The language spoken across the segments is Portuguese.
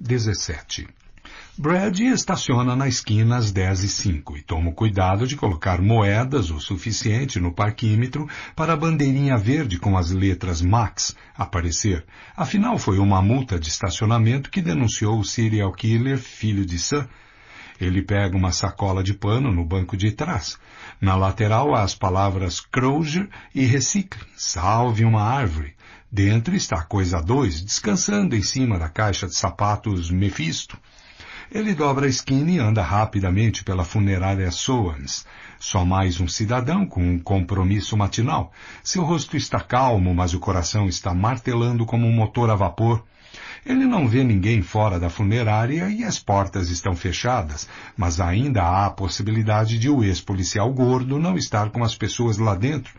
17. Brad estaciona na esquina às 10 e 05 e toma cuidado de colocar moedas o suficiente no parquímetro para a bandeirinha verde com as letras MAX aparecer. Afinal, foi uma multa de estacionamento que denunciou o serial killer filho de Sam. Ele pega uma sacola de pano no banco de trás. Na lateral, as palavras Crozier e Recicle, salve uma árvore. Dentro está coisa dois, descansando em cima da caixa de sapatos Mephisto. Ele dobra a esquina e anda rapidamente pela funerária Soans. Só mais um cidadão com um compromisso matinal. Seu rosto está calmo, mas o coração está martelando como um motor a vapor. Ele não vê ninguém fora da funerária e as portas estão fechadas, mas ainda há a possibilidade de o ex-policial gordo não estar com as pessoas lá dentro.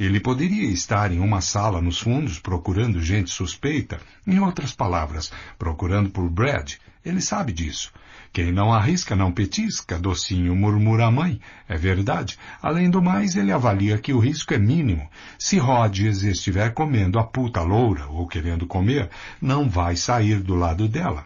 Ele poderia estar em uma sala nos fundos procurando gente suspeita, em outras palavras, procurando por Brad. Ele sabe disso. Quem não arrisca não petisca, docinho, murmura a mãe. É verdade. Além do mais, ele avalia que o risco é mínimo. Se Rodges estiver comendo a puta loura ou querendo comer, não vai sair do lado dela.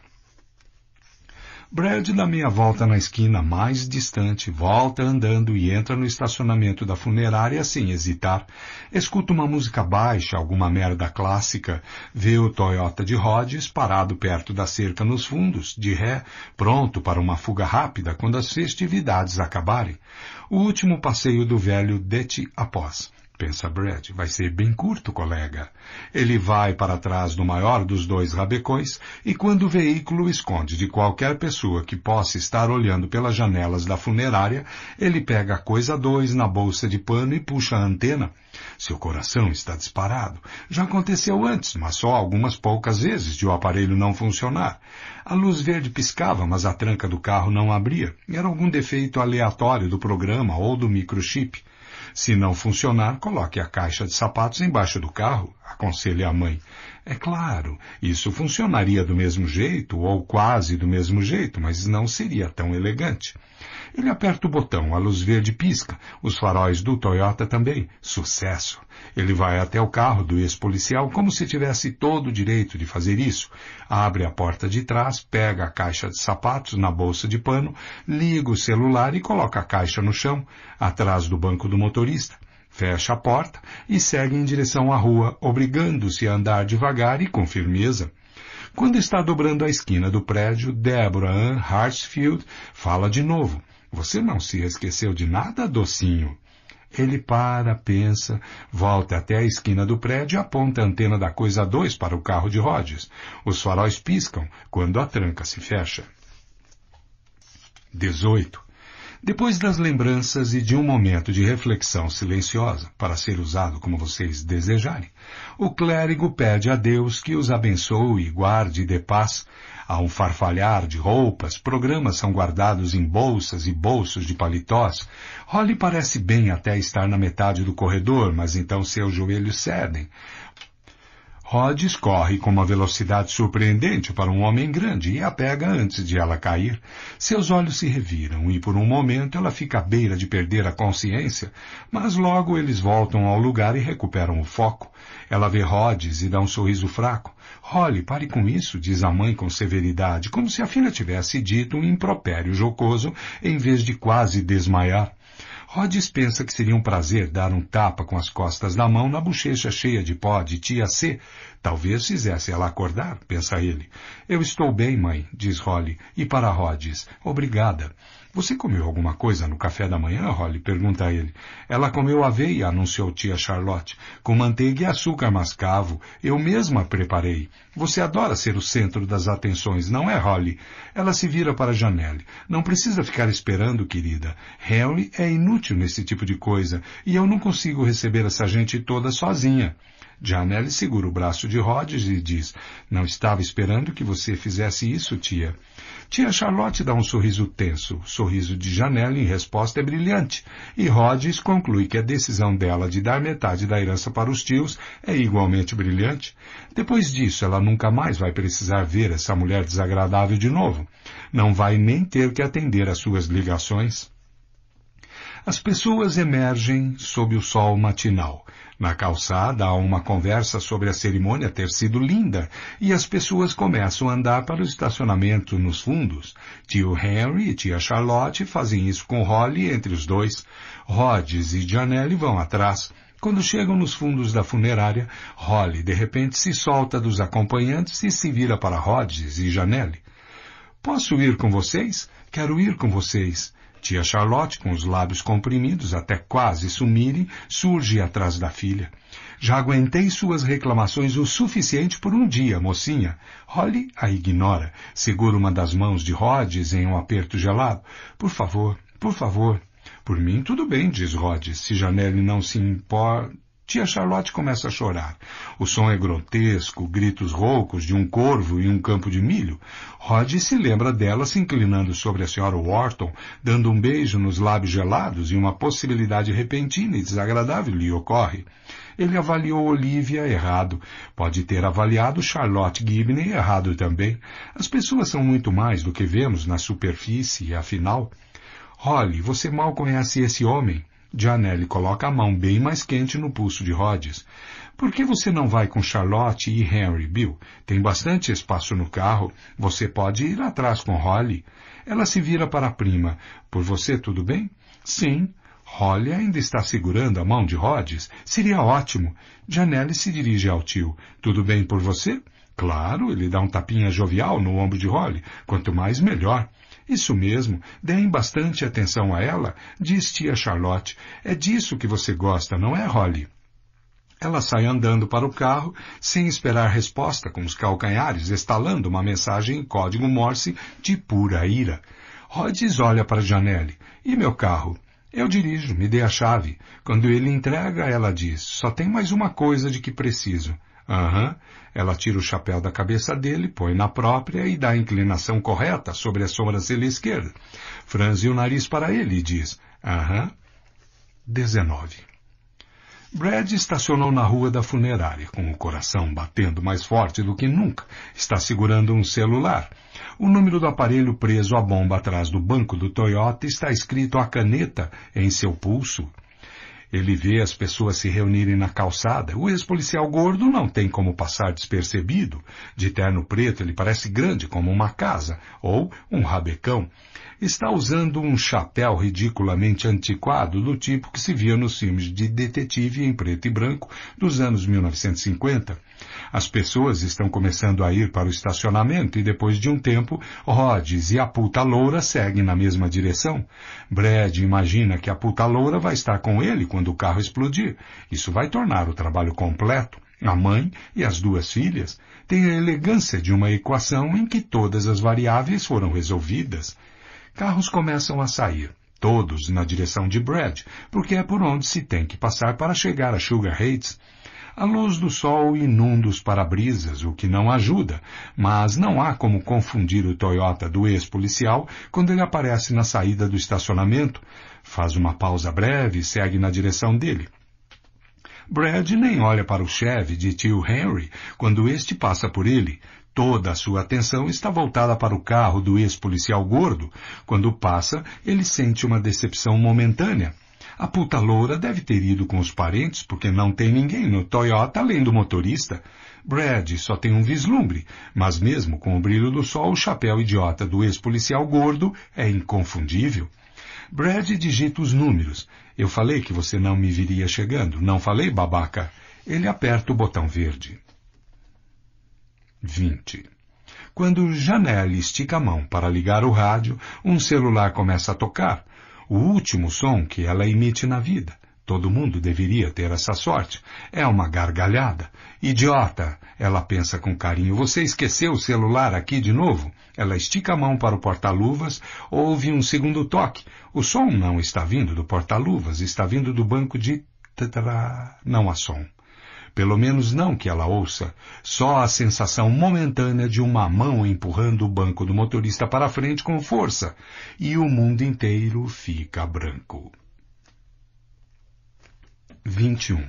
Brad dá meia volta na esquina mais distante, volta andando e entra no estacionamento da funerária sem hesitar. Escuta uma música baixa, alguma merda clássica, vê o Toyota de Rhodes parado perto da cerca nos fundos, de ré, pronto para uma fuga rápida quando as festividades acabarem. O último passeio do velho Dete após pensa Brad. Vai ser bem curto, colega. Ele vai para trás do maior dos dois rabecões e quando o veículo esconde de qualquer pessoa que possa estar olhando pelas janelas da funerária, ele pega a coisa dois na bolsa de pano e puxa a antena. Seu coração está disparado. Já aconteceu antes, mas só algumas poucas vezes de o aparelho não funcionar. A luz verde piscava, mas a tranca do carro não abria. Era algum defeito aleatório do programa ou do microchip. Se não funcionar, coloque a caixa de sapatos embaixo do carro, aconselha a mãe. É claro, isso funcionaria do mesmo jeito, ou quase do mesmo jeito, mas não seria tão elegante. Ele aperta o botão, a luz verde pisca, os faróis do Toyota também. Sucesso! Ele vai até o carro do ex-policial como se tivesse todo o direito de fazer isso. Abre a porta de trás, pega a caixa de sapatos na bolsa de pano, liga o celular e coloca a caixa no chão, atrás do banco do motorista. Fecha a porta e segue em direção à rua, obrigando-se a andar devagar e com firmeza. Quando está dobrando a esquina do prédio, Deborah Ann Hartsfield fala de novo. Você não se esqueceu de nada, docinho. Ele para, pensa, volta até a esquina do prédio e aponta a antena da coisa 2 para o carro de Rhodes. Os faróis piscam quando a tranca se fecha. 18. Depois das lembranças e de um momento de reflexão silenciosa, para ser usado como vocês desejarem, o clérigo pede a Deus que os abençoe, e guarde de paz um farfalhar de roupas, programas são guardados em bolsas e bolsos de paletós. Holly parece bem até estar na metade do corredor, mas então seus joelhos cedem. Rhodes corre com uma velocidade surpreendente para um homem grande e a pega antes de ela cair. Seus olhos se reviram e por um momento ela fica à beira de perder a consciência, mas logo eles voltam ao lugar e recuperam o foco. Ela vê Rhodes e dá um sorriso fraco. Holly, pare com isso, diz a mãe com severidade, como se a filha tivesse dito um impropério jocoso em vez de quase desmaiar. Rhodes pensa que seria um prazer dar um tapa com as costas da mão na bochecha cheia de pó de tia C. Talvez fizesse ela acordar, pensa ele. Eu estou bem, mãe, diz Holly, e para Rhodes, obrigada. Você comeu alguma coisa no café da manhã, Holly? Pergunta a ele. Ela comeu aveia, anunciou tia Charlotte, com manteiga e açúcar mascavo. Eu mesma preparei. Você adora ser o centro das atenções, não é, Holly? Ela se vira para a janela. Não precisa ficar esperando, querida. Harry é inútil nesse tipo de coisa, e eu não consigo receber essa gente toda sozinha. Janelle segura o braço de Rhodes e diz, não estava esperando que você fizesse isso, tia. Tia Charlotte dá um sorriso tenso. O sorriso de Janela em resposta é brilhante. E Rhodes conclui que a decisão dela de dar metade da herança para os tios é igualmente brilhante. Depois disso, ela nunca mais vai precisar ver essa mulher desagradável de novo. Não vai nem ter que atender às suas ligações. As pessoas emergem sob o sol matinal. Na calçada há uma conversa sobre a cerimônia ter sido linda e as pessoas começam a andar para o estacionamento nos fundos. Tio Henry e tia Charlotte fazem isso com Holly entre os dois. Rhodes e Janelle vão atrás. Quando chegam nos fundos da funerária, Holly de repente se solta dos acompanhantes e se vira para Rhodes e Janelle. Posso ir com vocês? Quero ir com vocês. Tia Charlotte, com os lábios comprimidos até quase sumirem, surge atrás da filha. Já aguentei suas reclamações o suficiente por um dia, mocinha. Holly a ignora, segura uma das mãos de Rhodes em um aperto gelado. Por favor, por favor. Por mim, tudo bem, diz Rhodes, se Janelle não se importa. Tia Charlotte começa a chorar. O som é grotesco, gritos roucos de um corvo em um campo de milho. Rod se lembra dela se inclinando sobre a senhora Wharton, dando um beijo nos lábios gelados e uma possibilidade repentina e desagradável lhe ocorre. Ele avaliou Olivia errado. Pode ter avaliado Charlotte Gibney errado também. As pessoas são muito mais do que vemos na superfície, afinal. Holly, você mal conhece esse homem. Gianelli coloca a mão bem mais quente no pulso de Rhodes. Por que você não vai com Charlotte e Henry, Bill? Tem bastante espaço no carro. Você pode ir atrás com Holly. Ela se vira para a prima. Por você, tudo bem? Sim. Holly ainda está segurando a mão de Rhodes? Seria ótimo. Janelle se dirige ao tio. Tudo bem por você? Claro, ele dá um tapinha jovial no ombro de Holly. Quanto mais, melhor. Isso mesmo, deem bastante atenção a ela, diz tia Charlotte. É disso que você gosta, não é, Holly? Ela sai andando para o carro, sem esperar resposta, com os calcanhares estalando uma mensagem em código Morse de pura ira. Rhodes olha para Janelle. E meu carro? Eu dirijo, me dê a chave. Quando ele entrega, ela diz: Só tem mais uma coisa de que preciso. Uhum. Ela tira o chapéu da cabeça dele, põe na própria e dá a inclinação correta sobre a sobrancelha esquerda. Franze o nariz para ele e diz: Aham. Uhum. 19. Brad estacionou na rua da funerária, com o coração batendo mais forte do que nunca. Está segurando um celular. O número do aparelho preso à bomba atrás do banco do Toyota está escrito à caneta em seu pulso ele vê as pessoas se reunirem na calçada. O ex-policial gordo não tem como passar despercebido. De terno preto, ele parece grande como uma casa ou um rabecão está usando um chapéu ridiculamente antiquado do tipo que se via nos filmes de detetive em preto e branco dos anos 1950. As pessoas estão começando a ir para o estacionamento e depois de um tempo, Rhodes e a puta loura seguem na mesma direção. Brad imagina que a puta loura vai estar com ele quando o carro explodir. Isso vai tornar o trabalho completo. A mãe e as duas filhas têm a elegância de uma equação em que todas as variáveis foram resolvidas. Carros começam a sair, todos na direção de Brad, porque é por onde se tem que passar para chegar a Sugar Heights. A luz do sol inunda os para-brisas, o que não ajuda, mas não há como confundir o Toyota do ex-policial quando ele aparece na saída do estacionamento, faz uma pausa breve e segue na direção dele. Brad nem olha para o chefe de tio Henry quando este passa por ele, Toda a sua atenção está voltada para o carro do ex-policial gordo. Quando passa, ele sente uma decepção momentânea. A puta loura deve ter ido com os parentes, porque não tem ninguém no Toyota além do motorista. Brad só tem um vislumbre, mas mesmo com o brilho do sol, o chapéu idiota do ex-policial gordo é inconfundível. Brad digita os números. Eu falei que você não me viria chegando, não falei, babaca? Ele aperta o botão verde. 20. Quando Janelle estica a mão para ligar o rádio, um celular começa a tocar, o último som que ela emite na vida. Todo mundo deveria ter essa sorte. É uma gargalhada. Idiota! Ela pensa com carinho. Você esqueceu o celular aqui de novo? Ela estica a mão para o porta-luvas, ouve um segundo toque. O som não está vindo do porta-luvas, está vindo do banco de. Não há som pelo menos não que ela ouça, só a sensação momentânea de uma mão empurrando o banco do motorista para frente com força, e o mundo inteiro fica branco. 21.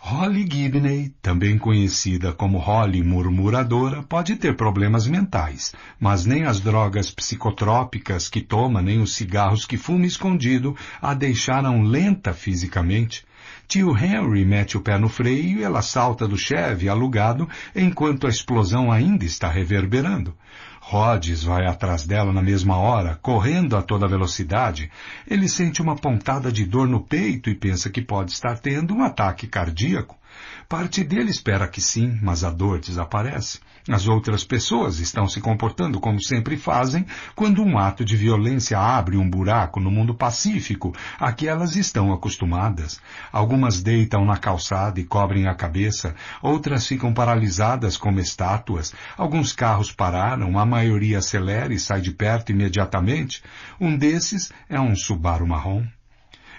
Holly Gibney, também conhecida como Holly murmuradora, pode ter problemas mentais, mas nem as drogas psicotrópicas que toma, nem os cigarros que fuma escondido a deixaram lenta fisicamente, Tio Henry mete o pé no freio e ela salta do Chevy alugado enquanto a explosão ainda está reverberando. Rhodes vai atrás dela na mesma hora, correndo a toda velocidade. Ele sente uma pontada de dor no peito e pensa que pode estar tendo um ataque cardíaco. Parte dele espera que sim, mas a dor desaparece. As outras pessoas estão se comportando como sempre fazem quando um ato de violência abre um buraco no mundo pacífico a que elas estão acostumadas. Algumas deitam na calçada e cobrem a cabeça, outras ficam paralisadas como estátuas, alguns carros pararam, a maioria acelera e sai de perto imediatamente. Um desses é um Subaru marrom.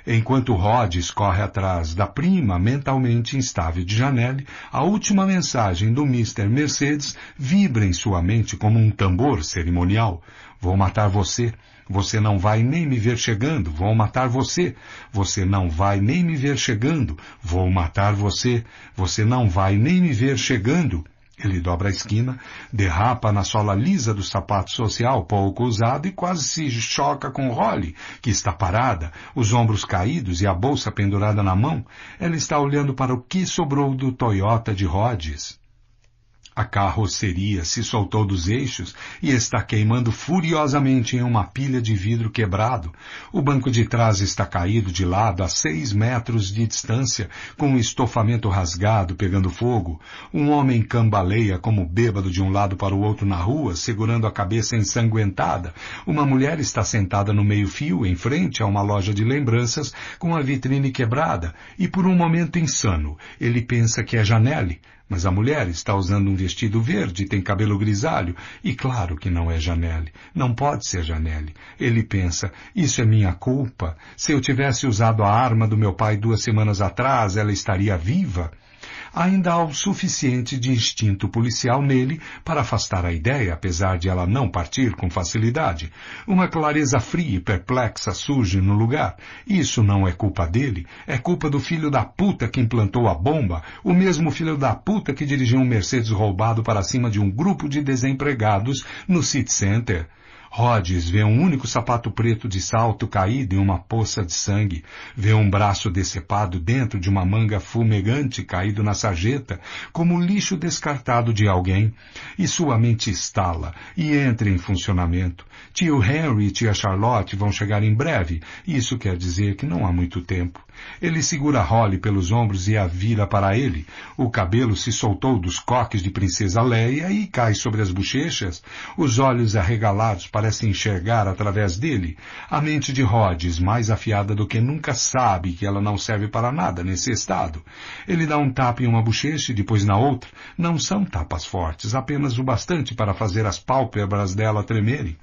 Enquanto Rhodes corre atrás da prima mentalmente instável de Janelle, a última mensagem do Mr. Mercedes vibra em sua mente como um tambor cerimonial. Vou matar você. Você não vai nem me ver chegando. Vou matar você. Você não vai nem me ver chegando. Vou matar você. Você não vai nem me ver chegando. Ele dobra a esquina, derrapa na sola lisa do sapato social pouco usado e quase se choca com Holly, que está parada, os ombros caídos e a bolsa pendurada na mão. Ela está olhando para o que sobrou do Toyota de Rhodes. A carroceria se soltou dos eixos e está queimando furiosamente em uma pilha de vidro quebrado. O banco de trás está caído de lado a seis metros de distância, com um estofamento rasgado pegando fogo. Um homem cambaleia como bêbado de um lado para o outro na rua, segurando a cabeça ensanguentada. Uma mulher está sentada no meio-fio, em frente a uma loja de lembranças, com a vitrine quebrada, e por um momento insano, ele pensa que é Janelle, mas a mulher está usando um vestido verde, tem cabelo grisalho, e claro que não é Janelle. Não pode ser Janelle. Ele pensa, isso é minha culpa. Se eu tivesse usado a arma do meu pai duas semanas atrás, ela estaria viva ainda há o suficiente de instinto policial nele para afastar a ideia, apesar de ela não partir com facilidade. Uma clareza fria e perplexa surge no lugar. Isso não é culpa dele, é culpa do filho da puta que implantou a bomba, o mesmo filho da puta que dirigiu um Mercedes roubado para cima de um grupo de desempregados no City Center. Rhodes vê um único sapato preto de salto caído em uma poça de sangue, vê um braço decepado dentro de uma manga fumegante caído na sarjeta, como lixo descartado de alguém, e sua mente estala e entra em funcionamento. Tio Henry e tia Charlotte vão chegar em breve, isso quer dizer que não há muito tempo. Ele segura Holly pelos ombros e a vira para ele. O cabelo se soltou dos coques de Princesa Leia e cai sobre as bochechas. Os olhos arregalados parecem enxergar através dele. A mente de Rhodes, mais afiada do que nunca, sabe que ela não serve para nada nesse estado. Ele dá um tapa em uma bochecha e depois na outra. Não são tapas fortes, apenas o bastante para fazer as pálpebras dela tremerem.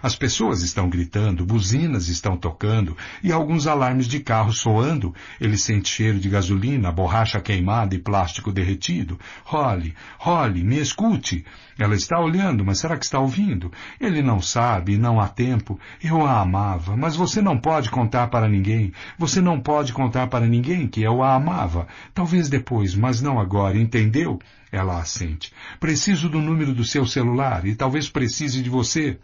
As pessoas estão gritando, buzinas estão tocando e alguns alarmes de carro soando. Ele sente cheiro de gasolina, borracha queimada e plástico derretido. Role, role, me escute. Ela está olhando, mas será que está ouvindo? Ele não sabe, não há tempo. Eu a amava, mas você não pode contar para ninguém. Você não pode contar para ninguém que eu a amava. Talvez depois, mas não agora, entendeu? Ela assente. Preciso do número do seu celular e talvez precise de você.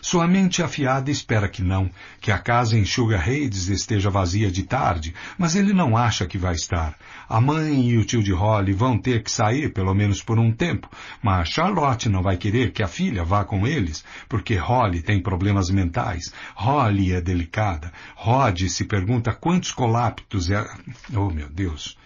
Sua mente afiada espera que não, que a casa em Sugar esteja vazia de tarde, mas ele não acha que vai estar. A mãe e o tio de Holly vão ter que sair, pelo menos por um tempo, mas Charlotte não vai querer que a filha vá com eles, porque Holly tem problemas mentais, Holly é delicada, Rod se pergunta quantos colaptos é... Oh, meu Deus!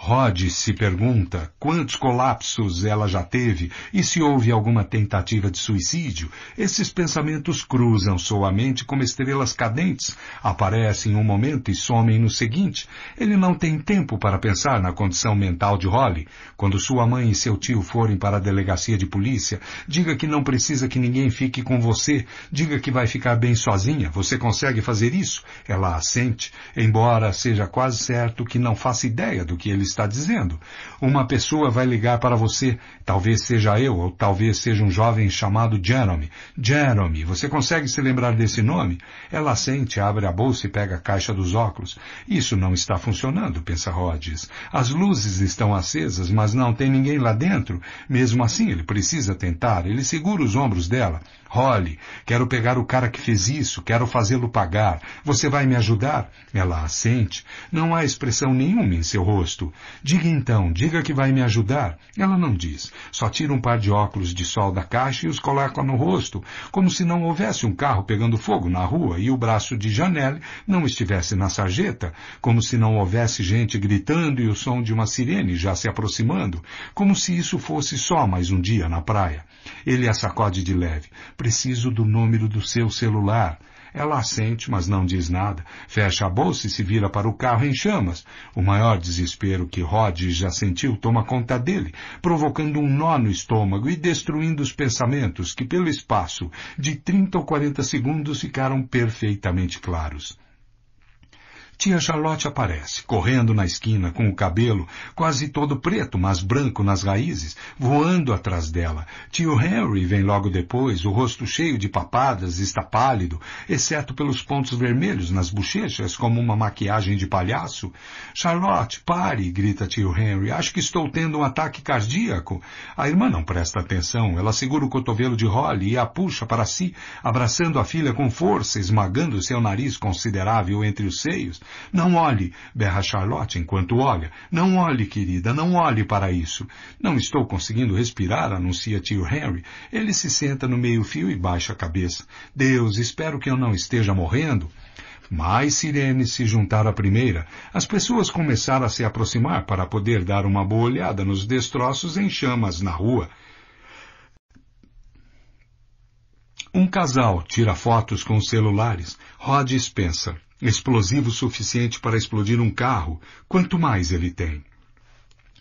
Rod se pergunta quantos colapsos ela já teve e se houve alguma tentativa de suicídio. Esses pensamentos cruzam sua mente como estrelas cadentes, aparecem um momento e somem no seguinte. Ele não tem tempo para pensar na condição mental de Holly. Quando sua mãe e seu tio forem para a delegacia de polícia, diga que não precisa que ninguém fique com você, diga que vai ficar bem sozinha. Você consegue fazer isso? Ela assente, embora seja quase certo que não faça ideia do que eles está dizendo. Uma pessoa vai ligar para você, talvez seja eu, ou talvez seja um jovem chamado Jeremy. Jeremy, você consegue se lembrar desse nome? Ela sente, abre a bolsa e pega a caixa dos óculos. Isso não está funcionando, pensa Rhodes. As luzes estão acesas, mas não tem ninguém lá dentro. Mesmo assim, ele precisa tentar. Ele segura os ombros dela. Olhe, quero pegar o cara que fez isso, quero fazê-lo pagar. Você vai me ajudar? Ela assente. Não há expressão nenhuma em seu rosto. Diga então, diga que vai me ajudar. Ela não diz. Só tira um par de óculos de sol da caixa e os coloca no rosto, como se não houvesse um carro pegando fogo na rua e o braço de Janelle não estivesse na sarjeta, como se não houvesse gente gritando e o som de uma sirene já se aproximando, como se isso fosse só mais um dia na praia. Ele a sacode de leve. Preciso do número do seu celular. Ela assente, mas não diz nada. Fecha a bolsa e se vira para o carro em chamas. O maior desespero que Rod já sentiu toma conta dele, provocando um nó no estômago e destruindo os pensamentos que, pelo espaço de 30 ou 40 segundos, ficaram perfeitamente claros. Tia Charlotte aparece, correndo na esquina, com o cabelo quase todo preto, mas branco nas raízes, voando atrás dela. Tio Henry vem logo depois, o rosto cheio de papadas, está pálido, exceto pelos pontos vermelhos nas bochechas, como uma maquiagem de palhaço. Charlotte, pare, grita tio Henry, acho que estou tendo um ataque cardíaco. A irmã não presta atenção, ela segura o cotovelo de Holly e a puxa para si, abraçando a filha com força, esmagando seu nariz considerável entre os seios. Não olhe, berra Charlotte enquanto olha. Não olhe, querida, não olhe para isso. Não estou conseguindo respirar, anuncia tio Henry. Ele se senta no meio-fio e baixa a cabeça. Deus, espero que eu não esteja morrendo. Mais sirenes se juntaram à primeira. As pessoas começaram a se aproximar para poder dar uma boa olhada nos destroços em chamas na rua. Um casal tira fotos com celulares. Rod Spencer explosivo suficiente para explodir um carro, quanto mais ele tem.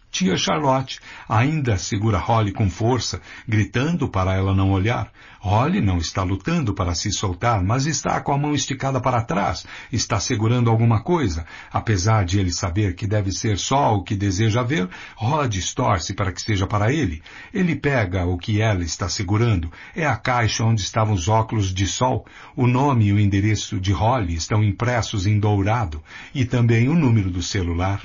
Tia Charlotte ainda segura Holly com força, gritando para ela não olhar. Holly não está lutando para se soltar, mas está com a mão esticada para trás, está segurando alguma coisa. Apesar de ele saber que deve ser só o que deseja ver, Rod torce para que seja para ele. Ele pega o que ela está segurando. É a caixa onde estavam os óculos de sol. O nome e o endereço de Holly estão impressos em dourado e também o número do celular.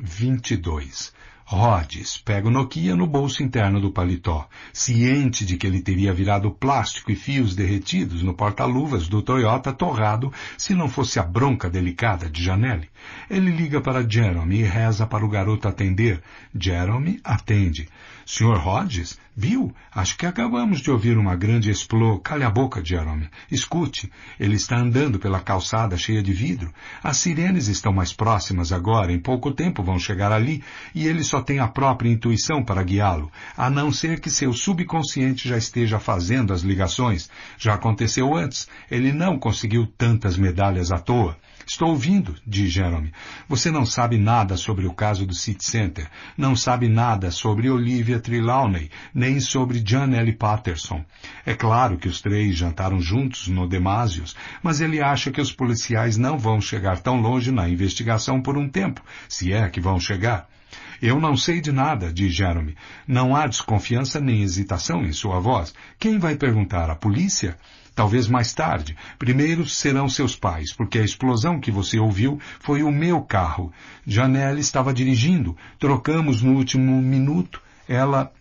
22. Rhodes pega o Nokia no bolso interno do paletó, ciente de que ele teria virado plástico e fios derretidos no porta-luvas do Toyota torrado se não fosse a bronca delicada de Janelle. Ele liga para Jeremy e reza para o garoto atender. Jeremy atende. Sr. Rhodes? Viu? Acho que acabamos de ouvir uma grande explosão. Calha a boca, Jerome. Escute, ele está andando pela calçada cheia de vidro. As sirenes estão mais próximas agora, em pouco tempo vão chegar ali, e ele só tem a própria intuição para guiá-lo, a não ser que seu subconsciente já esteja fazendo as ligações. Já aconteceu antes, ele não conseguiu tantas medalhas à toa. Estou ouvindo, diz Jeremy. Você não sabe nada sobre o caso do City Center, não sabe nada sobre Olivia Trelawney, nem sobre John L. Patterson. É claro que os três jantaram juntos no Demasios, mas ele acha que os policiais não vão chegar tão longe na investigação por um tempo, se é que vão chegar. Eu não sei de nada, diz Jeremy. Não há desconfiança nem hesitação em sua voz. Quem vai perguntar? A polícia? Talvez mais tarde. Primeiro serão seus pais, porque a explosão que você ouviu foi o meu carro. Janelle estava dirigindo. Trocamos no último minuto. Ela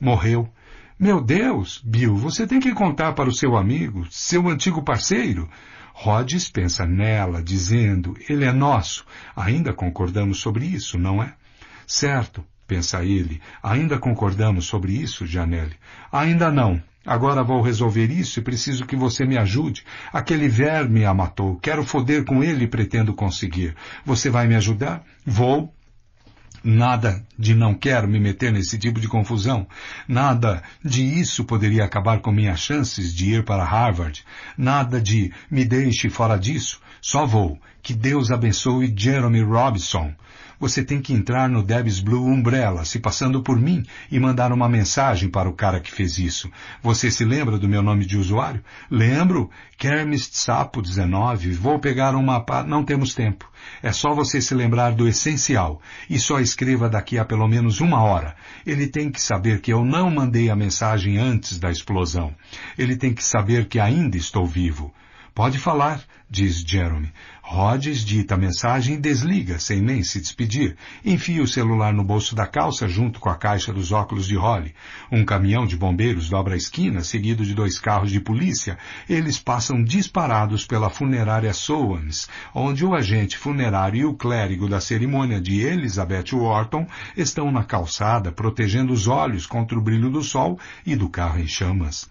morreu. Meu Deus, Bill, você tem que contar para o seu amigo, seu antigo parceiro. Rhodes pensa nela, dizendo, ele é nosso. Ainda concordamos sobre isso, não é? Certo, pensa ele. Ainda concordamos sobre isso, Janelle? Ainda não. Agora vou resolver isso e preciso que você me ajude. Aquele verme a matou. Quero foder com ele e pretendo conseguir. Você vai me ajudar? Vou. Nada de não quero me meter nesse tipo de confusão. Nada de isso poderia acabar com minhas chances de ir para Harvard. Nada de me deixe fora disso. Só vou. Que Deus abençoe Jeremy Robinson você tem que entrar no Debs Blue Umbrella, se passando por mim, e mandar uma mensagem para o cara que fez isso. Você se lembra do meu nome de usuário? Lembro. Kermist Sapo 19. Vou pegar uma... Pa... Não temos tempo. É só você se lembrar do essencial. E só escreva daqui a pelo menos uma hora. Ele tem que saber que eu não mandei a mensagem antes da explosão. Ele tem que saber que ainda estou vivo. Pode falar diz Jeremy. Rhodes dita a mensagem e desliga, sem nem se despedir. Enfia o celular no bolso da calça junto com a caixa dos óculos de Holly. Um caminhão de bombeiros dobra a esquina, seguido de dois carros de polícia. Eles passam disparados pela funerária Sowans, onde o agente funerário e o clérigo da cerimônia de Elizabeth Wharton estão na calçada protegendo os olhos contra o brilho do sol e do carro em chamas.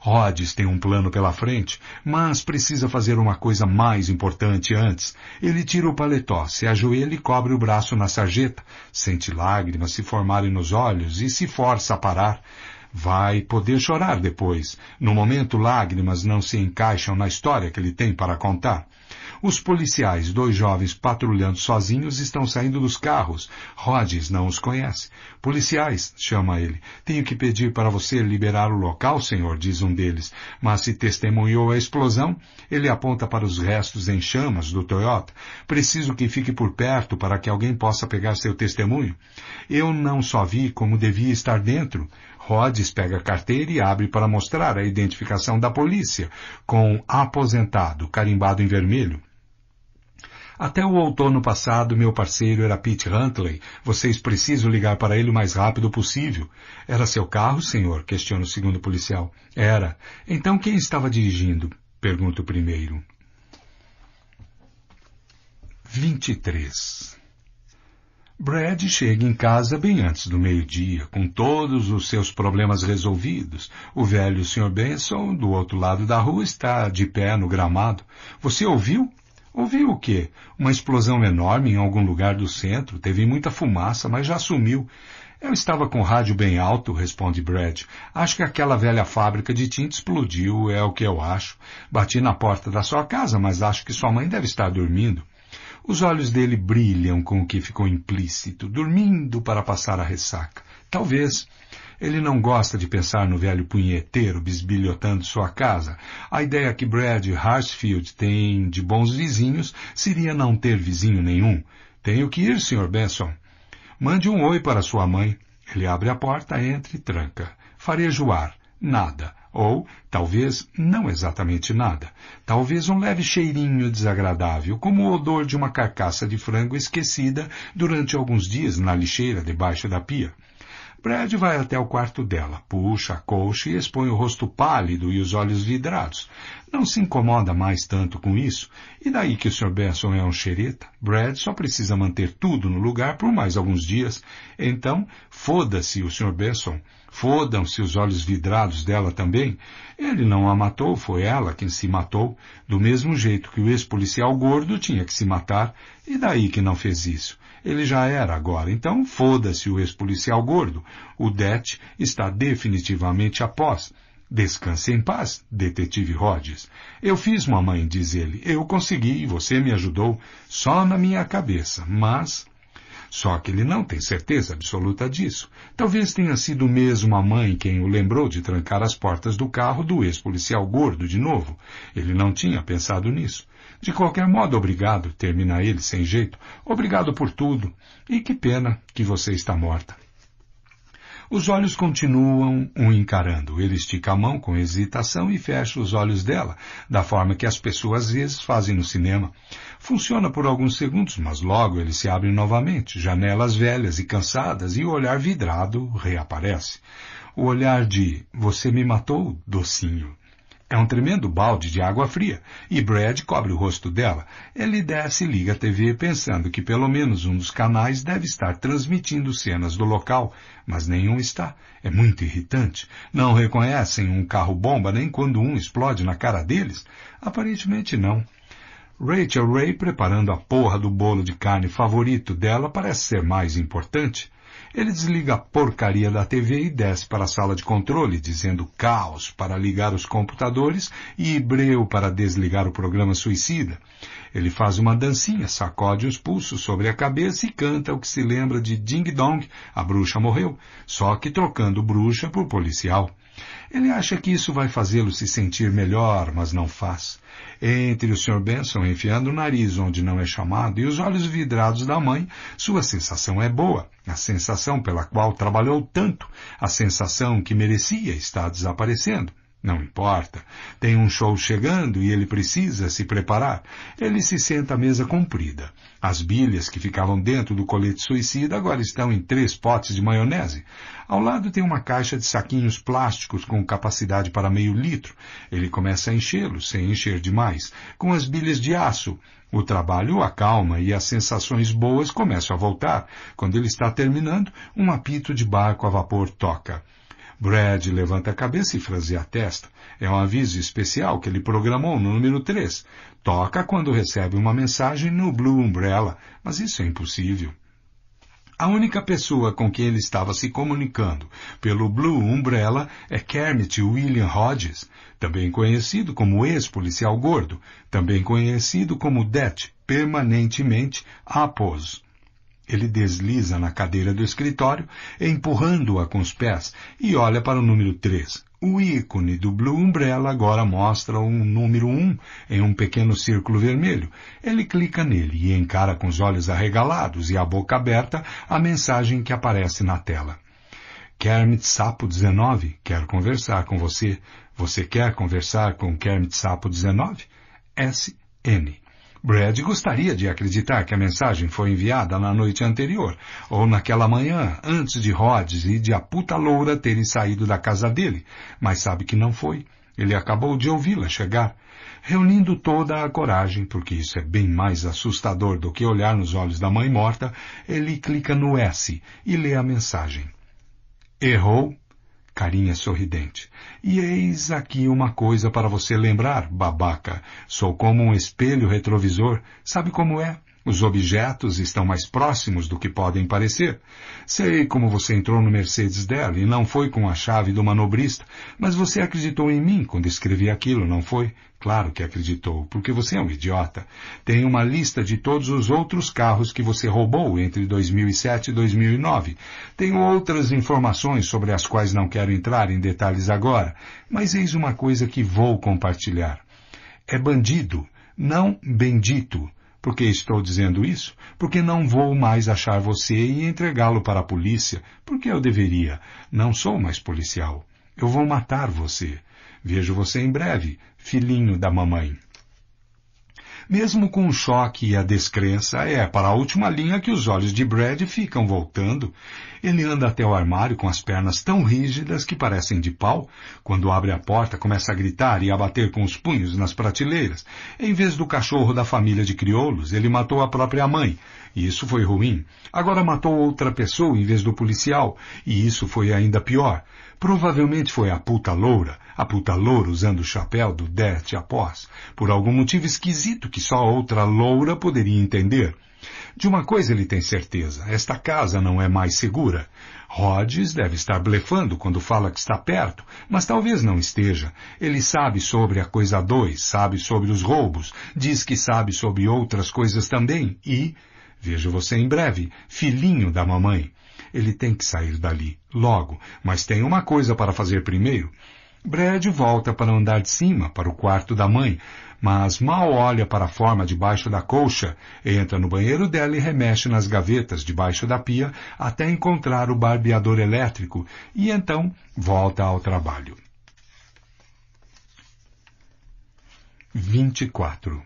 Rhodes tem um plano pela frente, mas precisa fazer uma coisa mais importante antes. Ele tira o paletó, se ajoelha e cobre o braço na sarjeta, sente lágrimas se formarem nos olhos e se força a parar. Vai poder chorar depois. No momento, lágrimas não se encaixam na história que ele tem para contar. Os policiais, dois jovens patrulhando sozinhos, estão saindo dos carros. Rhodes não os conhece. Policiais, chama ele. Tenho que pedir para você liberar o local, senhor, diz um deles. Mas se testemunhou a explosão, ele aponta para os restos em chamas do Toyota. Preciso que fique por perto para que alguém possa pegar seu testemunho. Eu não só vi como devia estar dentro. Rhodes pega a carteira e abre para mostrar a identificação da polícia, com aposentado, carimbado em vermelho. Até o outono passado, meu parceiro era Pete Huntley. Vocês precisam ligar para ele o mais rápido possível. Era seu carro, senhor? Questiona o segundo policial. Era. Então quem estava dirigindo? Pergunta o primeiro. 23. Brad chega em casa bem antes do meio-dia, com todos os seus problemas resolvidos. O velho Sr. Benson, do outro lado da rua, está de pé no gramado. Você ouviu? Ouvi o quê? Uma explosão enorme em algum lugar do centro, teve muita fumaça, mas já sumiu. Eu estava com o rádio bem alto, responde Brad. Acho que aquela velha fábrica de tinta explodiu, é o que eu acho. Bati na porta da sua casa, mas acho que sua mãe deve estar dormindo. Os olhos dele brilham com o que ficou implícito, dormindo para passar a ressaca. Talvez. Ele não gosta de pensar no velho punheteiro bisbilhotando sua casa. A ideia que Brad Hartsfield tem de bons vizinhos seria não ter vizinho nenhum. Tenho que ir, Sr. Benson. Mande um oi para sua mãe. Ele abre a porta, entra e tranca. Farejoar. Nada. Ou, talvez, não exatamente nada. Talvez um leve cheirinho desagradável, como o odor de uma carcaça de frango esquecida durante alguns dias na lixeira debaixo da pia. Brad vai até o quarto dela, puxa a colcha e expõe o rosto pálido e os olhos vidrados. Não se incomoda mais tanto com isso, e daí que o Sr. Benson é um xereta, Brad só precisa manter tudo no lugar por mais alguns dias. Então, foda-se o Sr. Benson, fodam-se os olhos vidrados dela também. Ele não a matou, foi ela quem se matou, do mesmo jeito que o ex-policial gordo tinha que se matar, e daí que não fez isso. Ele já era agora, então foda-se o ex-policial gordo. O Det está definitivamente após. Descanse em paz, detetive Rhodes. Eu fiz, mamãe, diz ele. Eu consegui, você me ajudou. Só na minha cabeça, mas... Só que ele não tem certeza absoluta disso. Talvez tenha sido mesmo a mãe quem o lembrou de trancar as portas do carro do ex-policial gordo de novo. Ele não tinha pensado nisso. De qualquer modo, obrigado, termina ele sem jeito. Obrigado por tudo. E que pena que você está morta. Os olhos continuam um encarando. Ele estica a mão com hesitação e fecha os olhos dela, da forma que as pessoas às vezes fazem no cinema. Funciona por alguns segundos, mas logo ele se abre novamente. Janelas velhas e cansadas e o olhar vidrado reaparece. O olhar de você me matou, docinho. É um tremendo balde de água fria, e Brad cobre o rosto dela. Ele desce e liga a TV pensando que pelo menos um dos canais deve estar transmitindo cenas do local, mas nenhum está. É muito irritante. Não reconhecem um carro-bomba nem quando um explode na cara deles? Aparentemente não. Rachel Ray preparando a porra do bolo de carne favorito dela parece ser mais importante. Ele desliga a porcaria da TV e desce para a sala de controle, dizendo caos para ligar os computadores e hebreu para desligar o programa suicida. Ele faz uma dancinha, sacode os pulsos sobre a cabeça e canta o que se lembra de Ding Dong, a bruxa morreu, só que trocando bruxa por policial. Ele acha que isso vai fazê-lo se sentir melhor, mas não faz. Entre o Sr. Benson enfiando o nariz onde não é chamado e os olhos vidrados da mãe, sua sensação é boa, a sensação pela qual trabalhou tanto, a sensação que merecia está desaparecendo. Não importa. Tem um show chegando e ele precisa se preparar. Ele se senta à mesa comprida. As bilhas que ficavam dentro do colete suicida agora estão em três potes de maionese. Ao lado tem uma caixa de saquinhos plásticos com capacidade para meio litro. Ele começa a enchê-los, sem encher demais, com as bilhas de aço. O trabalho acalma e as sensações boas começam a voltar. Quando ele está terminando, um apito de barco a vapor toca. Brad levanta a cabeça e franze a testa. É um aviso especial que ele programou no número 3. Toca quando recebe uma mensagem no Blue Umbrella, mas isso é impossível. A única pessoa com quem ele estava se comunicando pelo Blue Umbrella é Kermit William Hodges, também conhecido como ex-policial gordo, também conhecido como Det, permanentemente após. Ele desliza na cadeira do escritório, empurrando-a com os pés, e olha para o número 3, o ícone do Blue Umbrella agora mostra um número 1 em um pequeno círculo vermelho. Ele clica nele e encara com os olhos arregalados e a boca aberta a mensagem que aparece na tela. Kermit Sapo 19 quer conversar com você. Você quer conversar com Kermit Sapo 19? SN. Brad gostaria de acreditar que a mensagem foi enviada na noite anterior, ou naquela manhã, antes de Rhodes e de a puta loura terem saído da casa dele, mas sabe que não foi. Ele acabou de ouvi-la chegar, reunindo toda a coragem, porque isso é bem mais assustador do que olhar nos olhos da mãe morta, ele clica no S e lê a mensagem. Errou carinha sorridente. E eis aqui uma coisa para você lembrar, babaca. Sou como um espelho retrovisor. Sabe como é? Os objetos estão mais próximos do que podem parecer. Sei como você entrou no Mercedes dela e não foi com a chave do manobrista, mas você acreditou em mim quando escrevi aquilo, não foi? Claro que acreditou, porque você é um idiota. Tem uma lista de todos os outros carros que você roubou entre 2007 e 2009. Tenho outras informações sobre as quais não quero entrar em detalhes agora, mas eis uma coisa que vou compartilhar. É bandido, não bendito. Por que estou dizendo isso? Porque não vou mais achar você e entregá-lo para a polícia, porque eu deveria. Não sou mais policial. Eu vou matar você. Vejo você em breve, filhinho da mamãe. Mesmo com o choque e a descrença, é para a última linha que os olhos de Brad ficam voltando. Ele anda até o armário com as pernas tão rígidas que parecem de pau. Quando abre a porta, começa a gritar e a bater com os punhos nas prateleiras. Em vez do cachorro da família de crioulos, ele matou a própria mãe. E isso foi ruim. Agora matou outra pessoa em vez do policial. E isso foi ainda pior. Provavelmente foi a puta loura, a puta loura usando o chapéu do Dert após, por algum motivo esquisito que só outra loura poderia entender. De uma coisa ele tem certeza, esta casa não é mais segura. Rhodes deve estar blefando quando fala que está perto, mas talvez não esteja. Ele sabe sobre a coisa 2, sabe sobre os roubos, diz que sabe sobre outras coisas também e, vejo você em breve, filhinho da mamãe. Ele tem que sair dali, logo, mas tem uma coisa para fazer primeiro. Brad volta para o andar de cima, para o quarto da mãe, mas mal olha para a forma debaixo da colcha, entra no banheiro dela e remexe nas gavetas debaixo da pia até encontrar o barbeador elétrico e então volta ao trabalho. 24.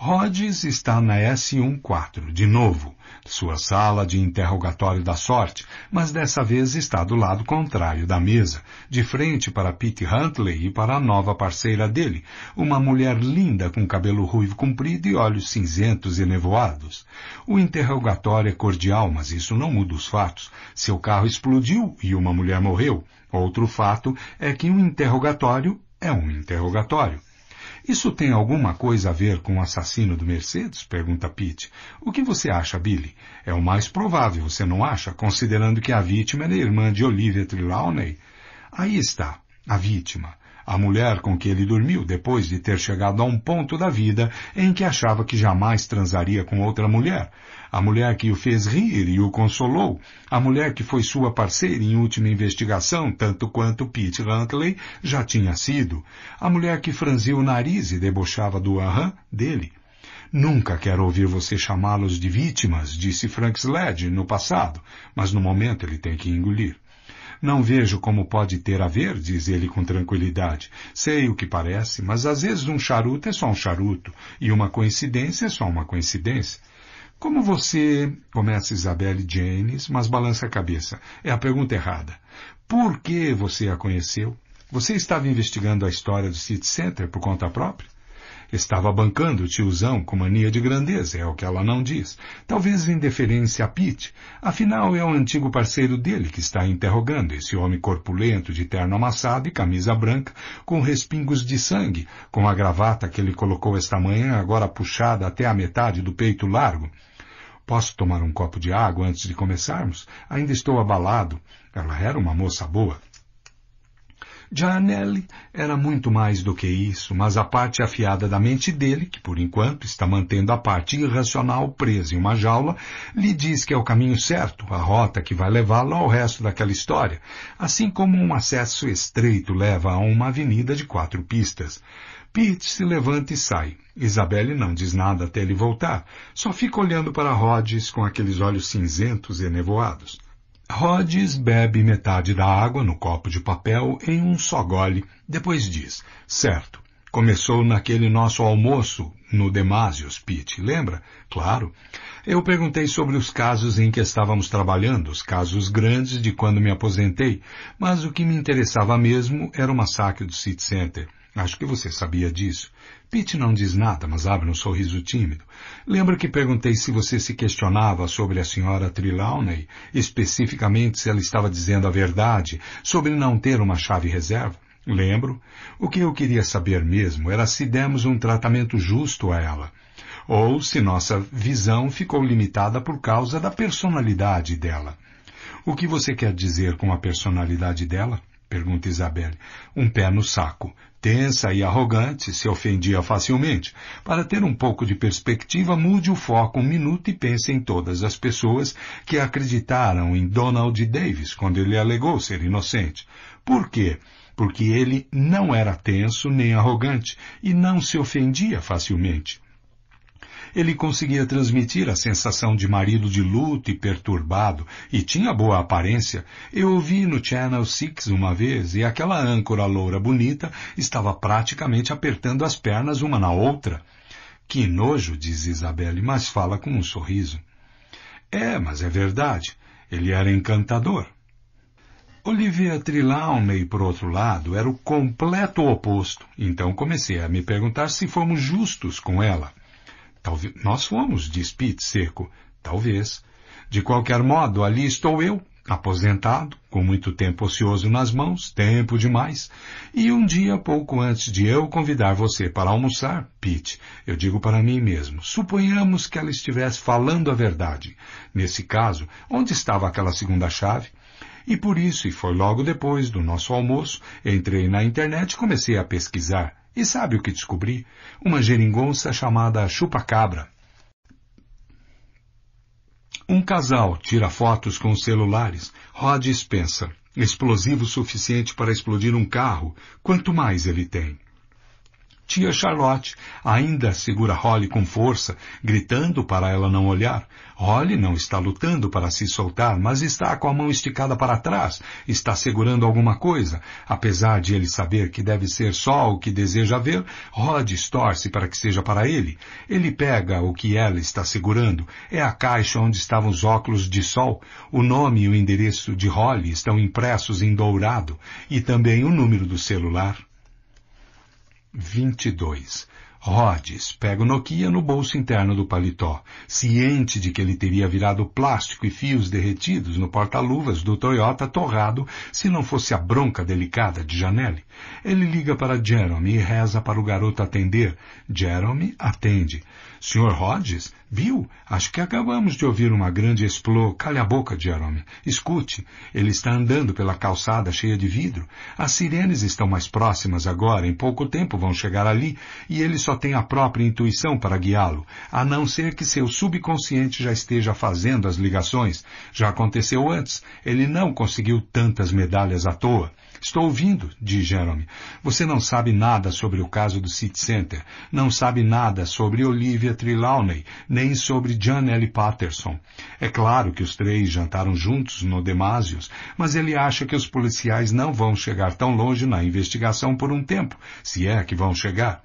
Rhodes está na S14, de novo, sua sala de interrogatório da sorte, mas dessa vez está do lado contrário da mesa, de frente para Pete Huntley e para a nova parceira dele, uma mulher linda com cabelo ruivo comprido e olhos cinzentos e nevoados. O interrogatório é cordial, mas isso não muda os fatos. Seu carro explodiu e uma mulher morreu. Outro fato é que um interrogatório é um interrogatório. Isso tem alguma coisa a ver com o assassino do Mercedes? pergunta Pete. O que você acha, Billy? É o mais provável, você não acha? Considerando que a vítima era a irmã de Olivia Trelawney. Aí está, a vítima. A mulher com que ele dormiu depois de ter chegado a um ponto da vida em que achava que jamais transaria com outra mulher a mulher que o fez rir e o consolou, a mulher que foi sua parceira em última investigação, tanto quanto Pete Huntley já tinha sido, a mulher que franziu o nariz e debochava do aham dele. Nunca quero ouvir você chamá-los de vítimas, disse Frank Slade no passado, mas no momento ele tem que engolir. Não vejo como pode ter a ver, diz ele com tranquilidade. Sei o que parece, mas às vezes um charuto é só um charuto e uma coincidência é só uma coincidência. Como você, começa Isabelle Janes, mas balança a cabeça. É a pergunta errada. Por que você a conheceu? Você estava investigando a história do City Center por conta própria? Estava bancando o tiozão com mania de grandeza, é o que ela não diz. Talvez em deferência a Pete. Afinal, é o um antigo parceiro dele que está interrogando, esse homem corpulento, de terno amassado e camisa branca, com respingos de sangue, com a gravata que ele colocou esta manhã, agora puxada até a metade do peito largo. Posso tomar um copo de água antes de começarmos? Ainda estou abalado. Ela era uma moça boa. Gianelli era muito mais do que isso, mas a parte afiada da mente dele, que por enquanto está mantendo a parte irracional presa em uma jaula, lhe diz que é o caminho certo, a rota que vai levá-lo ao resto daquela história, assim como um acesso estreito leva a uma avenida de quatro pistas. Pete se levanta e sai. Isabelle não diz nada até ele voltar. Só fica olhando para Rhodes com aqueles olhos cinzentos e nevoados. Rhodes bebe metade da água no copo de papel em um só gole. Depois diz, certo, Começou naquele nosso almoço no Demásios, Pete, lembra? Claro. Eu perguntei sobre os casos em que estávamos trabalhando, os casos grandes de quando me aposentei, mas o que me interessava mesmo era o massacre do City Center. Acho que você sabia disso. Pete não diz nada, mas abre um sorriso tímido. Lembra que perguntei se você se questionava sobre a senhora Trelawney, especificamente se ela estava dizendo a verdade, sobre não ter uma chave reserva? Lembro. O que eu queria saber mesmo era se demos um tratamento justo a ela, ou se nossa visão ficou limitada por causa da personalidade dela. O que você quer dizer com a personalidade dela? Pergunta Isabelle. Um pé no saco. Tensa e arrogante, se ofendia facilmente. Para ter um pouco de perspectiva, mude o foco um minuto e pense em todas as pessoas que acreditaram em Donald Davis quando ele alegou ser inocente. Por quê? Porque ele não era tenso nem arrogante e não se ofendia facilmente. Ele conseguia transmitir a sensação de marido de luto e perturbado, e tinha boa aparência. Eu ouvi no Channel 6 uma vez, e aquela âncora loura bonita estava praticamente apertando as pernas uma na outra. Que nojo, diz Isabelle, mas fala com um sorriso. É, mas é verdade. Ele era encantador. Olivia Trelawney, por outro lado, era o completo oposto, então comecei a me perguntar se fomos justos com ela. Talvez, nós fomos, diz Pete seco. Talvez. De qualquer modo, ali estou eu, aposentado, com muito tempo ocioso nas mãos, tempo demais, e um dia pouco antes de eu convidar você para almoçar, Pete, eu digo para mim mesmo, suponhamos que ela estivesse falando a verdade. Nesse caso, onde estava aquela segunda chave? E por isso, e foi logo depois do nosso almoço, entrei na internet e comecei a pesquisar. E sabe o que descobri? Uma geringonça chamada chupa-cabra. Um casal tira fotos com celulares. Rod Spencer. Explosivo suficiente para explodir um carro, quanto mais ele tem. Tia Charlotte ainda segura Holly com força, gritando para ela não olhar. Holly não está lutando para se soltar, mas está com a mão esticada para trás, está segurando alguma coisa. Apesar de ele saber que deve ser só o que deseja ver, Rod estorce para que seja para ele. Ele pega o que ela está segurando. É a caixa onde estavam os óculos de sol. O nome e o endereço de Holly estão impressos em dourado e também o número do celular. 22. Rhodes pega o Nokia no bolso interno do paletó, ciente de que ele teria virado plástico e fios derretidos no porta-luvas do Toyota torrado se não fosse a bronca delicada de Janelle. Ele liga para Jeremy e reza para o garoto atender. Jeremy atende. Sr. Hodges? Viu? Acho que acabamos de ouvir uma grande explosão. Calha a boca, Jerome. Escute. Ele está andando pela calçada cheia de vidro. As sirenes estão mais próximas agora. Em pouco tempo vão chegar ali e ele só tem a própria intuição para guiá-lo, a não ser que seu subconsciente já esteja fazendo as ligações. Já aconteceu antes. Ele não conseguiu tantas medalhas à toa. Estou ouvindo, diz Jerome. Você não sabe nada sobre o caso do City Center, não sabe nada sobre Olivia Trelawney, nem sobre John L. Patterson. É claro que os três jantaram juntos no Demasios, mas ele acha que os policiais não vão chegar tão longe na investigação por um tempo, se é que vão chegar.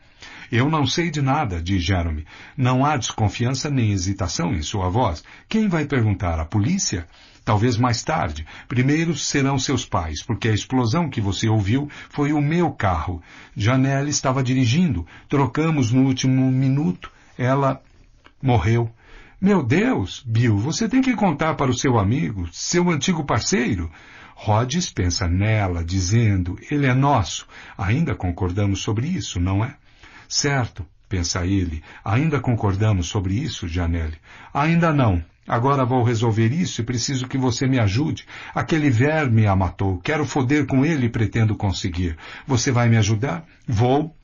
Eu não sei de nada, diz Jerome. Não há desconfiança nem hesitação em sua voz. Quem vai perguntar? A polícia? talvez mais tarde. Primeiro serão seus pais, porque a explosão que você ouviu foi o meu carro. Janelle estava dirigindo. Trocamos no último minuto. Ela morreu. Meu Deus, Bill, você tem que contar para o seu amigo, seu antigo parceiro. Rhodes pensa nela, dizendo, ele é nosso. Ainda concordamos sobre isso, não é? Certo, pensa ele. Ainda concordamos sobre isso, Janelle? Ainda não, Agora vou resolver isso e preciso que você me ajude. Aquele verme a matou. Quero foder com ele e pretendo conseguir. Você vai me ajudar? Vou.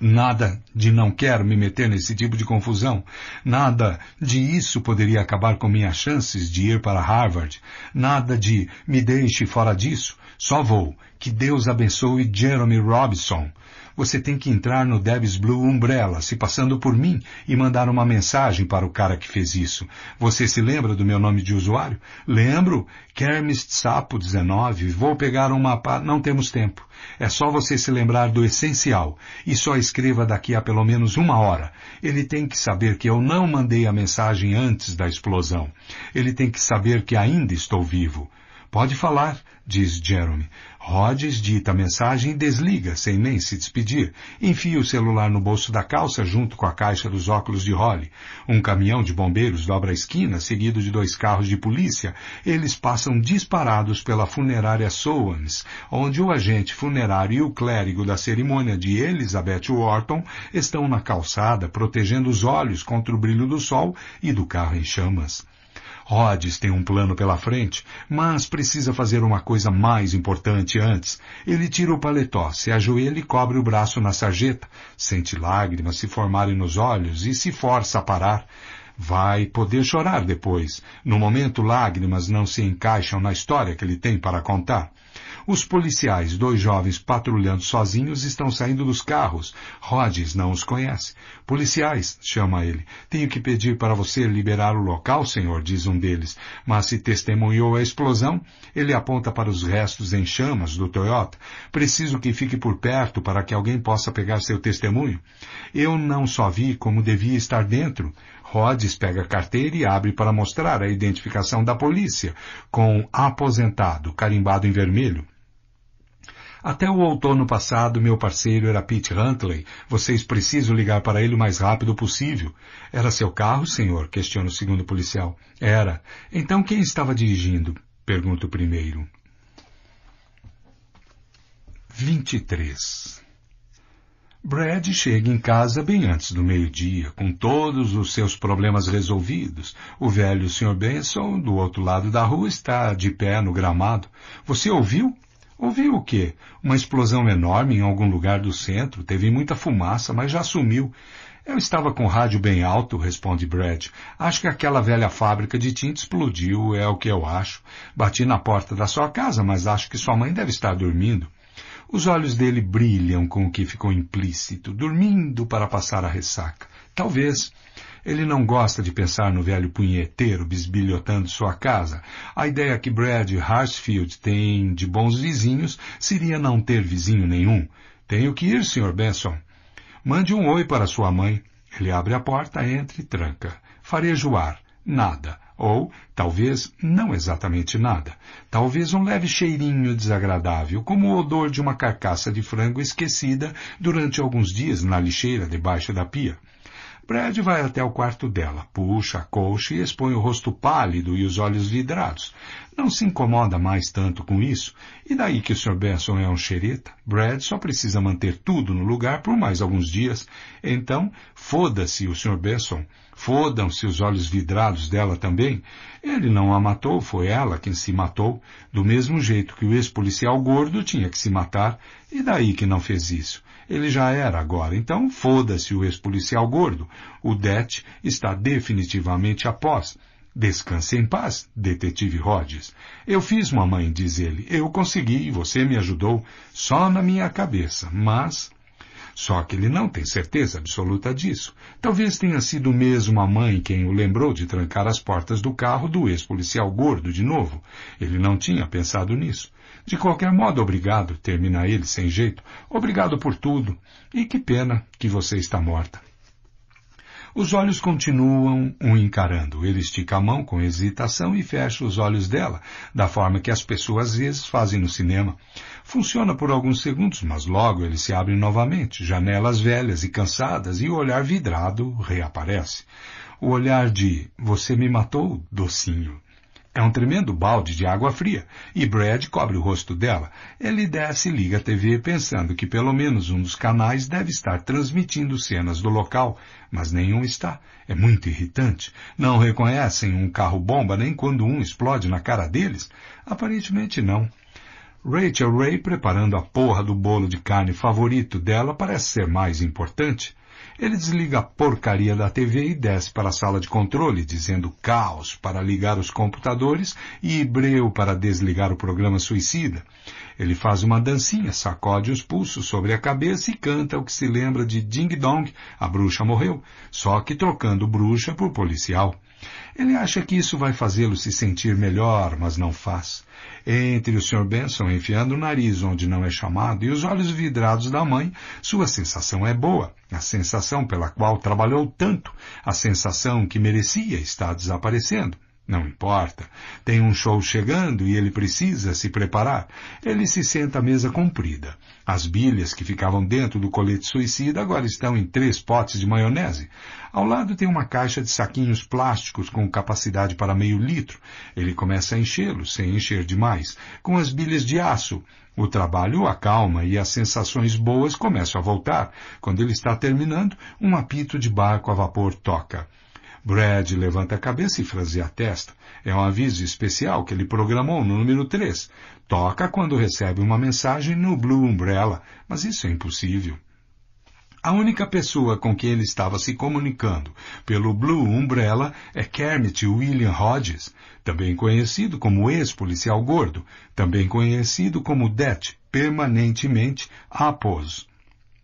Nada de não quero me meter nesse tipo de confusão. Nada de isso poderia acabar com minhas chances de ir para Harvard. Nada de me deixe fora disso. Só vou. Que Deus abençoe Jeremy Robinson você tem que entrar no Debs Blue Umbrella, se passando por mim, e mandar uma mensagem para o cara que fez isso. Você se lembra do meu nome de usuário? Lembro? Kermis Sapo 19. Vou pegar uma... mapa. Não temos tempo. É só você se lembrar do essencial. E só escreva daqui a pelo menos uma hora. Ele tem que saber que eu não mandei a mensagem antes da explosão. Ele tem que saber que ainda estou vivo. Pode falar diz Jeremy. Rhodes dita a mensagem e desliga, sem nem se despedir. Enfia o celular no bolso da calça junto com a caixa dos óculos de Holly. Um caminhão de bombeiros dobra a esquina, seguido de dois carros de polícia. Eles passam disparados pela funerária Sowans, onde o agente funerário e o clérigo da cerimônia de Elizabeth Wharton estão na calçada, protegendo os olhos contra o brilho do sol e do carro em chamas. Rhodes tem um plano pela frente, mas precisa fazer uma coisa mais importante antes. Ele tira o paletó, se ajoelha e cobre o braço na sarjeta, sente lágrimas se formarem nos olhos e se força a parar. Vai poder chorar depois. No momento, lágrimas não se encaixam na história que ele tem para contar. Os policiais, dois jovens patrulhando sozinhos, estão saindo dos carros. Rhodes não os conhece. Policiais, chama ele. Tenho que pedir para você liberar o local, senhor, diz um deles. Mas se testemunhou a explosão, ele aponta para os restos em chamas do Toyota. Preciso que fique por perto para que alguém possa pegar seu testemunho. Eu não só vi como devia estar dentro. Rhodes pega a carteira e abre para mostrar a identificação da polícia, com aposentado, carimbado em vermelho. Até o outono passado, meu parceiro era Pete Huntley. Vocês precisam ligar para ele o mais rápido possível. Era seu carro, senhor? Questiona o segundo policial. Era. Então quem estava dirigindo? Pergunta o primeiro. 23. Brad chega em casa bem antes do meio-dia, com todos os seus problemas resolvidos. O velho Sr. Benson, do outro lado da rua, está de pé no gramado. Você ouviu? ouvi o quê? Uma explosão enorme em algum lugar do centro, teve muita fumaça, mas já sumiu. Eu estava com o rádio bem alto, responde Brad. Acho que aquela velha fábrica de tinta explodiu, é o que eu acho. Bati na porta da sua casa, mas acho que sua mãe deve estar dormindo. Os olhos dele brilham com o que ficou implícito, dormindo para passar a ressaca. Talvez. Ele não gosta de pensar no velho punheteiro bisbilhotando sua casa. A ideia que Brad Harsfield tem de bons vizinhos seria não ter vizinho nenhum. Tenho que ir, Sr. Benson. Mande um oi para sua mãe. Ele abre a porta, entra e tranca. Farejo ar. Nada. Ou, talvez, não exatamente nada. Talvez um leve cheirinho desagradável, como o odor de uma carcaça de frango esquecida durante alguns dias na lixeira debaixo da pia. Brad vai até o quarto dela, puxa a colcha e expõe o rosto pálido e os olhos vidrados. Não se incomoda mais tanto com isso, e daí que o Sr. Benson é um xereta, Brad só precisa manter tudo no lugar por mais alguns dias. Então, foda-se o Sr. Benson, fodam-se os olhos vidrados dela também. Ele não a matou, foi ela quem se matou, do mesmo jeito que o ex-policial gordo tinha que se matar, e daí que não fez isso. Ele já era agora. Então, foda-se o ex-policial gordo. O Det está definitivamente após. Descanse em paz, detetive Rhodes. Eu fiz, mamãe, diz ele. Eu consegui, você me ajudou. Só na minha cabeça, mas... Só que ele não tem certeza absoluta disso. Talvez tenha sido mesmo a mãe quem o lembrou de trancar as portas do carro do ex-policial gordo de novo. Ele não tinha pensado nisso. De qualquer modo, obrigado, termina ele sem jeito. Obrigado por tudo. E que pena que você está morta. Os olhos continuam um encarando. Ele estica a mão com hesitação e fecha os olhos dela, da forma que as pessoas às vezes fazem no cinema. Funciona por alguns segundos, mas logo ele se abre novamente. Janelas velhas e cansadas e o olhar vidrado reaparece. O olhar de você me matou, docinho. É um tremendo balde de água fria, e Brad cobre o rosto dela. Ele desce e liga a TV pensando que pelo menos um dos canais deve estar transmitindo cenas do local, mas nenhum está. É muito irritante. Não reconhecem um carro-bomba nem quando um explode na cara deles? Aparentemente não. Rachel Ray preparando a porra do bolo de carne favorito dela parece ser mais importante. Ele desliga a porcaria da TV e desce para a sala de controle, dizendo caos para ligar os computadores e hebreu para desligar o programa suicida. Ele faz uma dancinha, sacode os pulsos sobre a cabeça e canta o que se lembra de Ding Dong, a bruxa morreu, só que trocando bruxa por policial. Ele acha que isso vai fazê-lo se sentir melhor, mas não faz. Entre o Sr. Benson enfiando o nariz onde não é chamado e os olhos vidrados da mãe, sua sensação é boa, a sensação pela qual trabalhou tanto, a sensação que merecia está desaparecendo. Não importa. Tem um show chegando e ele precisa se preparar. Ele se senta à mesa comprida. As bilhas que ficavam dentro do colete suicida agora estão em três potes de maionese. Ao lado tem uma caixa de saquinhos plásticos com capacidade para meio litro. Ele começa a enchê-los, sem encher demais, com as bilhas de aço. O trabalho acalma e as sensações boas começam a voltar. Quando ele está terminando, um apito de barco a vapor toca. Brad levanta a cabeça e franze a testa. É um aviso especial que ele programou no número 3. Toca quando recebe uma mensagem no Blue Umbrella, mas isso é impossível. A única pessoa com quem ele estava se comunicando pelo Blue Umbrella é Kermit William Hodges, também conhecido como ex-policial gordo, também conhecido como Det, permanentemente Apos.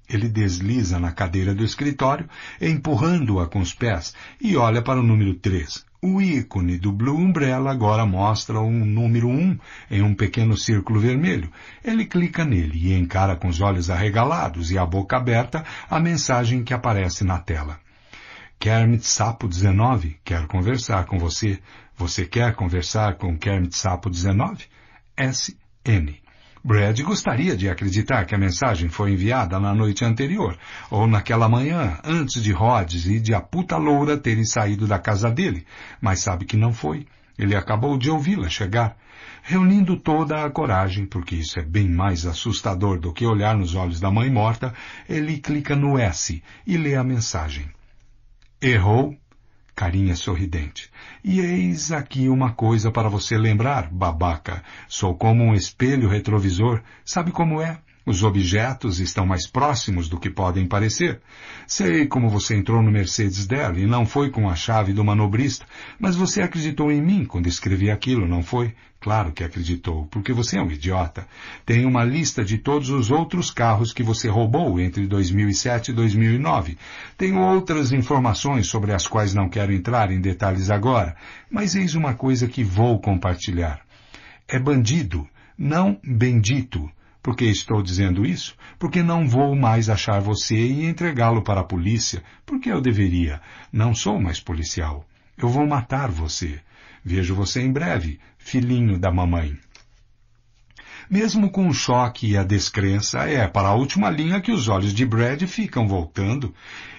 Ele desliza na cadeira do escritório, empurrando-a com os pés, e olha para o número 3. O ícone do Blue Umbrella agora mostra um número 1 em um pequeno círculo vermelho. Ele clica nele e encara com os olhos arregalados e a boca aberta a mensagem que aparece na tela. Kermit Sapo 19 quer conversar com você. Você quer conversar com Kermit Sapo 19? SN. Brad gostaria de acreditar que a mensagem foi enviada na noite anterior, ou naquela manhã, antes de Rhodes e de a puta loura terem saído da casa dele, mas sabe que não foi. Ele acabou de ouvi-la chegar, reunindo toda a coragem, porque isso é bem mais assustador do que olhar nos olhos da mãe morta, ele clica no S e lê a mensagem. Errou carinha sorridente. E eis aqui uma coisa para você lembrar, babaca. Sou como um espelho retrovisor. Sabe como é? Os objetos estão mais próximos do que podem parecer. Sei como você entrou no Mercedes dela e não foi com a chave do manobrista, mas você acreditou em mim quando escrevi aquilo, não foi? Claro que acreditou, porque você é um idiota. Tem uma lista de todos os outros carros que você roubou entre 2007 e 2009. Tenho outras informações sobre as quais não quero entrar em detalhes agora, mas eis uma coisa que vou compartilhar. É bandido, não bendito por que estou dizendo isso? Porque não vou mais achar você e entregá-lo para a polícia, porque eu deveria. Não sou mais policial. Eu vou matar você. Vejo você em breve, filhinho da mamãe. Mesmo com o choque e a descrença, é para a última linha que os olhos de Brad ficam voltando.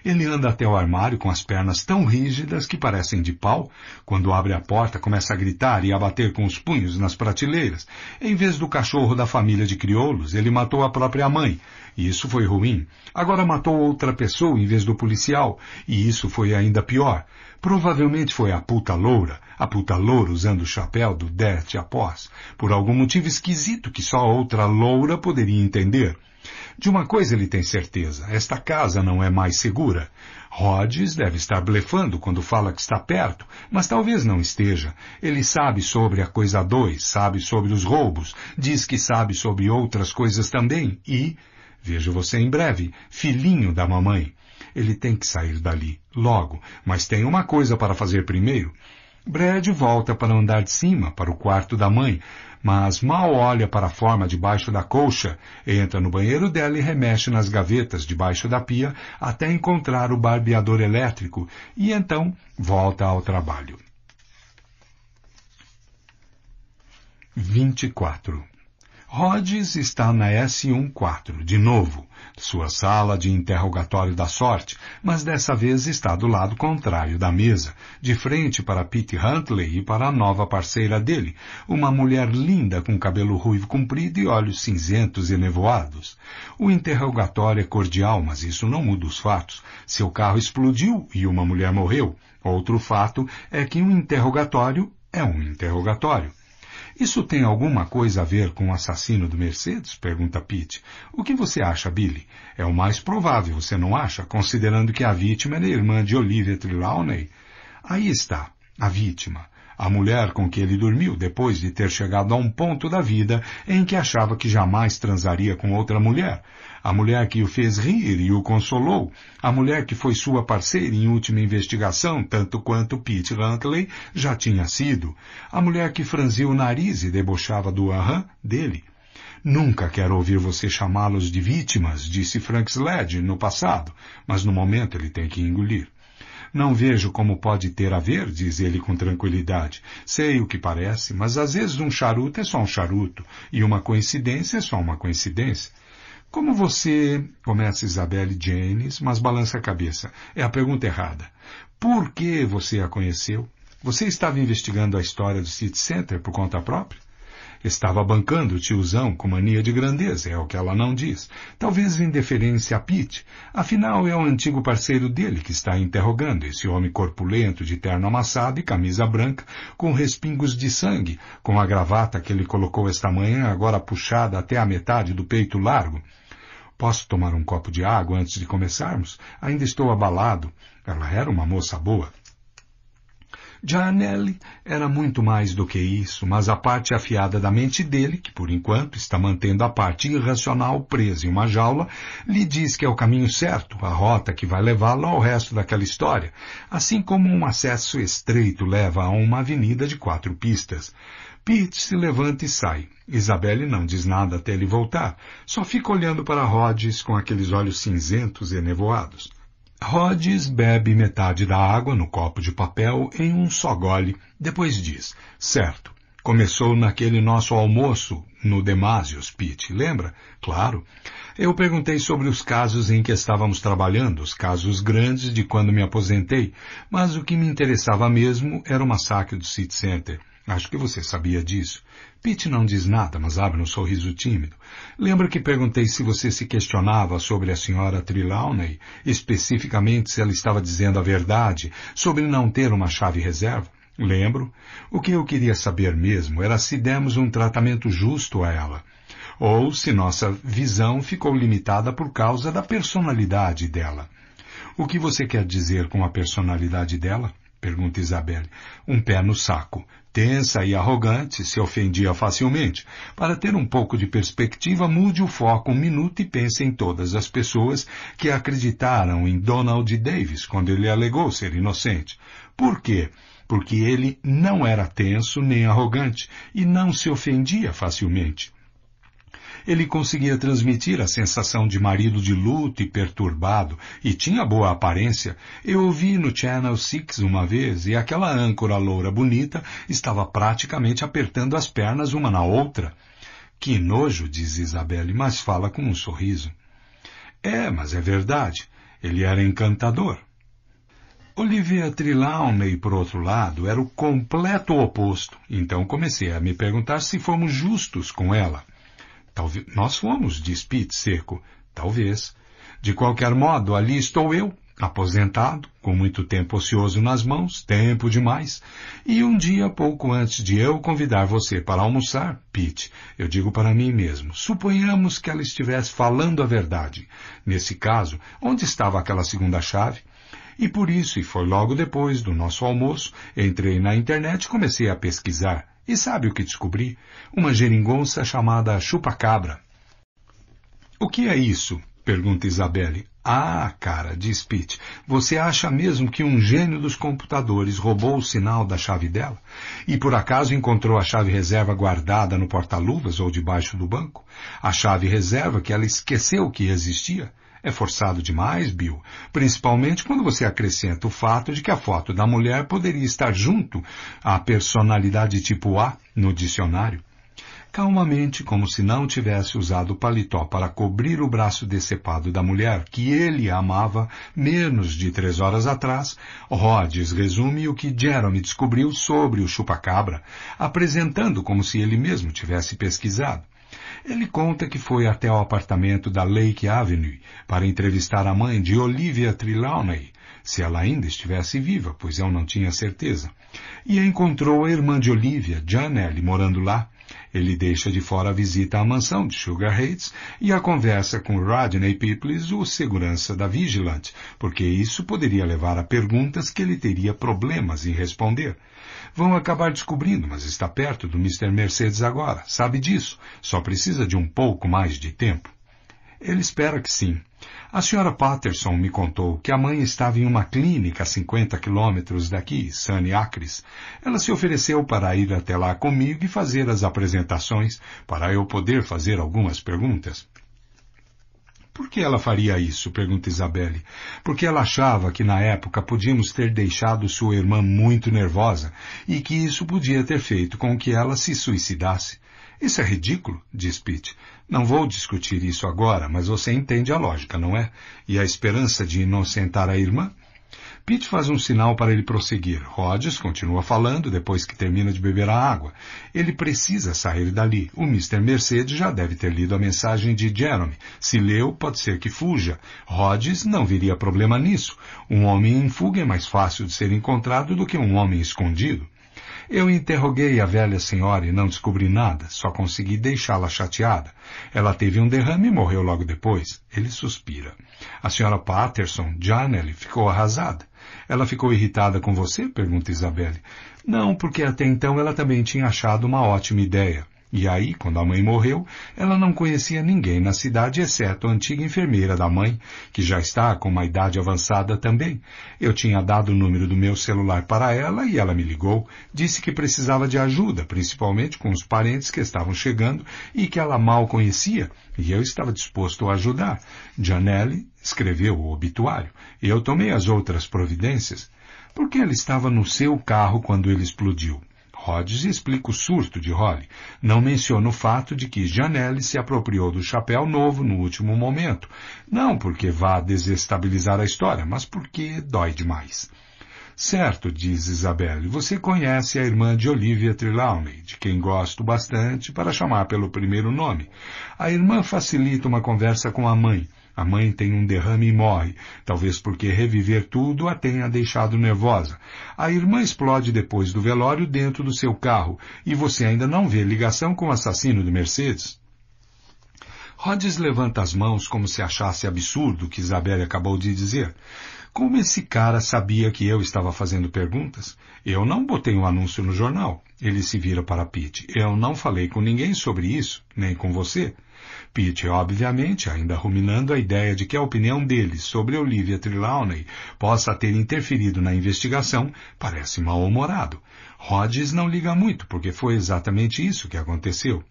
Ele anda até o armário com as pernas tão rígidas que parecem de pau. Quando abre a porta, começa a gritar e a bater com os punhos nas prateleiras. Em vez do cachorro da família de crioulos, ele matou a própria mãe. E isso foi ruim. Agora matou outra pessoa em vez do policial. E isso foi ainda pior. Provavelmente foi a puta loura, a puta loura usando o chapéu do Dete após, por algum motivo esquisito que só outra loura poderia entender. De uma coisa ele tem certeza, esta casa não é mais segura. Rhodes deve estar blefando quando fala que está perto, mas talvez não esteja. Ele sabe sobre a coisa 2, sabe sobre os roubos, diz que sabe sobre outras coisas também e, vejo você em breve, filhinho da mamãe. Ele tem que sair dali, logo, mas tem uma coisa para fazer primeiro. Brad volta para o andar de cima, para o quarto da mãe, mas mal olha para a forma debaixo da colcha, entra no banheiro dela e remexe nas gavetas debaixo da pia até encontrar o barbeador elétrico e então volta ao trabalho. 24. Rhodes está na S14, de novo, sua sala de interrogatório da sorte, mas dessa vez está do lado contrário da mesa, de frente para Pete Huntley e para a nova parceira dele, uma mulher linda com cabelo ruivo comprido e olhos cinzentos e nevoados. O interrogatório é cordial, mas isso não muda os fatos. Seu carro explodiu e uma mulher morreu. Outro fato é que um interrogatório é um interrogatório. Isso tem alguma coisa a ver com o assassino do Mercedes? pergunta Pete. O que você acha, Billy? É o mais provável, você não acha, considerando que a vítima era é a irmã de Olivia Trelawney? Aí está, a vítima. A mulher com que ele dormiu depois de ter chegado a um ponto da vida em que achava que jamais transaria com outra mulher, a mulher que o fez rir e o consolou, a mulher que foi sua parceira em última investigação, tanto quanto Pete Huntley já tinha sido, a mulher que franziu o nariz e debochava do aham dele. Nunca quero ouvir você chamá-los de vítimas, disse Frank Slade no passado, mas no momento ele tem que engolir. Não vejo como pode ter a ver, diz ele com tranquilidade. Sei o que parece, mas às vezes um charuto é só um charuto e uma coincidência é só uma coincidência. Como você, começa Isabelle James, mas balança a cabeça. É a pergunta errada. Por que você a conheceu? Você estava investigando a história do City Center por conta própria? Estava bancando o tiozão com mania de grandeza, é o que ela não diz. Talvez em deferência a Pete. Afinal, é o antigo parceiro dele que está interrogando, esse homem corpulento, de terno amassado e camisa branca, com respingos de sangue, com a gravata que ele colocou esta manhã, agora puxada até a metade do peito largo. Posso tomar um copo de água antes de começarmos? Ainda estou abalado. Ela era uma moça boa. Gianelli era muito mais do que isso, mas a parte afiada da mente dele, que por enquanto está mantendo a parte irracional presa em uma jaula, lhe diz que é o caminho certo, a rota que vai levá-lo ao resto daquela história, assim como um acesso estreito leva a uma avenida de quatro pistas. Pete se levanta e sai. Isabelle não diz nada até ele voltar. Só fica olhando para Rhodes com aqueles olhos cinzentos e nevoados. Rhodes bebe metade da água no copo de papel em um só gole, depois diz: Certo, começou naquele nosso almoço no Demásios, Pete, lembra? Claro. Eu perguntei sobre os casos em que estávamos trabalhando, os casos grandes de quando me aposentei, mas o que me interessava mesmo era o massacre do City Center. Acho que você sabia disso. Pete não diz nada, mas abre um sorriso tímido. Lembra que perguntei se você se questionava sobre a senhora Trelawney, especificamente se ela estava dizendo a verdade sobre não ter uma chave reserva? Lembro. O que eu queria saber mesmo era se demos um tratamento justo a ela, ou se nossa visão ficou limitada por causa da personalidade dela. O que você quer dizer com a personalidade dela? Pergunta Isabelle. Um pé no saco tensa e arrogante, se ofendia facilmente. Para ter um pouco de perspectiva, mude o foco um minuto e pense em todas as pessoas que acreditaram em Donald Davis quando ele alegou ser inocente. Por quê? Porque ele não era tenso nem arrogante e não se ofendia facilmente. Ele conseguia transmitir a sensação de marido de luto e perturbado, e tinha boa aparência. Eu vi no Channel 6 uma vez, e aquela âncora loura bonita estava praticamente apertando as pernas uma na outra. Que nojo, diz Isabelle, mas fala com um sorriso. É, mas é verdade. Ele era encantador. Olivia Trelawney, por outro lado, era o completo oposto, então comecei a me perguntar se fomos justos com ela. Talvez, nós fomos, diz Pete seco. Talvez. De qualquer modo, ali estou eu, aposentado, com muito tempo ocioso nas mãos, tempo demais, e um dia pouco antes de eu convidar você para almoçar, Pete, eu digo para mim mesmo, suponhamos que ela estivesse falando a verdade. Nesse caso, onde estava aquela segunda chave? E por isso, e foi logo depois do nosso almoço, entrei na internet e comecei a pesquisar. E sabe o que descobri? Uma geringonça chamada Chupa Cabra. O que é isso? pergunta Isabelle. Ah, cara, diz Pete, você acha mesmo que um gênio dos computadores roubou o sinal da chave dela? E por acaso encontrou a chave reserva guardada no porta-luvas ou debaixo do banco? A chave reserva que ela esqueceu que existia? É forçado demais, Bill, principalmente quando você acrescenta o fato de que a foto da mulher poderia estar junto à personalidade tipo A no dicionário. Calmamente, como se não tivesse usado o paletó para cobrir o braço decepado da mulher que ele amava menos de três horas atrás, Rhodes resume o que Jeremy descobriu sobre o chupacabra, apresentando como se ele mesmo tivesse pesquisado. Ele conta que foi até o apartamento da Lake Avenue para entrevistar a mãe de Olivia Trelawney, se ela ainda estivesse viva, pois eu não tinha certeza, e encontrou a irmã de Olivia, Janelle, morando lá. Ele deixa de fora a visita à mansão de Sugar Heights e a conversa com Rodney Piplis, o segurança da Vigilante, porque isso poderia levar a perguntas que ele teria problemas em responder. Vão acabar descobrindo, mas está perto do Mr. Mercedes agora. Sabe disso. Só precisa de um pouco mais de tempo. Ele espera que sim. A senhora Patterson me contou que a mãe estava em uma clínica a 50 quilômetros daqui, Sunny Acres. Ela se ofereceu para ir até lá comigo e fazer as apresentações, para eu poder fazer algumas perguntas. Por que ela faria isso? pergunta Isabelle. Porque ela achava que na época podíamos ter deixado sua irmã muito nervosa e que isso podia ter feito com que ela se suicidasse. Isso é ridículo, diz Pete. Não vou discutir isso agora, mas você entende a lógica, não é? E a esperança de inocentar a irmã? Pete faz um sinal para ele prosseguir. Rhodes continua falando depois que termina de beber a água. Ele precisa sair dali. O Mr. Mercedes já deve ter lido a mensagem de Jeremy. Se leu, pode ser que fuja. Rhodes não viria problema nisso. Um homem em fuga é mais fácil de ser encontrado do que um homem escondido. Eu interroguei a velha senhora e não descobri nada, só consegui deixá-la chateada. Ela teve um derrame e morreu logo depois. Ele suspira. A senhora Patterson, Janelle, ficou arrasada. Ela ficou irritada com você? pergunta Isabelle. Não, porque até então ela também tinha achado uma ótima ideia. E aí, quando a mãe morreu, ela não conhecia ninguém na cidade, exceto a antiga enfermeira da mãe, que já está com uma idade avançada também. Eu tinha dado o número do meu celular para ela e ela me ligou. Disse que precisava de ajuda, principalmente com os parentes que estavam chegando e que ela mal conhecia, e eu estava disposto a ajudar. Janelli escreveu o obituário. Eu tomei as outras providências. Porque ela estava no seu carro quando ele explodiu? Rhodes explica o surto de Holly. Não menciona o fato de que Janelle se apropriou do chapéu novo no último momento. Não porque vá desestabilizar a história, mas porque dói demais. Certo, diz Isabelle, você conhece a irmã de Olivia Trelawney, de quem gosto bastante para chamar pelo primeiro nome. A irmã facilita uma conversa com a mãe. A mãe tem um derrame e morre, talvez porque reviver tudo a tenha deixado nervosa. A irmã explode depois do velório dentro do seu carro e você ainda não vê ligação com o assassino de Mercedes? Rhodes levanta as mãos como se achasse absurdo o que Isabelle acabou de dizer. Como esse cara sabia que eu estava fazendo perguntas? Eu não botei um anúncio no jornal. Ele se vira para Pete. Eu não falei com ninguém sobre isso, nem com você. Pete, obviamente, ainda ruminando a ideia de que a opinião dele sobre Olivia Trelawney possa ter interferido na investigação, parece mal-humorado. Rhodes não liga muito, porque foi exatamente isso que aconteceu.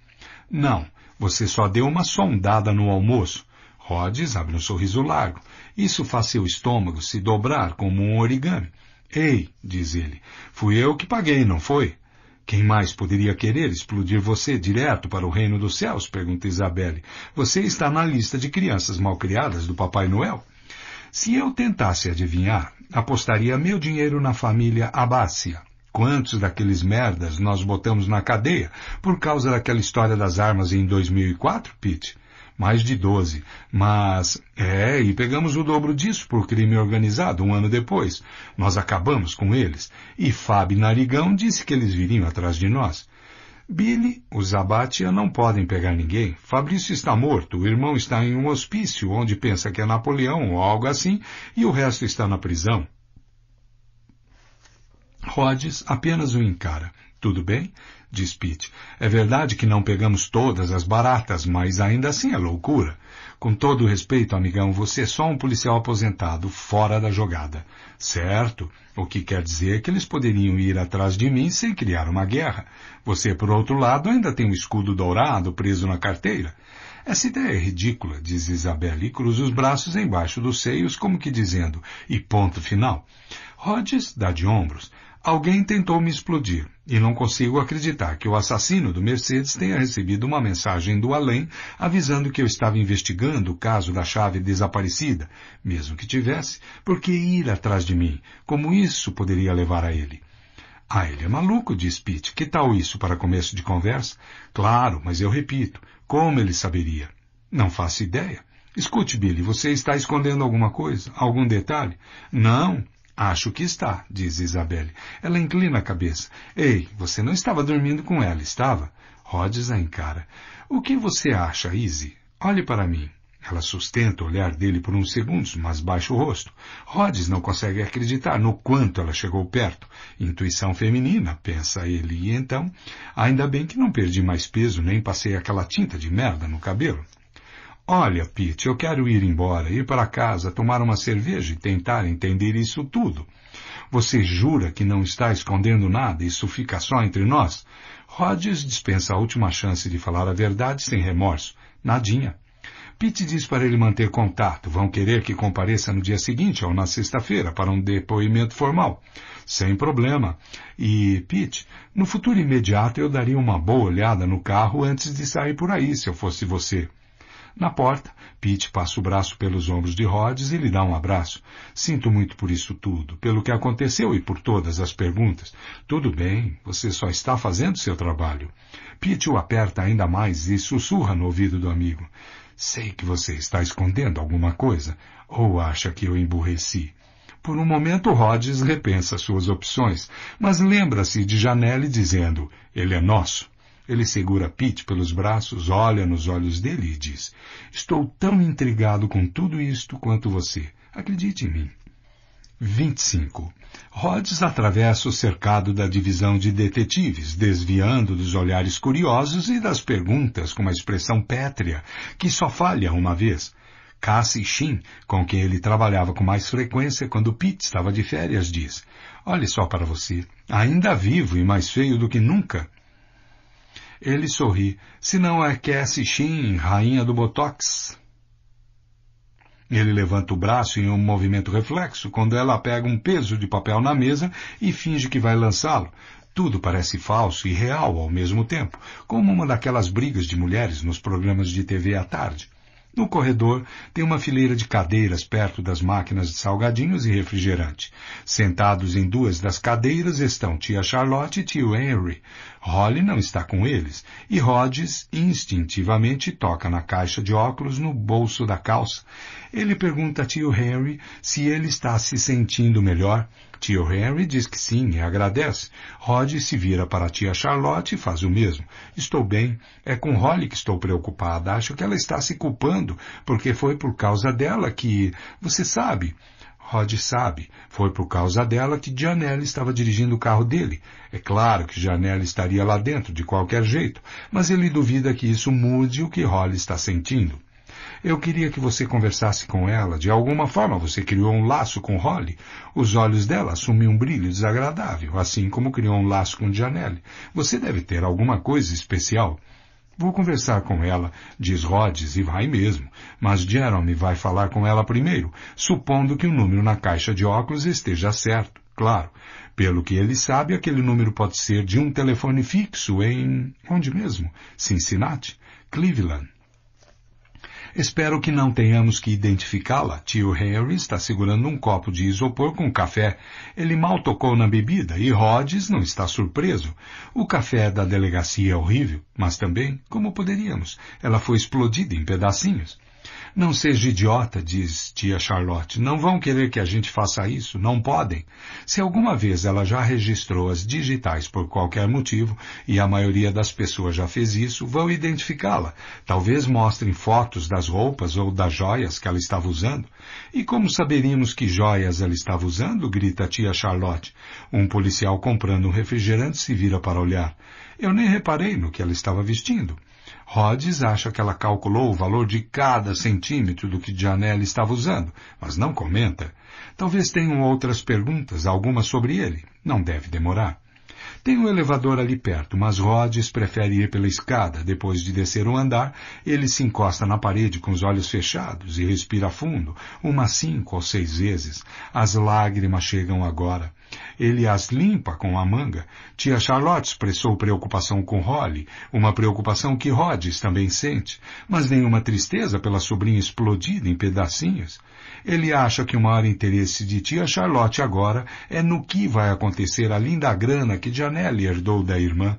Não, você só deu uma sondada no almoço. Rhodes abre um sorriso largo. Isso faz seu estômago se dobrar como um origami. Ei, diz ele, fui eu que paguei, não foi? Quem mais poderia querer explodir você direto para o reino dos céus? pergunta Isabelle. Você está na lista de crianças malcriadas do Papai Noel? Se eu tentasse adivinhar, apostaria meu dinheiro na família Abácia. Quantos daqueles merdas nós botamos na cadeia por causa daquela história das armas em 2004, Pete? mais de 12. Mas, é, e pegamos o dobro disso por crime organizado um ano depois. Nós acabamos com eles. E Fábio Narigão disse que eles viriam atrás de nós. Billy, os abatia não podem pegar ninguém. Fabrício está morto, o irmão está em um hospício onde pensa que é Napoleão ou algo assim, e o resto está na prisão. Rhodes apenas o encara. Tudo bem? diz Pete. É verdade que não pegamos todas as baratas, mas ainda assim é loucura. Com todo respeito, amigão, você é só um policial aposentado, fora da jogada. Certo, o que quer dizer que eles poderiam ir atrás de mim sem criar uma guerra. Você, por outro lado, ainda tem um escudo dourado preso na carteira. Essa ideia é ridícula, diz Isabelle e cruza os braços embaixo dos seios, como que dizendo, e ponto final. Rhodes dá de ombros. Alguém tentou me explodir. E não consigo acreditar que o assassino do Mercedes tenha recebido uma mensagem do além avisando que eu estava investigando o caso da chave desaparecida, mesmo que tivesse, porque ir atrás de mim, como isso poderia levar a ele? Ah, ele é maluco, diz Pete. Que tal isso para começo de conversa? Claro, mas eu repito, como ele saberia? Não faço ideia. Escute, Billy, você está escondendo alguma coisa? Algum detalhe? Não. Acho que está, diz Isabelle. Ela inclina a cabeça. Ei, você não estava dormindo com ela, estava? Rhodes a encara. O que você acha, Izzy? Olhe para mim. Ela sustenta o olhar dele por uns segundos, mas baixa o rosto. Rhodes não consegue acreditar no quanto ela chegou perto. Intuição feminina, pensa ele, e então, ainda bem que não perdi mais peso nem passei aquela tinta de merda no cabelo. Olha, Pete, eu quero ir embora, ir para casa, tomar uma cerveja e tentar entender isso tudo. Você jura que não está escondendo nada, isso fica só entre nós? Rhodes dispensa a última chance de falar a verdade sem remorso. Nadinha. Pete diz para ele manter contato. Vão querer que compareça no dia seguinte ou na sexta-feira para um depoimento formal. Sem problema. E, Pete, no futuro imediato eu daria uma boa olhada no carro antes de sair por aí, se eu fosse você. Na porta, Pete passa o braço pelos ombros de Rhodes e lhe dá um abraço. Sinto muito por isso tudo, pelo que aconteceu e por todas as perguntas. Tudo bem, você só está fazendo seu trabalho. Pete o aperta ainda mais e sussurra no ouvido do amigo. Sei que você está escondendo alguma coisa, ou acha que eu emburreci. Por um momento, Rhodes repensa suas opções, mas lembra-se de Janelle dizendo, ele é nosso. Ele segura Pete pelos braços, olha nos olhos dele e diz: Estou tão intrigado com tudo isto quanto você. Acredite em mim. 25. Rhodes atravessa o cercado da divisão de detetives, desviando dos olhares curiosos e das perguntas com uma expressão pétrea, que só falha uma vez. Cassie Shin, com quem ele trabalhava com mais frequência quando Pete estava de férias, diz: Olhe só para você, ainda vivo e mais feio do que nunca. Ele sorri. Se não é Cassie Shin, rainha do Botox? Ele levanta o braço em um movimento reflexo quando ela pega um peso de papel na mesa e finge que vai lançá-lo. Tudo parece falso e real ao mesmo tempo, como uma daquelas brigas de mulheres nos programas de TV à tarde. No corredor tem uma fileira de cadeiras perto das máquinas de salgadinhos e refrigerante. Sentados em duas das cadeiras estão tia Charlotte e tio Henry. Holly não está com eles e Rhodes instintivamente toca na caixa de óculos no bolso da calça. Ele pergunta a tio Harry se ele está se sentindo melhor. Tio Harry diz que sim e agradece. Rod se vira para a tia Charlotte e faz o mesmo. Estou bem. É com Holly que estou preocupada. Acho que ela está se culpando, porque foi por causa dela que... Você sabe... Rod sabe, foi por causa dela que Janelle estava dirigindo o carro dele. É claro que Janelle estaria lá dentro, de qualquer jeito, mas ele duvida que isso mude o que Holly está sentindo. Eu queria que você conversasse com ela. De alguma forma você criou um laço com Holly. Os olhos dela assumiam um brilho desagradável, assim como criou um laço com Janelle. Você deve ter alguma coisa especial. Vou conversar com ela, diz Rhodes, e vai mesmo. Mas Jeremy vai falar com ela primeiro, supondo que o número na caixa de óculos esteja certo. Claro, pelo que ele sabe, aquele número pode ser de um telefone fixo em... onde mesmo? Cincinnati? Cleveland. Espero que não tenhamos que identificá-la. Tio Harry está segurando um copo de isopor com café. Ele mal tocou na bebida e Rhodes não está surpreso. O café da delegacia é horrível, mas também, como poderíamos, ela foi explodida em pedacinhos. Não seja idiota, diz tia Charlotte. Não vão querer que a gente faça isso, não podem. Se alguma vez ela já registrou as digitais por qualquer motivo, e a maioria das pessoas já fez isso, vão identificá-la. Talvez mostrem fotos das roupas ou das joias que ela estava usando. E como saberíamos que joias ela estava usando? grita tia Charlotte. Um policial comprando um refrigerante se vira para olhar. Eu nem reparei no que ela estava vestindo. Rhodes acha que ela calculou o valor de cada centímetro do que Janelle estava usando, mas não comenta. Talvez tenham outras perguntas, algumas sobre ele. Não deve demorar. Tem um elevador ali perto, mas Rhodes prefere ir pela escada. Depois de descer um andar, ele se encosta na parede com os olhos fechados e respira fundo, umas cinco ou seis vezes. As lágrimas chegam agora. Ele as limpa com a manga. Tia Charlotte expressou preocupação com Holly, uma preocupação que Rhodes também sente, mas nenhuma tristeza pela sobrinha explodida em pedacinhos. Ele acha que o maior interesse de tia Charlotte agora é no que vai acontecer à linda grana que Janelle herdou da irmã.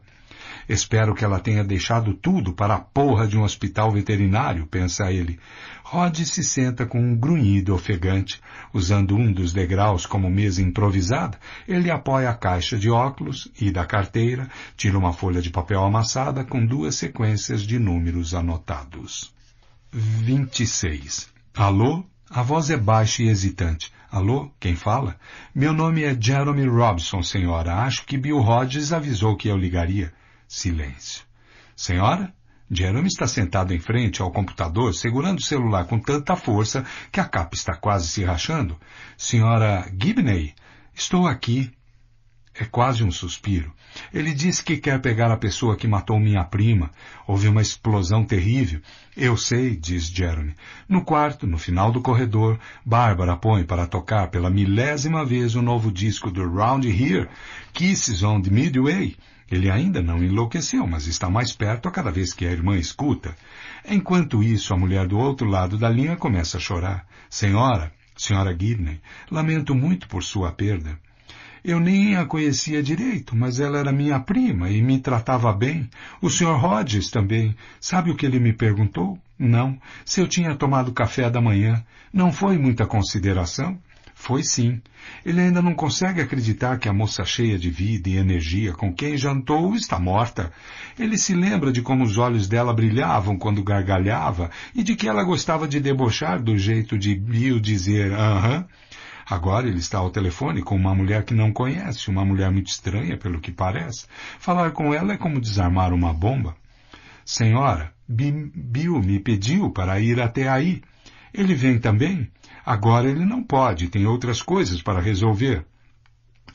Espero que ela tenha deixado tudo para a porra de um hospital veterinário, pensa ele. Rod se senta com um grunhido ofegante. Usando um dos degraus como mesa improvisada, ele apoia a caixa de óculos e da carteira, tira uma folha de papel amassada com duas sequências de números anotados. 26. Alô? A voz é baixa e hesitante. Alô? Quem fala? Meu nome é Jeremy Robson, senhora. Acho que Bill Rogers avisou que eu ligaria. Silêncio. Senhora? Jerome está sentado em frente ao computador, segurando o celular com tanta força que a capa está quase se rachando. Senhora Gibney, estou aqui. É quase um suspiro. Ele disse que quer pegar a pessoa que matou minha prima. Houve uma explosão terrível. Eu sei, diz Jeremy. No quarto, no final do corredor, Bárbara põe para tocar pela milésima vez o novo disco do Round Here, Kisses on the Midway. Ele ainda não enlouqueceu, mas está mais perto a cada vez que a irmã escuta. Enquanto isso, a mulher do outro lado da linha começa a chorar. Senhora, senhora Gidney, lamento muito por sua perda. Eu nem a conhecia direito, mas ela era minha prima e me tratava bem. O senhor Rogers também. Sabe o que ele me perguntou? Não. Se eu tinha tomado café da manhã. Não foi muita consideração? Foi sim. Ele ainda não consegue acreditar que a moça cheia de vida e energia com quem jantou está morta. Ele se lembra de como os olhos dela brilhavam quando gargalhava e de que ela gostava de debochar do jeito de Bill dizer aham. Agora ele está ao telefone com uma mulher que não conhece, uma mulher muito estranha, pelo que parece. Falar com ela é como desarmar uma bomba. Senhora, Bill me pediu para ir até aí. Ele vem também? Agora ele não pode, tem outras coisas para resolver.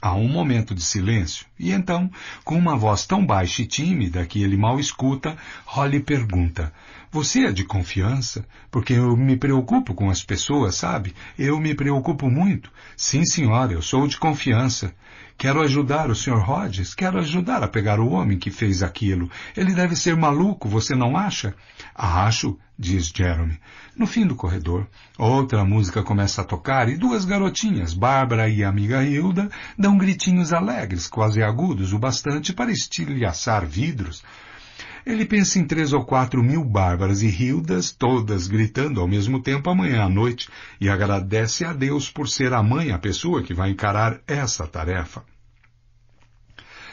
Há um momento de silêncio, e então, com uma voz tão baixa e tímida que ele mal escuta, Holly pergunta: Você é de confiança? Porque eu me preocupo com as pessoas, sabe? Eu me preocupo muito. Sim, senhora, eu sou de confiança. Quero ajudar o Sr. Rogers, quero ajudar a pegar o homem que fez aquilo. Ele deve ser maluco, você não acha? Ah, acho, diz Jeremy. No fim do corredor, outra música começa a tocar e duas garotinhas, Bárbara e a amiga Hilda, dão gritinhos alegres, quase agudos, o bastante para estilhaçar vidros. Ele pensa em três ou quatro mil Bárbaras e Hildas, todas gritando ao mesmo tempo amanhã à noite, e agradece a Deus por ser a mãe a pessoa que vai encarar essa tarefa.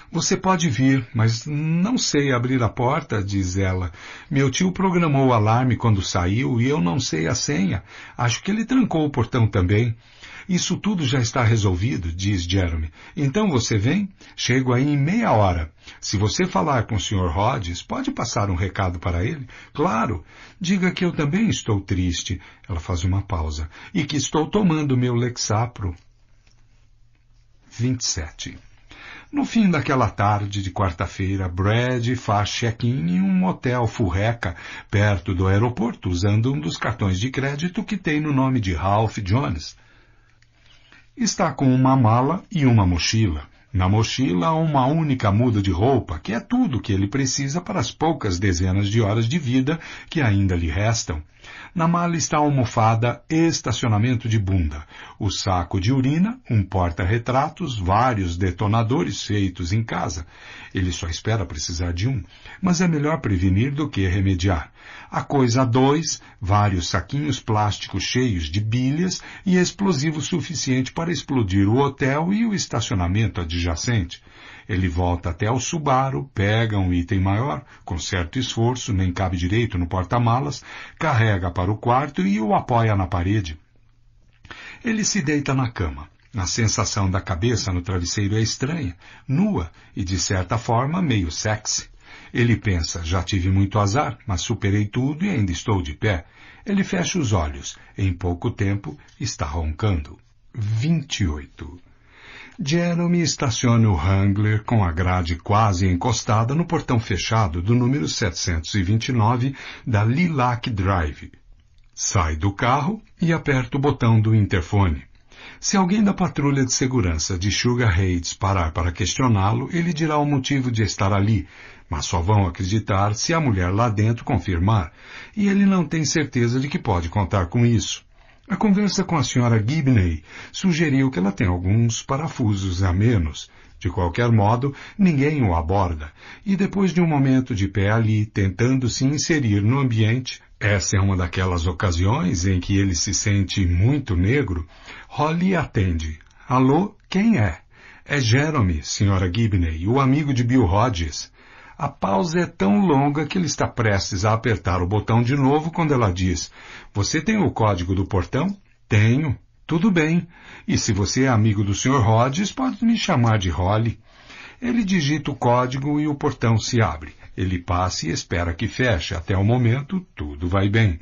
Você pode vir, mas não sei abrir a porta, diz ela. Meu tio programou o alarme quando saiu e eu não sei a senha. Acho que ele trancou o portão também. Isso tudo já está resolvido, diz Jeremy. Então você vem? Chego aí em meia hora. Se você falar com o Sr. Rhodes, pode passar um recado para ele? Claro. Diga que eu também estou triste. Ela faz uma pausa. E que estou tomando meu Lexapro. 27. No fim daquela tarde de quarta-feira, Brad faz check-in em um hotel furreca perto do aeroporto usando um dos cartões de crédito que tem no nome de Ralph Jones. Está com uma mala e uma mochila. Na mochila, uma única muda de roupa, que é tudo que ele precisa para as poucas dezenas de horas de vida que ainda lhe restam. Na mala está almofada estacionamento de bunda, o saco de urina, um porta-retratos, vários detonadores feitos em casa. Ele só espera precisar de um, mas é melhor prevenir do que remediar. A coisa dois, vários saquinhos plásticos cheios de bilhas e explosivo suficiente para explodir o hotel e o estacionamento adjacente. Ele volta até ao Subaru, pega um item maior, com certo esforço, nem cabe direito no porta-malas, carrega para o quarto e o apoia na parede. Ele se deita na cama. A sensação da cabeça no travesseiro é estranha, nua e, de certa forma, meio sexy. Ele pensa, já tive muito azar, mas superei tudo e ainda estou de pé. Ele fecha os olhos. Em pouco tempo, está roncando. 28. Jeremy estaciona o Wrangler com a grade quase encostada no portão fechado do número 729 da Lilac Drive. Sai do carro e aperta o botão do interfone. Se alguém da patrulha de segurança de Sugar Heights parar para questioná-lo, ele dirá o motivo de estar ali, mas só vão acreditar se a mulher lá dentro confirmar, e ele não tem certeza de que pode contar com isso. A conversa com a senhora Gibney sugeriu que ela tem alguns parafusos a menos. De qualquer modo, ninguém o aborda, e depois de um momento de pé ali, tentando se inserir no ambiente, essa é uma daquelas ocasiões em que ele se sente muito negro, Holly atende. Alô, quem é? É Jeremy, senhora Gibney, o amigo de Bill Hodges. A pausa é tão longa que ele está prestes a apertar o botão de novo quando ela diz: Você tem o código do portão? Tenho. Tudo bem. E se você é amigo do Sr. Rhodes, pode me chamar de Holly. Ele digita o código e o portão se abre. Ele passa e espera que feche. Até o momento, tudo vai bem.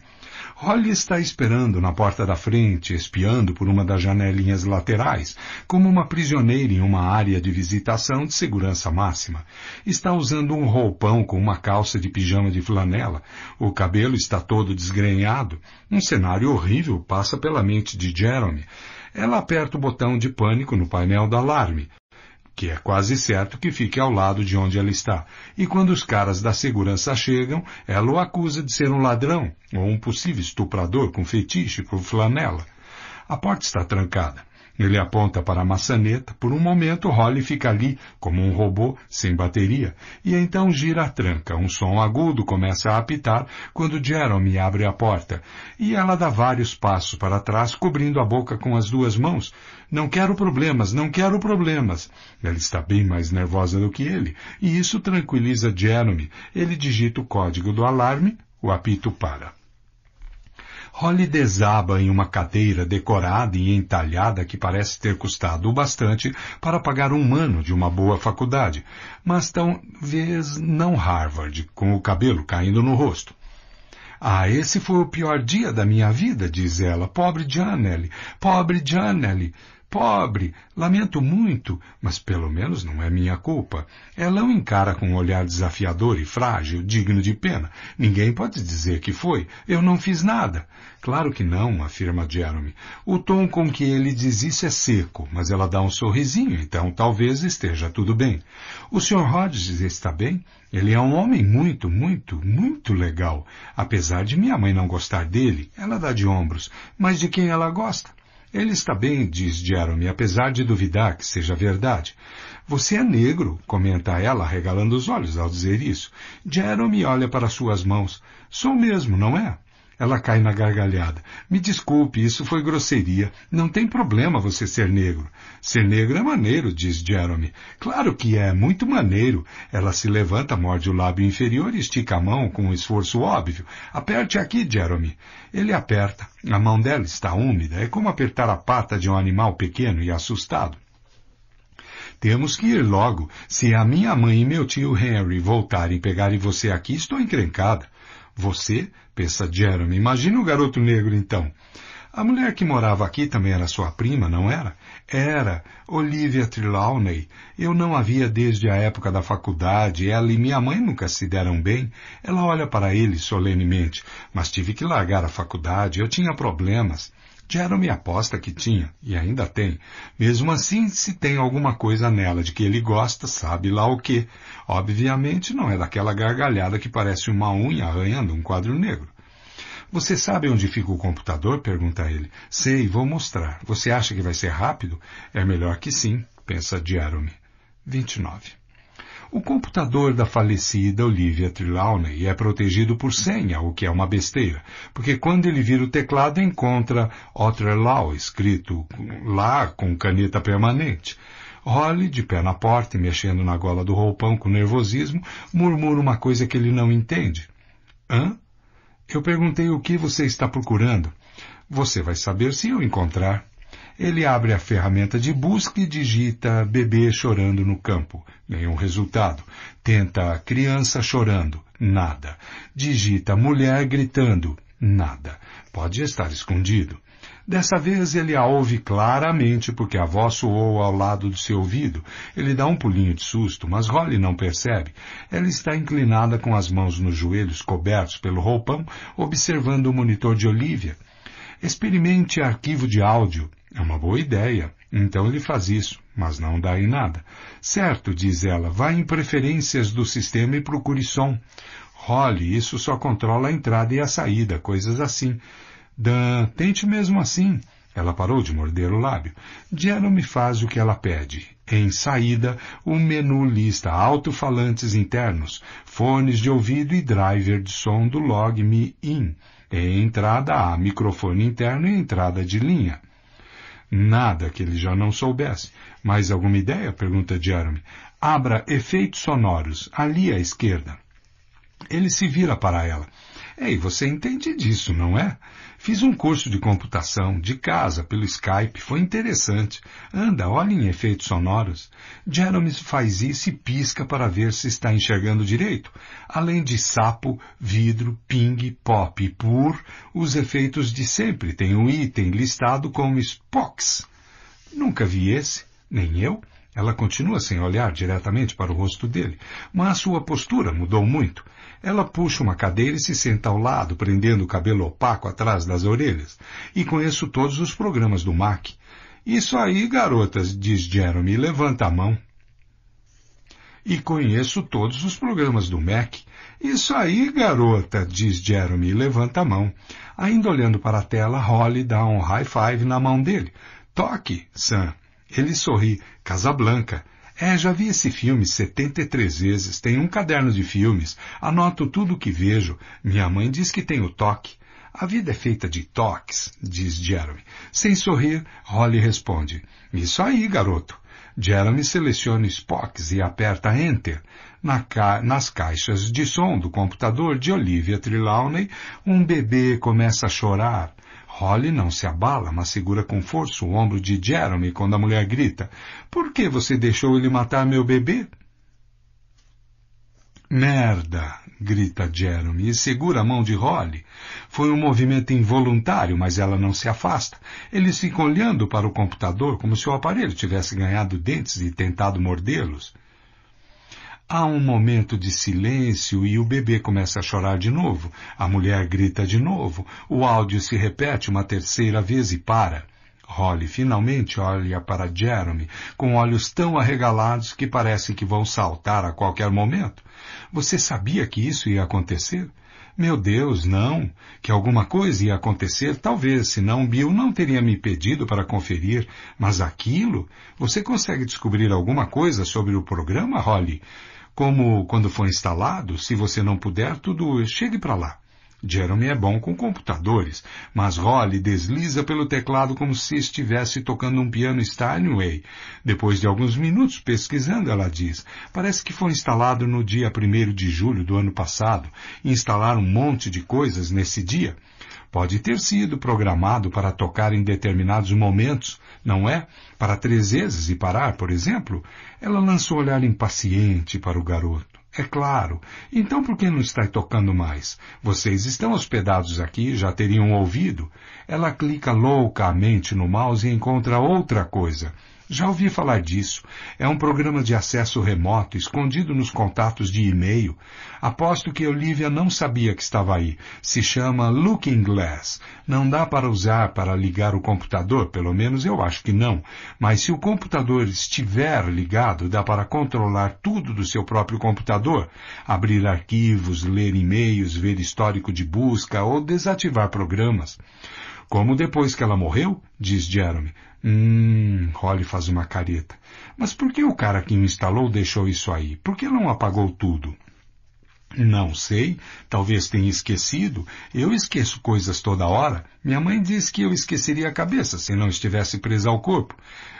Holly está esperando na porta da frente, espiando por uma das janelinhas laterais, como uma prisioneira em uma área de visitação de segurança máxima. Está usando um roupão com uma calça de pijama de flanela. O cabelo está todo desgrenhado. Um cenário horrível passa pela mente de Jeremy. Ela aperta o botão de pânico no painel do alarme que é quase certo que fique ao lado de onde ela está. E quando os caras da segurança chegam, ela o acusa de ser um ladrão ou um possível estuprador com fetiche por flanela. A porta está trancada. Ele aponta para a maçaneta. Por um momento, Holly fica ali, como um robô, sem bateria, e então gira a tranca. Um som agudo começa a apitar quando Jeremy abre a porta, e ela dá vários passos para trás, cobrindo a boca com as duas mãos, não quero problemas, não quero problemas. Ela está bem mais nervosa do que ele, e isso tranquiliza Jeremy. Ele digita o código do alarme, o apito para. Holly desaba em uma cadeira decorada e entalhada que parece ter custado o bastante para pagar um ano de uma boa faculdade, mas talvez não Harvard, com o cabelo caindo no rosto. Ah, esse foi o pior dia da minha vida, diz ela. Pobre Janelle, pobre Janelle. Pobre, lamento muito, mas pelo menos não é minha culpa. Ela o encara com um olhar desafiador e frágil, digno de pena. Ninguém pode dizer que foi. Eu não fiz nada. Claro que não, afirma Jeremy. O tom com que ele diz isso é seco, mas ela dá um sorrisinho, então talvez esteja tudo bem. O Sr. Hodges está bem? Ele é um homem muito, muito, muito legal. Apesar de minha mãe não gostar dele, ela dá de ombros, mas de quem ela gosta. Ele está bem, diz Jeremy, apesar de duvidar que seja verdade. Você é negro, comenta ela, regalando os olhos ao dizer isso. Jeremy olha para suas mãos. Sou mesmo, não é? Ela cai na gargalhada. Me desculpe, isso foi grosseria. Não tem problema você ser negro. Ser negro é maneiro, diz Jeremy. Claro que é, muito maneiro. Ela se levanta, morde o lábio inferior e estica a mão com um esforço óbvio. Aperte aqui, Jeremy. Ele aperta. A mão dela está úmida. É como apertar a pata de um animal pequeno e assustado. Temos que ir logo. Se a minha mãe e meu tio Henry voltarem pegarem você aqui, estou encrencada. Você, pensa Jeremy, imagina o garoto negro então. A mulher que morava aqui também era sua prima, não era? Era, Olivia Trelawney. Eu não a via desde a época da faculdade. Ela e minha mãe nunca se deram bem. Ela olha para ele solenemente. Mas tive que largar a faculdade. Eu tinha problemas. Jeremy aposta que tinha, e ainda tem. Mesmo assim, se tem alguma coisa nela de que ele gosta, sabe lá o que. Obviamente não é daquela gargalhada que parece uma unha arranhando um quadro negro. Você sabe onde fica o computador? pergunta ele. Sei, vou mostrar. Você acha que vai ser rápido? É melhor que sim, pensa Jeremy. 29. O computador da falecida Olivia Trelawney é protegido por senha, o que é uma besteira, porque quando ele vira o teclado encontra Otterlau escrito lá com caneta permanente. Holly, de pé na porta e mexendo na gola do roupão com nervosismo, murmura uma coisa que ele não entende. Hã? Eu perguntei o que você está procurando. Você vai saber se eu encontrar. Ele abre a ferramenta de busca e digita bebê chorando no campo. Nenhum resultado. Tenta criança chorando. Nada. Digita mulher gritando. Nada. Pode estar escondido. Dessa vez ele a ouve claramente porque a voz soou ao lado do seu ouvido. Ele dá um pulinho de susto, mas Holly não percebe. Ela está inclinada com as mãos nos joelhos cobertos pelo roupão, observando o monitor de Olivia. Experimente arquivo de áudio é uma boa ideia. Então ele faz isso, mas não dá em nada. Certo, diz ela, vá em preferências do sistema e procure som. Role, isso só controla a entrada e a saída, coisas assim. Dan, tente mesmo assim. Ela parou de morder o lábio. Jeremy faz o que ela pede. Em saída, o menu lista alto-falantes internos, fones de ouvido e driver de som do Log Me In. Em entrada, há microfone interno e entrada de linha. Nada que ele já não soubesse. Mais alguma ideia? Pergunta Jeremy. Abra efeitos sonoros, ali à esquerda. Ele se vira para ela. Ei, você entende disso, não é? Fiz um curso de computação de casa pelo Skype, foi interessante. Anda, olha em efeitos sonoros. Jeremy faz isso e pisca para ver se está enxergando direito. Além de sapo, vidro, ping, pop e pur, os efeitos de sempre. Tem um item listado como Spox. Nunca vi esse, nem eu. Ela continua sem olhar diretamente para o rosto dele, mas sua postura mudou muito. Ela puxa uma cadeira e se senta ao lado, prendendo o cabelo opaco atrás das orelhas. E conheço todos os programas do Mac. Isso aí, garotas, diz Jeremy, levanta a mão. E conheço todos os programas do Mac. Isso aí, garota, diz Jeremy, levanta a mão. Ainda olhando para a tela, Holly dá um high five na mão dele. Toque, Sam. Ele sorri. Casa Blanca. É, já vi esse filme 73 vezes, tenho um caderno de filmes, anoto tudo o que vejo. Minha mãe diz que tenho toque. A vida é feita de toques, diz Jeremy. Sem sorrir, Holly responde. Isso aí, garoto. Jeremy seleciona Spocks e aperta Enter. Na ca... Nas caixas de som do computador de Olivia Trelawney, um bebê começa a chorar Holly não se abala, mas segura com força o ombro de Jeremy quando a mulher grita: Por que você deixou ele matar meu bebê? Merda! grita Jeremy e segura a mão de Holly. Foi um movimento involuntário, mas ela não se afasta. Ele ficam olhando para o computador como se o aparelho tivesse ganhado dentes e tentado mordê-los. Há um momento de silêncio e o bebê começa a chorar de novo. A mulher grita de novo. O áudio se repete uma terceira vez e para. Holly finalmente olha para Jeremy com olhos tão arregalados que parece que vão saltar a qualquer momento. Você sabia que isso ia acontecer? Meu Deus, não. Que alguma coisa ia acontecer, talvez, senão Bill não teria me pedido para conferir. Mas aquilo? Você consegue descobrir alguma coisa sobre o programa, Holly? Como quando for instalado, se você não puder, tudo chegue para lá. Jeremy é bom com computadores, mas Holly desliza pelo teclado como se estivesse tocando um piano Steinway. Depois de alguns minutos pesquisando, ela diz, parece que foi instalado no dia 1 de julho do ano passado. Instalaram um monte de coisas nesse dia. Pode ter sido programado para tocar em determinados momentos, não é? Para três vezes e parar, por exemplo? Ela lançou um olhar impaciente para o garoto. É claro. Então por que não está tocando mais? Vocês estão hospedados aqui, já teriam ouvido. Ela clica loucamente no mouse e encontra outra coisa. Já ouvi falar disso. É um programa de acesso remoto, escondido nos contatos de e-mail. Aposto que Olivia não sabia que estava aí. Se chama Looking Glass. Não dá para usar para ligar o computador, pelo menos eu acho que não. Mas se o computador estiver ligado, dá para controlar tudo do seu próprio computador. Abrir arquivos, ler e-mails, ver histórico de busca ou desativar programas. Como depois que ela morreu, diz Jeremy, Hum, Holly faz uma careta. Mas por que o cara que instalou deixou isso aí? Por que não apagou tudo? Não sei, talvez tenha esquecido. Eu esqueço coisas toda hora. Minha mãe diz que eu esqueceria a cabeça se não estivesse presa ao corpo.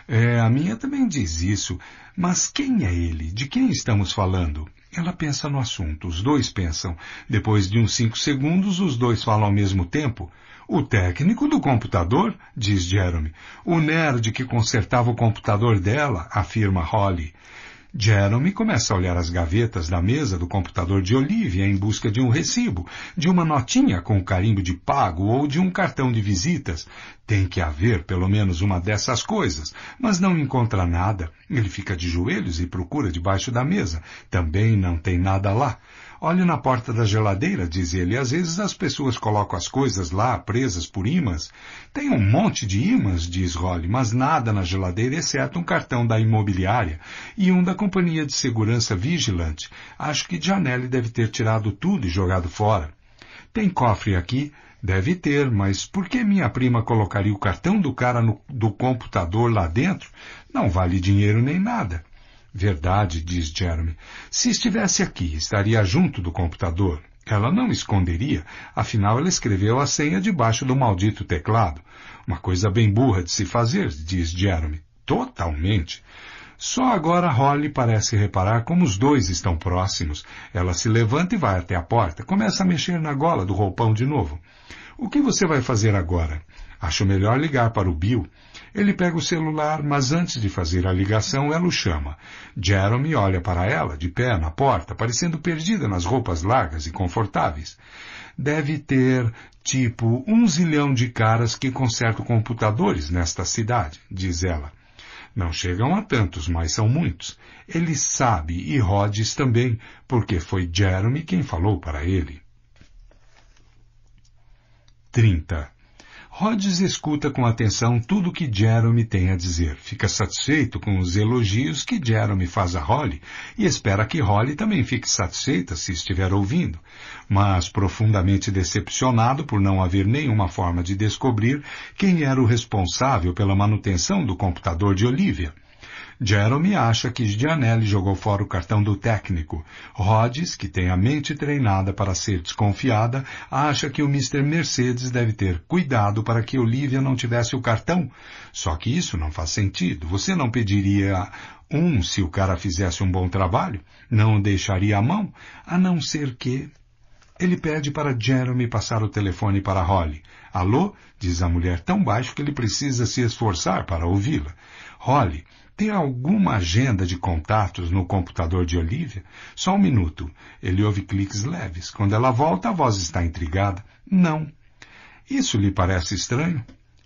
É, a minha também diz isso. Mas quem é ele? De quem estamos falando? Ela pensa no assunto, os dois pensam. Depois de uns cinco segundos, os dois falam ao mesmo tempo. O técnico do computador, diz Jeremy. O nerd que consertava o computador dela, afirma Holly. Jeremy começa a olhar as gavetas da mesa do computador de Olivia em busca de um recibo, de uma notinha com o carimbo de pago ou de um cartão de visitas. Tem que haver pelo menos uma dessas coisas, mas não encontra nada. Ele fica de joelhos e procura debaixo da mesa. Também não tem nada lá. Olhe na porta da geladeira, diz ele. Às vezes as pessoas colocam as coisas lá, presas por imãs. Tem um monte de imãs, diz Holly, mas nada na geladeira, exceto um cartão da imobiliária e um da companhia de segurança vigilante. Acho que Janelli deve ter tirado tudo e jogado fora. Tem cofre aqui? Deve ter, mas por que minha prima colocaria o cartão do cara no, do computador lá dentro? Não vale dinheiro nem nada. Verdade, diz Jeremy. Se estivesse aqui, estaria junto do computador. Ela não esconderia, afinal ela escreveu a senha debaixo do maldito teclado. Uma coisa bem burra de se fazer, diz Jeremy. Totalmente. Só agora Holly parece reparar como os dois estão próximos. Ela se levanta e vai até a porta, começa a mexer na gola do roupão de novo. O que você vai fazer agora? Acho melhor ligar para o Bill. Ele pega o celular, mas antes de fazer a ligação, ela o chama. Jeremy olha para ela, de pé na porta, parecendo perdida nas roupas largas e confortáveis. Deve ter, tipo, um zilhão de caras que consertam computadores nesta cidade, diz ela. Não chegam a tantos, mas são muitos. Ele sabe e Rhodes também, porque foi Jeremy quem falou para ele. 30. Rhodes escuta com atenção tudo o que Jeremy tem a dizer. Fica satisfeito com os elogios que Jeremy faz a Holly e espera que Holly também fique satisfeita se estiver ouvindo, mas profundamente decepcionado por não haver nenhuma forma de descobrir quem era o responsável pela manutenção do computador de Olivia. Jeremy acha que Gianelli jogou fora o cartão do técnico. Rhodes, que tem a mente treinada para ser desconfiada, acha que o Mr. Mercedes deve ter cuidado para que Olivia não tivesse o cartão. Só que isso não faz sentido. Você não pediria um se o cara fizesse um bom trabalho? Não deixaria a mão? A não ser que... Ele pede para Jeremy passar o telefone para Holly. Alô? diz a mulher tão baixo que ele precisa se esforçar para ouvi-la. Holly tem alguma agenda de contatos no computador de Olivia? Só um minuto. Ele ouve cliques leves. Quando ela volta, a voz está intrigada. Não. Isso lhe parece estranho?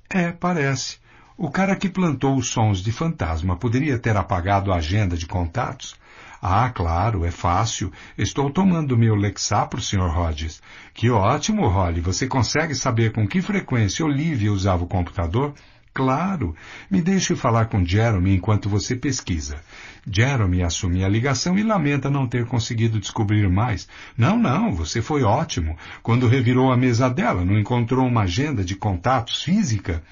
É, parece. O cara que plantou os sons de fantasma poderia ter apagado a agenda de contatos? Ah, claro, é fácil. Estou tomando meu Lexapro, Sr. Rogers. Que ótimo, Holly. Você consegue saber com que frequência Olivia usava o computador? Claro! Me deixe falar com Jeremy enquanto você pesquisa. Jeremy assume a ligação e lamenta não ter conseguido descobrir mais. Não, não, você foi ótimo. Quando revirou a mesa dela, não encontrou uma agenda de contatos física?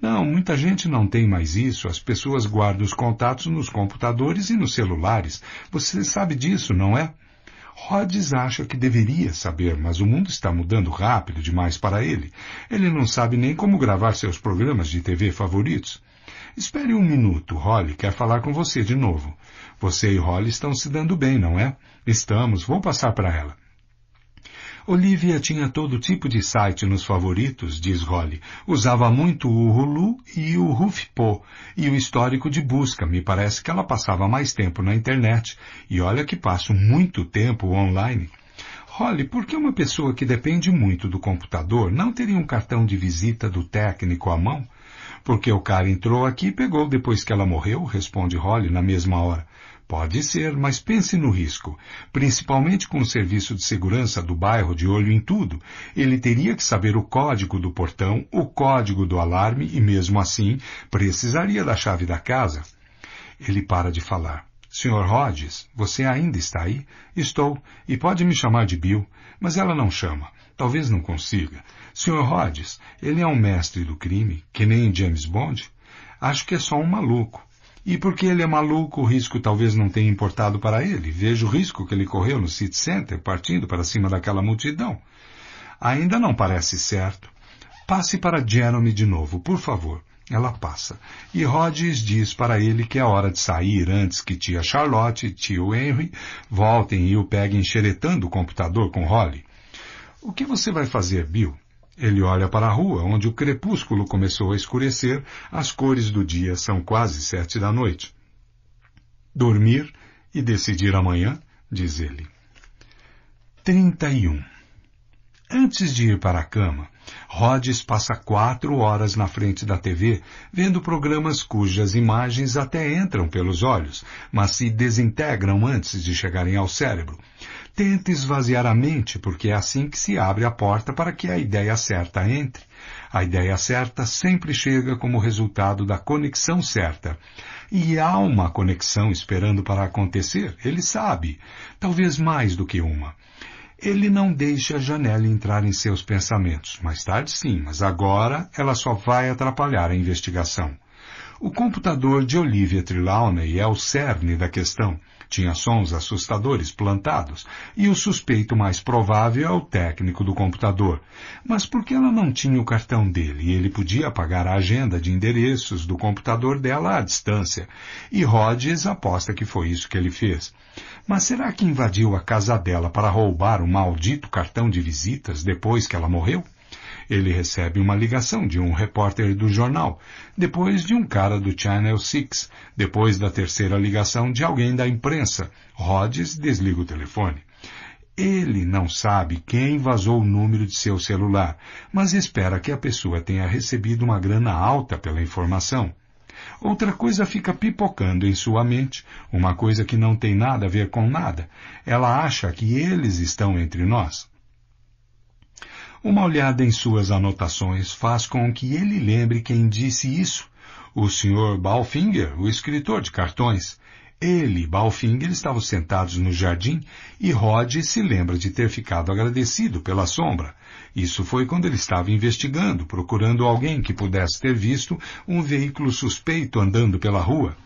Não, muita gente não tem mais isso. As pessoas guardam os contatos nos computadores e nos celulares. Você sabe disso, não é? Rhodes acha que deveria saber, mas o mundo está mudando rápido demais para ele. Ele não sabe nem como gravar seus programas de TV favoritos. Espere um minuto, Holly quer falar com você de novo. Você e Holly estão se dando bem, não é? Estamos, vou passar para ela. Olivia tinha todo tipo de site nos favoritos, diz Holly. Usava muito o Hulu e o Rufpo, e o histórico de busca. Me parece que ela passava mais tempo na internet. E olha que passo muito tempo online. Holly, por que uma pessoa que depende muito do computador não teria um cartão de visita do técnico à mão? Porque o cara entrou aqui e pegou depois que ela morreu, responde Holly na mesma hora. Pode ser, mas pense no risco. Principalmente com o serviço de segurança do bairro de olho em tudo. Ele teria que saber o código do portão, o código do alarme e, mesmo assim, precisaria da chave da casa. Ele para de falar. Sr. Rhodes, você ainda está aí? Estou, e pode me chamar de Bill, mas ela não chama. Talvez não consiga. Sr. Rhodes, ele é um mestre do crime, que nem James Bond? Acho que é só um maluco. E porque ele é maluco, o risco talvez não tenha importado para ele. Veja o risco que ele correu no City Center, partindo para cima daquela multidão. Ainda não parece certo. Passe para Jeremy de novo, por favor. Ela passa. E Rhodes diz para ele que é hora de sair antes que tia Charlotte e tio Henry voltem e o peguem xeretando o computador com Holly. O que você vai fazer, Bill? Ele olha para a rua, onde o crepúsculo começou a escurecer, as cores do dia são quase sete da noite. Dormir e decidir amanhã, diz ele. 31. Antes de ir para a cama, Rhodes passa quatro horas na frente da TV vendo programas cujas imagens até entram pelos olhos, mas se desintegram antes de chegarem ao cérebro, Tente esvaziar a mente, porque é assim que se abre a porta para que a ideia certa entre. A ideia certa sempre chega como resultado da conexão certa. E há uma conexão esperando para acontecer, ele sabe, talvez mais do que uma. Ele não deixa a janela entrar em seus pensamentos. Mais tarde sim, mas agora ela só vai atrapalhar a investigação. O computador de Olivia Trelawney é o cerne da questão tinha sons assustadores plantados, e o suspeito mais provável é o técnico do computador. Mas por que ela não tinha o cartão dele e ele podia apagar a agenda de endereços do computador dela à distância? E Rhodes aposta que foi isso que ele fez. Mas será que invadiu a casa dela para roubar o maldito cartão de visitas depois que ela morreu? Ele recebe uma ligação de um repórter do jornal, depois de um cara do Channel 6, depois da terceira ligação de alguém da imprensa. Rhodes desliga o telefone. Ele não sabe quem vazou o número de seu celular, mas espera que a pessoa tenha recebido uma grana alta pela informação. Outra coisa fica pipocando em sua mente, uma coisa que não tem nada a ver com nada. Ela acha que eles estão entre nós. Uma olhada em suas anotações faz com que ele lembre quem disse isso, o Sr. Balfinger, o escritor de cartões. Ele e Balfinger estavam sentados no jardim e Rod se lembra de ter ficado agradecido pela sombra. Isso foi quando ele estava investigando, procurando alguém que pudesse ter visto um veículo suspeito andando pela rua.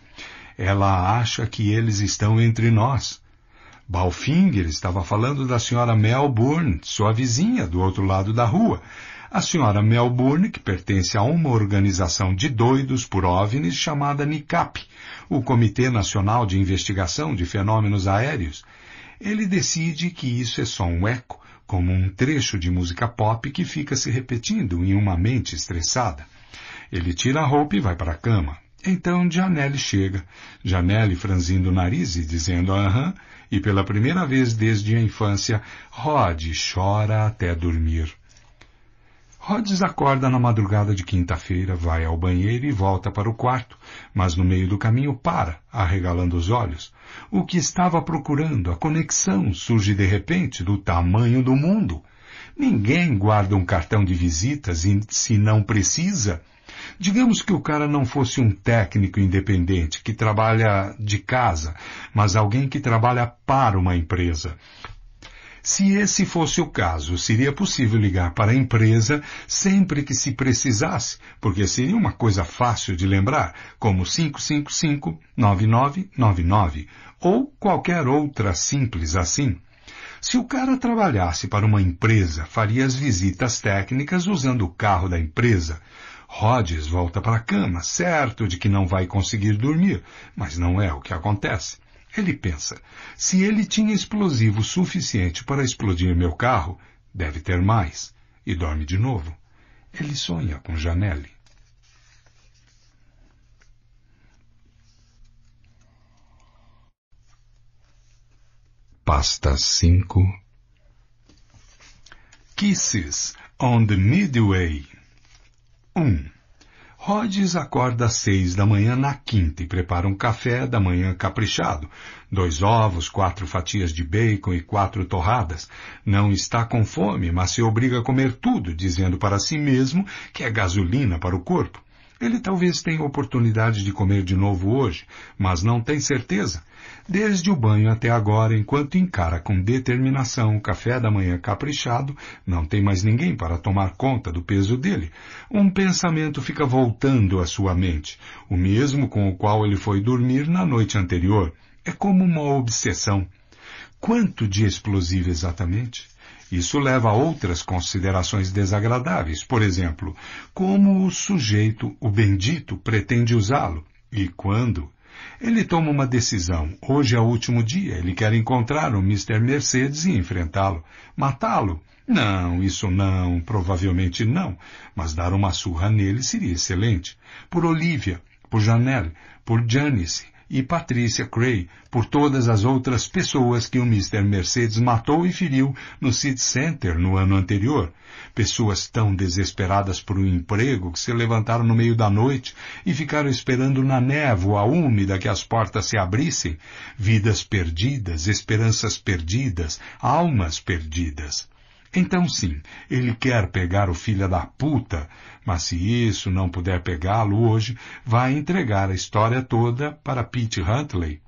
Ela acha que eles estão entre nós. Balfinger estava falando da senhora Melbourne, sua vizinha do outro lado da rua. A senhora Melbourne, que pertence a uma organização de doidos por OVNIs chamada NICAP, o Comitê Nacional de Investigação de Fenômenos Aéreos. Ele decide que isso é só um eco, como um trecho de música pop que fica se repetindo em uma mente estressada. Ele tira a roupa e vai para a cama. Então Janelle chega. Janelle franzindo o nariz e dizendo aham, e pela primeira vez desde a infância, Rod chora até dormir. Rhodes acorda na madrugada de quinta-feira, vai ao banheiro e volta para o quarto, mas no meio do caminho para, arregalando os olhos. O que estava procurando, a conexão, surge de repente do tamanho do mundo. Ninguém guarda um cartão de visitas e, se não precisa, Digamos que o cara não fosse um técnico independente que trabalha de casa, mas alguém que trabalha para uma empresa. Se esse fosse o caso, seria possível ligar para a empresa sempre que se precisasse, porque seria uma coisa fácil de lembrar, como 555-9999 ou qualquer outra simples assim. Se o cara trabalhasse para uma empresa, faria as visitas técnicas usando o carro da empresa. Rhodes volta para a cama, certo de que não vai conseguir dormir, mas não é o que acontece. Ele pensa: se ele tinha explosivo suficiente para explodir meu carro, deve ter mais. E dorme de novo. Ele sonha com Janelle. Pasta 5 Kisses on the Midway 1. Hum. Rhodes acorda às seis da manhã na quinta e prepara um café da manhã caprichado. Dois ovos, quatro fatias de bacon e quatro torradas. Não está com fome, mas se obriga a comer tudo, dizendo para si mesmo que é gasolina para o corpo. Ele talvez tenha oportunidade de comer de novo hoje, mas não tem certeza, desde o banho até agora, enquanto encara com determinação o café da manhã caprichado, não tem mais ninguém para tomar conta do peso dele. Um pensamento fica voltando à sua mente, o mesmo com o qual ele foi dormir na noite anterior. É como uma obsessão. Quanto de explosivo exatamente? Isso leva a outras considerações desagradáveis. Por exemplo, como o sujeito, o bendito, pretende usá-lo e quando. Ele toma uma decisão. Hoje é o último dia. Ele quer encontrar o Mr. Mercedes e enfrentá-lo. Matá-lo? Não, isso não, provavelmente não. Mas dar uma surra nele seria excelente. Por Olivia, por Janelle, por Janice e Patrícia Cray, por todas as outras pessoas que o Mr. Mercedes matou e feriu no City Center no ano anterior. Pessoas tão desesperadas por um emprego que se levantaram no meio da noite e ficaram esperando na névoa úmida que as portas se abrissem. Vidas perdidas, esperanças perdidas, almas perdidas. Então sim, ele quer pegar o filho da puta, mas se isso não puder pegá-lo hoje, vai entregar a história toda para Pete Huntley.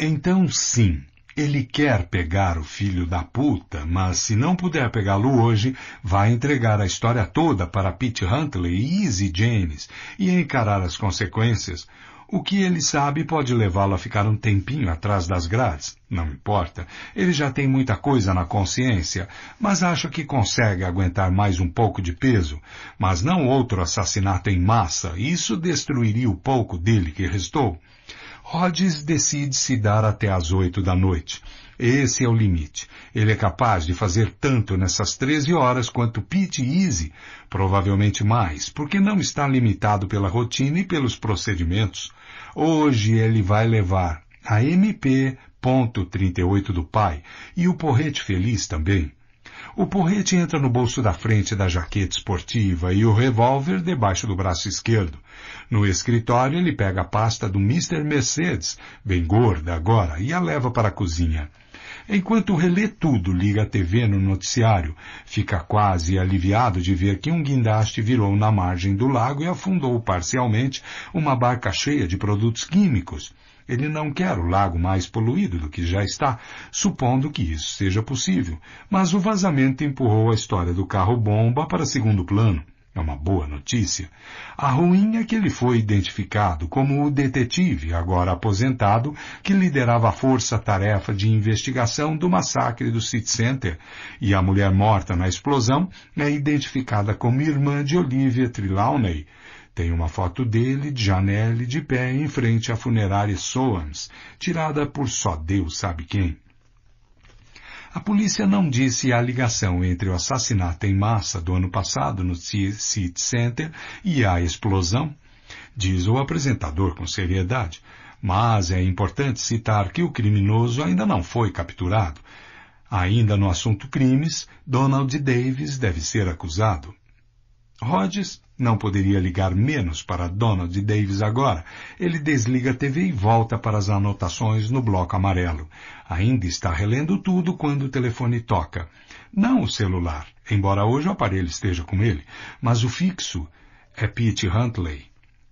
Então sim, ele quer pegar o filho da puta, mas se não puder pegá-lo hoje, vai entregar a história toda para Pete Huntley e Easy James e encarar as consequências. O que ele sabe pode levá-lo a ficar um tempinho atrás das grades. Não importa. Ele já tem muita coisa na consciência, mas acha que consegue aguentar mais um pouco de peso. Mas não outro assassinato em massa. Isso destruiria o pouco dele que restou. Rhodes decide se dar até às oito da noite. Esse é o limite. Ele é capaz de fazer tanto nessas 13 horas quanto Pete Easy, provavelmente mais, porque não está limitado pela rotina e pelos procedimentos. Hoje ele vai levar a MP.38 do pai e o porrete feliz também. O porrete entra no bolso da frente da jaqueta esportiva e o revólver debaixo do braço esquerdo. No escritório, ele pega a pasta do Mr. Mercedes, bem gorda agora, e a leva para a cozinha. Enquanto relê tudo, liga a TV no noticiário. Fica quase aliviado de ver que um guindaste virou na margem do lago e afundou parcialmente uma barca cheia de produtos químicos. Ele não quer o lago mais poluído do que já está, supondo que isso seja possível. Mas o vazamento empurrou a história do carro-bomba para segundo plano. É uma boa notícia. A ruim é que ele foi identificado como o detetive, agora aposentado, que liderava a força-tarefa de investigação do massacre do City Center, e a mulher morta na explosão é identificada como irmã de Olivia Trelawney, tem uma foto dele, de Janelle, de pé em frente à funerária Soames, tirada por só Deus sabe quem. A polícia não disse a ligação entre o assassinato em massa do ano passado no City Center e a explosão, diz o apresentador com seriedade, mas é importante citar que o criminoso ainda não foi capturado. Ainda no assunto crimes, Donald Davis deve ser acusado. Rhodes não poderia ligar menos para Donald Davis agora. Ele desliga a TV e volta para as anotações no bloco amarelo. Ainda está relendo tudo quando o telefone toca. Não o celular, embora hoje o aparelho esteja com ele, mas o fixo é Pete Huntley.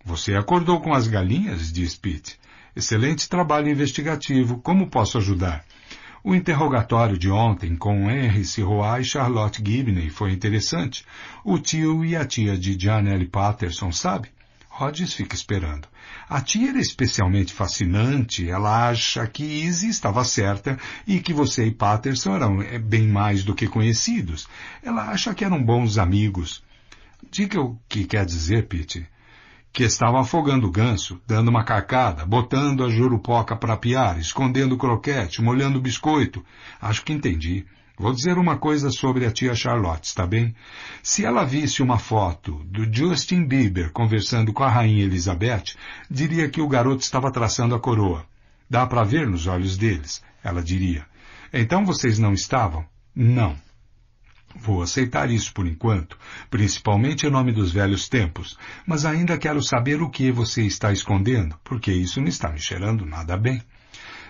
Você acordou com as galinhas? diz Pete. Excelente trabalho investigativo. Como posso ajudar? O interrogatório de ontem com Henry C. e Charlotte Gibney foi interessante. O tio e a tia de Janelle Patterson, sabe? Rhodes fica esperando. A tia era especialmente fascinante. Ela acha que Izzy estava certa e que você e Patterson eram eh, bem mais do que conhecidos. Ela acha que eram bons amigos. Diga o que quer dizer, Pete que estava afogando o ganso, dando uma cacada, botando a jurupoca para piar, escondendo o croquete, molhando o biscoito. Acho que entendi. Vou dizer uma coisa sobre a tia Charlotte, está bem? Se ela visse uma foto do Justin Bieber conversando com a rainha Elizabeth, diria que o garoto estava traçando a coroa. Dá para ver nos olhos deles, ela diria. Então vocês não estavam? Não. Vou aceitar isso por enquanto, principalmente em nome dos velhos tempos, mas ainda quero saber o que você está escondendo, porque isso não está me cheirando nada bem.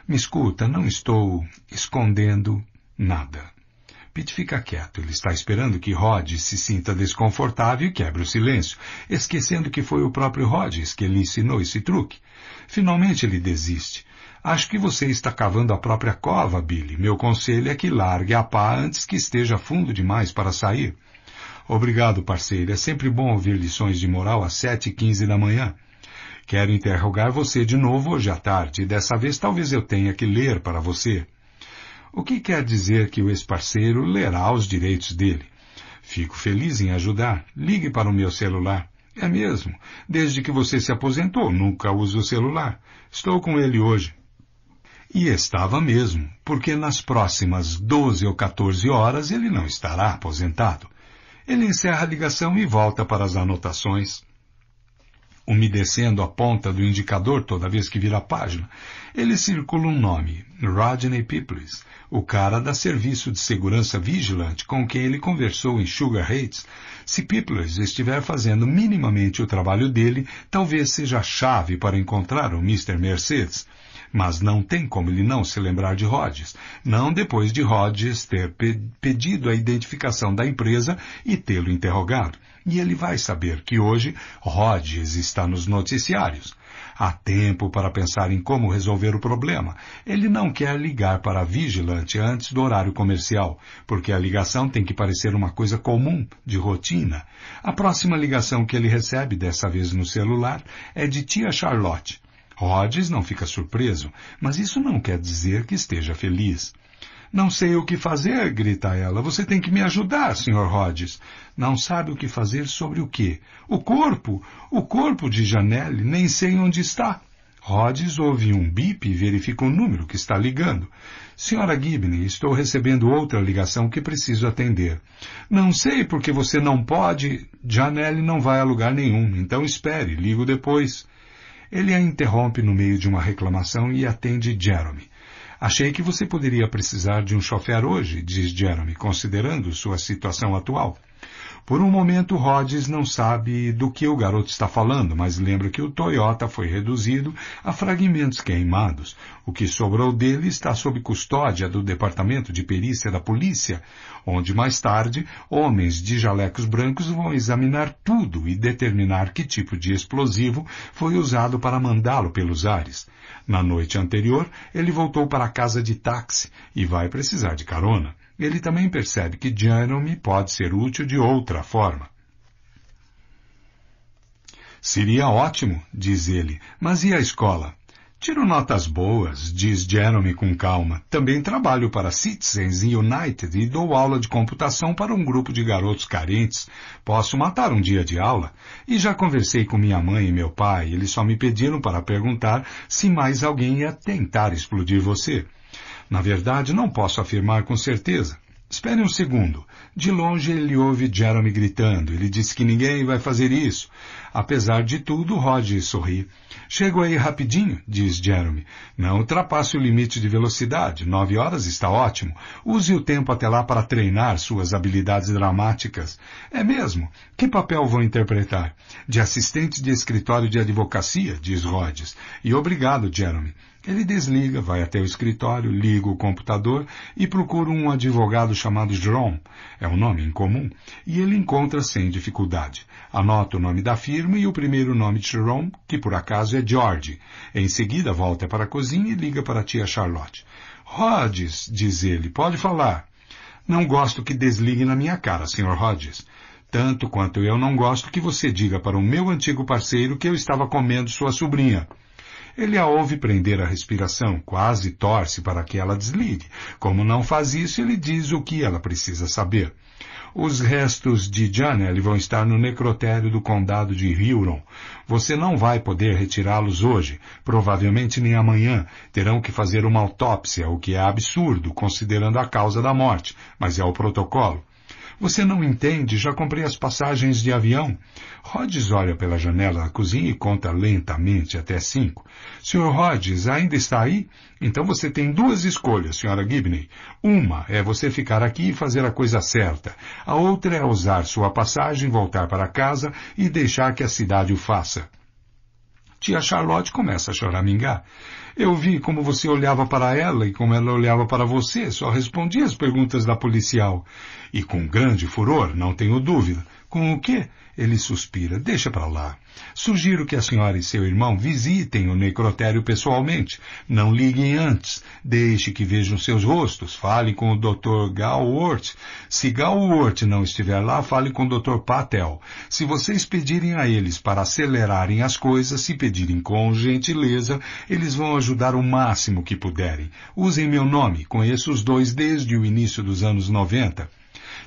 Me escuta, não estou escondendo nada. Pete fica quieto. Ele está esperando que Rod se sinta desconfortável e quebre o silêncio, esquecendo que foi o próprio Rhodes que lhe ensinou esse truque. Finalmente ele desiste. Acho que você está cavando a própria cova, Billy. Meu conselho é que largue a pá antes que esteja fundo demais para sair. Obrigado, parceiro. É sempre bom ouvir lições de moral às sete e quinze da manhã. Quero interrogar você de novo hoje à tarde, e dessa vez talvez eu tenha que ler para você. O que quer dizer que o ex-parceiro lerá os direitos dele? Fico feliz em ajudar. Ligue para o meu celular. É mesmo. Desde que você se aposentou, nunca uso o celular. Estou com ele hoje. E estava mesmo, porque nas próximas 12 ou 14 horas ele não estará aposentado. Ele encerra a ligação e volta para as anotações. Umedecendo a ponta do indicador toda vez que vira a página, ele circula um nome, Rodney Piplis, o cara da Serviço de Segurança Vigilante com quem ele conversou em Sugar Heights. Se Piplis estiver fazendo minimamente o trabalho dele, talvez seja a chave para encontrar o Mr. Mercedes. Mas não tem como ele não se lembrar de Rhodes. Não depois de Rhodes ter pe pedido a identificação da empresa e tê-lo interrogado. E ele vai saber que hoje Rhodes está nos noticiários. Há tempo para pensar em como resolver o problema. Ele não quer ligar para a vigilante antes do horário comercial, porque a ligação tem que parecer uma coisa comum, de rotina. A próxima ligação que ele recebe, dessa vez no celular, é de tia Charlotte, Rhodes não fica surpreso, mas isso não quer dizer que esteja feliz. Não sei o que fazer, grita ela. Você tem que me ajudar, Sr. Rhodes. Não sabe o que fazer sobre o quê? O corpo! O corpo de Janelle, nem sei onde está. Rhodes ouve um bip e verifica o número que está ligando. Senhora Gibney, estou recebendo outra ligação que preciso atender. Não sei porque você não pode. Janelle não vai a lugar nenhum, então espere, ligo depois. Ele a interrompe no meio de uma reclamação e atende Jeremy. Achei que você poderia precisar de um chofer hoje, diz Jeremy, considerando sua situação atual. Por um momento, Rhodes não sabe do que o garoto está falando, mas lembra que o Toyota foi reduzido a fragmentos queimados. O que sobrou dele está sob custódia do Departamento de Perícia da Polícia, onde mais tarde homens de jalecos brancos vão examinar tudo e determinar que tipo de explosivo foi usado para mandá-lo pelos ares. Na noite anterior, ele voltou para a casa de táxi e vai precisar de carona ele também percebe que Jeremy pode ser útil de outra forma. Seria ótimo, diz ele, mas e a escola? Tiro notas boas, diz Jeremy com calma. Também trabalho para Citizens United e dou aula de computação para um grupo de garotos carentes. Posso matar um dia de aula? E já conversei com minha mãe e meu pai, eles só me pediram para perguntar se mais alguém ia tentar explodir você. Na verdade, não posso afirmar com certeza. Espere um segundo. De longe ele ouve Jeremy gritando. Ele disse que ninguém vai fazer isso. Apesar de tudo, Roger sorri. Chego aí rapidinho, diz Jeremy. Não ultrapasse o limite de velocidade. Nove horas está ótimo. Use o tempo até lá para treinar suas habilidades dramáticas. É mesmo? Que papel vou interpretar? De assistente de escritório de advocacia, diz Rhodes. E obrigado, Jeremy. Ele desliga, vai até o escritório, liga o computador e procura um advogado chamado Jerome. é um nome incomum, e ele encontra sem dificuldade. Anota o nome da firma e o primeiro nome de Jerome, que por acaso é George. Em seguida volta para a cozinha e liga para a tia Charlotte. Rhodes, diz ele, pode falar. Não gosto que desligue na minha cara, Sr. Rhodes. Tanto quanto eu não gosto que você diga para o meu antigo parceiro que eu estava comendo sua sobrinha. Ele a ouve prender a respiração, quase torce para que ela desligue. Como não faz isso, ele diz o que ela precisa saber. Os restos de Janelle vão estar no necrotério do condado de Huron. Você não vai poder retirá-los hoje, provavelmente nem amanhã. Terão que fazer uma autópsia, o que é absurdo, considerando a causa da morte, mas é o protocolo. Você não entende, já comprei as passagens de avião. Rhodes olha pela janela da cozinha e conta lentamente até cinco. Sr. Rhodes, ainda está aí? Então você tem duas escolhas, Sra. Gibney. Uma é você ficar aqui e fazer a coisa certa. A outra é usar sua passagem, voltar para casa e deixar que a cidade o faça. Tia Charlotte começa a choramingar. Eu vi como você olhava para ela e como ela olhava para você, só respondia as perguntas da policial. E com grande furor, não tenho dúvida. Com o quê? Ele suspira. Deixa para lá. Sugiro que a senhora e seu irmão visitem o necrotério pessoalmente. Não liguem antes. Deixe que vejam seus rostos. Fale com o Dr. Galworth. Se Galworth não estiver lá, fale com o Dr. Patel. Se vocês pedirem a eles para acelerarem as coisas, se pedirem com gentileza, eles vão ajudar o máximo que puderem. Usem meu nome. Conheço os dois desde o início dos anos 90.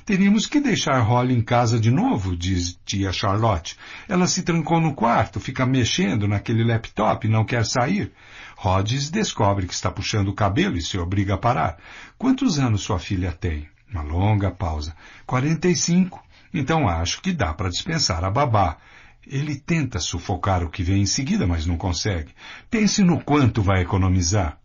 Teríamos que deixar Holly em casa de novo, diz tia Charlotte. Ela se trancou no quarto, fica mexendo naquele laptop e não quer sair. Rhodes descobre que está puxando o cabelo e se obriga a parar. Quantos anos sua filha tem? Uma longa pausa. Quarenta e cinco. Então acho que dá para dispensar a babá. Ele tenta sufocar o que vem em seguida, mas não consegue. Pense no quanto vai economizar.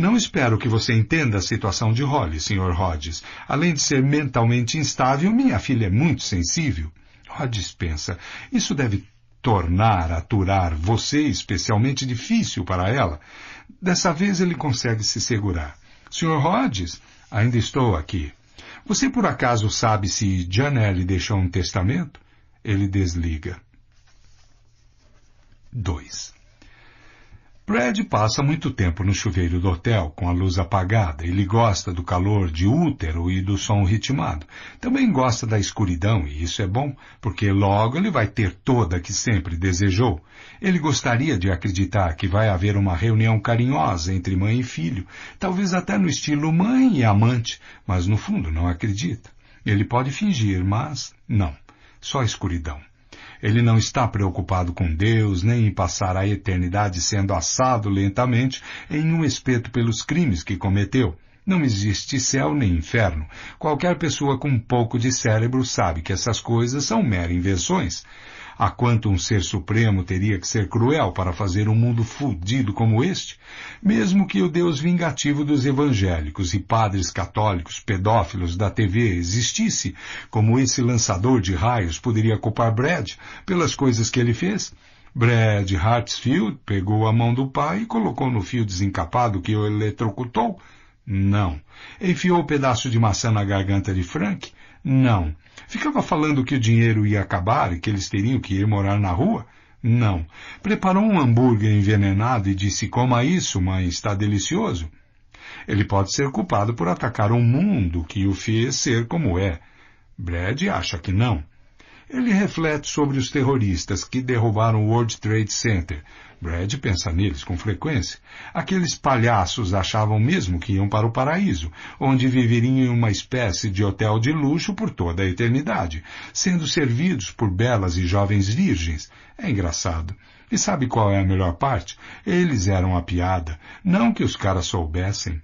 Não espero que você entenda a situação de Holly, Sr. Rhodes. Além de ser mentalmente instável, minha filha é muito sensível. Rhodes pensa, isso deve tornar aturar você especialmente difícil para ela. Dessa vez ele consegue se segurar. Sr. Rhodes, ainda estou aqui. Você por acaso sabe se Janelle deixou um testamento? Ele desliga. 2. Brad passa muito tempo no chuveiro do hotel, com a luz apagada. Ele gosta do calor de útero e do som ritmado. Também gosta da escuridão, e isso é bom, porque logo ele vai ter toda que sempre desejou. Ele gostaria de acreditar que vai haver uma reunião carinhosa entre mãe e filho, talvez até no estilo mãe e amante, mas no fundo não acredita. Ele pode fingir, mas não. Só escuridão. Ele não está preocupado com Deus, nem em passar a eternidade sendo assado lentamente em um espeto pelos crimes que cometeu. Não existe céu nem inferno. Qualquer pessoa com um pouco de cérebro sabe que essas coisas são mera invenções a quanto um ser supremo teria que ser cruel para fazer um mundo fudido como este, mesmo que o Deus vingativo dos evangélicos e padres católicos pedófilos da TV existisse, como esse lançador de raios poderia culpar Brad pelas coisas que ele fez? Brad Hartsfield pegou a mão do pai e colocou no fio desencapado que o eletrocutou? Não. Enfiou o um pedaço de maçã na garganta de Frank? Não. Ficava falando que o dinheiro ia acabar e que eles teriam que ir morar na rua? Não. Preparou um hambúrguer envenenado e disse: coma isso, mas está delicioso. Ele pode ser culpado por atacar um mundo que o fez ser como é. Brad acha que não. Ele reflete sobre os terroristas que derrubaram o World Trade Center, Brad pensa neles com frequência. Aqueles palhaços achavam mesmo que iam para o paraíso, onde viveriam em uma espécie de hotel de luxo por toda a eternidade, sendo servidos por belas e jovens virgens. É engraçado. E sabe qual é a melhor parte? Eles eram a piada. Não que os caras soubessem.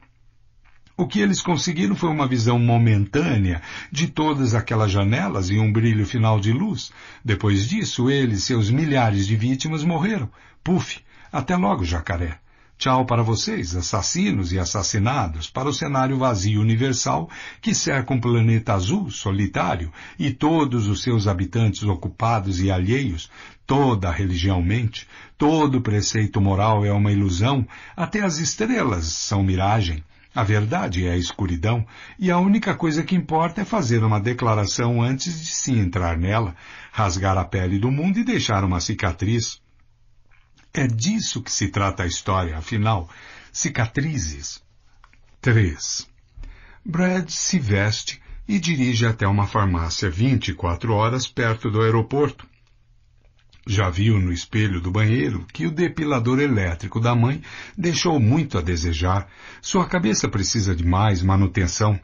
O que eles conseguiram foi uma visão momentânea de todas aquelas janelas e um brilho final de luz. Depois disso, eles, seus milhares de vítimas morreram. Puf! Até logo, jacaré. Tchau para vocês, assassinos e assassinados, para o cenário vazio universal que cerca um planeta azul, solitário, e todos os seus habitantes ocupados e alheios, toda a religião mente, todo preceito moral é uma ilusão, até as estrelas são miragem. A verdade é a escuridão e a única coisa que importa é fazer uma declaração antes de se entrar nela, rasgar a pele do mundo e deixar uma cicatriz. É disso que se trata a história, afinal, cicatrizes. 3. Brad se veste e dirige até uma farmácia 24 horas perto do aeroporto. Já viu no espelho do banheiro que o depilador elétrico da mãe deixou muito a desejar. Sua cabeça precisa de mais manutenção.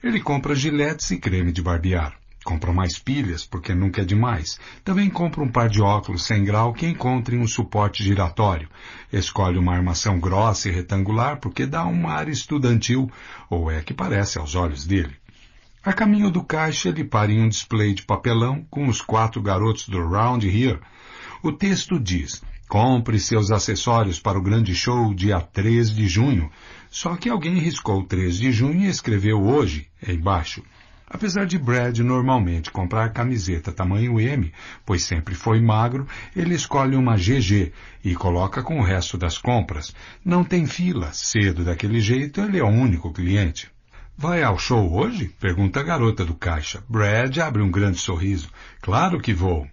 Ele compra giletes e creme de barbear. Compra mais pilhas, porque nunca é demais. Também compra um par de óculos sem grau que encontre um suporte giratório. Escolhe uma armação grossa e retangular porque dá um ar estudantil, ou é que parece aos olhos dele. A caminho do caixa, ele para em um display de papelão com os quatro garotos do Round Here, o texto diz: compre seus acessórios para o grande show dia 3 de junho. Só que alguém riscou 3 de junho e escreveu hoje é embaixo. Apesar de Brad normalmente comprar camiseta tamanho M, pois sempre foi magro, ele escolhe uma GG e coloca com o resto das compras. Não tem fila, cedo daquele jeito ele é o único cliente. Vai ao show hoje? Pergunta a garota do caixa. Brad abre um grande sorriso. Claro que vou.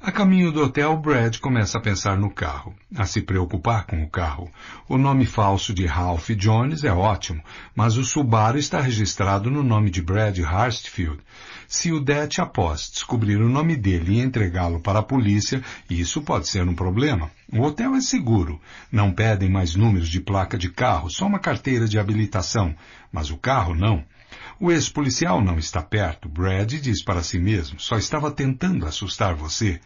A caminho do hotel, Brad começa a pensar no carro, a se preocupar com o carro. O nome falso de Ralph Jones é ótimo, mas o Subaru está registrado no nome de Brad Harstfield. Se o Det, após descobrir o nome dele e entregá-lo para a polícia, isso pode ser um problema. O hotel é seguro. Não pedem mais números de placa de carro, só uma carteira de habilitação. Mas o carro não. O ex-policial não está perto. Brad diz para si mesmo, só estava tentando assustar você.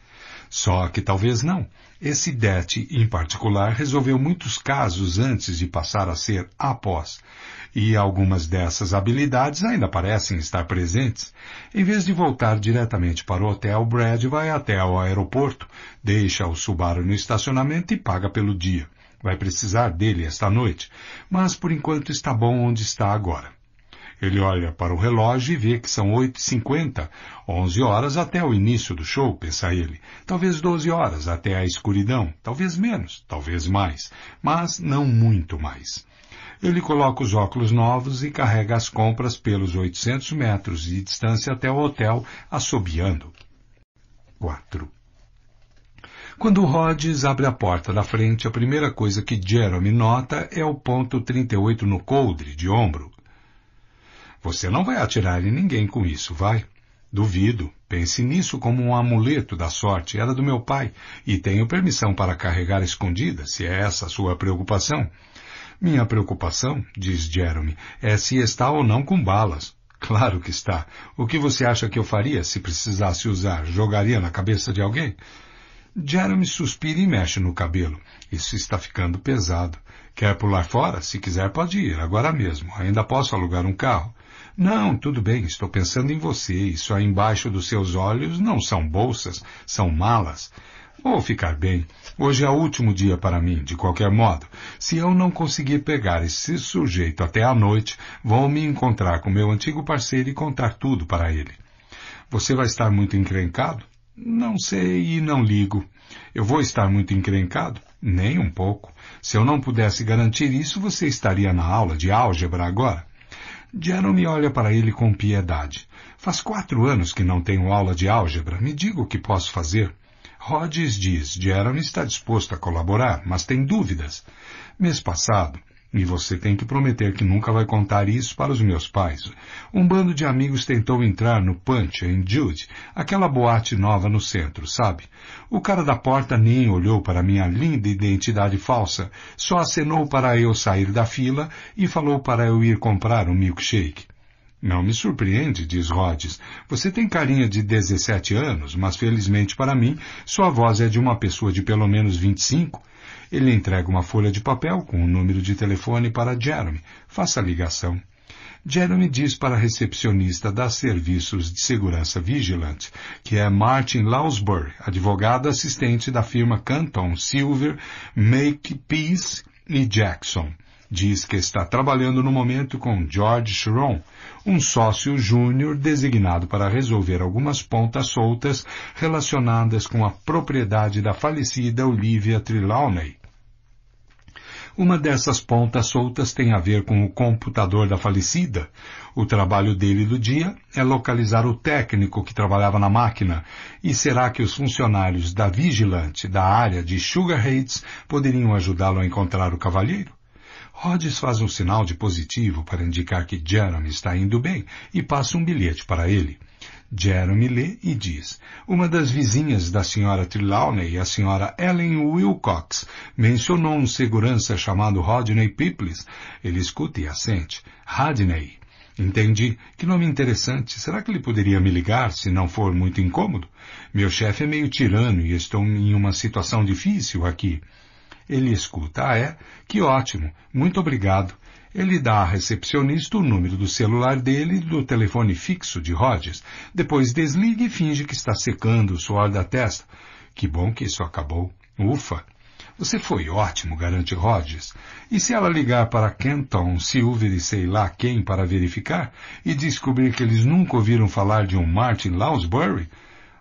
Só que talvez não. Esse Det, em particular, resolveu muitos casos antes de passar a ser após. E algumas dessas habilidades ainda parecem estar presentes. Em vez de voltar diretamente para o hotel, Brad vai até o aeroporto, deixa o Subaru no estacionamento e paga pelo dia. Vai precisar dele esta noite, mas por enquanto está bom onde está agora. Ele olha para o relógio e vê que são 8h50, 11 horas até o início do show, pensa ele. Talvez 12 horas até a escuridão, talvez menos, talvez mais, mas não muito mais. Ele coloca os óculos novos e carrega as compras pelos 800 metros de distância até o hotel, assobiando. 4. Quando Rhodes abre a porta da frente, a primeira coisa que Jeremy nota é o ponto 38 no coldre de ombro. Você não vai atirar em ninguém com isso, vai? Duvido. Pense nisso como um amuleto da sorte. Era do meu pai e tenho permissão para carregar escondida, se é essa a sua preocupação. Minha preocupação, diz Jeremy, é se está ou não com balas. Claro que está. O que você acha que eu faria se precisasse usar? Jogaria na cabeça de alguém? Jeremy suspira e mexe no cabelo. Isso está ficando pesado. Quer pular fora? Se quiser, pode ir, agora mesmo. Ainda posso alugar um carro. Não, tudo bem, estou pensando em você. Isso aí embaixo dos seus olhos não são bolsas, são malas. Vou ficar bem. Hoje é o último dia para mim, de qualquer modo. Se eu não conseguir pegar esse sujeito até a noite, vou me encontrar com meu antigo parceiro e contar tudo para ele. Você vai estar muito encrencado? Não sei e não ligo. Eu vou estar muito encrencado? Nem um pouco. Se eu não pudesse garantir isso, você estaria na aula de álgebra agora. Jeremy olha para ele com piedade. Faz quatro anos que não tenho aula de álgebra. Me diga o que posso fazer. Rhodes diz, Jeremy está disposto a colaborar, mas tem dúvidas. Mês passado, e você tem que prometer que nunca vai contar isso para os meus pais. Um bando de amigos tentou entrar no Punch, em Jude, aquela boate nova no centro, sabe? O cara da porta nem olhou para minha linda identidade falsa, só acenou para eu sair da fila e falou para eu ir comprar um milkshake. Não me surpreende, diz Rhodes. Você tem carinha de 17 anos, mas felizmente para mim, sua voz é de uma pessoa de pelo menos 25. Ele entrega uma folha de papel com o um número de telefone para Jeremy. Faça a ligação. Jeremy diz para a recepcionista da Serviços de Segurança Vigilante, que é Martin Lausberg, advogada assistente da firma Canton Silver, Makepeace e Jackson. Diz que está trabalhando no momento com George Sharon, um sócio júnior designado para resolver algumas pontas soltas relacionadas com a propriedade da falecida Olivia Trelawney, uma dessas pontas soltas tem a ver com o computador da falecida. O trabalho dele do dia é localizar o técnico que trabalhava na máquina. E será que os funcionários da vigilante da área de Sugar Heights poderiam ajudá-lo a encontrar o cavalheiro? Rhodes faz um sinal de positivo para indicar que Jeremy está indo bem e passa um bilhete para ele. Jeremy lê e diz, uma das vizinhas da senhora Trelawney, a senhora Ellen Wilcox, mencionou um segurança chamado Rodney Piplis. Ele escuta e assente. Rodney. Entendi. Que nome interessante. Será que ele poderia me ligar, se não for muito incômodo? Meu chefe é meio tirano e estou em uma situação difícil aqui. Ele escuta. Ah, é? Que ótimo. Muito obrigado. Ele dá à recepcionista o número do celular dele e do telefone fixo de Rogers. Depois desliga e finge que está secando o suor da testa. Que bom que isso acabou. Ufa! Você foi ótimo, garante Rogers. E se ela ligar para Kenton, Silver e sei lá quem para verificar e descobrir que eles nunca ouviram falar de um Martin Lounsbury?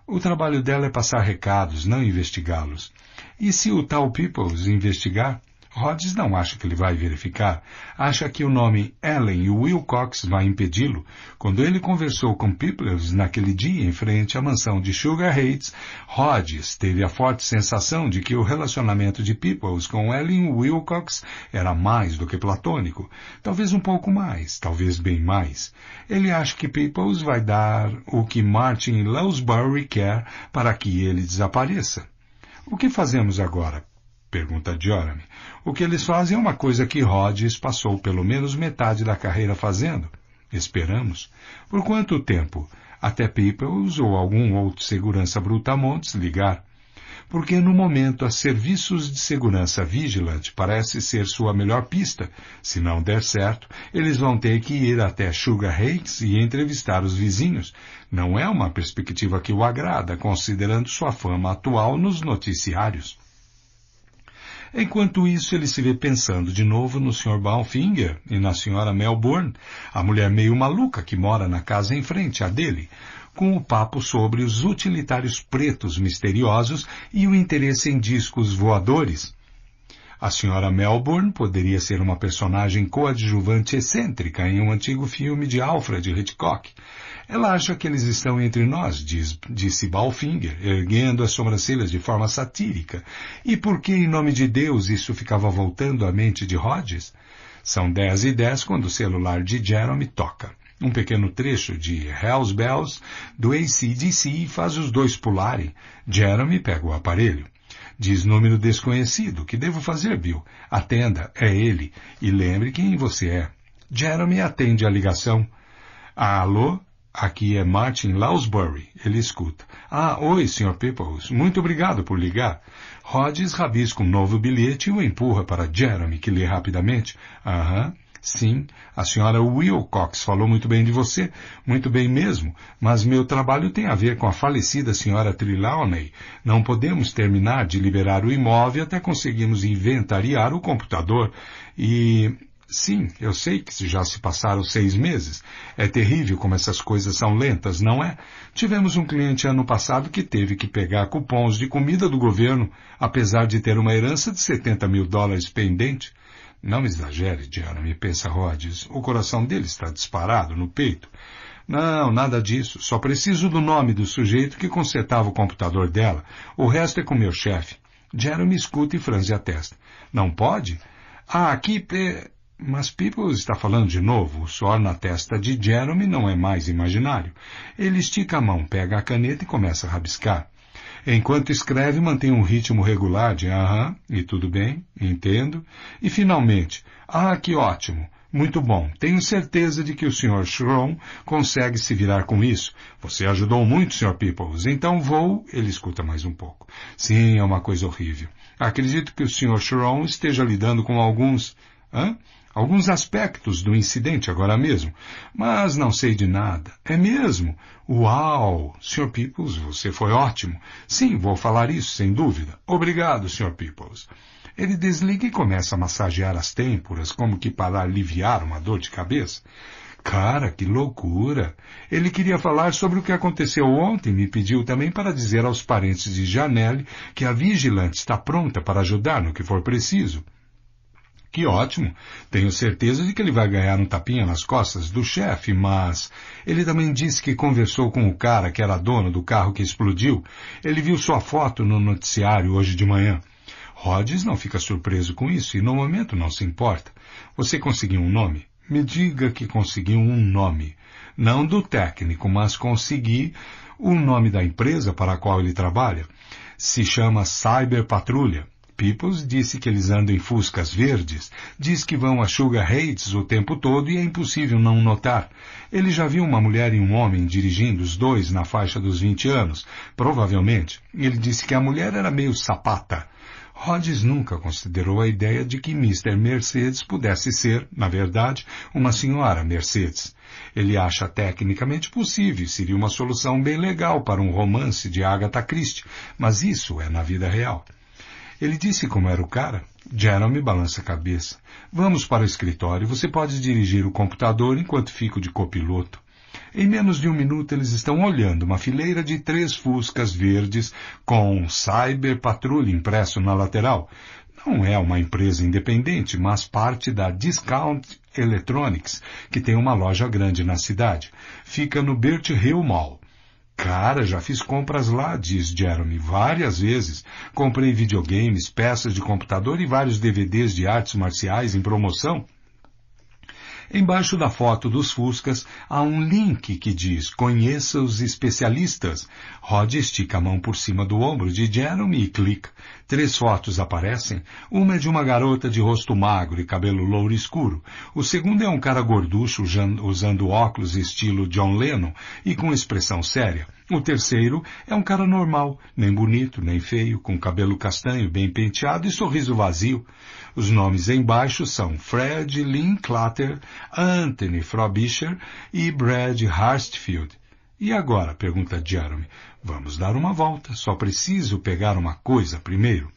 o trabalho dela é passar recados, não investigá-los. E se o tal Peoples investigar? Rhodes não acha que ele vai verificar, acha que o nome Ellen Wilcox vai impedi-lo. Quando ele conversou com Peoples naquele dia em frente à mansão de Sugar Heights, Rhodes teve a forte sensação de que o relacionamento de Peoples com Ellen Wilcox era mais do que platônico, talvez um pouco mais, talvez bem mais. Ele acha que Peoples vai dar o que Martin Lausbury quer para que ele desapareça. O que fazemos agora? Pergunta Diorame. O que eles fazem é uma coisa que Rhodes passou pelo menos metade da carreira fazendo. Esperamos. Por quanto tempo? Até Peoples ou algum outro segurança brutamontes ligar. Porque no momento a serviços de segurança Vigilant parece ser sua melhor pista. Se não der certo, eles vão ter que ir até Sugar Heights e entrevistar os vizinhos. Não é uma perspectiva que o agrada, considerando sua fama atual nos noticiários. Enquanto isso, ele se vê pensando de novo no Sr. Balfinger e na Sra. Melbourne, a mulher meio maluca que mora na casa em frente à dele, com o papo sobre os utilitários pretos misteriosos e o interesse em discos voadores. A Sra. Melbourne poderia ser uma personagem coadjuvante excêntrica em um antigo filme de Alfred Hitchcock, ela acha que eles estão entre nós, diz, disse Balfinger, erguendo as sobrancelhas de forma satírica. E por que, em nome de Deus, isso ficava voltando à mente de Rhodes? São dez e dez quando o celular de Jeremy toca. Um pequeno trecho de Hell's Bells do ACDC faz os dois pularem. Jeremy pega o aparelho. Diz número desconhecido. Que devo fazer, Bill? Atenda. É ele. E lembre quem você é. Jeremy atende a ligação. alô? Aqui é Martin Lausbury. Ele escuta. Ah, oi, Sr. Peoples. Muito obrigado por ligar. Rhodes rabisca um novo bilhete e o empurra para Jeremy, que lê rapidamente. Aham. Sim, a senhora Wilcox falou muito bem de você, muito bem mesmo, mas meu trabalho tem a ver com a falecida senhora Trelawney. Não podemos terminar de liberar o imóvel até conseguirmos inventariar o computador e Sim, eu sei que já se passaram seis meses. É terrível como essas coisas são lentas, não é? Tivemos um cliente ano passado que teve que pegar cupons de comida do governo, apesar de ter uma herança de 70 mil dólares pendente. Não exagere, Jeremy, pensa Rhodes. O coração dele está disparado no peito. Não, nada disso. Só preciso do nome do sujeito que consertava o computador dela. O resto é com meu chefe. Jeremy escuta e franze a testa. Não pode? Ah, aqui... Mas People está falando de novo. O suor na testa de Jeremy não é mais imaginário. Ele estica a mão, pega a caneta e começa a rabiscar. Enquanto escreve, mantém um ritmo regular de aham, e tudo bem, entendo. E finalmente, ah, que ótimo, muito bom, tenho certeza de que o Sr. Schron consegue se virar com isso. Você ajudou muito, Sr. Peoples, então vou. Ele escuta mais um pouco. Sim, é uma coisa horrível. Acredito que o Sr. Schron esteja lidando com alguns. Hã? alguns aspectos do incidente agora mesmo, mas não sei de nada. É mesmo? Uau! Sr. Peoples, você foi ótimo. Sim, vou falar isso, sem dúvida. Obrigado, Sr. Peoples. Ele desliga e começa a massagear as têmporas como que para aliviar uma dor de cabeça. Cara, que loucura! Ele queria falar sobre o que aconteceu ontem e me pediu também para dizer aos parentes de Janelle que a vigilante está pronta para ajudar no que for preciso. Que ótimo! Tenho certeza de que ele vai ganhar um tapinha nas costas do chefe, mas. Ele também disse que conversou com o cara que era dono do carro que explodiu. Ele viu sua foto no noticiário hoje de manhã. Rhodes não fica surpreso com isso e no momento não se importa. Você conseguiu um nome? Me diga que conseguiu um nome. Não do técnico, mas consegui o nome da empresa para a qual ele trabalha. Se chama Cyber Patrulha. Peoples disse que eles andam em fuscas verdes, diz que vão a Sugar Heights o tempo todo e é impossível não notar. Ele já viu uma mulher e um homem dirigindo os dois na faixa dos 20 anos, provavelmente. Ele disse que a mulher era meio sapata. Rhodes nunca considerou a ideia de que Mr. Mercedes pudesse ser, na verdade, uma senhora Mercedes. Ele acha tecnicamente possível, seria uma solução bem legal para um romance de Agatha Christie, mas isso é na vida real. Ele disse como era o cara. Jeremy balança a cabeça. Vamos para o escritório. Você pode dirigir o computador enquanto fico de copiloto. Em menos de um minuto eles estão olhando uma fileira de três fuscas verdes com Cyber Patrulha impresso na lateral. Não é uma empresa independente, mas parte da Discount Electronics, que tem uma loja grande na cidade. Fica no Bert Hill Mall. Cara, já fiz compras lá, diz Jeremy, várias vezes. Comprei videogames, peças de computador e vários DVDs de artes marciais em promoção. Embaixo da foto dos Fuscas há um link que diz Conheça os especialistas. Rod estica a mão por cima do ombro de Jeremy e clica. Três fotos aparecem. Uma é de uma garota de rosto magro e cabelo louro escuro. O segundo é um cara gorducho usando óculos estilo John Lennon e com expressão séria. O terceiro é um cara normal, nem bonito, nem feio, com cabelo castanho bem penteado e sorriso vazio. Os nomes embaixo são Fred Lynn Clatter, Anthony Frobisher e Brad Harstfield. E agora? pergunta Jeremy. Vamos dar uma volta. Só preciso pegar uma coisa primeiro.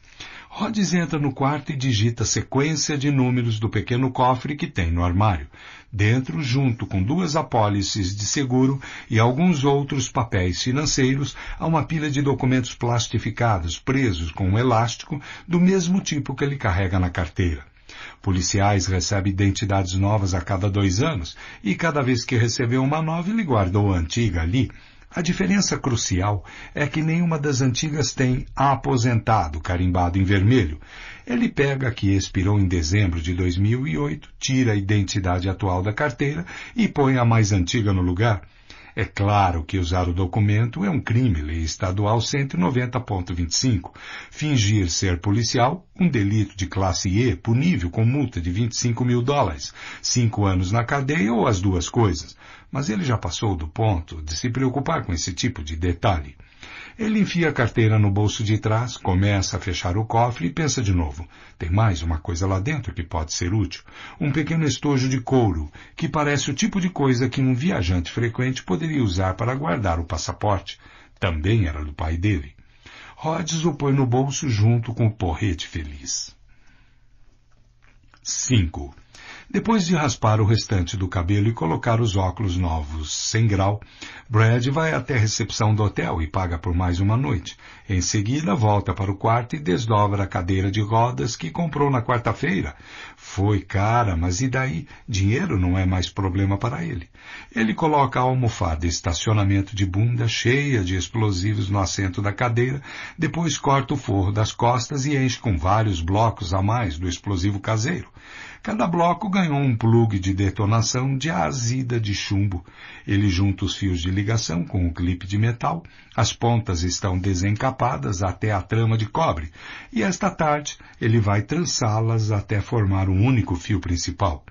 Rhodes entra no quarto e digita a sequência de números do pequeno cofre que tem no armário. Dentro, junto com duas apólices de seguro e alguns outros papéis financeiros, há uma pilha de documentos plastificados, presos com um elástico, do mesmo tipo que ele carrega na carteira. Policiais recebem identidades novas a cada dois anos e cada vez que recebeu uma nova, ele guardou a antiga ali. A diferença crucial é que nenhuma das antigas tem aposentado carimbado em vermelho. Ele pega a que expirou em dezembro de 2008, tira a identidade atual da carteira e põe a mais antiga no lugar. É claro que usar o documento é um crime, lei estadual 190.25. Fingir ser policial, um delito de classe E, punível com multa de 25 mil dólares, cinco anos na cadeia ou as duas coisas. Mas ele já passou do ponto de se preocupar com esse tipo de detalhe. Ele enfia a carteira no bolso de trás, começa a fechar o cofre e pensa de novo. Tem mais uma coisa lá dentro que pode ser útil. Um pequeno estojo de couro, que parece o tipo de coisa que um viajante frequente poderia usar para guardar o passaporte. Também era do pai dele. Rhodes o põe no bolso junto com o porrete feliz. 5. Depois de raspar o restante do cabelo e colocar os óculos novos sem grau, Brad vai até a recepção do hotel e paga por mais uma noite. Em seguida, volta para o quarto e desdobra a cadeira de rodas que comprou na quarta-feira. Foi cara, mas e daí? Dinheiro não é mais problema para ele. Ele coloca a almofada estacionamento de bunda cheia de explosivos no assento da cadeira, depois corta o forro das costas e enche com vários blocos a mais do explosivo caseiro. Cada bloco ganhou um plugue de detonação de azida de chumbo. Ele junta os fios de ligação com o clipe de metal, as pontas estão desencapadas até a trama de cobre, e esta tarde ele vai trançá-las até formar um único fio principal.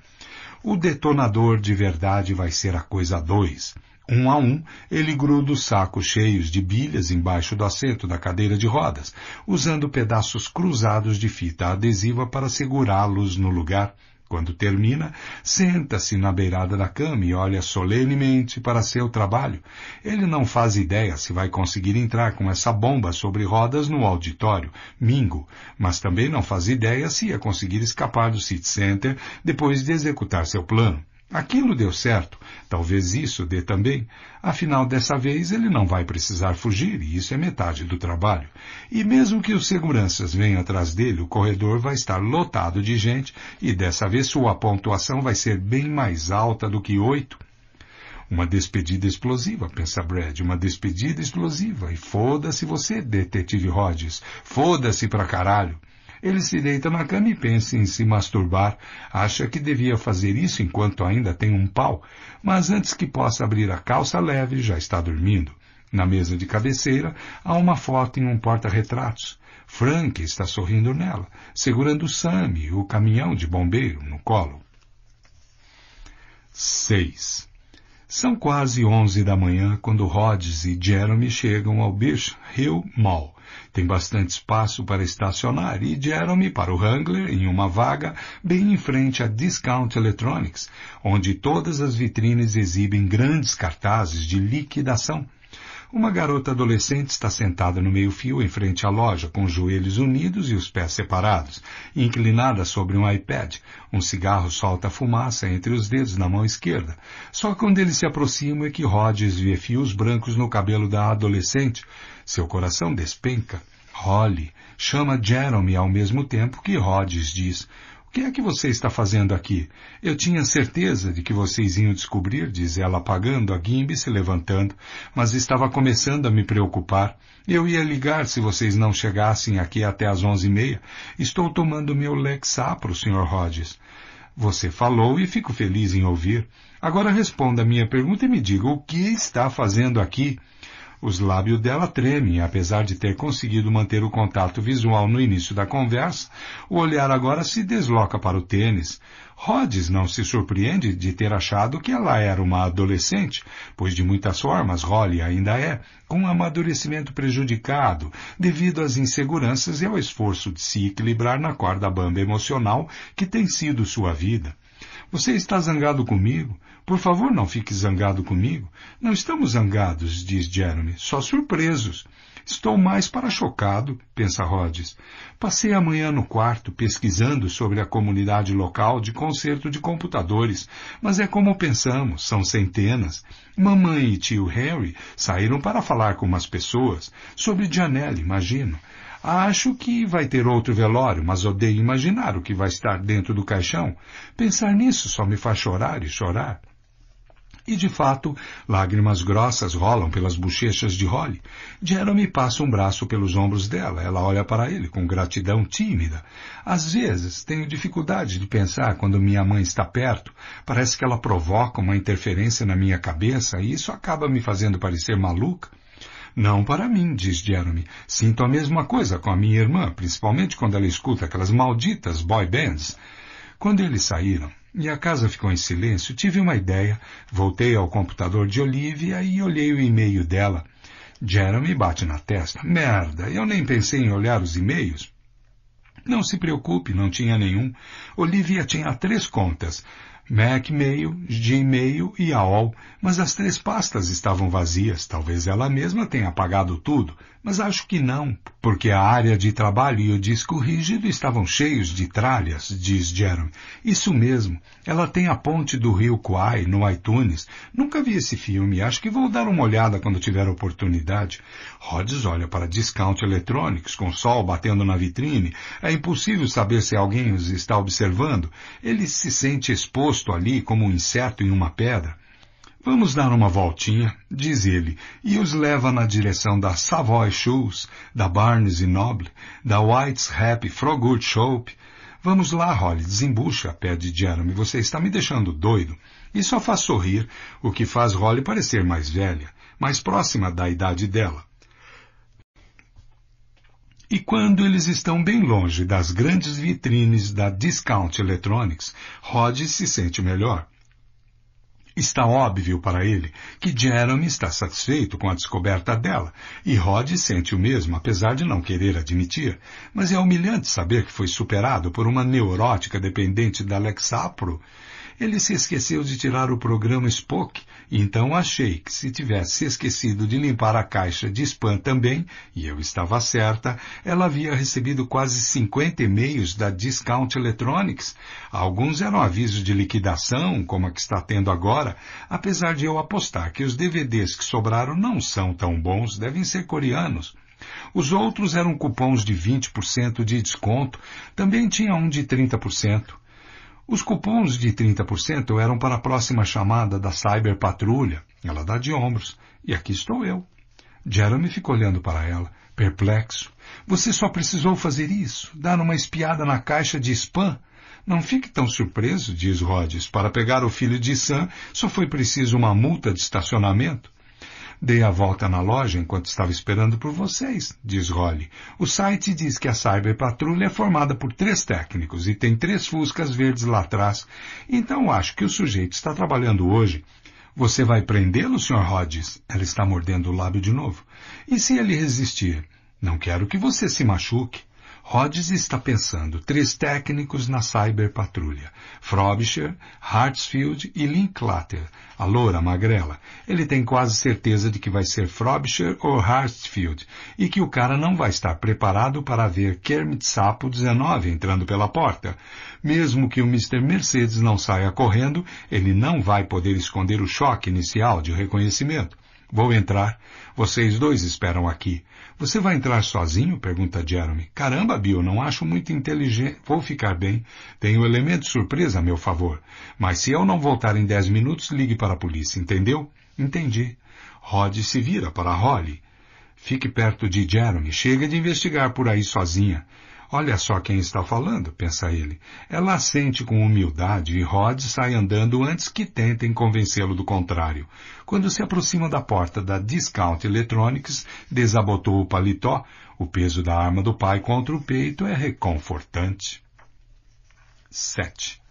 O detonador de verdade vai ser a coisa dois um a um, ele gruda os sacos cheios de bilhas embaixo do assento da cadeira de rodas, usando pedaços cruzados de fita adesiva para segurá-los no lugar. Quando termina, senta-se na beirada da cama e olha solenemente para seu trabalho. Ele não faz ideia se vai conseguir entrar com essa bomba sobre rodas no auditório, mingo, mas também não faz ideia se ia conseguir escapar do City Center depois de executar seu plano. Aquilo deu certo. Talvez isso dê também. Afinal, dessa vez ele não vai precisar fugir, e isso é metade do trabalho. E mesmo que os seguranças venham atrás dele, o corredor vai estar lotado de gente, e dessa vez sua pontuação vai ser bem mais alta do que oito. Uma despedida explosiva, pensa Brad, uma despedida explosiva. E foda-se você, detetive Rhodes. Foda-se pra caralho. Ele se deita na cama e pensa em se masturbar. Acha que devia fazer isso enquanto ainda tem um pau, mas antes que possa abrir a calça leve, já está dormindo. Na mesa de cabeceira há uma foto em um porta-retratos. Frank está sorrindo nela, segurando Sammy, o caminhão de bombeiro, no colo. 6. São quase onze da manhã quando Rhodes e Jeremy chegam ao Beach Hill Mall. Tem bastante espaço para estacionar e deram-me para o Wrangler em uma vaga bem em frente à Discount Electronics, onde todas as vitrines exibem grandes cartazes de liquidação. Uma garota adolescente está sentada no meio-fio em frente à loja, com os joelhos unidos e os pés separados, inclinada sobre um iPad. Um cigarro solta fumaça entre os dedos na mão esquerda. Só quando ele se aproxima é que Rogers vê fios brancos no cabelo da adolescente, seu coração despenca. Holly chama Jeremy ao mesmo tempo que Rhodes diz: O que é que você está fazendo aqui? Eu tinha certeza de que vocês iam descobrir, diz ela, apagando a guimbe e se levantando, mas estava começando a me preocupar. Eu ia ligar se vocês não chegassem aqui até às onze e meia. Estou tomando meu Lexapro, Sr. Rhodes. Você falou e fico feliz em ouvir. Agora responda a minha pergunta e me diga o que está fazendo aqui. Os lábios dela tremem, apesar de ter conseguido manter o contato visual no início da conversa, o olhar agora se desloca para o tênis. Rhodes não se surpreende de ter achado que ela era uma adolescente, pois de muitas formas Holly ainda é, com um amadurecimento prejudicado devido às inseguranças e ao esforço de se equilibrar na corda bamba emocional que tem sido sua vida. Você está zangado comigo? Por favor, não fique zangado comigo. Não estamos zangados, diz Jeremy, só surpresos. Estou mais para chocado, pensa Rhodes. Passei a manhã no quarto pesquisando sobre a comunidade local de conserto de computadores, mas é como pensamos, são centenas. Mamãe e tio Harry saíram para falar com umas pessoas sobre Janelle, imagino. Acho que vai ter outro velório, mas odeio imaginar o que vai estar dentro do caixão. Pensar nisso só me faz chorar e chorar. E de fato, lágrimas grossas rolam pelas bochechas de Holly. Jeremy passa um braço pelos ombros dela. Ela olha para ele com gratidão tímida. Às vezes, tenho dificuldade de pensar quando minha mãe está perto. Parece que ela provoca uma interferência na minha cabeça e isso acaba me fazendo parecer maluca. Não para mim, diz Jeremy. Sinto a mesma coisa com a minha irmã, principalmente quando ela escuta aquelas malditas boy bands. Quando eles saíram, e a casa ficou em silêncio. Tive uma ideia. Voltei ao computador de Olivia e olhei o e-mail dela. Jeremy bate na testa. Merda, eu nem pensei em olhar os e-mails. Não se preocupe, não tinha nenhum. Olivia tinha três contas. Macmail, Gmail e AOL, mas as três pastas estavam vazias. Talvez ela mesma tenha apagado tudo. Mas acho que não, porque a área de trabalho e o disco rígido estavam cheios de tralhas, diz Jeremy. Isso mesmo. Ela tem a ponte do rio Kwai no iTunes. Nunca vi esse filme. Acho que vou dar uma olhada quando tiver oportunidade. Rhodes olha para Discount Electronics, com sol batendo na vitrine. É impossível saber se alguém os está observando. Ele se sente exposto ali como um inseto em uma pedra. Vamos dar uma voltinha, diz ele, e os leva na direção da Savoy Shoes, da Barnes Noble, da White's Happy Frogwood Shop. Vamos lá, Holly, desembucha, pede Jeremy. Você está me deixando doido. E só faz sorrir, o que faz Holly parecer mais velha, mais próxima da idade dela. E quando eles estão bem longe das grandes vitrines da Discount Electronics, Rod se sente melhor. Está óbvio para ele que Jeremy está satisfeito com a descoberta dela, e Rod sente o mesmo, apesar de não querer admitir, mas é humilhante saber que foi superado por uma neurótica dependente da Lexapro ele se esqueceu de tirar o programa Spock, então achei que se tivesse esquecido de limpar a caixa de spam também, e eu estava certa, ela havia recebido quase 50 e-mails da Discount Electronics. Alguns eram avisos de liquidação, como a que está tendo agora, apesar de eu apostar que os DVDs que sobraram não são tão bons, devem ser coreanos. Os outros eram cupons de 20% de desconto, também tinha um de 30%. Os cupons de 30% eram para a próxima chamada da Cyber Patrulha. Ela dá de ombros. E aqui estou eu. Jeremy ficou olhando para ela, perplexo. Você só precisou fazer isso, dar uma espiada na caixa de spam. Não fique tão surpreso, diz Rhodes. Para pegar o filho de Sam, só foi preciso uma multa de estacionamento. Dei a volta na loja enquanto estava esperando por vocês, diz Holly. O site diz que a Cyber Patrulha é formada por três técnicos e tem três fuscas verdes lá atrás. Então acho que o sujeito está trabalhando hoje. Você vai prendê-lo, Sr. Hodges? Ela está mordendo o lábio de novo. E se ele resistir? Não quero que você se machuque. Rhodes está pensando três técnicos na cyberpatrulha, Frobisher, Hartsfield e Linklater, a loura magrela. Ele tem quase certeza de que vai ser Frobisher ou Hartsfield e que o cara não vai estar preparado para ver Kermit Sapo 19 entrando pela porta. Mesmo que o Mr. Mercedes não saia correndo, ele não vai poder esconder o choque inicial de reconhecimento. Vou entrar. Vocês dois esperam aqui. Você vai entrar sozinho? pergunta Jeremy. Caramba, Bill, não acho muito inteligente. Vou ficar bem. Tenho elemento surpresa a meu favor. Mas se eu não voltar em dez minutos, ligue para a polícia, entendeu? Entendi. Rod se vira para Holly. Fique perto de Jeremy. Chega de investigar por aí sozinha. Olha só quem está falando, pensa ele. Ela assente com humildade e Rod sai andando antes que tentem convencê-lo do contrário. Quando se aproxima da porta da Discount Electronics, desabotou o paletó. O peso da arma do pai contra o peito é reconfortante. 7.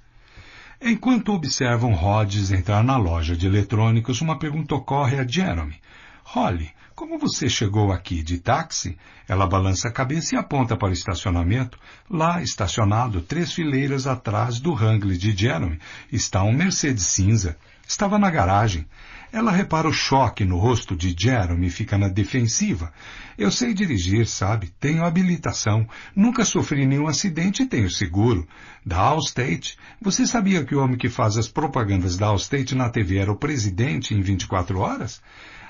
Enquanto observam Rhodes entrar na loja de eletrônicos, uma pergunta ocorre a Jeremy. Holly, como você chegou aqui de táxi? Ela balança a cabeça e aponta para o estacionamento. Lá, estacionado, três fileiras atrás do Hangli de Jeremy, está um Mercedes cinza. Estava na garagem. Ela repara o choque no rosto de Jeremy e fica na defensiva. Eu sei dirigir, sabe? Tenho habilitação. Nunca sofri nenhum acidente e tenho seguro. Da Allstate. Você sabia que o homem que faz as propagandas da Allstate na TV era o presidente em 24 horas?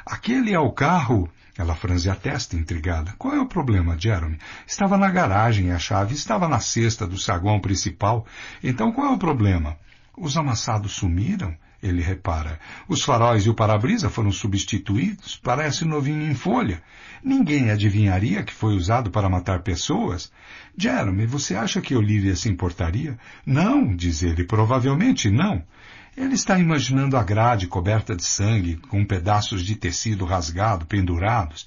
Aquele é o carro. Ela franze a testa, intrigada. Qual é o problema, Jeremy? Estava na garagem a chave, estava na cesta do saguão principal. Então qual é o problema? Os amassados sumiram, ele repara. Os faróis e o para-brisa foram substituídos, parece novinho em folha. Ninguém adivinharia que foi usado para matar pessoas. Jeremy, você acha que Olivia se importaria? Não, diz ele, provavelmente não. Ele está imaginando a grade coberta de sangue, com pedaços de tecido rasgado pendurados.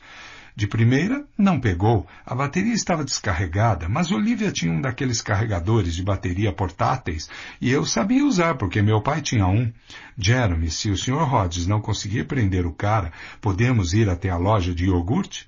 De primeira, não pegou. A bateria estava descarregada, mas Olivia tinha um daqueles carregadores de bateria portáteis e eu sabia usar, porque meu pai tinha um. Jeremy, se o Sr. Rhodes não conseguir prender o cara, podemos ir até a loja de iogurte?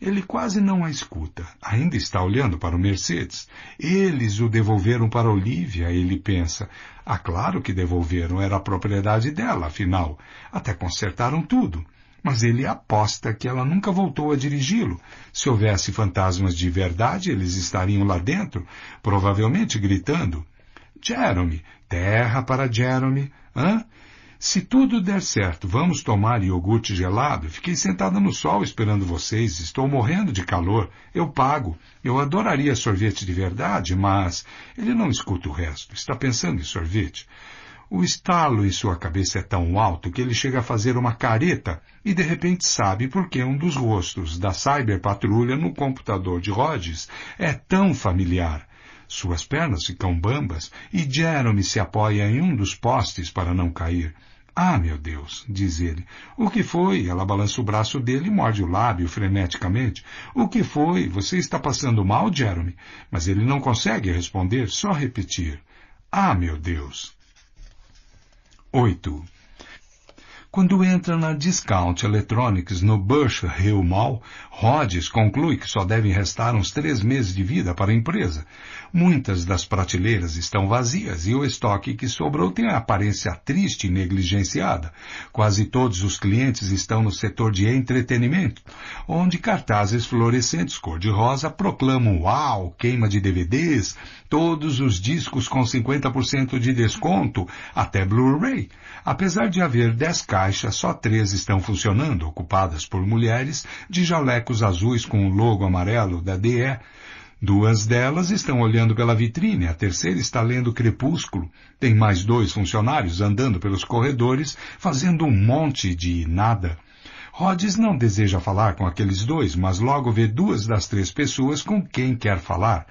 Ele quase não a escuta. Ainda está olhando para o Mercedes. Eles o devolveram para Olivia, ele pensa. Ah, claro que devolveram, era a propriedade dela, afinal. Até consertaram tudo. Mas ele aposta que ela nunca voltou a dirigi-lo. Se houvesse fantasmas de verdade, eles estariam lá dentro, provavelmente gritando. Jeremy, terra para Jeremy, hã? Se tudo der certo, vamos tomar iogurte gelado? Fiquei sentada no sol esperando vocês, estou morrendo de calor. Eu pago. Eu adoraria sorvete de verdade, mas ele não escuta o resto. Está pensando em sorvete? O estalo em sua cabeça é tão alto que ele chega a fazer uma careta e de repente sabe por que um dos rostos da cyberpatrulha no computador de Rhodes é tão familiar. Suas pernas ficam bambas e Jeremy se apoia em um dos postes para não cair. Ah, meu Deus, diz ele. O que foi? Ela balança o braço dele e morde o lábio freneticamente. O que foi? Você está passando mal, Jeremy? Mas ele não consegue responder, só repetir. Ah, meu Deus. 8. Quando entra na Discount Electronics no Bush Hill Mall, Rhodes conclui que só devem restar uns três meses de vida para a empresa. Muitas das prateleiras estão vazias e o estoque que sobrou tem a aparência triste e negligenciada. Quase todos os clientes estão no setor de entretenimento, onde cartazes fluorescentes cor-de-rosa proclamam uau, queima de DVDs, todos os discos com 50% de desconto, até Blu-ray. Apesar de haver 10 caixas, só três estão funcionando, ocupadas por mulheres de jalecos azuis com o logo amarelo da DE, Duas delas estão olhando pela vitrine, a terceira está lendo Crepúsculo. Tem mais dois funcionários andando pelos corredores, fazendo um monte de nada. Rhodes não deseja falar com aqueles dois, mas logo vê duas das três pessoas com quem quer falar.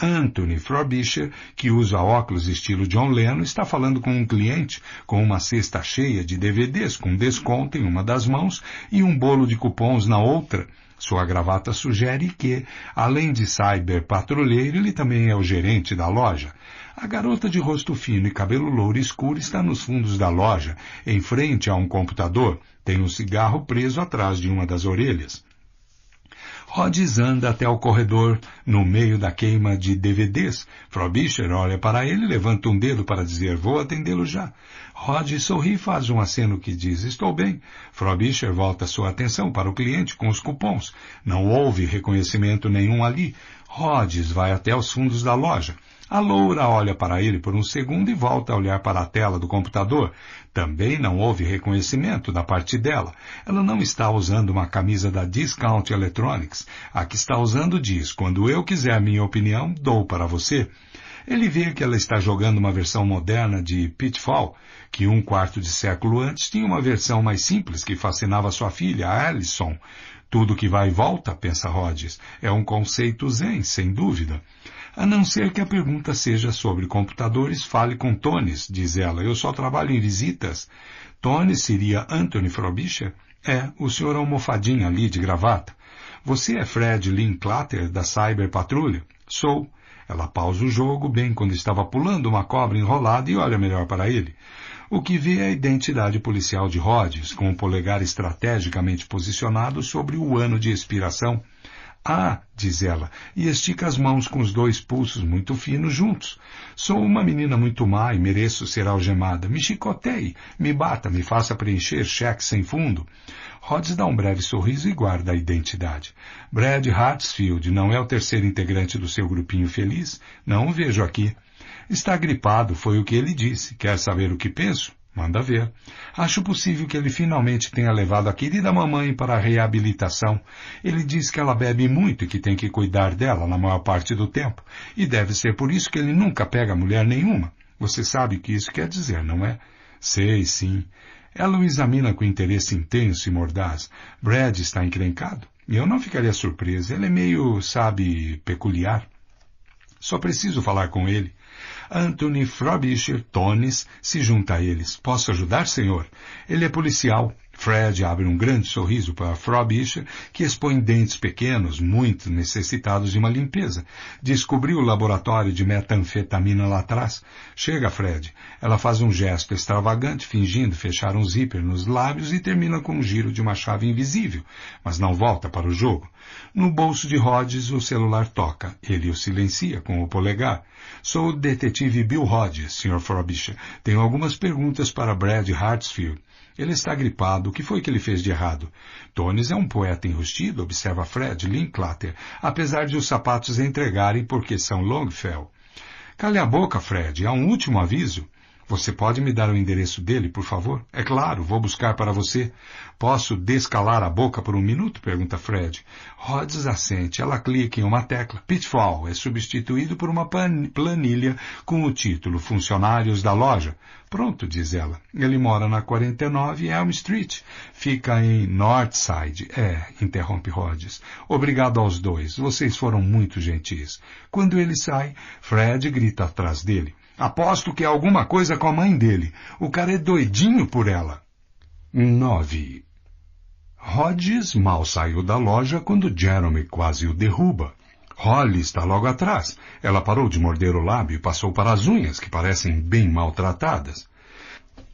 Anthony Frobisher, que usa óculos estilo John Lennon, está falando com um cliente com uma cesta cheia de DVDs com desconto em uma das mãos e um bolo de cupons na outra. Sua gravata sugere que, além de cyber patrulheiro, ele também é o gerente da loja. A garota de rosto fino e cabelo louro escuro está nos fundos da loja, em frente a um computador. Tem um cigarro preso atrás de uma das orelhas. Rhodes anda até o corredor, no meio da queima de DVDs. Frobisher olha para ele, levanta um dedo para dizer, vou atendê-lo já. Rhodes sorri e faz um aceno que diz, estou bem. Frobisher volta sua atenção para o cliente com os cupons. Não houve reconhecimento nenhum ali. Rhodes vai até os fundos da loja. A loura olha para ele por um segundo e volta a olhar para a tela do computador. Também não houve reconhecimento da parte dela. Ela não está usando uma camisa da Discount Electronics. A que está usando diz: quando eu quiser minha opinião, dou para você. Ele vê que ela está jogando uma versão moderna de Pitfall, que um quarto de século antes tinha uma versão mais simples que fascinava sua filha, Alison. Tudo que vai e volta, pensa Rhodes, é um conceito zen, sem dúvida. A não ser que a pergunta seja sobre computadores, fale com Tones, diz ela. Eu só trabalho em visitas. Tones seria Anthony Frobisher? É, o senhor almofadinha ali de gravata. Você é Fred Lynn Clatter, da Cyber Patrulha? Sou. Ela pausa o jogo bem quando estava pulando uma cobra enrolada e olha melhor para ele. O que vê é a identidade policial de Rhodes, com o polegar estrategicamente posicionado sobre o ano de expiração ah, diz ela, e estica as mãos com os dois pulsos muito finos juntos. Sou uma menina muito má e mereço ser algemada. Me chicoteie, me bata, me faça preencher cheque sem fundo. Rhodes dá um breve sorriso e guarda a identidade. Brad Hartsfield não é o terceiro integrante do seu grupinho feliz? Não o vejo aqui. Está gripado, foi o que ele disse. Quer saber o que penso? Manda ver. Acho possível que ele finalmente tenha levado a querida mamãe para a reabilitação. Ele diz que ela bebe muito e que tem que cuidar dela na maior parte do tempo. E deve ser por isso que ele nunca pega mulher nenhuma. Você sabe o que isso quer dizer, não é? Sei, sim. Ela é o examina com interesse intenso e mordaz. Brad está encrencado. Eu não ficaria surpresa. Ele é meio, sabe, peculiar. Só preciso falar com ele. Anthony Frobisher Tones se junta a eles. Posso ajudar, senhor? Ele é policial Fred abre um grande sorriso para Frobisher, que expõe dentes pequenos, muito necessitados de uma limpeza. Descobriu o laboratório de metanfetamina lá atrás. Chega, Fred. Ela faz um gesto extravagante, fingindo fechar um zíper nos lábios e termina com um giro de uma chave invisível, mas não volta para o jogo. No bolso de Rhodes, o celular toca. Ele o silencia com o polegar. Sou o detetive Bill Rhodes, Sr. Frobisher. Tenho algumas perguntas para Brad Hartsfield. Ele está gripado. O que foi que ele fez de errado? Tones é um poeta enrustido, observa Fred Linklater, apesar de os sapatos entregarem porque são Longfell. Cale a boca, Fred. Há um último aviso. Você pode me dar o endereço dele, por favor? É claro, vou buscar para você. Posso descalar a boca por um minuto? pergunta Fred. Rhodes assente. Ela clica em uma tecla. Pitfall é substituído por uma planilha com o título Funcionários da Loja. Pronto, diz ela. Ele mora na 49 Elm Street. Fica em Northside. É, interrompe Rhodes. Obrigado aos dois. Vocês foram muito gentis. Quando ele sai, Fred grita atrás dele. Aposto que é alguma coisa com a mãe dele. O cara é doidinho por ela. 9. Rhodes mal saiu da loja quando Jeremy quase o derruba. Holly está logo atrás. Ela parou de morder o lábio e passou para as unhas, que parecem bem maltratadas.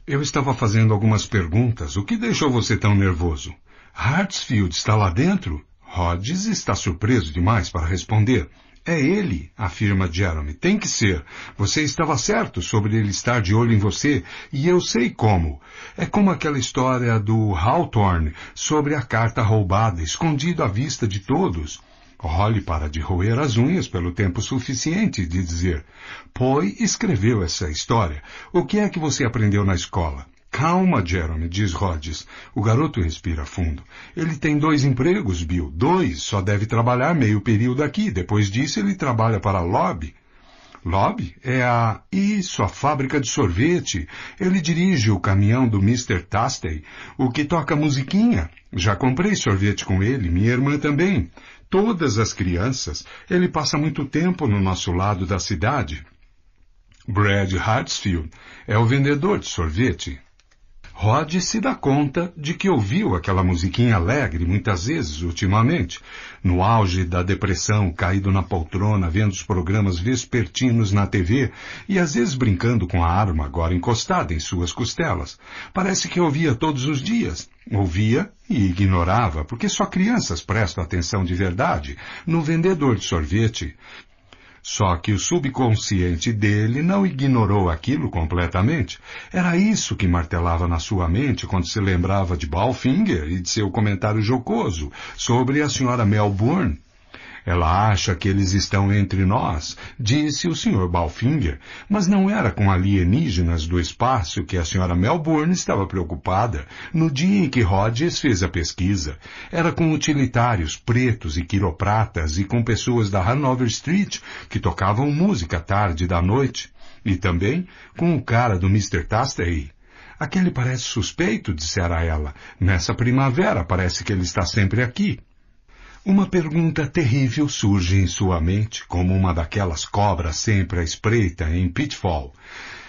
Eu estava fazendo algumas perguntas. O que deixou você tão nervoso? Hartsfield está lá dentro? Rhodes está surpreso demais para responder. É ele, afirma Jeremy. Tem que ser. Você estava certo sobre ele estar de olho em você, e eu sei como. É como aquela história do Hawthorne sobre a carta roubada, escondida à vista de todos. Holly para de roer as unhas pelo tempo suficiente de dizer: Poi escreveu essa história. O que é que você aprendeu na escola? Calma, Jeremy, diz Rhodes. O garoto respira fundo. Ele tem dois empregos, Bill. Dois. Só deve trabalhar meio período aqui. Depois disso, ele trabalha para a Lobby. Lobby é a... Isso, a fábrica de sorvete. Ele dirige o caminhão do Mr. Tastey, o que toca musiquinha. Já comprei sorvete com ele, minha irmã também. Todas as crianças. Ele passa muito tempo no nosso lado da cidade. Brad Hartsfield é o vendedor de sorvete. Rod se dá conta de que ouviu aquela musiquinha alegre muitas vezes ultimamente, no auge da depressão, caído na poltrona, vendo os programas vespertinos na TV e às vezes brincando com a arma agora encostada em suas costelas. Parece que ouvia todos os dias. Ouvia e ignorava, porque só crianças prestam atenção de verdade no vendedor de sorvete só que o subconsciente dele não ignorou aquilo completamente. Era isso que martelava na sua mente quando se lembrava de Balfinger e de seu comentário jocoso sobre a senhora Melbourne, ela acha que eles estão entre nós, disse o Sr. Balfinger, mas não era com alienígenas do espaço que a Sra. Melbourne estava preocupada no dia em que Rogers fez a pesquisa. Era com utilitários pretos e quiropratas e com pessoas da Hanover Street que tocavam música tarde da noite. E também com o cara do Mr. Tastey. Aquele parece suspeito, dissera ela. Nessa primavera parece que ele está sempre aqui. Uma pergunta terrível surge em sua mente, como uma daquelas cobras sempre à espreita em Pitfall.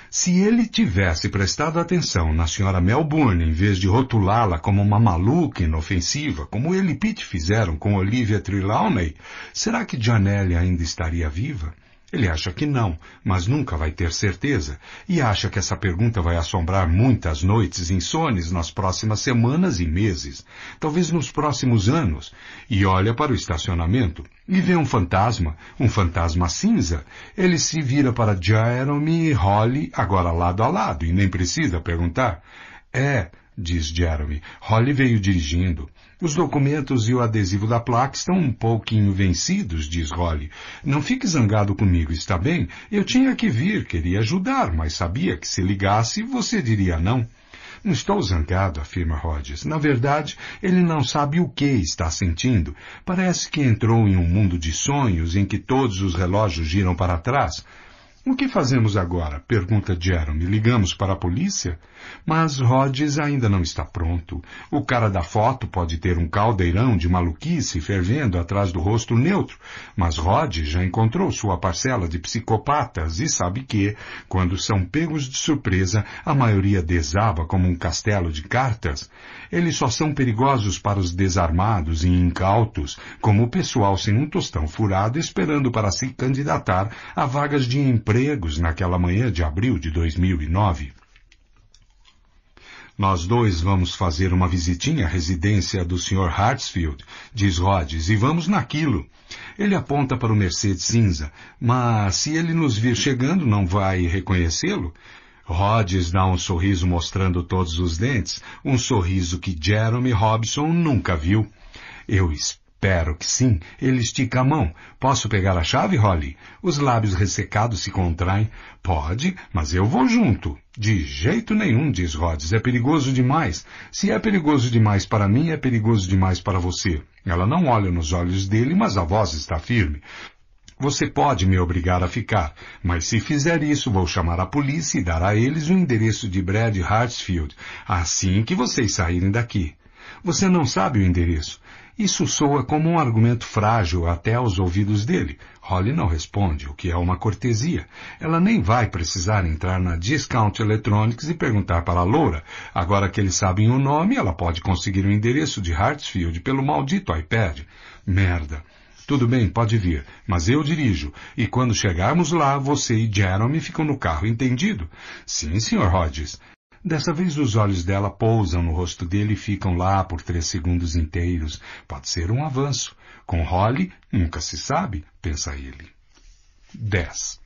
Se ele tivesse prestado atenção na senhora Melbourne em vez de rotulá-la como uma maluca inofensiva, como ele e Pete fizeram com Olivia Trelawney, será que Janelle ainda estaria viva? Ele acha que não, mas nunca vai ter certeza, e acha que essa pergunta vai assombrar muitas noites insones nas próximas semanas e meses, talvez nos próximos anos, e olha para o estacionamento e vê um fantasma, um fantasma cinza. Ele se vira para Jeremy e Holly, agora lado a lado, e nem precisa perguntar. É, diz Jeremy. Holly veio dirigindo. Os documentos e o adesivo da placa estão um pouquinho vencidos, diz Holly. Não fique zangado comigo, está bem? Eu tinha que vir, queria ajudar, mas sabia que se ligasse você diria não. Não estou zangado, afirma Rogers. Na verdade, ele não sabe o que está sentindo. Parece que entrou em um mundo de sonhos em que todos os relógios giram para trás. O que fazemos agora? Pergunta Jeremy. Ligamos para a polícia? Mas Rhodes ainda não está pronto. O cara da foto pode ter um caldeirão de maluquice fervendo atrás do rosto neutro, mas Rhodes já encontrou sua parcela de psicopatas e sabe que, quando são pegos de surpresa, a maioria desaba como um castelo de cartas. Eles só são perigosos para os desarmados e incautos, como o pessoal sem um tostão furado esperando para se candidatar a vagas de emprego empregos naquela manhã de abril de 2009. Nós dois vamos fazer uma visitinha à residência do Sr. Hartsfield, diz Rhodes, e vamos naquilo. Ele aponta para o Mercedes cinza, mas se ele nos vir chegando, não vai reconhecê-lo? Rhodes dá um sorriso mostrando todos os dentes, um sorriso que Jeremy Robson nunca viu. Eu espero Espero que sim. Ele estica a mão. Posso pegar a chave, Holly? Os lábios ressecados se contraem. Pode, mas eu vou junto. De jeito nenhum, diz Rhodes. É perigoso demais. Se é perigoso demais para mim, é perigoso demais para você. Ela não olha nos olhos dele, mas a voz está firme. Você pode me obrigar a ficar, mas se fizer isso, vou chamar a polícia e dar a eles o endereço de Brad Hartsfield assim que vocês saírem daqui. Você não sabe o endereço. Isso soa como um argumento frágil até aos ouvidos dele. Holly não responde, o que é uma cortesia. Ela nem vai precisar entrar na Discount Electronics e perguntar para a Loura. Agora que eles sabem o nome, ela pode conseguir o endereço de Hartsfield pelo maldito iPad. Merda. Tudo bem, pode vir, mas eu dirijo. E quando chegarmos lá, você e Jeremy ficam no carro, entendido? Sim, Sr. Hodges. Dessa vez os olhos dela pousam no rosto dele e ficam lá por três segundos inteiros. Pode ser um avanço. Com Holly, nunca se sabe, pensa ele. 10.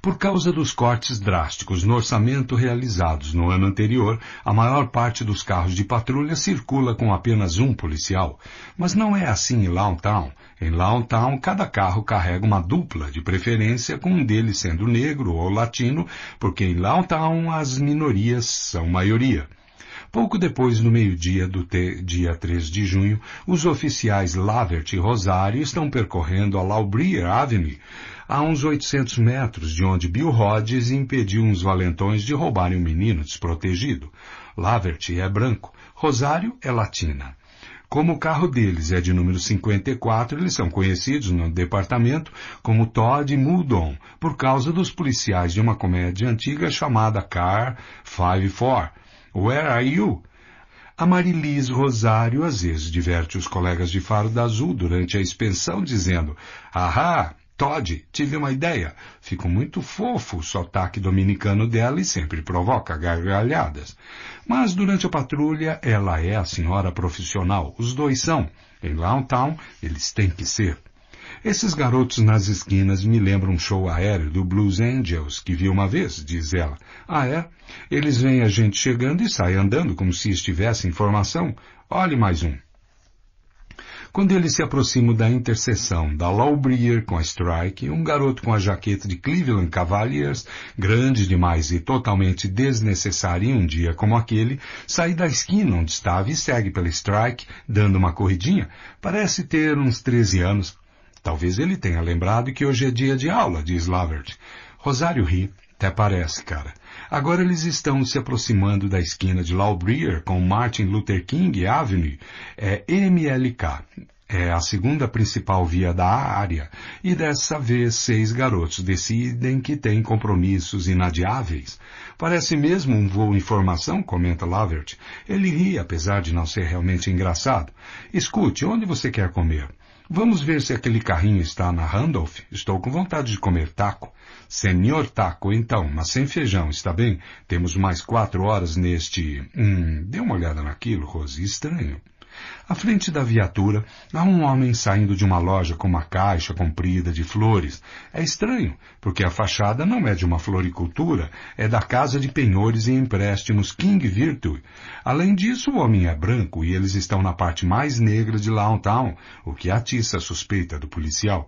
Por causa dos cortes drásticos no orçamento realizados no ano anterior, a maior parte dos carros de patrulha circula com apenas um policial. Mas não é assim em Lowntown. Em Longtown, cada carro carrega uma dupla, de preferência com um deles sendo negro ou latino, porque em Longtown as minorias são maioria. Pouco depois no meio-dia do dia 3 de junho, os oficiais Lavert e Rosário estão percorrendo a Laubrier Avenue, a uns 800 metros de onde Bill Rhodes impediu uns valentões de roubarem um menino desprotegido. Lavert é branco, Rosário é latina. Como o carro deles é de número 54, eles são conhecidos no departamento como Todd Mudon, por causa dos policiais de uma comédia antiga chamada Car 54. Where are you? A Marilis Rosário às vezes diverte os colegas de Faro da Azul durante a expensão, dizendo: Ahá, Todd, tive uma ideia. Fico muito fofo o sotaque dominicano dela e sempre provoca gargalhadas. Mas durante a patrulha, ela é a senhora profissional. Os dois são. Em Longtown, eles têm que ser. Esses garotos nas esquinas me lembram um show aéreo do Blues Angels que vi uma vez, diz ela. Ah, é? Eles veem a gente chegando e saem andando como se estivessem em formação. Olhe mais um. Quando eles se aproximam da interseção da Lawbrier com a Strike, um garoto com a jaqueta de Cleveland Cavaliers, grande demais e totalmente desnecessário em um dia como aquele, sai da esquina onde estava e segue pela Strike, dando uma corridinha. Parece ter uns 13 anos. Talvez ele tenha lembrado que hoje é dia de aula, diz Lavert. Rosário ri. Até parece, cara. Agora eles estão se aproximando da esquina de Laubrier com Martin Luther King Avenue, é MLK. É a segunda principal via da área e dessa vez seis garotos decidem que têm compromissos inadiáveis. Parece mesmo um voo informação, comenta Lavert. Ele ri, apesar de não ser realmente engraçado. Escute, onde você quer comer? Vamos ver se aquele carrinho está na Randolph. Estou com vontade de comer taco. Senhor Taco, então, mas sem feijão, está bem? Temos mais quatro horas neste... Hum, dê uma olhada naquilo, Rose, estranho. À frente da viatura, há um homem saindo de uma loja com uma caixa comprida de flores. É estranho, porque a fachada não é de uma floricultura, é da Casa de Penhores e Empréstimos King Virtue. Além disso, o homem é branco e eles estão na parte mais negra de Lowntown, o que atiça a suspeita do policial.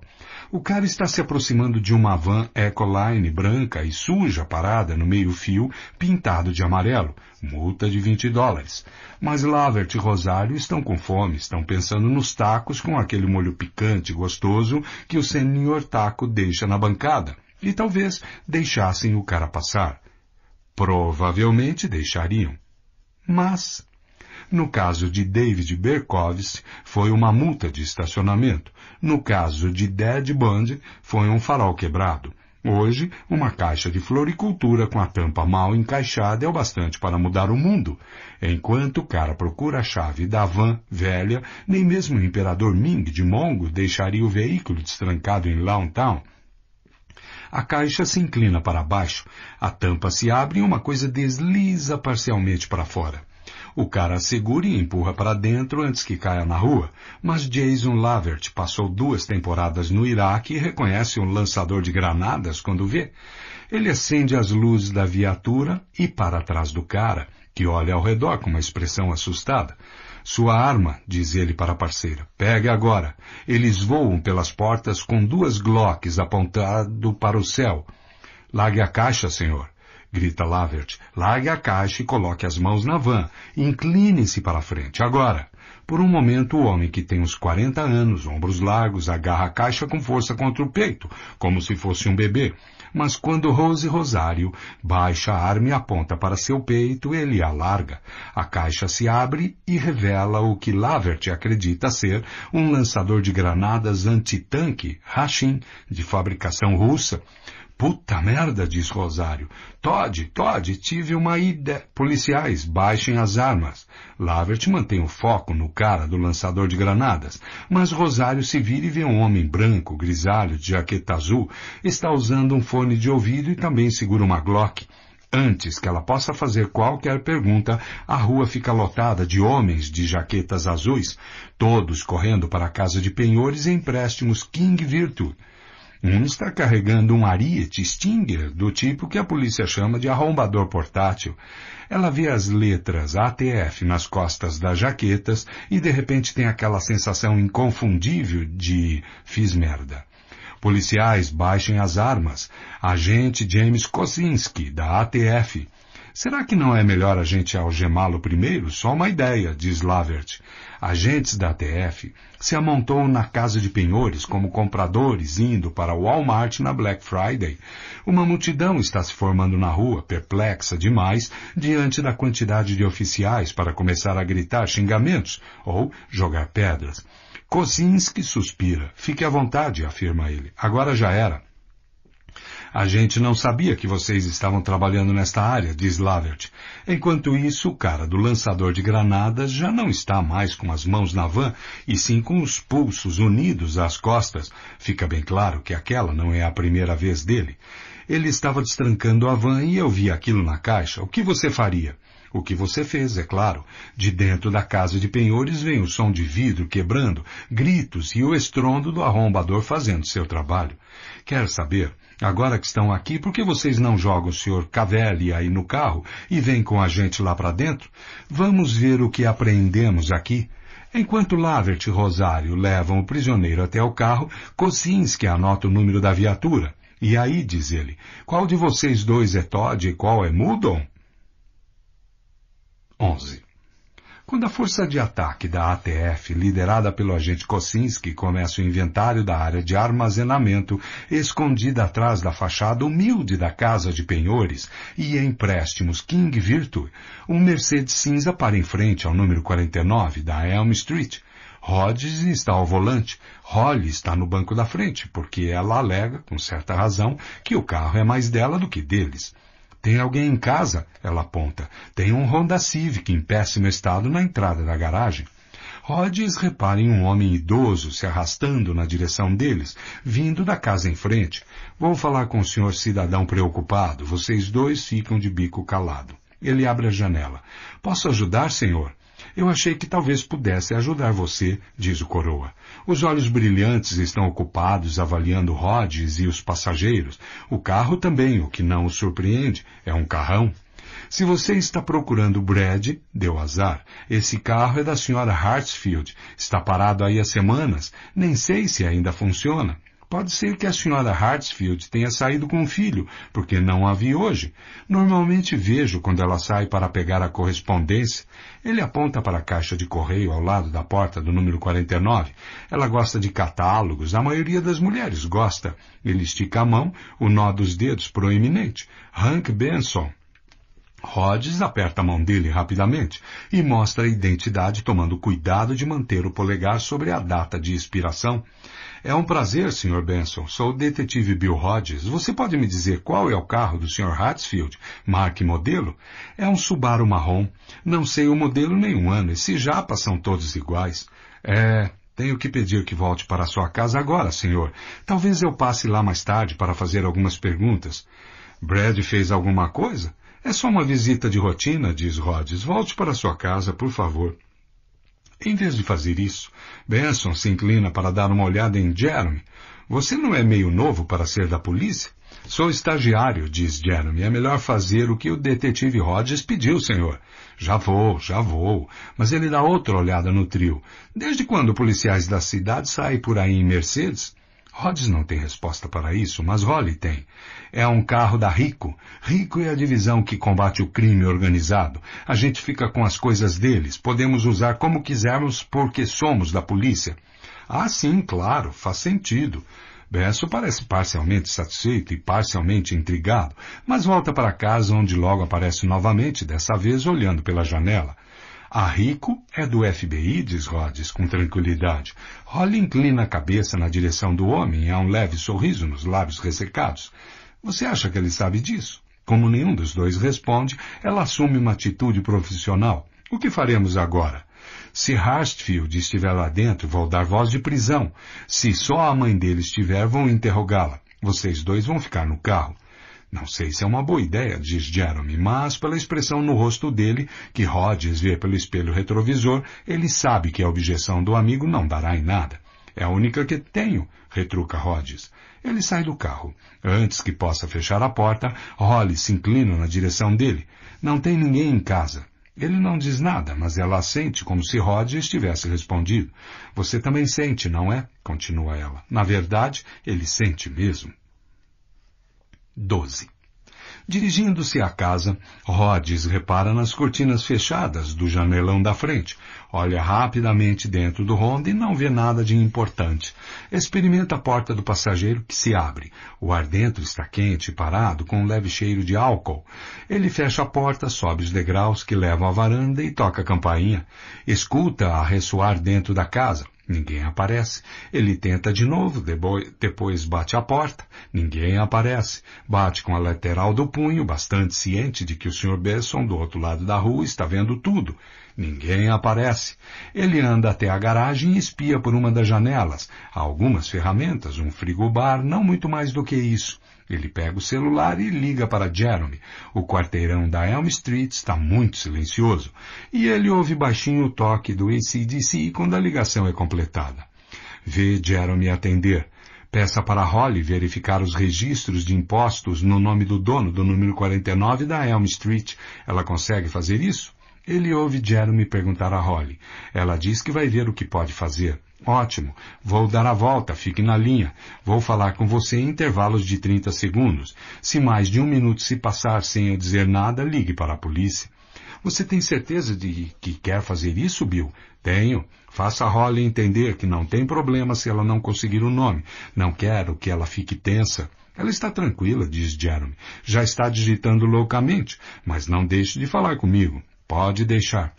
O cara está se aproximando de uma van Ecoline branca e suja parada no meio-fio, pintado de amarelo. Multa de 20 dólares. Mas Lavert e Rosário estão com fome, estão pensando nos tacos com aquele molho picante gostoso que o senhor taco deixa na bancada. E talvez deixassem o cara passar. Provavelmente deixariam. Mas, no caso de David Berkovs, foi uma multa de estacionamento. No caso de Dead Band, foi um farol quebrado. Hoje, uma caixa de floricultura com a tampa mal encaixada é o bastante para mudar o mundo. Enquanto o cara procura a chave da van velha, nem mesmo o imperador Ming de Mongo deixaria o veículo destrancado em Longtown. A caixa se inclina para baixo, a tampa se abre e uma coisa desliza parcialmente para fora. O cara segura e empurra para dentro antes que caia na rua, mas Jason Lavert passou duas temporadas no Iraque e reconhece um lançador de granadas quando vê. Ele acende as luzes da viatura e para trás do cara que olha ao redor com uma expressão assustada. Sua arma, diz ele para a parceira. Pegue agora. Eles voam pelas portas com duas glocks apontado para o céu. Largue a caixa, senhor grita Lavert. Largue a caixa e coloque as mãos na van. Incline-se para a frente. Agora! Por um momento, o homem que tem uns 40 anos, ombros largos, agarra a caixa com força contra o peito, como se fosse um bebê. Mas quando Rose Rosário baixa a arma e aponta para seu peito, ele a larga. A caixa se abre e revela o que Lavert acredita ser um lançador de granadas antitanque Rashin, de fabricação russa, Puta merda, diz Rosário. Todd, Todd, tive uma ideia. Policiais, baixem as armas. Lavert mantém o foco no cara do lançador de granadas, mas Rosário se vira e vê um homem branco, grisalho, de jaqueta azul, está usando um fone de ouvido e também segura uma Glock. Antes que ela possa fazer qualquer pergunta, a rua fica lotada de homens de jaquetas azuis, todos correndo para a casa de penhores e empréstimos King Virtue. Um está carregando um ariete Stinger, do tipo que a polícia chama de arrombador portátil. Ela vê as letras ATF nas costas das jaquetas e de repente tem aquela sensação inconfundível de fiz merda. Policiais, baixem as armas. Agente James Kosinski, da ATF. Será que não é melhor a gente algemá-lo primeiro? Só uma ideia, diz Lavert agentes da ATF se amontou na casa de penhores como compradores indo para o Walmart na Black Friday. Uma multidão está se formando na rua, perplexa demais diante da quantidade de oficiais para começar a gritar xingamentos ou jogar pedras. Kozinski suspira. Fique à vontade, afirma ele. Agora já era. A gente não sabia que vocês estavam trabalhando nesta área, diz Lavert. Enquanto isso, o cara do lançador de granadas já não está mais com as mãos na van, e sim com os pulsos unidos às costas. Fica bem claro que aquela não é a primeira vez dele. Ele estava destrancando a van e eu vi aquilo na caixa. O que você faria? O que você fez, é claro. De dentro da casa de penhores vem o som de vidro quebrando, gritos e o estrondo do arrombador fazendo seu trabalho. Quer saber? Agora que estão aqui, por que vocês não jogam o Sr. Cavelli aí no carro e vêm com a gente lá para dentro? Vamos ver o que aprendemos aqui. Enquanto Lavert e Rosário levam o prisioneiro até o carro, Kosinski anota o número da viatura. E aí, diz ele, qual de vocês dois é Todd e qual é Mudon? 11. Quando a força de ataque da ATF, liderada pelo agente Kocinski, começa o inventário da área de armazenamento, escondida atrás da fachada humilde da casa de penhores e empréstimos King Virtue, um Mercedes cinza para em frente ao número 49 da Elm Street, Rhodes está ao volante, Holly está no banco da frente, porque ela alega, com certa razão, que o carro é mais dela do que deles. Tem alguém em casa? Ela aponta. Tem um Honda Civic em péssimo estado na entrada da garagem. Rhodes repara em um homem idoso se arrastando na direção deles, vindo da casa em frente. Vou falar com o senhor cidadão preocupado. Vocês dois ficam de bico calado. Ele abre a janela. Posso ajudar, senhor? Eu achei que talvez pudesse ajudar você, diz o coroa. Os olhos brilhantes estão ocupados avaliando Rhodes e os passageiros. O carro também, o que não o surpreende, é um carrão. Se você está procurando Brad, deu azar. Esse carro é da senhora Hartsfield. Está parado aí há semanas. Nem sei se ainda funciona. Pode ser que a senhora Hartsfield tenha saído com o filho, porque não a vi hoje. Normalmente vejo quando ela sai para pegar a correspondência. Ele aponta para a caixa de correio ao lado da porta do número 49. Ela gosta de catálogos, a maioria das mulheres gosta. Ele estica a mão, o nó dos dedos proeminente. Hank Benson. Rhodes aperta a mão dele rapidamente e mostra a identidade tomando cuidado de manter o polegar sobre a data de expiração. É um prazer, Sr. Benson. Sou o detetive Bill Rhodes. Você pode me dizer qual é o carro do Sr. Hartsfield? Marca e modelo? É um Subaru marrom. Não sei o modelo nem um ano. Esses japas são todos iguais. É, tenho que pedir que volte para sua casa agora, senhor. Talvez eu passe lá mais tarde para fazer algumas perguntas. Brad fez alguma coisa? É só uma visita de rotina, diz Rhodes. Volte para sua casa, por favor. Em vez de fazer isso, Benson se inclina para dar uma olhada em Jeremy. Você não é meio novo para ser da polícia? Sou estagiário, diz Jeremy. É melhor fazer o que o detetive Rhodes pediu, senhor. Já vou, já vou. Mas ele dá outra olhada no trio. Desde quando policiais da cidade saem por aí em Mercedes? Rhodes não tem resposta para isso, mas Holly tem. É um carro da Rico. Rico é a divisão que combate o crime organizado. A gente fica com as coisas deles, podemos usar como quisermos porque somos da polícia. Ah, sim, claro, faz sentido. Besso parece parcialmente satisfeito e parcialmente intrigado, mas volta para casa onde logo aparece novamente, dessa vez olhando pela janela. A Rico é do FBI, diz Rhodes com tranquilidade. Holly inclina a cabeça na direção do homem e há um leve sorriso nos lábios ressecados. Você acha que ele sabe disso? Como nenhum dos dois responde, ela assume uma atitude profissional. O que faremos agora? Se Hastfield estiver lá dentro, vou dar voz de prisão. Se só a mãe dele estiver, vão interrogá-la. Vocês dois vão ficar no carro. Não sei se é uma boa ideia, diz Jeremy, mas pela expressão no rosto dele, que Rhodes vê pelo espelho retrovisor, ele sabe que a objeção do amigo não dará em nada. É a única que tenho, retruca Rhodes. Ele sai do carro. Antes que possa fechar a porta, Holly se inclina na direção dele. Não tem ninguém em casa. Ele não diz nada, mas ela sente como se Rhodes tivesse respondido. Você também sente, não é? Continua ela. Na verdade, ele sente mesmo. 12. Dirigindo-se à casa, Rhodes repara nas cortinas fechadas do janelão da frente, olha rapidamente dentro do Honda e não vê nada de importante. Experimenta a porta do passageiro que se abre. O ar dentro está quente e parado, com um leve cheiro de álcool. Ele fecha a porta, sobe os degraus que levam à varanda e toca a campainha. Escuta a ressoar dentro da casa. Ninguém aparece. Ele tenta de novo, depois bate a porta, ninguém aparece. Bate com a lateral do punho, bastante ciente de que o Sr. Besson, do outro lado da rua, está vendo tudo. Ninguém aparece. Ele anda até a garagem e espia por uma das janelas. Há algumas ferramentas, um frigobar, não muito mais do que isso. Ele pega o celular e liga para Jeremy. O quarteirão da Elm Street está muito silencioso. E ele ouve baixinho o toque do ACDC quando a ligação é completada. Vê Jeremy atender. Peça para Holly verificar os registros de impostos no nome do dono do número 49 da Elm Street. Ela consegue fazer isso? Ele ouve Jeremy perguntar a Holly. Ela diz que vai ver o que pode fazer. Ótimo, vou dar a volta, fique na linha. Vou falar com você em intervalos de 30 segundos. Se mais de um minuto se passar sem eu dizer nada, ligue para a polícia. Você tem certeza de que quer fazer isso, Bill? Tenho. Faça a Holly entender que não tem problema se ela não conseguir o nome. Não quero que ela fique tensa. Ela está tranquila, diz Jeremy. Já está digitando loucamente, mas não deixe de falar comigo. Pode deixar.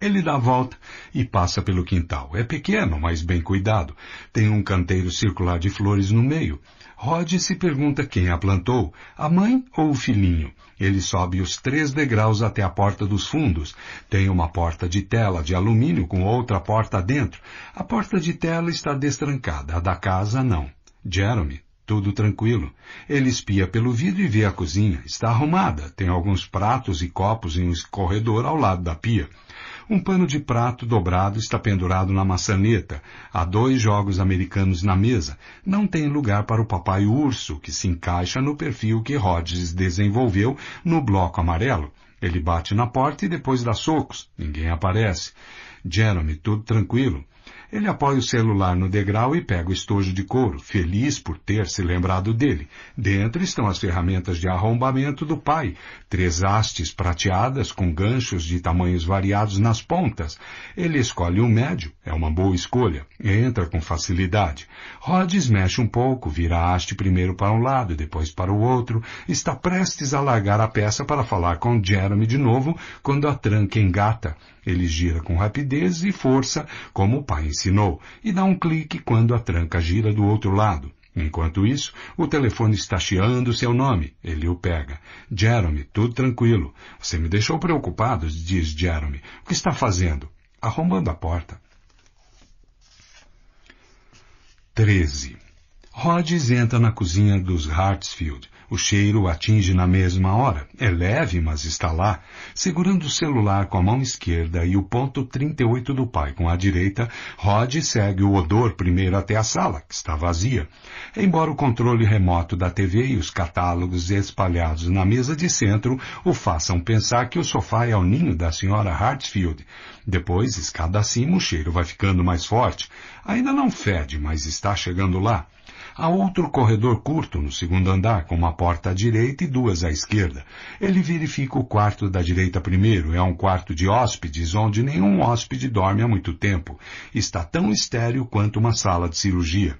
Ele dá a volta e passa pelo quintal. É pequeno, mas bem cuidado. Tem um canteiro circular de flores no meio. Rod se pergunta quem a plantou, a mãe ou o filhinho. Ele sobe os três degraus até a porta dos fundos. Tem uma porta de tela de alumínio com outra porta dentro. A porta de tela está destrancada, a da casa não. Jeremy tudo tranquilo. Ele espia pelo vidro e vê a cozinha. Está arrumada. Tem alguns pratos e copos em um corredor ao lado da pia. Um pano de prato dobrado está pendurado na maçaneta. Há dois jogos americanos na mesa. Não tem lugar para o papai urso, que se encaixa no perfil que Rhodes desenvolveu no bloco amarelo. Ele bate na porta e depois dá socos. Ninguém aparece. Jeremy, tudo tranquilo. Ele apoia o celular no degrau e pega o estojo de couro, feliz por ter se lembrado dele. Dentro estão as ferramentas de arrombamento do pai, três hastes prateadas com ganchos de tamanhos variados nas pontas. Ele escolhe o um médio, é uma boa escolha, entra com facilidade. Rhodes mexe um pouco, vira a haste primeiro para um lado, depois para o outro, está prestes a largar a peça para falar com Jeremy de novo quando a tranca engata. Ele gira com rapidez e força, como o pai ensinou, e dá um clique quando a tranca gira do outro lado. Enquanto isso, o telefone está chiando seu nome. Ele o pega. Jeremy, tudo tranquilo. Você me deixou preocupado, diz Jeremy. O que está fazendo? Arrombando a porta. 13. Rhodes entra na cozinha dos Hartsfield. O cheiro atinge na mesma hora. É leve, mas está lá. Segurando o celular com a mão esquerda e o ponto 38 do pai com a direita, Rod segue o odor primeiro até a sala, que está vazia. Embora o controle remoto da TV e os catálogos espalhados na mesa de centro o façam pensar que o sofá é o ninho da senhora Hartsfield. Depois, escada acima, o cheiro vai ficando mais forte. Ainda não fede, mas está chegando lá. Há outro corredor curto no segundo andar, com uma porta à direita e duas à esquerda. Ele verifica o quarto da direita primeiro. É um quarto de hóspedes, onde nenhum hóspede dorme há muito tempo. Está tão estéreo quanto uma sala de cirurgia.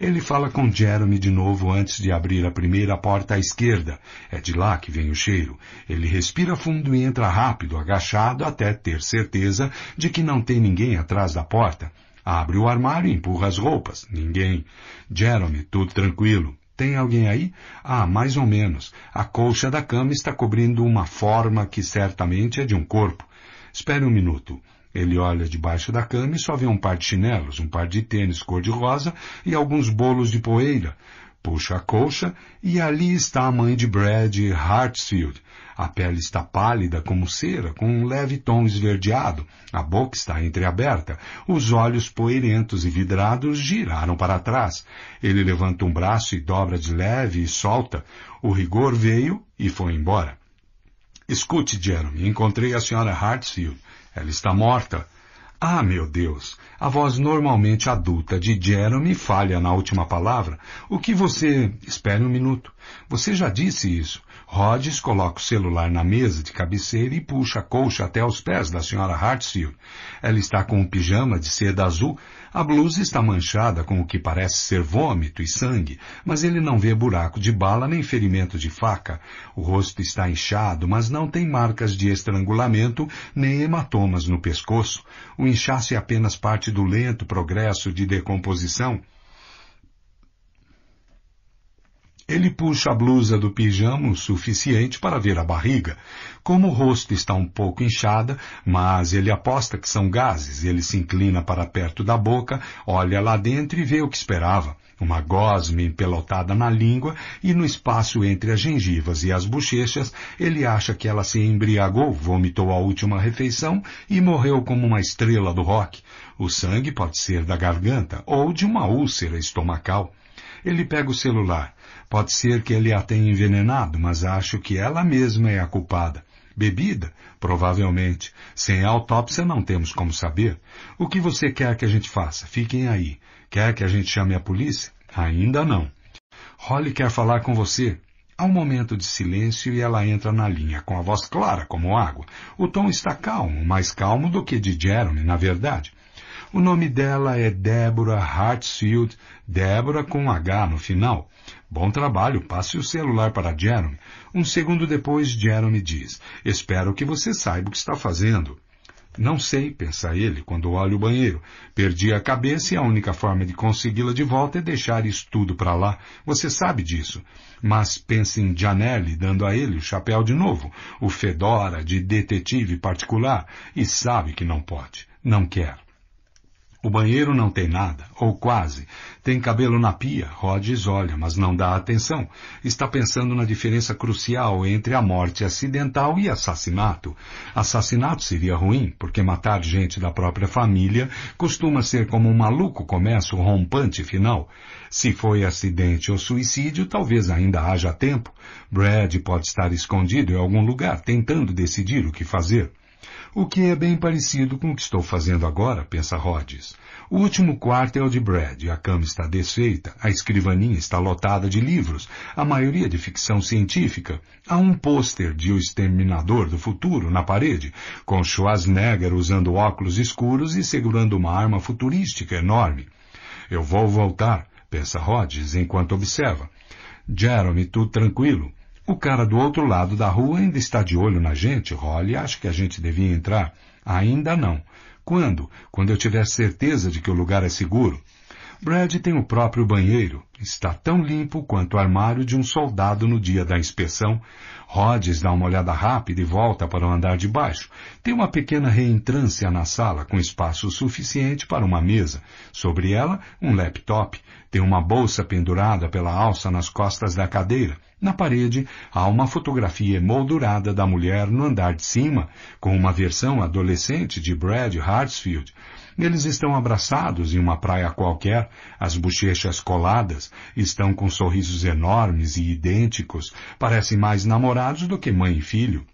Ele fala com Jeremy de novo antes de abrir a primeira porta à esquerda. É de lá que vem o cheiro. Ele respira fundo e entra rápido, agachado, até ter certeza de que não tem ninguém atrás da porta. Abre o armário e empurra as roupas. Ninguém. Jeremy, tudo tranquilo. Tem alguém aí? Ah, mais ou menos. A colcha da cama está cobrindo uma forma que certamente é de um corpo. Espere um minuto. Ele olha debaixo da cama e só vê um par de chinelos, um par de tênis cor-de-rosa e alguns bolos de poeira. Puxa a colcha e ali está a mãe de Brad Hartsfield, a pele está pálida como cera, com um leve tom esverdeado. A boca está entreaberta. Os olhos poeirentos e vidrados giraram para trás. Ele levanta um braço e dobra de leve e solta. O rigor veio e foi embora. Escute, Jeremy, encontrei a senhora Hartsfield. Ela está morta. Ah, meu Deus! A voz normalmente adulta de Jeremy falha na última palavra. O que você. Espere um minuto. Você já disse isso. Rhodes coloca o celular na mesa de cabeceira e puxa a colcha até os pés da senhora Hartsfield. Ela está com um pijama de seda azul, a blusa está manchada com o que parece ser vômito e sangue, mas ele não vê buraco de bala nem ferimento de faca. O rosto está inchado, mas não tem marcas de estrangulamento nem hematomas no pescoço. O inchaço é apenas parte do lento progresso de decomposição. Ele puxa a blusa do pijama o suficiente para ver a barriga. Como o rosto está um pouco inchada, mas ele aposta que são gases, ele se inclina para perto da boca, olha lá dentro e vê o que esperava. Uma gosma empelotada na língua e no espaço entre as gengivas e as bochechas, ele acha que ela se embriagou, vomitou a última refeição e morreu como uma estrela do rock. O sangue pode ser da garganta ou de uma úlcera estomacal. Ele pega o celular. Pode ser que ele a tenha envenenado, mas acho que ela mesma é a culpada. Bebida? Provavelmente. Sem autópsia não temos como saber. O que você quer que a gente faça? Fiquem aí. Quer que a gente chame a polícia? Ainda não. Holly quer falar com você. Há um momento de silêncio e ela entra na linha, com a voz clara como água. O tom está calmo, mais calmo do que de Jeremy, na verdade. O nome dela é Débora Hartsfield, Débora com H no final. Bom trabalho, passe o celular para Jeremy. Um segundo depois, Jeremy diz: Espero que você saiba o que está fazendo. Não sei, pensa ele, quando olha o banheiro. Perdi a cabeça e a única forma de consegui-la de volta é deixar isso tudo para lá. Você sabe disso. Mas pensa em Janelle dando a ele o chapéu de novo, o fedora de detetive particular, e sabe que não pode, não quer. O banheiro não tem nada, ou quase. Tem cabelo na pia, Rhodes olha, mas não dá atenção. Está pensando na diferença crucial entre a morte acidental e assassinato. Assassinato seria ruim, porque matar gente da própria família costuma ser como um maluco começo rompante final. Se foi acidente ou suicídio, talvez ainda haja tempo. Brad pode estar escondido em algum lugar, tentando decidir o que fazer. O que é bem parecido com o que estou fazendo agora, pensa Rhodes. O último quarto é o de Brad. A cama está desfeita, a escrivaninha está lotada de livros, a maioria de ficção científica. Há um pôster de O Exterminador do Futuro na parede, com Schwarzenegger usando óculos escuros e segurando uma arma futurística enorme. Eu vou voltar, pensa Rhodes enquanto observa. Jeremy, tudo tranquilo. O cara do outro lado da rua ainda está de olho na gente, Holly, acha que a gente devia entrar. Ainda não. Quando? Quando eu tiver certeza de que o lugar é seguro. Brad tem o próprio banheiro. Está tão limpo quanto o armário de um soldado no dia da inspeção. Rhodes dá uma olhada rápida e volta para o andar de baixo. Tem uma pequena reentrância na sala com espaço suficiente para uma mesa. Sobre ela, um laptop. Tem uma bolsa pendurada pela alça nas costas da cadeira. Na parede há uma fotografia emoldurada da mulher no andar de cima, com uma versão adolescente de Brad Hartsfield. Eles estão abraçados em uma praia qualquer, as bochechas coladas, estão com sorrisos enormes e idênticos, parecem mais namorados do que mãe e filho.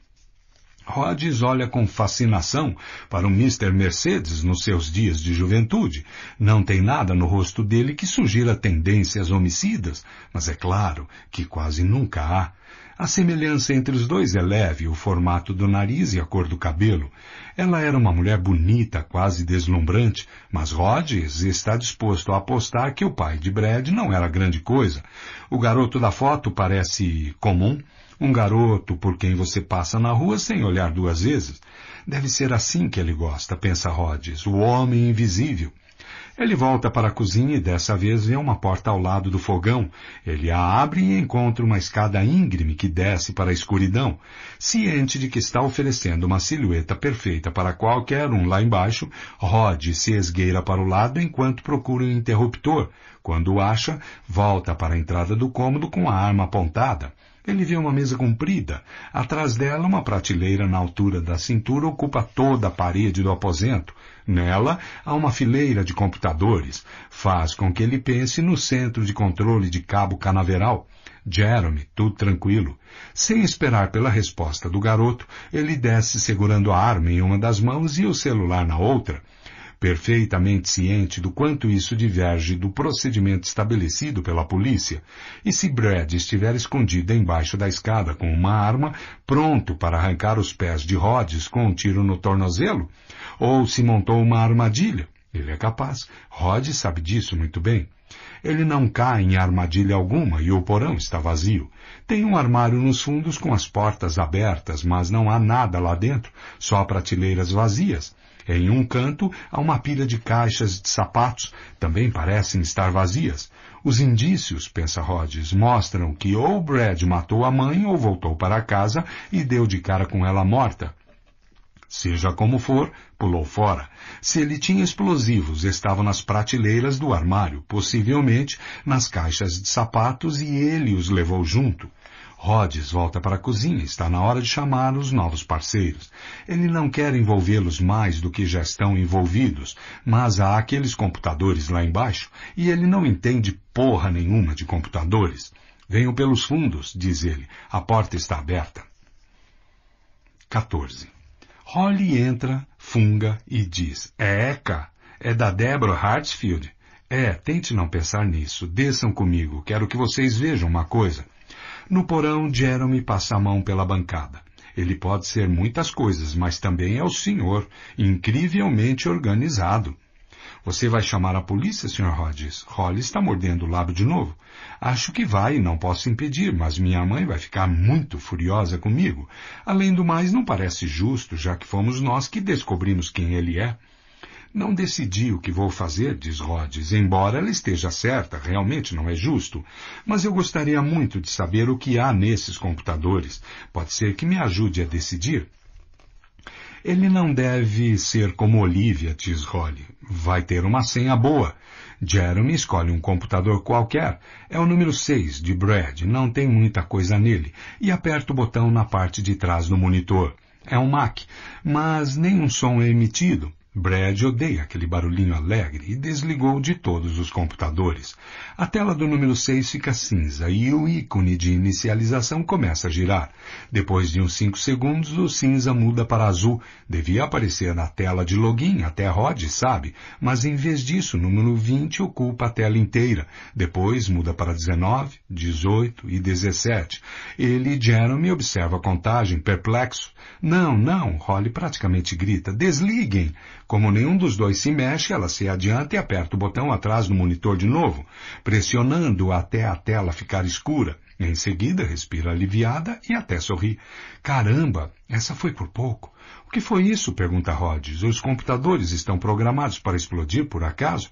Rhodes olha com fascinação para o Mr. Mercedes nos seus dias de juventude. Não tem nada no rosto dele que sugira tendências homicidas, mas é claro que quase nunca há. A semelhança entre os dois é leve, o formato do nariz e a cor do cabelo. Ela era uma mulher bonita, quase deslumbrante, mas Rhodes está disposto a apostar que o pai de Brad não era grande coisa. O garoto da foto parece comum, um garoto por quem você passa na rua sem olhar duas vezes. Deve ser assim que ele gosta, pensa Rhodes, o homem invisível. Ele volta para a cozinha e dessa vez vê uma porta ao lado do fogão. Ele a abre e encontra uma escada íngreme que desce para a escuridão, ciente de que está oferecendo uma silhueta perfeita para qualquer um lá embaixo. Rod se esgueira para o lado enquanto procura o um interruptor. Quando o acha, volta para a entrada do cômodo com a arma apontada. Ele vê uma mesa comprida. Atrás dela, uma prateleira na altura da cintura ocupa toda a parede do aposento. Nela, há uma fileira de computadores. Faz com que ele pense no centro de controle de Cabo Canaveral. Jeremy, tudo tranquilo. Sem esperar pela resposta do garoto, ele desce segurando a arma em uma das mãos e o celular na outra perfeitamente ciente do quanto isso diverge do procedimento estabelecido pela polícia, e se Brad estiver escondida embaixo da escada com uma arma, pronto para arrancar os pés de Rhodes com um tiro no tornozelo, ou se montou uma armadilha, ele é capaz. Rhodes sabe disso muito bem. Ele não cai em armadilha alguma e o porão está vazio. Tem um armário nos fundos com as portas abertas, mas não há nada lá dentro, só prateleiras vazias. Em um canto há uma pilha de caixas de sapatos, também parecem estar vazias. Os indícios, pensa Rhodes, mostram que ou Brad matou a mãe ou voltou para casa e deu de cara com ela morta. Seja como for, pulou fora. Se ele tinha explosivos, estavam nas prateleiras do armário, possivelmente nas caixas de sapatos, e ele os levou junto. Rhodes volta para a cozinha, está na hora de chamar os novos parceiros. Ele não quer envolvê-los mais do que já estão envolvidos, mas há aqueles computadores lá embaixo e ele não entende porra nenhuma de computadores. Venham pelos fundos, diz ele. A porta está aberta. 14. Holly entra, funga e diz: É Eca? É da Deborah Hartsfield? É, tente não pensar nisso. Desçam comigo. Quero que vocês vejam uma coisa. No porão, Jeremy passa a mão pela bancada. Ele pode ser muitas coisas, mas também é o senhor, incrivelmente organizado. Você vai chamar a polícia, Sr. Hodges? Holly está mordendo o lábio de novo. Acho que vai, não posso impedir, mas minha mãe vai ficar muito furiosa comigo. Além do mais, não parece justo, já que fomos nós que descobrimos quem ele é. Não decidi o que vou fazer, diz Rhodes, embora ela esteja certa, realmente não é justo. Mas eu gostaria muito de saber o que há nesses computadores. Pode ser que me ajude a decidir. Ele não deve ser como Olivia, diz Holly. Vai ter uma senha boa. Jeremy escolhe um computador qualquer. É o número 6 de Brad, não tem muita coisa nele, e aperta o botão na parte de trás do monitor. É um Mac, mas nenhum som é emitido. Brad odeia aquele barulhinho alegre e desligou de todos os computadores. A tela do número 6 fica cinza e o ícone de inicialização começa a girar. Depois de uns 5 segundos, o cinza muda para azul. Devia aparecer na tela de login, até Rod sabe, mas em vez disso, o número 20 ocupa a tela inteira. Depois muda para 19, 18 e 17. Ele e Jeremy observa a contagem, perplexo. Não, não, Holly praticamente grita. Desliguem! Como nenhum dos dois se mexe, ela se adianta e aperta o botão atrás do monitor de novo, pressionando até a tela ficar escura. Em seguida, respira aliviada e até sorri. Caramba, essa foi por pouco. O que foi isso? pergunta Rhodes. Os computadores estão programados para explodir por acaso?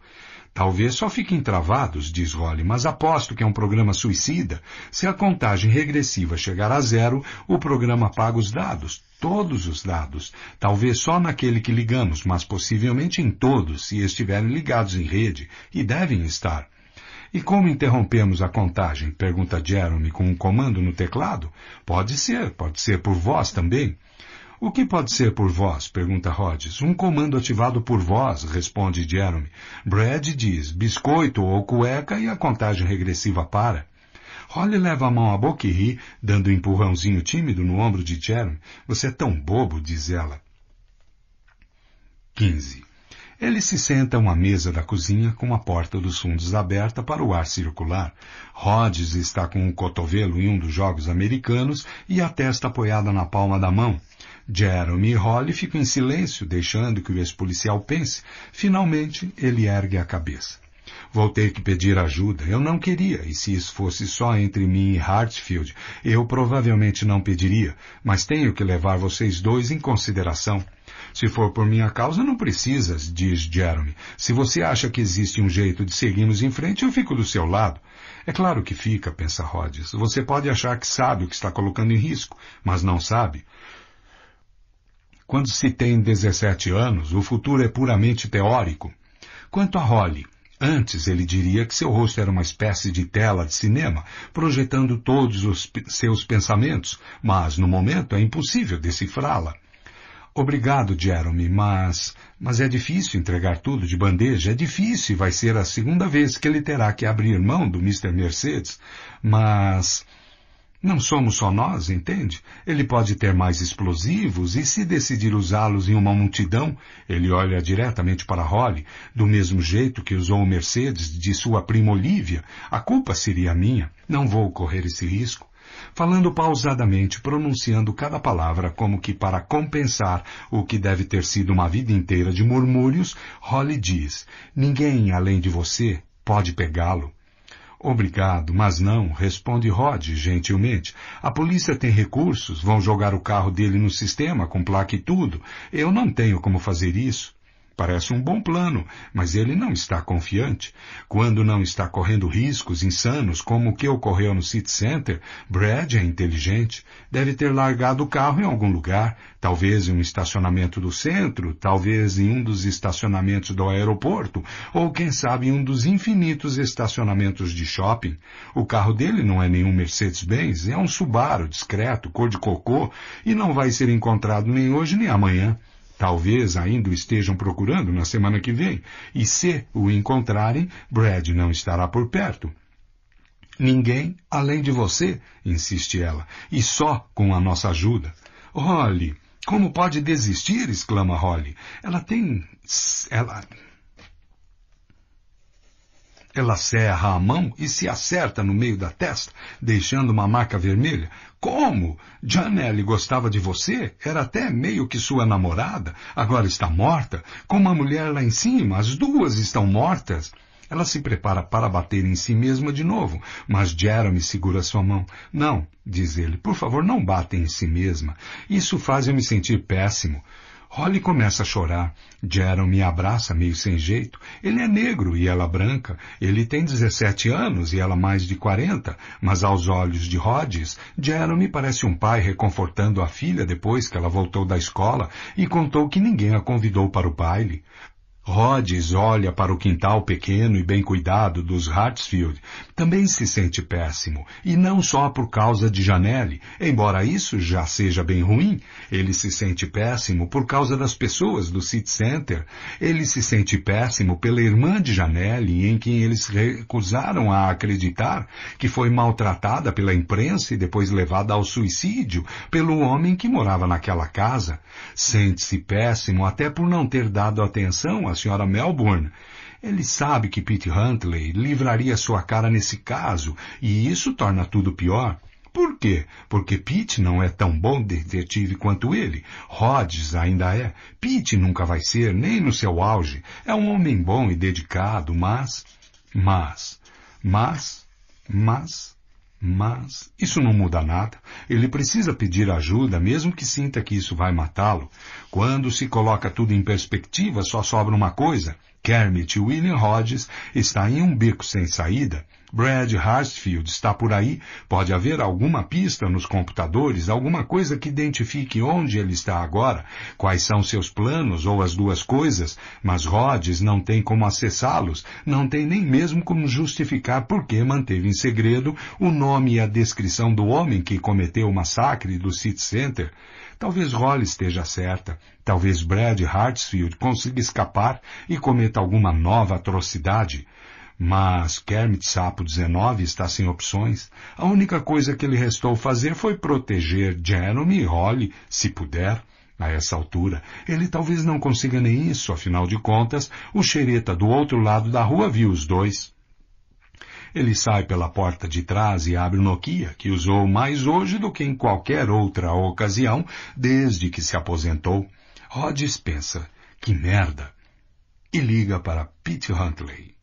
Talvez só fiquem travados, diz Holly, mas aposto que é um programa suicida. Se a contagem regressiva chegar a zero, o programa paga os dados, todos os dados, talvez só naquele que ligamos, mas possivelmente em todos, se estiverem ligados em rede, e devem estar. E como interrompemos a contagem? pergunta Jeremy com um comando no teclado. Pode ser, pode ser por voz também. O que pode ser por vós? pergunta Rhodes. Um comando ativado por vós, responde Jeremy. Brad diz biscoito ou cueca e a contagem regressiva para. Holly leva a mão à boca e ri, dando um empurrãozinho tímido no ombro de Jeremy. Você é tão bobo, diz ela. 15. Eles se sentam à mesa da cozinha com a porta dos fundos aberta para o ar circular. Rhodes está com o um cotovelo em um dos jogos americanos e a testa apoiada na palma da mão. Jeremy Holly ficam em silêncio, deixando que o ex-policial pense. Finalmente, ele ergue a cabeça. Vou ter que pedir ajuda. Eu não queria, e se isso fosse só entre mim e Hartfield, eu provavelmente não pediria, mas tenho que levar vocês dois em consideração. Se for por minha causa, não precisas, diz Jeremy. Se você acha que existe um jeito de seguirmos em frente, eu fico do seu lado. É claro que fica, pensa Rhodes. Você pode achar que sabe o que está colocando em risco, mas não sabe. Quando se tem 17 anos, o futuro é puramente teórico. Quanto a Holly, Antes ele diria que seu rosto era uma espécie de tela de cinema, projetando todos os seus pensamentos, mas no momento é impossível decifrá-la. Obrigado, Jeremy, mas. Mas é difícil entregar tudo de bandeja, é difícil, vai ser a segunda vez que ele terá que abrir mão do Mr. Mercedes, mas. Não somos só nós, entende? Ele pode ter mais explosivos e, se decidir usá-los em uma multidão, ele olha diretamente para Holly, do mesmo jeito que usou o Mercedes de sua prima Olivia. A culpa seria minha. Não vou correr esse risco. Falando pausadamente, pronunciando cada palavra como que para compensar o que deve ter sido uma vida inteira de murmúrios, Holly diz: Ninguém além de você pode pegá-lo. Obrigado, mas não, responde Rod gentilmente. A polícia tem recursos, vão jogar o carro dele no sistema, com placa e tudo. Eu não tenho como fazer isso. Parece um bom plano, mas ele não está confiante. Quando não está correndo riscos insanos como o que ocorreu no City Center, Brad é inteligente. Deve ter largado o carro em algum lugar, talvez em um estacionamento do centro, talvez em um dos estacionamentos do aeroporto, ou quem sabe em um dos infinitos estacionamentos de shopping. O carro dele não é nenhum Mercedes-Benz, é um Subaru discreto, cor de cocô, e não vai ser encontrado nem hoje nem amanhã. Talvez ainda o estejam procurando na semana que vem, e se o encontrarem, Brad não estará por perto. Ninguém além de você, insiste ela, e só com a nossa ajuda. Holly, como pode desistir? exclama Holly. Ela tem. ela. Ela serra a mão e se acerta no meio da testa, deixando uma marca vermelha. Como? Janelle gostava de você, era até meio que sua namorada, agora está morta, com uma mulher lá em cima, as duas estão mortas. Ela se prepara para bater em si mesma de novo, mas Jeremy segura sua mão. Não, diz ele, por favor, não bata em si mesma. Isso faz eu me sentir péssimo. Holly começa a chorar. Jeremy abraça meio sem jeito. Ele é negro e ela branca. Ele tem 17 anos e ela mais de 40, mas aos olhos de Rhodes, Jeremy parece um pai reconfortando a filha depois que ela voltou da escola e contou que ninguém a convidou para o baile. Rhodes olha para o quintal pequeno e bem cuidado dos Hartsfield, também se sente péssimo, e não só por causa de Janelle, embora isso já seja bem ruim, ele se sente péssimo por causa das pessoas do City Center, ele se sente péssimo pela irmã de Janelle, em quem eles recusaram a acreditar que foi maltratada pela imprensa e depois levada ao suicídio pelo homem que morava naquela casa. Sente-se péssimo até por não ter dado atenção a senhora Melbourne, ele sabe que Pete Huntley livraria sua cara nesse caso, e isso torna tudo pior. Por quê? Porque Pete não é tão bom detetive quanto ele. Rhodes ainda é. Pete nunca vai ser, nem no seu auge. É um homem bom e dedicado, mas. Mas. Mas. Mas. Mas isso não muda nada. Ele precisa pedir ajuda, mesmo que sinta que isso vai matá-lo. Quando se coloca tudo em perspectiva, só sobra uma coisa. Kermit William Hodges está em um beco sem saída Brad Hartsfield está por aí, pode haver alguma pista nos computadores, alguma coisa que identifique onde ele está agora, quais são seus planos ou as duas coisas, mas Rhodes não tem como acessá-los, não tem nem mesmo como justificar por que manteve em segredo o nome e a descrição do homem que cometeu o massacre do City Center. Talvez Holly esteja certa, talvez Brad Hartsfield consiga escapar e cometa alguma nova atrocidade. Mas Kermit Sapo 19 está sem opções. A única coisa que lhe restou fazer foi proteger Jeremy e Holly, se puder. A essa altura, ele talvez não consiga nem isso, afinal de contas, o xereta do outro lado da rua viu os dois. Ele sai pela porta de trás e abre o Nokia, que usou mais hoje do que em qualquer outra ocasião desde que se aposentou. oh, pensa, que merda! E liga para Pete Huntley.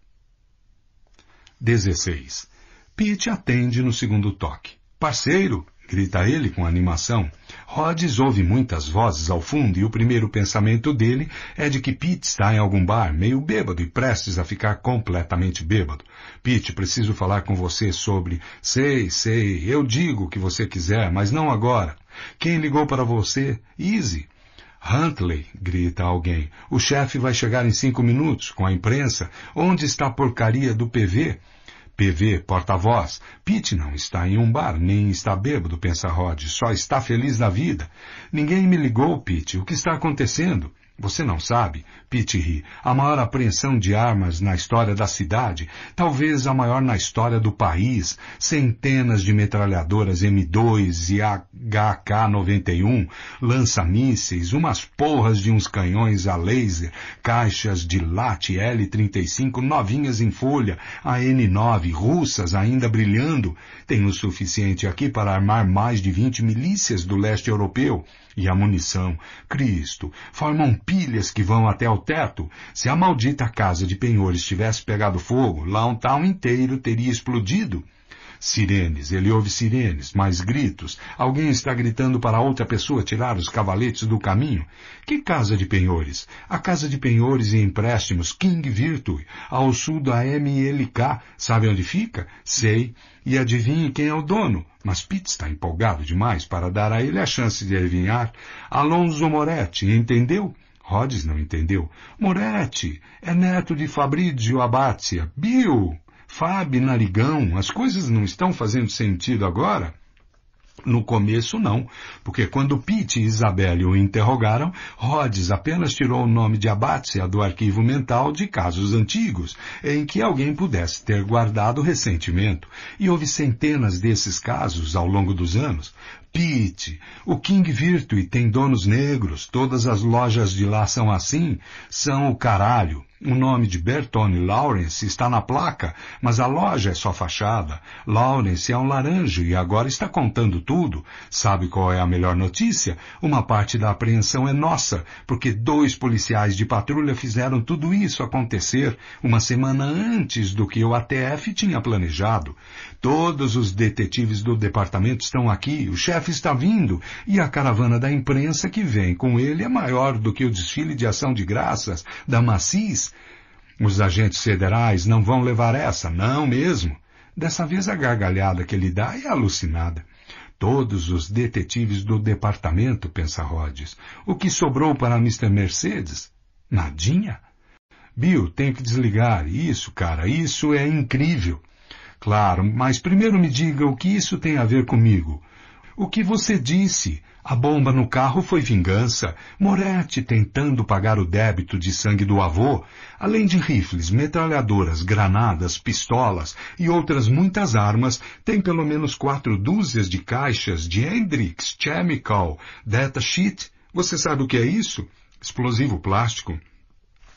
16. Pete atende no segundo toque. Parceiro! grita ele com animação. Rhodes ouve muitas vozes ao fundo e o primeiro pensamento dele é de que Pete está em algum bar, meio bêbado e prestes a ficar completamente bêbado. Pete, preciso falar com você sobre. Sei, sei, eu digo o que você quiser, mas não agora. Quem ligou para você? Easy. Huntley, grita alguém, o chefe vai chegar em cinco minutos, com a imprensa. Onde está a porcaria do PV? PV, porta-voz. Pete não está em um bar, nem está bêbado, pensa Rod, só está feliz na vida. Ninguém me ligou, Pete. O que está acontecendo? Você não sabe, Pete ri, a maior apreensão de armas na história da cidade, talvez a maior na história do país, centenas de metralhadoras M2 e HK-91, lança-mísseis, umas porras de uns canhões a laser, caixas de LAT L-35 novinhas em folha, a N-9 russas ainda brilhando, tem o suficiente aqui para armar mais de 20 milícias do leste europeu, e a munição, Cristo, formam pilhas que vão até ao teto. Se a maldita casa de penhores tivesse pegado fogo, lá um tal inteiro teria explodido. Sirenes, ele ouve sirenes, mais gritos. Alguém está gritando para outra pessoa tirar os cavaletes do caminho. Que casa de penhores? A casa de penhores e empréstimos King Virtue, ao sul da MLK. Sabe onde fica? Sei. E adivinhe quem é o dono? Mas Pitt está empolgado demais para dar a ele a chance de adivinhar. Alonso Moretti, entendeu? Rhodes não entendeu. Moretti é neto de Fabrizio Abatia. Bill! Fab, Narigão, as coisas não estão fazendo sentido agora? No começo, não, porque quando Pete e Isabelle o interrogaram, Rhodes apenas tirou o nome de Abatia do arquivo mental de casos antigos, em que alguém pudesse ter guardado ressentimento, e houve centenas desses casos ao longo dos anos. Pete, o King Virtue tem donos negros, todas as lojas de lá são assim, são o caralho. O nome de Bertone Lawrence está na placa, mas a loja é só fachada. Lawrence é um laranjo e agora está contando tudo. Sabe qual é a melhor notícia? Uma parte da apreensão é nossa, porque dois policiais de patrulha fizeram tudo isso acontecer uma semana antes do que o ATF tinha planejado. Todos os detetives do departamento estão aqui, o chefe está vindo e a caravana da imprensa que vem com ele é maior do que o desfile de ação de graças da Macis os agentes federais não vão levar essa, não mesmo. Dessa vez a gargalhada que ele dá é alucinada. Todos os detetives do departamento, pensa Rhodes. O que sobrou para Mr. Mercedes? Nadinha? Bill, tem que desligar. Isso, cara, isso é incrível. Claro, mas primeiro me diga o que isso tem a ver comigo. O que você disse? A bomba no carro foi vingança, Moretti tentando pagar o débito de sangue do avô, além de rifles, metralhadoras, granadas, pistolas e outras muitas armas, tem pelo menos quatro dúzias de caixas de Hendrix Chemical Data Sheet. Você sabe o que é isso? Explosivo plástico.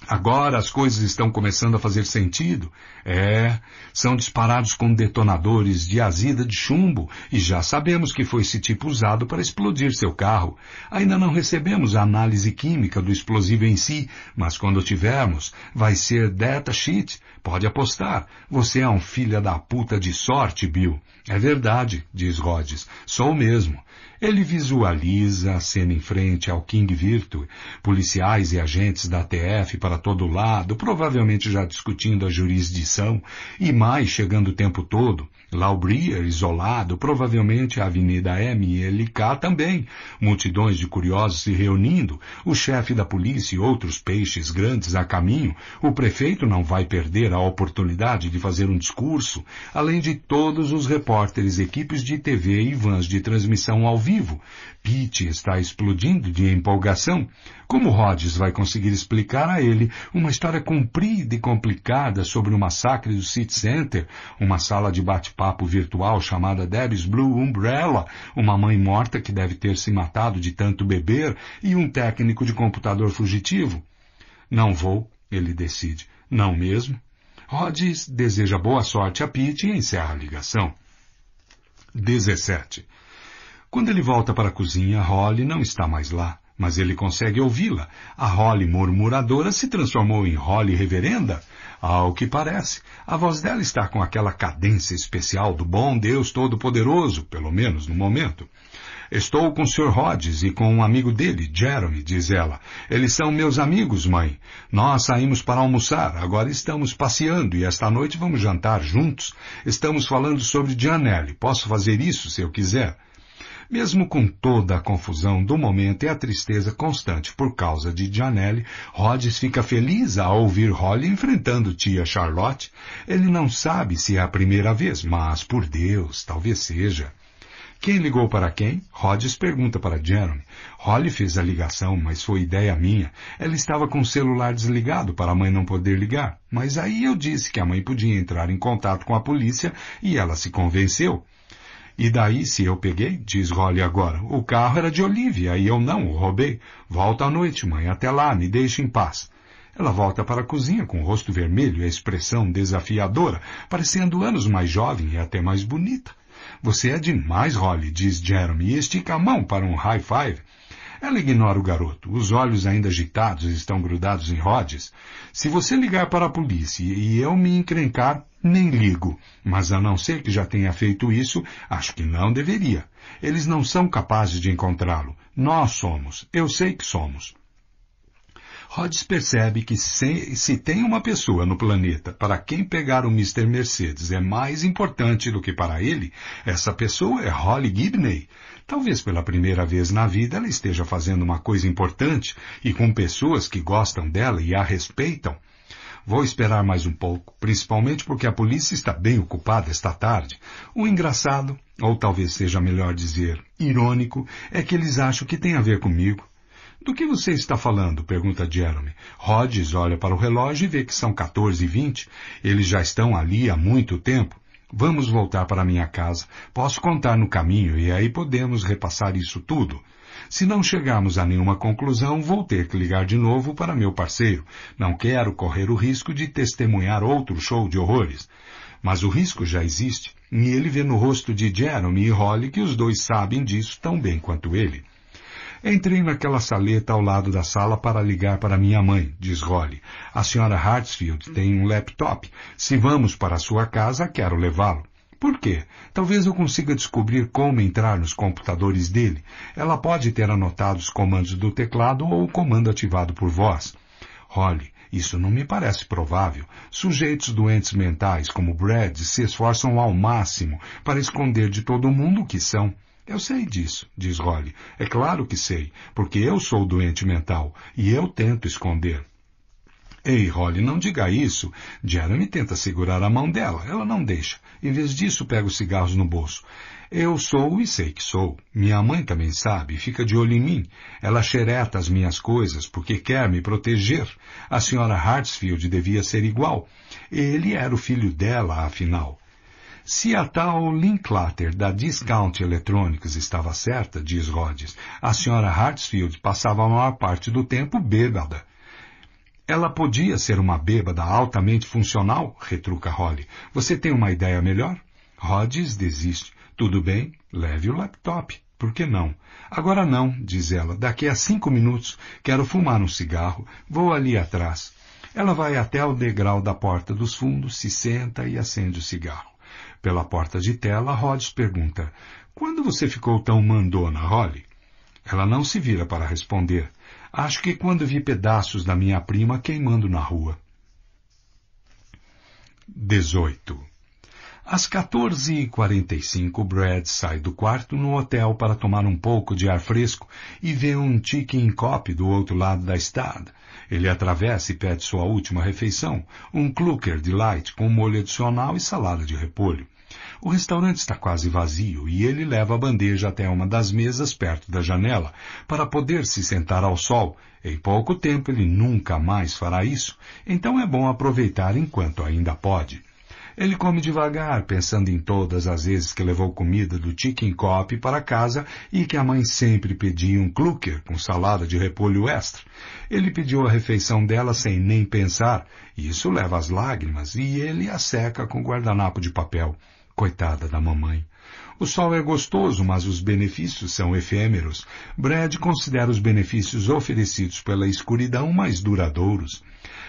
Agora as coisas estão começando a fazer sentido. É, são disparados com detonadores de azida de chumbo e já sabemos que foi esse tipo usado para explodir seu carro. Ainda não recebemos a análise química do explosivo em si, mas quando tivermos, vai ser data shit. Pode apostar. Você é um filho da puta de sorte, Bill. É verdade, diz Rhodes. Sou mesmo. Ele visualiza a cena em frente ao King Virtue, policiais e agentes da TF para todo lado, provavelmente já discutindo a jurisdição, e mais chegando o tempo todo, Laubrier, isolado, provavelmente a Avenida MLK também, multidões de curiosos se reunindo, o chefe da polícia e outros peixes grandes a caminho, o prefeito não vai perder a oportunidade de fazer um discurso, além de todos os repórteres, equipes de TV e vans de transmissão ao vivo. Pete está explodindo de empolgação. Como Rhodes vai conseguir explicar a ele uma história comprida e complicada sobre o massacre do City Center, uma sala de bate-papo virtual chamada Debbie's Blue Umbrella, uma mãe morta que deve ter se matado de tanto beber e um técnico de computador fugitivo? Não vou, ele decide. Não mesmo? Rhodes deseja boa sorte a Pete e encerra a ligação. 17. Quando ele volta para a cozinha, Holly não está mais lá mas ele consegue ouvi-la. A Holly murmuradora se transformou em Holly reverenda? Ao que parece, a voz dela está com aquela cadência especial do bom Deus Todo-Poderoso, pelo menos no momento. Estou com o Sr. Rhodes e com um amigo dele, Jeremy, diz ela. Eles são meus amigos, mãe. Nós saímos para almoçar, agora estamos passeando e esta noite vamos jantar juntos. Estamos falando sobre Gianelli. Posso fazer isso se eu quiser? Mesmo com toda a confusão do momento e a tristeza constante por causa de Janelle, Rhodes fica feliz ao ouvir Holly enfrentando tia Charlotte. Ele não sabe se é a primeira vez, mas, por Deus, talvez seja. Quem ligou para quem? Rhodes pergunta para Jeremy. Holly fez a ligação, mas foi ideia minha. Ela estava com o celular desligado para a mãe não poder ligar. Mas aí eu disse que a mãe podia entrar em contato com a polícia e ela se convenceu. E daí, se eu peguei, diz Rolly agora, o carro era de Olivia e eu não o roubei. Volta à noite, mãe, até lá, me deixe em paz. Ela volta para a cozinha com o rosto vermelho e a expressão desafiadora, parecendo anos mais jovem e até mais bonita. Você é demais, Holly, diz Jeremy, e estica a mão para um high five. Ela ignora o garoto. Os olhos ainda agitados estão grudados em Rhodes. Se você ligar para a polícia e eu me encrencar, nem ligo, mas a não ser que já tenha feito isso, acho que não deveria. Eles não são capazes de encontrá-lo. Nós somos. Eu sei que somos. Rhodes percebe que se, se, tem uma pessoa no planeta para quem pegar o Mr. Mercedes é mais importante do que para ele, essa pessoa é Holly Gibney. Talvez pela primeira vez na vida ela esteja fazendo uma coisa importante e com pessoas que gostam dela e a respeitam, Vou esperar mais um pouco, principalmente porque a polícia está bem ocupada esta tarde. O engraçado, ou talvez seja melhor dizer irônico, é que eles acham que tem a ver comigo. Do que você está falando? pergunta Jeremy. Rhodes olha para o relógio e vê que são 14 e 20. Eles já estão ali há muito tempo. Vamos voltar para minha casa. Posso contar no caminho e aí podemos repassar isso tudo. Se não chegarmos a nenhuma conclusão, vou ter que ligar de novo para meu parceiro. Não quero correr o risco de testemunhar outro show de horrores. Mas o risco já existe, e ele vê no rosto de Jeremy e Holly que os dois sabem disso tão bem quanto ele. Entrei naquela saleta ao lado da sala para ligar para minha mãe, diz Holly. A senhora Hartsfield tem um laptop. Se vamos para sua casa, quero levá-lo. Por quê? Talvez eu consiga descobrir como entrar nos computadores dele. Ela pode ter anotado os comandos do teclado ou o comando ativado por voz. Holly, isso não me parece provável. Sujeitos doentes mentais como Brad se esforçam ao máximo para esconder de todo mundo o que são. Eu sei disso, diz Holly. É claro que sei, porque eu sou doente mental e eu tento esconder. Ei, Holly, não diga isso. Jeremy tenta segurar a mão dela. Ela não deixa. Em vez disso, pega os cigarros no bolso. Eu sou e sei que sou. Minha mãe também sabe, fica de olho em mim. Ela xereta as minhas coisas porque quer me proteger. A senhora Hartsfield devia ser igual. Ele era o filho dela, afinal. Se a tal Linklater da Discount Electronics estava certa, diz Rhodes, a senhora Hartsfield passava a maior parte do tempo bêbada. Ela podia ser uma bêbada altamente funcional, retruca Holly. Você tem uma ideia melhor? Rhodes desiste. Tudo bem, leve o laptop. Por que não? Agora não, diz ela. Daqui a cinco minutos quero fumar um cigarro. Vou ali atrás. Ela vai até o degrau da porta dos fundos, se senta e acende o cigarro. Pela porta de tela, Rhodes pergunta: Quando você ficou tão mandona, Holly? Ela não se vira para responder. Acho que quando vi pedaços da minha prima queimando na rua. 18. Às 14h45, Brad sai do quarto no hotel para tomar um pouco de ar fresco e vê um chicken cop do outro lado da estrada. Ele atravessa e pede sua última refeição, um clucker de light com molho adicional e salada de repolho. O restaurante está quase vazio e ele leva a bandeja até uma das mesas perto da janela para poder se sentar ao sol. Em pouco tempo ele nunca mais fará isso, então é bom aproveitar enquanto ainda pode. Ele come devagar, pensando em todas as vezes que levou comida do Chicken Cop para casa e que a mãe sempre pedia um clucker com salada de repolho extra. Ele pediu a refeição dela sem nem pensar, e isso leva às lágrimas, e ele a seca com guardanapo de papel. Coitada da mamãe. O sol é gostoso, mas os benefícios são efêmeros. Brad considera os benefícios oferecidos pela escuridão mais duradouros.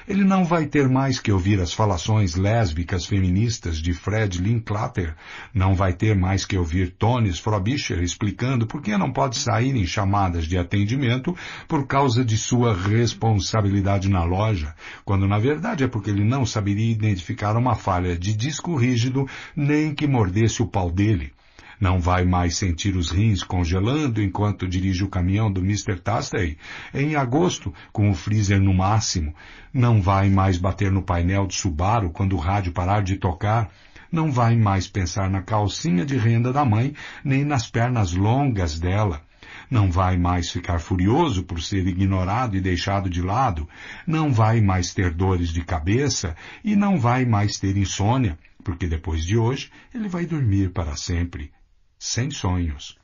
Ele não vai ter mais que ouvir as falações lésbicas feministas de Fred Linklater, não vai ter mais que ouvir Tones Frobisher explicando por que não pode sair em chamadas de atendimento por causa de sua responsabilidade na loja, quando na verdade é porque ele não saberia identificar uma falha de disco rígido nem que mordesse o pau dele. Não vai mais sentir os rins congelando enquanto dirige o caminhão do Mr. Tastey em agosto, com o freezer no máximo. Não vai mais bater no painel de Subaru quando o rádio parar de tocar. Não vai mais pensar na calcinha de renda da mãe, nem nas pernas longas dela não vai mais ficar furioso por ser ignorado e deixado de lado, não vai mais ter dores de cabeça e não vai mais ter insônia, porque depois de hoje ele vai dormir para sempre sem sonhos.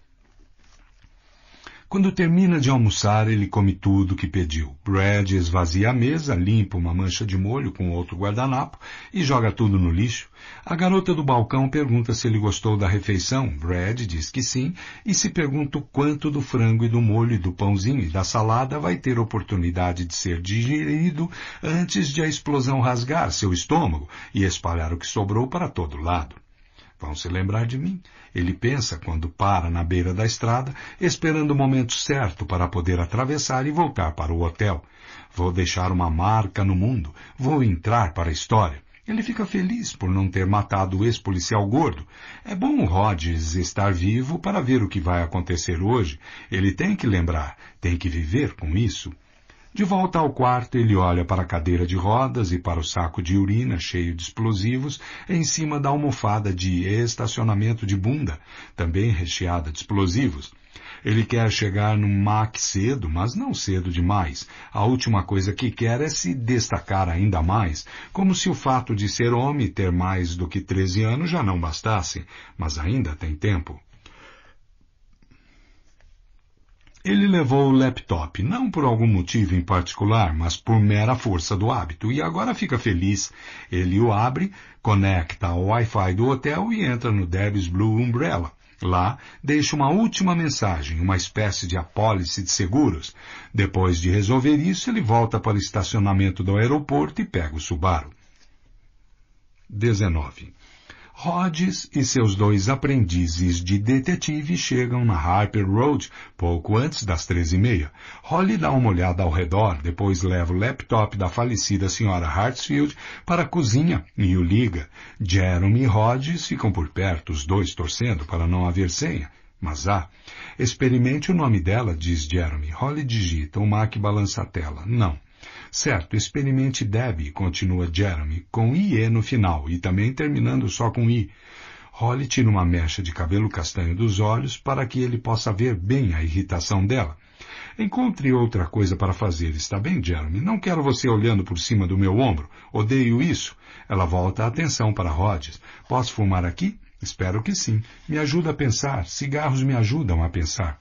Quando termina de almoçar, ele come tudo que pediu. Brad esvazia a mesa, limpa uma mancha de molho com outro guardanapo e joga tudo no lixo. A garota do balcão pergunta se ele gostou da refeição. Brad diz que sim e se pergunta o quanto do frango e do molho e do pãozinho e da salada vai ter oportunidade de ser digerido antes de a explosão rasgar seu estômago e espalhar o que sobrou para todo lado. Vão se lembrar de mim. Ele pensa quando para na beira da estrada, esperando o momento certo para poder atravessar e voltar para o hotel. Vou deixar uma marca no mundo. Vou entrar para a história. Ele fica feliz por não ter matado o ex-policial gordo. É bom o Rodgers estar vivo para ver o que vai acontecer hoje. Ele tem que lembrar, tem que viver com isso. De volta ao quarto, ele olha para a cadeira de rodas e para o saco de urina cheio de explosivos em cima da almofada de estacionamento de bunda, também recheada de explosivos. Ele quer chegar no MAC cedo, mas não cedo demais. A última coisa que quer é se destacar ainda mais, como se o fato de ser homem e ter mais do que 13 anos já não bastasse, mas ainda tem tempo. Ele levou o laptop, não por algum motivo em particular, mas por mera força do hábito, e agora fica feliz. Ele o abre, conecta ao Wi-Fi do hotel e entra no Debs Blue Umbrella. Lá, deixa uma última mensagem, uma espécie de apólice de seguros. Depois de resolver isso, ele volta para o estacionamento do aeroporto e pega o Subaru. 19. Hodges e seus dois aprendizes de detetive chegam na Harper Road pouco antes das treze e meia. Holly dá uma olhada ao redor, depois leva o laptop da falecida senhora Hartsfield para a cozinha e o liga. Jeremy e Hodges ficam por perto, os dois torcendo para não haver senha. Mas há. Ah, experimente o nome dela, diz Jeremy. Holly digita, o Mac balança a tela. Não. Certo, experimente Debbie, continua Jeremy, com IE no final e também terminando só com I. Holly tira uma mecha de cabelo castanho dos olhos para que ele possa ver bem a irritação dela. Encontre outra coisa para fazer, está bem, Jeremy? Não quero você olhando por cima do meu ombro. Odeio isso. Ela volta a atenção para Rhodes. Posso fumar aqui? Espero que sim. Me ajuda a pensar. Cigarros me ajudam a pensar.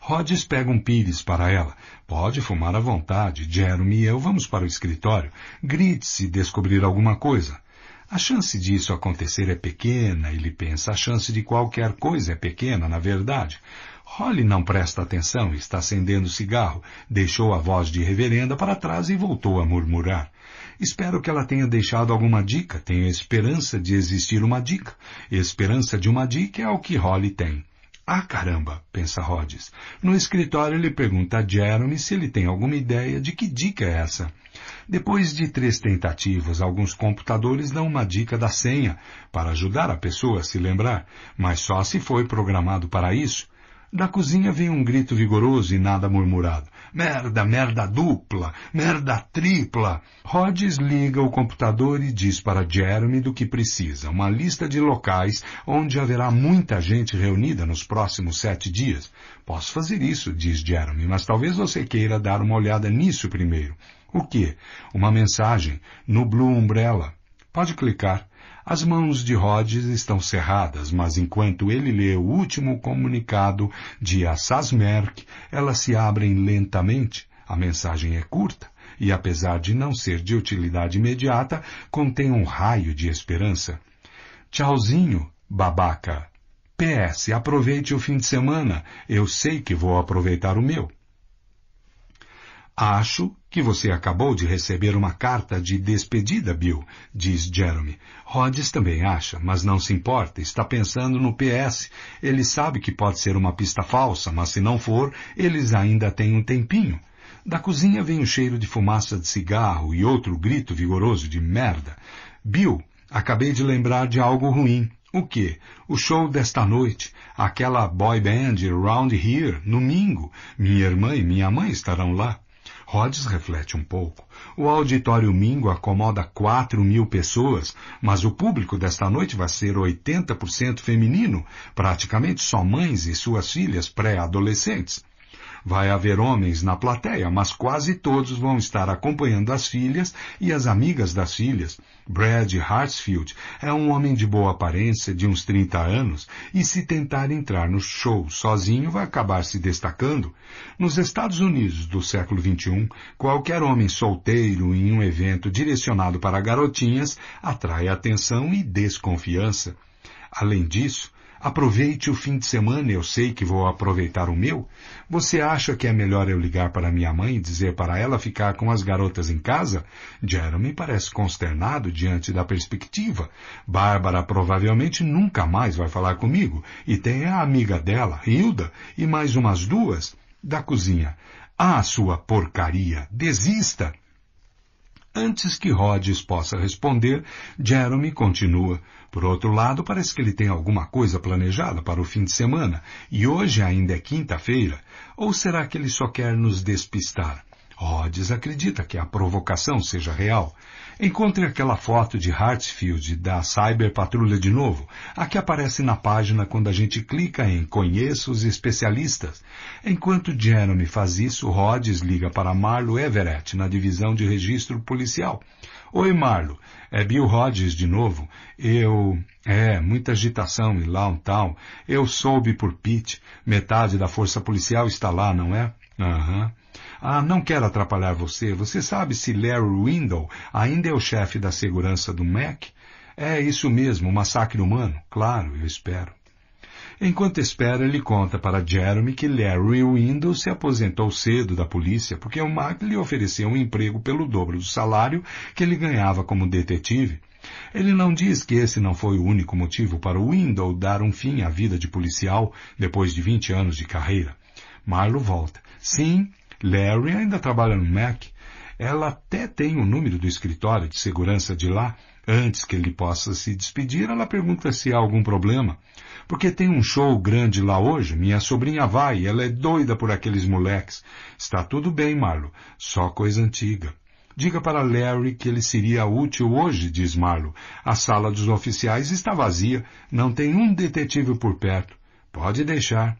Rhodes pega um pires para ela, Pode fumar à vontade. Jeremy e eu vamos para o escritório. Grite se descobrir alguma coisa. A chance disso acontecer é pequena, ele pensa. A chance de qualquer coisa é pequena, na verdade. Holly não presta atenção, está acendendo cigarro, deixou a voz de reverenda para trás e voltou a murmurar. Espero que ela tenha deixado alguma dica, tenho esperança de existir uma dica. Esperança de uma dica é o que Holly tem. Ah, caramba, pensa Rhodes. No escritório ele pergunta a Jeremy se ele tem alguma ideia de que dica é essa. Depois de três tentativas, alguns computadores dão uma dica da senha para ajudar a pessoa a se lembrar, mas só se foi programado para isso. Da cozinha vem um grito vigoroso e nada murmurado. Merda, merda dupla, merda tripla. Rhodes liga o computador e diz para Jeremy do que precisa, uma lista de locais onde haverá muita gente reunida nos próximos sete dias. Posso fazer isso, diz Jeremy, mas talvez você queira dar uma olhada nisso primeiro. O que? Uma mensagem no Blue Umbrella. Pode clicar. As mãos de Rhodes estão cerradas, mas enquanto ele lê o último comunicado de Assas Merck, elas se abrem lentamente. A mensagem é curta e, apesar de não ser de utilidade imediata, contém um raio de esperança. Tchauzinho, babaca. PS, aproveite o fim de semana. Eu sei que vou aproveitar o meu. Acho que você acabou de receber uma carta de despedida, Bill, diz Jeremy. Rhodes também acha, mas não se importa, está pensando no PS. Ele sabe que pode ser uma pista falsa, mas se não for, eles ainda têm um tempinho. Da cozinha vem o cheiro de fumaça de cigarro e outro grito vigoroso de merda. Bill, acabei de lembrar de algo ruim. O que? O show desta noite, aquela boy band Round Here, domingo. Minha irmã e minha mãe estarão lá. Rhodes reflete um pouco. O auditório Mingo acomoda 4 mil pessoas, mas o público desta noite vai ser 80% feminino, praticamente só mães e suas filhas pré-adolescentes. Vai haver homens na plateia, mas quase todos vão estar acompanhando as filhas e as amigas das filhas. Brad Hartsfield é um homem de boa aparência, de uns 30 anos, e se tentar entrar no show sozinho vai acabar se destacando. Nos Estados Unidos do século XXI, qualquer homem solteiro em um evento direcionado para garotinhas atrai atenção e desconfiança. Além disso, Aproveite o fim de semana, eu sei que vou aproveitar o meu. Você acha que é melhor eu ligar para minha mãe e dizer para ela ficar com as garotas em casa? Jeremy parece consternado diante da perspectiva. Bárbara provavelmente nunca mais vai falar comigo. E tem a amiga dela, Hilda, e mais umas duas da cozinha. Ah, sua porcaria! Desista! Antes que Rhodes possa responder, Jeremy continua. Por outro lado, parece que ele tem alguma coisa planejada para o fim de semana, e hoje ainda é quinta-feira, ou será que ele só quer nos despistar? Rhodes oh, acredita que a provocação seja real. Encontre aquela foto de Hartsfield da Cyber Patrulha de novo, a que aparece na página quando a gente clica em Conheça os Especialistas. Enquanto Jeremy faz isso, Rhodes liga para Marlo Everett, na divisão de registro policial. Oi, Marlo. É Bill Rogers de novo. Eu... É, muita agitação e lá um tal. Eu soube por Pete. Metade da força policial está lá, não é? Aham. Uhum. Ah, não quero atrapalhar você. Você sabe se Larry Window ainda é o chefe da segurança do Mac? É isso mesmo, massacre humano. Claro, eu espero. Enquanto espera, ele conta para Jeremy que Larry Windows se aposentou cedo da polícia porque o Mac lhe ofereceu um emprego pelo dobro do salário que ele ganhava como detetive. Ele não diz que esse não foi o único motivo para o Window dar um fim à vida de policial depois de 20 anos de carreira. Marlo volta. Sim, Larry ainda trabalha no Mac. Ela até tem o número do escritório de segurança de lá. Antes que ele possa se despedir, ela pergunta se há algum problema. Porque tem um show grande lá hoje, minha sobrinha vai, ela é doida por aqueles moleques. Está tudo bem, Marlo, só coisa antiga. Diga para Larry que ele seria útil hoje, diz Marlo. A sala dos oficiais está vazia, não tem um detetive por perto. Pode deixar.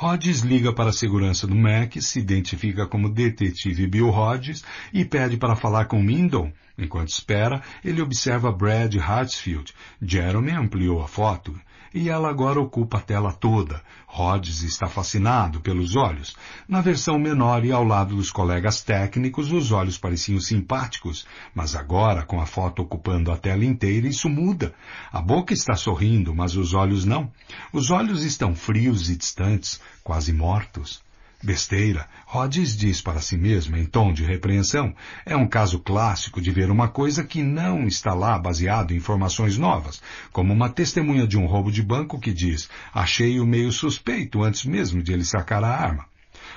Hodges liga para a segurança do Mac, se identifica como detetive Bill Hodges e pede para falar com Mindon, Enquanto espera, ele observa Brad Hartsfield. Jeremy ampliou a foto e ela agora ocupa a tela toda. Rhodes está fascinado pelos olhos. Na versão menor e ao lado dos colegas técnicos, os olhos pareciam simpáticos, mas agora, com a foto ocupando a tela inteira, isso muda. A boca está sorrindo, mas os olhos não. Os olhos estão frios e distantes, quase mortos. Besteira, Rhodes diz para si mesmo em tom de repreensão, é um caso clássico de ver uma coisa que não está lá baseado em informações novas, como uma testemunha de um roubo de banco que diz, achei-o meio suspeito antes mesmo de ele sacar a arma.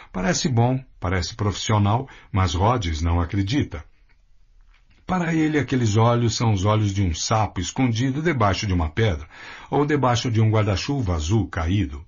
Parece bom, parece profissional, mas Rhodes não acredita. Para ele, aqueles olhos são os olhos de um sapo escondido debaixo de uma pedra ou debaixo de um guarda-chuva azul caído.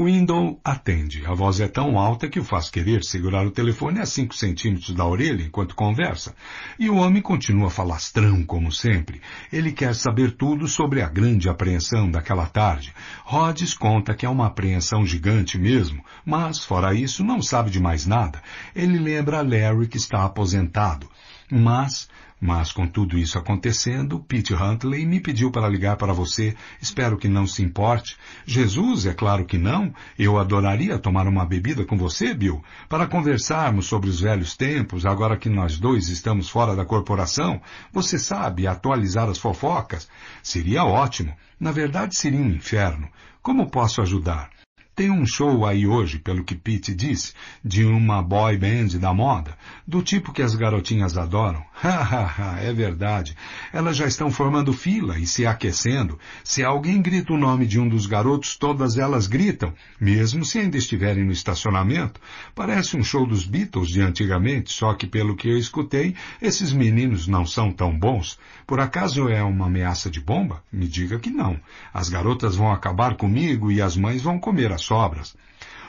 Window atende. A voz é tão alta que o faz querer segurar o telefone a 5 centímetros da orelha enquanto conversa. E o homem continua falastrão, como sempre. Ele quer saber tudo sobre a grande apreensão daquela tarde. Rhodes conta que é uma apreensão gigante mesmo, mas, fora isso, não sabe de mais nada. Ele lembra Larry que está aposentado. Mas mas com tudo isso acontecendo, Pete Huntley me pediu para ligar para você. Espero que não se importe. Jesus, é claro que não. Eu adoraria tomar uma bebida com você, Bill, para conversarmos sobre os velhos tempos, agora que nós dois estamos fora da corporação. Você sabe, atualizar as fofocas. Seria ótimo. Na verdade, seria um inferno. Como posso ajudar? Tem um show aí hoje, pelo que Pete disse, de uma boy band da moda, do tipo que as garotinhas adoram. Hahaha, é verdade. Elas já estão formando fila e se aquecendo. Se alguém grita o nome de um dos garotos, todas elas gritam, mesmo se ainda estiverem no estacionamento. Parece um show dos Beatles de antigamente, só que pelo que eu escutei, esses meninos não são tão bons. Por acaso é uma ameaça de bomba? Me diga que não. As garotas vão acabar comigo e as mães vão comer as sobras.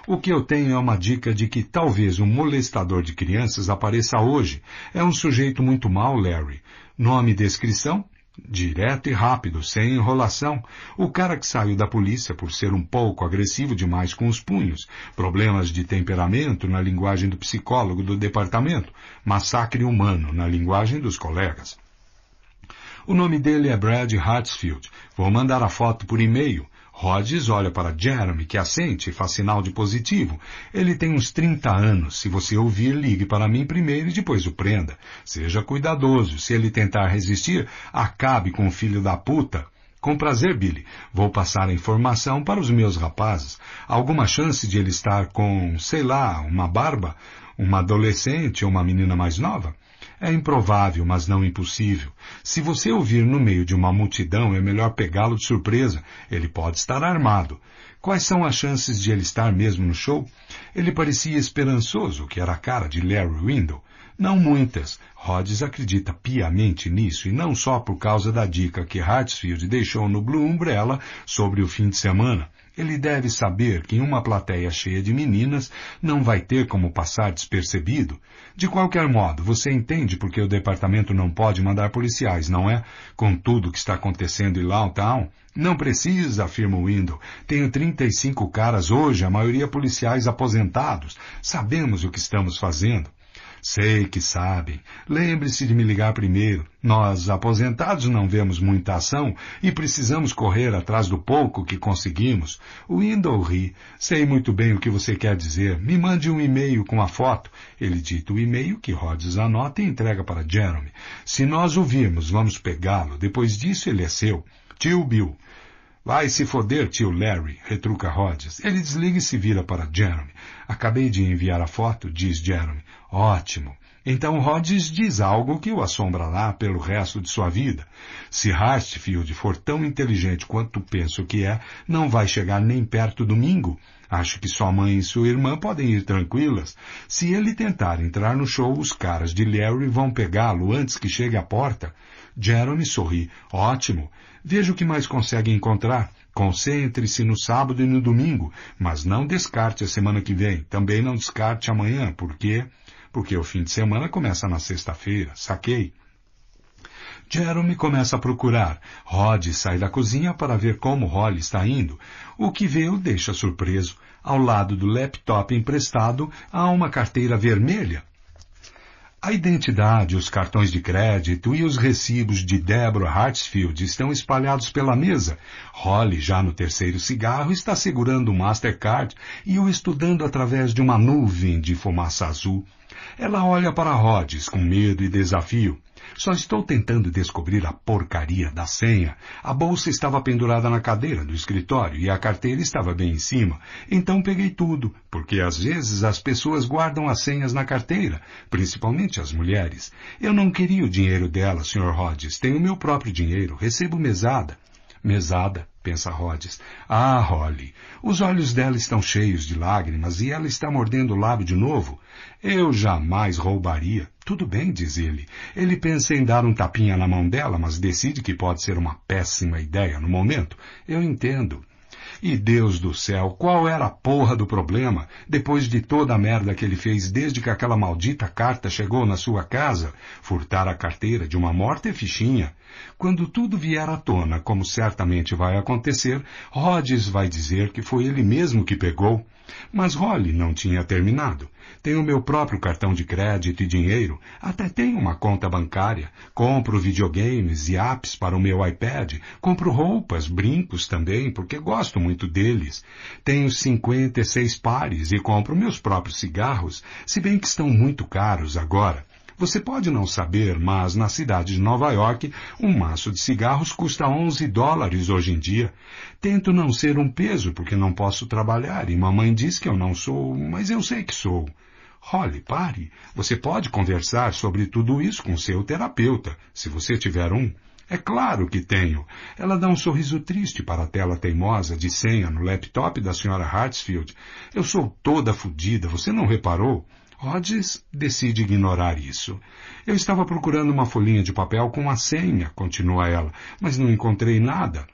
O que eu tenho é uma dica de que talvez um molestador de crianças apareça hoje. É um sujeito muito mau, Larry. Nome e descrição? Direto e rápido, sem enrolação. O cara que saiu da polícia por ser um pouco agressivo demais com os punhos, problemas de temperamento na linguagem do psicólogo do departamento, massacre humano na linguagem dos colegas. O nome dele é Brad Hartsfield. Vou mandar a foto por e-mail. Rhodes olha para Jeremy, que assente e faz sinal de positivo. Ele tem uns 30 anos. Se você ouvir, ligue para mim primeiro e depois o prenda. Seja cuidadoso. Se ele tentar resistir, acabe com o filho da puta. Com prazer, Billy. Vou passar a informação para os meus rapazes. Alguma chance de ele estar com, sei lá, uma barba? Uma adolescente ou uma menina mais nova? É improvável, mas não impossível. Se você ouvir no meio de uma multidão, é melhor pegá-lo de surpresa. Ele pode estar armado. Quais são as chances de ele estar mesmo no show? Ele parecia esperançoso, que era a cara de Larry Window. Não muitas. Rhodes acredita piamente nisso e não só por causa da dica que Hartsfield deixou no Blue Umbrella sobre o fim de semana. Ele deve saber que em uma plateia cheia de meninas não vai ter como passar despercebido. De qualquer modo, você entende porque o departamento não pode mandar policiais, não é? Com tudo o que está acontecendo em Lawtown? Não precisa, afirma o Window. Tenho 35 caras hoje, a maioria policiais aposentados. Sabemos o que estamos fazendo. Sei que sabem. Lembre-se de me ligar primeiro. Nós, aposentados, não vemos muita ação e precisamos correr atrás do pouco que conseguimos. o ri. Sei muito bem o que você quer dizer. Me mande um e-mail com a foto. Ele dita o e-mail que Rhodes anota e entrega para Jeremy. Se nós o virmos, vamos pegá-lo. Depois disso, ele é seu. Tio Bill. Vai se foder, tio Larry, retruca Rhodes. Ele desliga e se vira para Jeremy. Acabei de enviar a foto, diz Jeremy. Ótimo. Então Rhodes diz algo que o assombrará pelo resto de sua vida. Se Hartfield for tão inteligente quanto penso que é, não vai chegar nem perto do domingo. Acho que sua mãe e sua irmã podem ir tranquilas. Se ele tentar entrar no show, os caras de Larry vão pegá-lo antes que chegue à porta. Jeremy sorri. Ótimo. Veja o que mais consegue encontrar. Concentre-se no sábado e no domingo, mas não descarte a semana que vem. Também não descarte amanhã, porque porque o fim de semana começa na sexta-feira, saquei? Jeremy começa a procurar. Rod sai da cozinha para ver como Holly está indo. O que vê o deixa surpreso. Ao lado do laptop emprestado há uma carteira vermelha. A identidade, os cartões de crédito e os recibos de Deborah Hartsfield estão espalhados pela mesa. Holly, já no terceiro cigarro, está segurando o um Mastercard e o estudando através de uma nuvem de fumaça azul. Ela olha para Rhodes com medo e desafio. Só estou tentando descobrir a porcaria da senha. A bolsa estava pendurada na cadeira do escritório e a carteira estava bem em cima. Então peguei tudo, porque às vezes as pessoas guardam as senhas na carteira, principalmente as mulheres. Eu não queria o dinheiro dela, Sr. Rhodes. Tenho meu próprio dinheiro. Recebo mesada. Mesada, pensa Rhodes. Ah, Holly, os olhos dela estão cheios de lágrimas e ela está mordendo o lábio de novo. Eu jamais roubaria. Tudo bem, diz ele. Ele pensa em dar um tapinha na mão dela, mas decide que pode ser uma péssima ideia no momento. Eu entendo. E Deus do céu, qual era a porra do problema, depois de toda a merda que ele fez desde que aquela maldita carta chegou na sua casa, furtar a carteira de uma morta e é fichinha? Quando tudo vier à tona, como certamente vai acontecer, Rhodes vai dizer que foi ele mesmo que pegou. Mas Holly não tinha terminado. Tenho meu próprio cartão de crédito e dinheiro, até tenho uma conta bancária, compro videogames e apps para o meu iPad, compro roupas, brincos também, porque gosto muito deles. Tenho 56 pares e compro meus próprios cigarros, se bem que estão muito caros agora. Você pode não saber, mas na cidade de Nova York, um maço de cigarros custa 11 dólares hoje em dia. Tento não ser um peso porque não posso trabalhar e mamãe diz que eu não sou, mas eu sei que sou. Role, pare. Você pode conversar sobre tudo isso com seu terapeuta, se você tiver um. É claro que tenho. Ela dá um sorriso triste para a tela teimosa de senha no laptop da senhora Hartsfield. Eu sou toda fodida, você não reparou? Hodges decide ignorar isso. Eu estava procurando uma folhinha de papel com a senha, continua ela, mas não encontrei nada.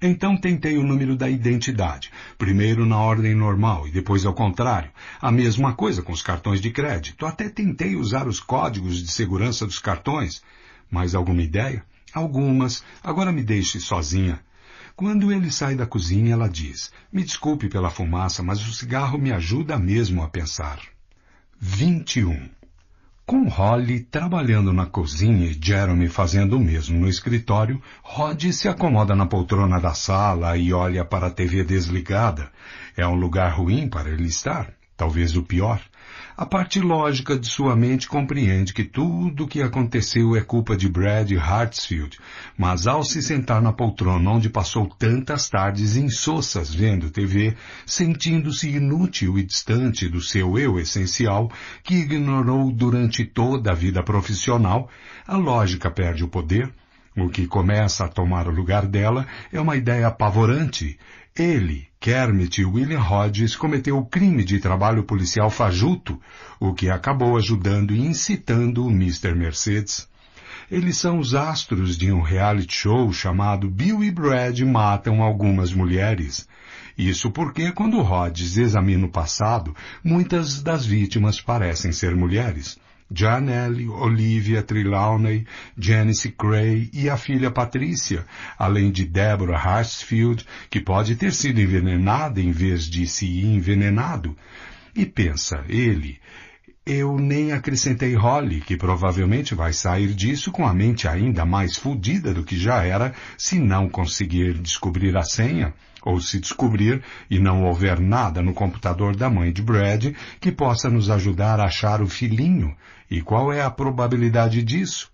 Então tentei o número da identidade, primeiro na ordem normal e depois ao contrário. A mesma coisa com os cartões de crédito. Até tentei usar os códigos de segurança dos cartões. Mais alguma ideia? Algumas. Agora me deixe sozinha. Quando ele sai da cozinha, ela diz: Me desculpe pela fumaça, mas o cigarro me ajuda mesmo a pensar. 21. Com Holly trabalhando na cozinha e Jeremy fazendo o mesmo no escritório, Rod se acomoda na poltrona da sala e olha para a TV desligada. É um lugar ruim para ele estar, talvez o pior, a parte lógica de sua mente compreende que tudo o que aconteceu é culpa de Brad Hartsfield, mas ao se sentar na poltrona onde passou tantas tardes insossas vendo TV, sentindo-se inútil e distante do seu eu essencial, que ignorou durante toda a vida profissional, a lógica perde o poder, o que começa a tomar o lugar dela é uma ideia apavorante. Ele, Kermit William Hodges cometeu o crime de trabalho policial fajuto, o que acabou ajudando e incitando o Mr. Mercedes. Eles são os astros de um reality show chamado Bill e Brad Matam Algumas Mulheres. Isso porque, quando Rhodes examina o passado, muitas das vítimas parecem ser mulheres. Jan Ellie, Olivia Trelawney, Janice Cray e a filha Patrícia, além de Deborah Hartsfield, que pode ter sido envenenada em vez de se envenenado. E pensa, ele, eu nem acrescentei Holly, que provavelmente vai sair disso com a mente ainda mais fodida do que já era se não conseguir descobrir a senha, ou se descobrir e não houver nada no computador da mãe de Brad que possa nos ajudar a achar o filhinho e qual é a probabilidade disso?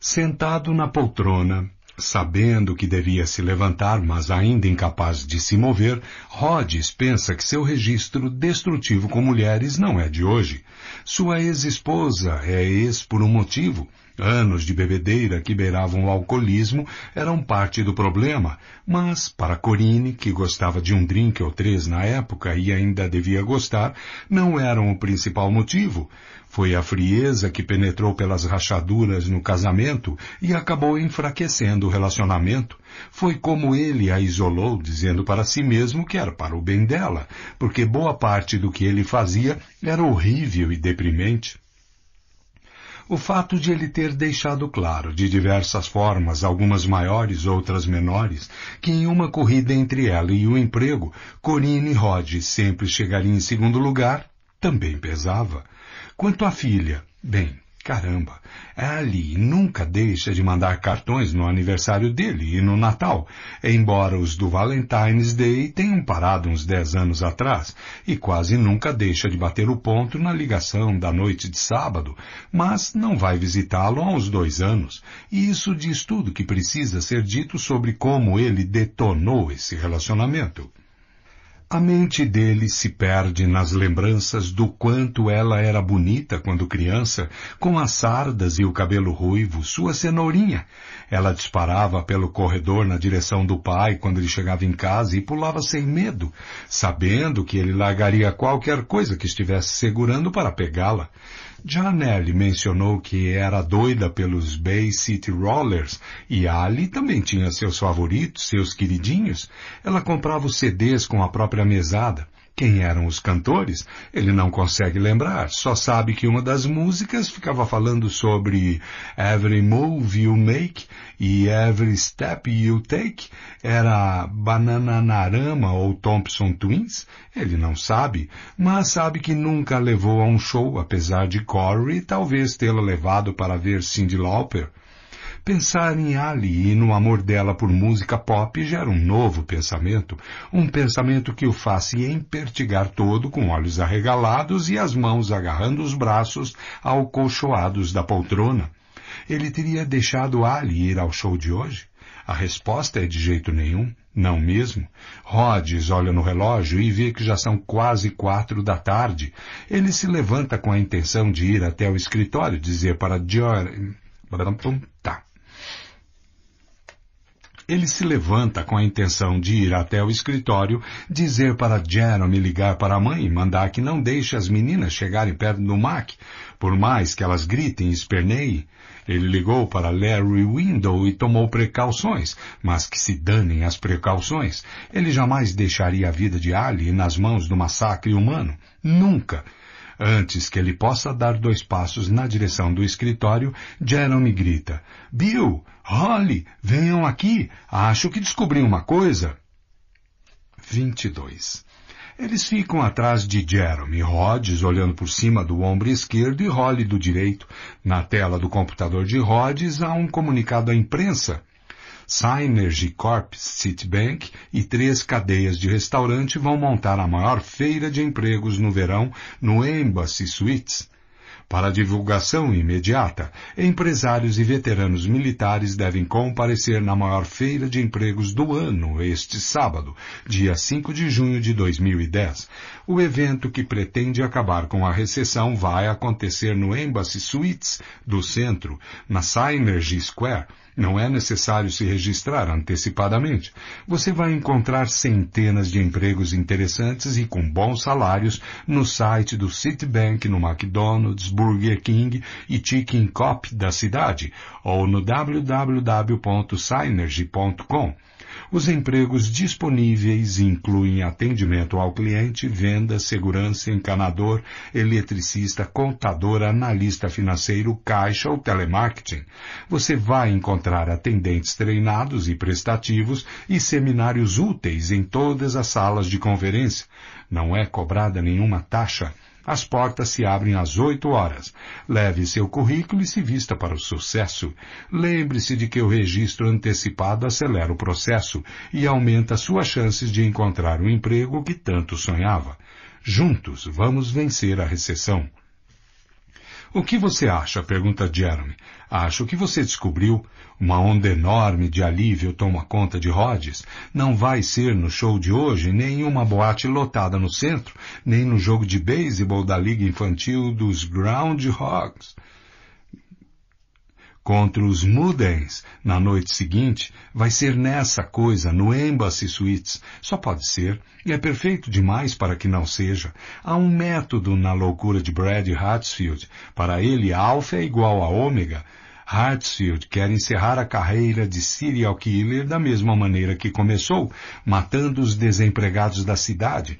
Sentado na poltrona, sabendo que devia se levantar, mas ainda incapaz de se mover, Rhodes pensa que seu registro destrutivo com mulheres não é de hoje. Sua ex-esposa é ex por um motivo, Anos de bebedeira que beiravam o alcoolismo eram parte do problema, mas para Corine, que gostava de um drink ou três na época e ainda devia gostar, não eram o principal motivo. Foi a frieza que penetrou pelas rachaduras no casamento e acabou enfraquecendo o relacionamento. Foi como ele a isolou, dizendo para si mesmo que era para o bem dela, porque boa parte do que ele fazia era horrível e deprimente o fato de ele ter deixado claro, de diversas formas, algumas maiores, outras menores, que em uma corrida entre ela e o emprego, Corinne Hodge sempre chegaria em segundo lugar, também pesava. Quanto à filha, bem, Caramba, Ali nunca deixa de mandar cartões no aniversário dele e no Natal, embora os do Valentine's Day tenham parado uns dez anos atrás, e quase nunca deixa de bater o ponto na ligação da noite de sábado, mas não vai visitá-lo há uns dois anos, e isso diz tudo que precisa ser dito sobre como ele detonou esse relacionamento. A mente dele se perde nas lembranças do quanto ela era bonita quando criança, com as sardas e o cabelo ruivo, sua cenourinha. Ela disparava pelo corredor na direção do pai quando ele chegava em casa e pulava sem medo, sabendo que ele largaria qualquer coisa que estivesse segurando para pegá-la. Janelle mencionou que era doida pelos Bay City Rollers e Ali também tinha seus favoritos, seus queridinhos. Ela comprava os CDs com a própria mesada. Quem eram os cantores, ele não consegue lembrar, só sabe que uma das músicas ficava falando sobre Every Move You Make e Every Step You Take, era Bananarama ou Thompson Twins, ele não sabe, mas sabe que nunca levou a um show, apesar de Corey talvez tê-la levado para ver Cyndi Lauper. Pensar em Ali e no amor dela por música pop gera um novo pensamento, um pensamento que o faz se empertigar todo com olhos arregalados e as mãos agarrando os braços alcolchoados da poltrona. Ele teria deixado Ali ir ao show de hoje? A resposta é de jeito nenhum. Não mesmo? Rhodes olha no relógio e vê que já são quase quatro da tarde. Ele se levanta com a intenção de ir até o escritório dizer para George... Ele se levanta com a intenção de ir até o escritório, dizer para Jeremy ligar para a mãe e mandar que não deixe as meninas chegarem perto do Mac, por mais que elas gritem e esperneiem. Ele ligou para Larry Window e tomou precauções, mas que se danem as precauções. Ele jamais deixaria a vida de Ali nas mãos do massacre humano. Nunca. Antes que ele possa dar dois passos na direção do escritório, Jeremy grita, Bill, Holly, venham aqui. Acho que descobri uma coisa. 22. Eles ficam atrás de Jeremy Rhodes, olhando por cima do ombro esquerdo e Holly do direito. Na tela do computador de Rhodes há um comunicado à imprensa. Synergy Corp, Citibank e três cadeias de restaurante vão montar a maior feira de empregos no verão no Embassy Suites. Para divulgação imediata, empresários e veteranos militares devem comparecer na maior feira de empregos do ano este sábado, dia 5 de junho de 2010. O evento que pretende acabar com a recessão vai acontecer no Embassy Suites do centro, na Synergy Square, não é necessário se registrar antecipadamente. Você vai encontrar centenas de empregos interessantes e com bons salários no site do Citibank, no McDonald's, Burger King e Chicken Cop da cidade, ou no www.synergy.com. Os empregos disponíveis incluem atendimento ao cliente, venda, segurança, encanador, eletricista, contador, analista financeiro, caixa ou telemarketing. Você vai encontrar atendentes treinados e prestativos e seminários úteis em todas as salas de conferência. Não é cobrada nenhuma taxa. As portas se abrem às 8 horas. Leve seu currículo e se vista para o sucesso. Lembre-se de que o registro antecipado acelera o processo e aumenta suas chances de encontrar o emprego que tanto sonhava. Juntos vamos vencer a recessão. O que você acha? pergunta Jeremy. Acho que você descobriu. Uma onda enorme de alívio toma conta de Rhodes. Não vai ser no show de hoje nem uma boate lotada no centro, nem no jogo de beisebol da Liga Infantil dos Groundhogs contra os Mudens na noite seguinte vai ser nessa coisa, no Embassy Suites. Só pode ser, e é perfeito demais para que não seja. Há um método na loucura de Brad Hartsfield. Para ele, alfa é igual a ômega. Hartsfield quer encerrar a carreira de serial killer da mesma maneira que começou, matando os desempregados da cidade.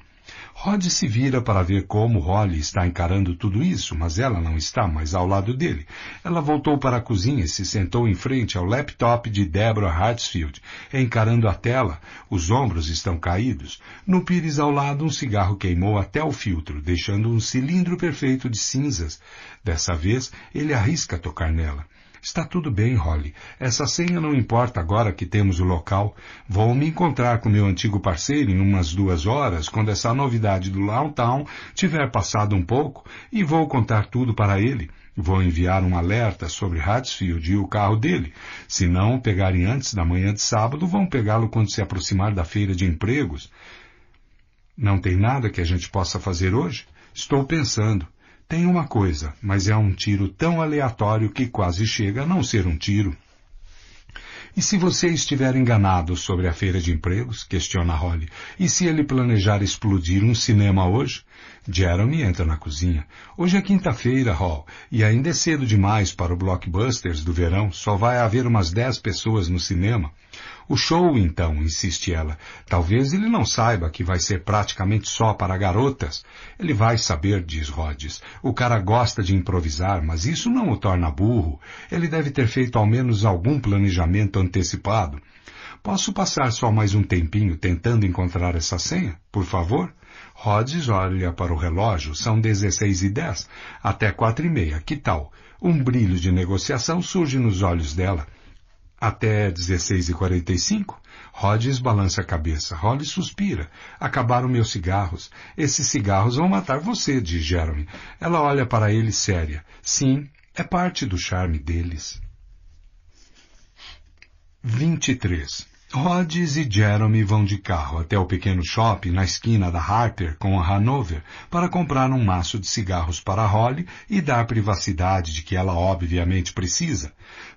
Rod se vira para ver como Holly está encarando tudo isso, mas ela não está mais ao lado dele. Ela voltou para a cozinha e se sentou em frente ao laptop de Deborah Hartsfield, encarando a tela. Os ombros estão caídos. No pires ao lado, um cigarro queimou até o filtro, deixando um cilindro perfeito de cinzas. Dessa vez, ele arrisca tocar nela. Está tudo bem, Holly. Essa senha não importa agora que temos o local. Vou me encontrar com meu antigo parceiro em umas duas horas, quando essa novidade do Downtown tiver passado um pouco, e vou contar tudo para ele. Vou enviar um alerta sobre Hatsfield e o carro dele. Se não pegarem antes da manhã de sábado, vão pegá-lo quando se aproximar da feira de empregos. Não tem nada que a gente possa fazer hoje? Estou pensando. Tem uma coisa, mas é um tiro tão aleatório que quase chega a não ser um tiro. E se você estiver enganado sobre a feira de empregos? Questiona Holly. E se ele planejar explodir um cinema hoje? Jeremy entra na cozinha. Hoje é quinta-feira, Hall, e ainda é cedo demais para o blockbusters do verão. Só vai haver umas dez pessoas no cinema. O show, então, insiste ela. Talvez ele não saiba que vai ser praticamente só para garotas. Ele vai saber, diz Rhodes. O cara gosta de improvisar, mas isso não o torna burro. Ele deve ter feito ao menos algum planejamento antecipado. Posso passar só mais um tempinho tentando encontrar essa senha, por favor? Rhodes olha para o relógio, são 16 e 10, até quatro e meia, que tal? Um brilho de negociação surge nos olhos dela. Até 16h45, Rhodes balança a cabeça. Holly suspira. Acabaram meus cigarros. Esses cigarros vão matar você, diz Jeremy. Ela olha para ele séria. Sim, é parte do charme deles. 23. Rhodes e Jeremy vão de carro até o pequeno shopping na esquina da Harper com a Hanover para comprar um maço de cigarros para Holly e dar privacidade de que ela obviamente precisa.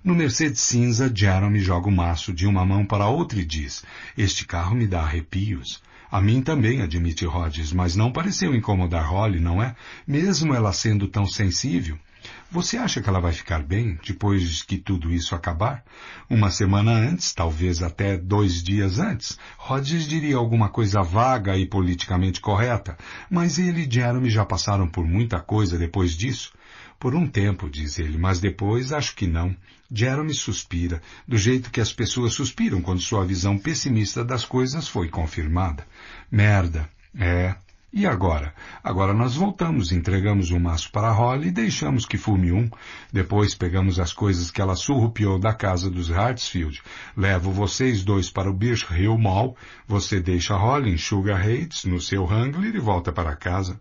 No Mercedes cinza, Jeremy joga o maço de uma mão para a outra e diz: Este carro me dá arrepios. A mim também, admite Rhodes, mas não pareceu incomodar Holly, não é? Mesmo ela sendo tão sensível. Você acha que ela vai ficar bem depois que tudo isso acabar? Uma semana antes, talvez até dois dias antes, Rhodes diria alguma coisa vaga e politicamente correta, mas ele e Jeremy já passaram por muita coisa depois disso. Por um tempo, diz ele, mas depois acho que não. Jeremy suspira, do jeito que as pessoas suspiram quando sua visão pessimista das coisas foi confirmada. Merda. É. E agora? Agora nós voltamos, entregamos o um maço para Holly e deixamos que fume um. Depois pegamos as coisas que ela surrupiou da casa dos Hartsfield. Levo vocês dois para o Birch Hill Mall, você deixa Holly Sugar Heights, no seu Wrangler e volta para casa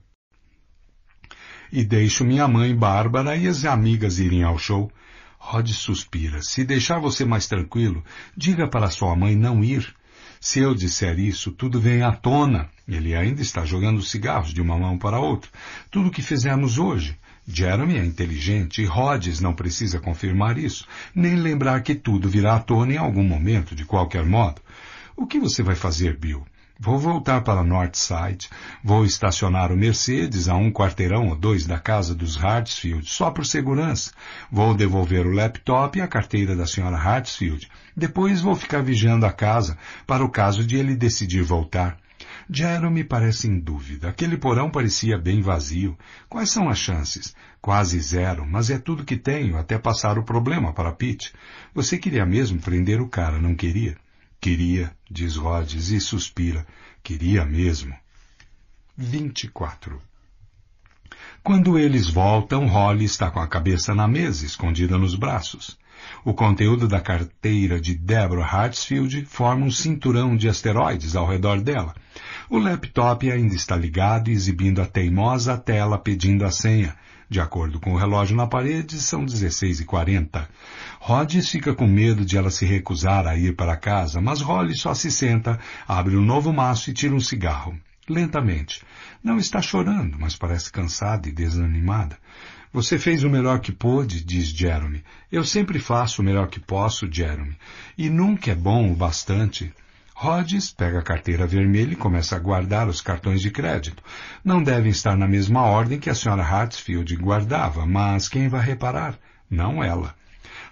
e deixo minha mãe Bárbara e as amigas irem ao show. Rod suspira. Se deixar você mais tranquilo, diga para sua mãe não ir. Se eu disser isso, tudo vem à tona. Ele ainda está jogando cigarros de uma mão para a outra. Tudo o que fizemos hoje. Jeremy é inteligente e Rhodes não precisa confirmar isso, nem lembrar que tudo virá à tona em algum momento, de qualquer modo. O que você vai fazer, Bill? Vou voltar para Northside, vou estacionar o Mercedes a um quarteirão ou dois da casa dos Hartsfield, só por segurança. Vou devolver o laptop e a carteira da senhora Hartsfield. Depois vou ficar vigiando a casa, para o caso de ele decidir voltar. Jeremy parece em dúvida. Aquele porão parecia bem vazio. Quais são as chances? Quase zero, mas é tudo que tenho até passar o problema para Pete. Você queria mesmo prender o cara, não queria? Queria, diz Rhodes e suspira, queria mesmo. 24. Quando eles voltam, Holly está com a cabeça na mesa, escondida nos braços. O conteúdo da carteira de Deborah Hartsfield forma um cinturão de asteroides ao redor dela. O laptop ainda está ligado e exibindo a teimosa tela pedindo a senha. De acordo com o relógio na parede, são 16h40. Rhodes fica com medo de ela se recusar a ir para casa, mas Holly só se senta, abre um novo maço e tira um cigarro. Lentamente. Não está chorando, mas parece cansada e desanimada. Você fez o melhor que pôde, diz Jeremy. Eu sempre faço o melhor que posso, Jeremy. E nunca é bom o bastante. Rhodes pega a carteira vermelha e começa a guardar os cartões de crédito. Não devem estar na mesma ordem que a senhora Hartsfield guardava, mas quem vai reparar? Não ela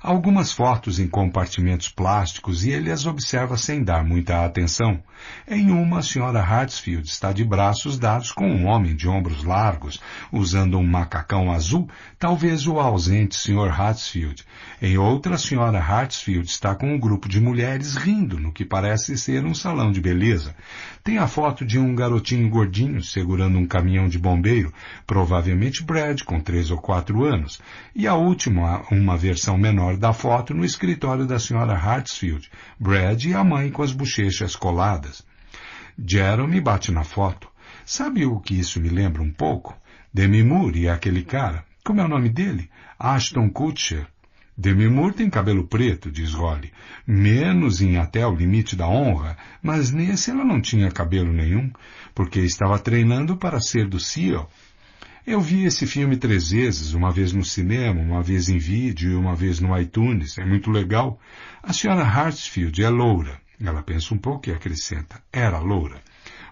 algumas fotos em compartimentos plásticos e ele as observa sem dar muita atenção em uma, a senhora Hartsfield está de braços dados com um homem de ombros largos, usando um macacão azul, talvez o ausente senhor Hartsfield. Em outra, a senhora Hartsfield está com um grupo de mulheres rindo no que parece ser um salão de beleza. Tem a foto de um garotinho gordinho segurando um caminhão de bombeiro, provavelmente Brad, com três ou quatro anos. E a última, uma versão menor da foto, no escritório da senhora Hartsfield, Brad e a mãe com as bochechas coladas. Jeremy bate na foto. Sabe o que isso me lembra um pouco? Demi Moore e aquele cara. Como é o nome dele? Ashton Kutcher. Demi Moore tem cabelo preto, diz Holly, menos em até o limite da honra, mas nesse ela não tinha cabelo nenhum, porque estava treinando para ser do CEO. Eu vi esse filme três vezes, uma vez no cinema, uma vez em vídeo e uma vez no iTunes, é muito legal. A senhora Hartsfield é loura, ela pensa um pouco e acrescenta: Era loura.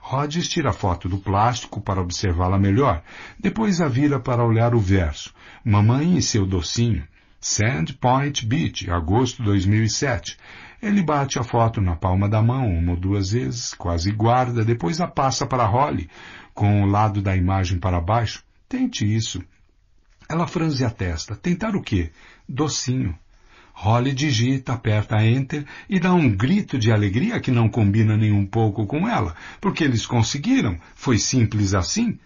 Rhodes tira a foto do plástico para observá-la melhor. Depois a vira para olhar o verso. Mamãe e seu docinho. Sand Point Beach, agosto 2007. Ele bate a foto na palma da mão uma ou duas vezes, quase guarda, depois a passa para Holly, com o lado da imagem para baixo. Tente isso. Ela franze a testa. Tentar o quê? Docinho. Holly digita, aperta Enter e dá um grito de alegria que não combina nem um pouco com ela, porque eles conseguiram, foi simples assim.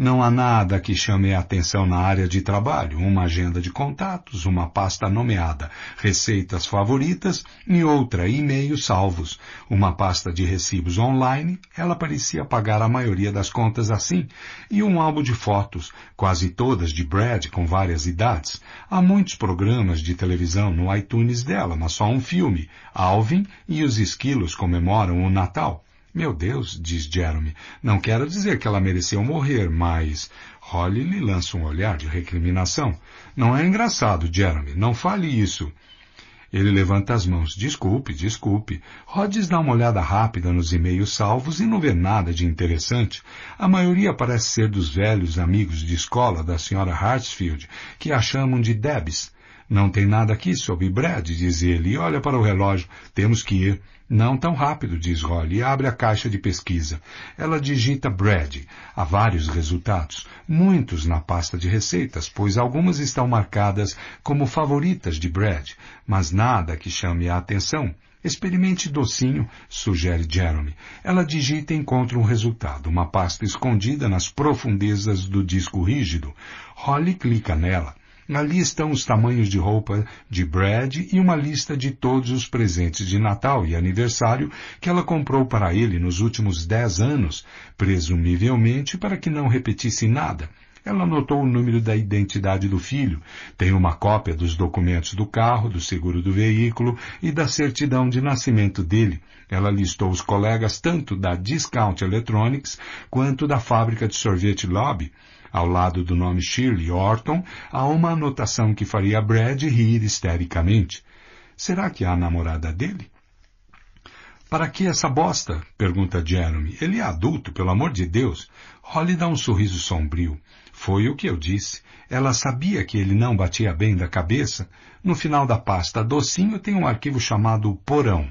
Não há nada que chame a atenção na área de trabalho, uma agenda de contatos, uma pasta nomeada receitas favoritas e outra e-mails salvos, uma pasta de recibos online, ela parecia pagar a maioria das contas assim, e um álbum de fotos, quase todas de Brad com várias idades. Há muitos programas de televisão no iTunes dela, mas só um filme, Alvin e os esquilos comemoram o Natal. Meu Deus, diz Jeremy, não quero dizer que ela mereceu morrer, mas. Holly lhe lança um olhar de recriminação. Não é engraçado, Jeremy, não fale isso. Ele levanta as mãos. Desculpe, desculpe. Rhodes dá uma olhada rápida nos e-mails salvos e não vê nada de interessante. A maioria parece ser dos velhos amigos de escola da senhora Hartsfield, que a chamam de Debs. Não tem nada aqui sobre Brad, diz ele, e olha para o relógio. Temos que ir. Não tão rápido, diz Holly, e abre a caixa de pesquisa. Ela digita Brad. Há vários resultados, muitos na pasta de receitas, pois algumas estão marcadas como favoritas de Brad, mas nada que chame a atenção. Experimente docinho, sugere Jeremy. Ela digita e encontra um resultado, uma pasta escondida nas profundezas do disco rígido. Holly clica nela. Ali estão os tamanhos de roupa de Brad e uma lista de todos os presentes de Natal e aniversário que ela comprou para ele nos últimos dez anos, presumivelmente para que não repetisse nada. Ela anotou o número da identidade do filho, tem uma cópia dos documentos do carro, do seguro do veículo e da certidão de nascimento dele. Ela listou os colegas tanto da Discount Electronics quanto da fábrica de sorvete Lobby ao lado do nome Shirley Orton, há uma anotação que faria Brad rir histericamente. Será que é a namorada dele? Para que essa bosta? pergunta Jeremy. Ele é adulto, pelo amor de Deus. Holly dá um sorriso sombrio. Foi o que eu disse. Ela sabia que ele não batia bem da cabeça. No final da pasta docinho tem um arquivo chamado Porão.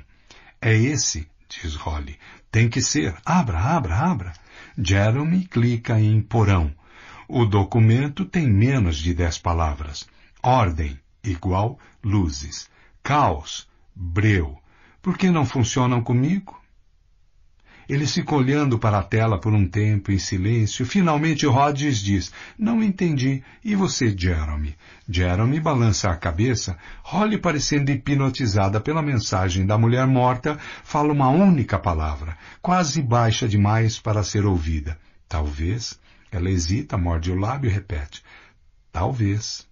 É esse, diz Holly. Tem que ser. Abra, abra, abra. Jeremy clica em Porão. O documento tem menos de dez palavras. Ordem, igual, luzes. Caos, breu. Por que não funcionam comigo? Ele fica olhando para a tela por um tempo, em silêncio. Finalmente Rhodes diz, não entendi. E você, Jeremy? Jeremy balança a cabeça. Holly, parecendo hipnotizada pela mensagem da mulher morta, fala uma única palavra, quase baixa demais para ser ouvida. Talvez ela hesita, morde o lábio e repete: Talvez.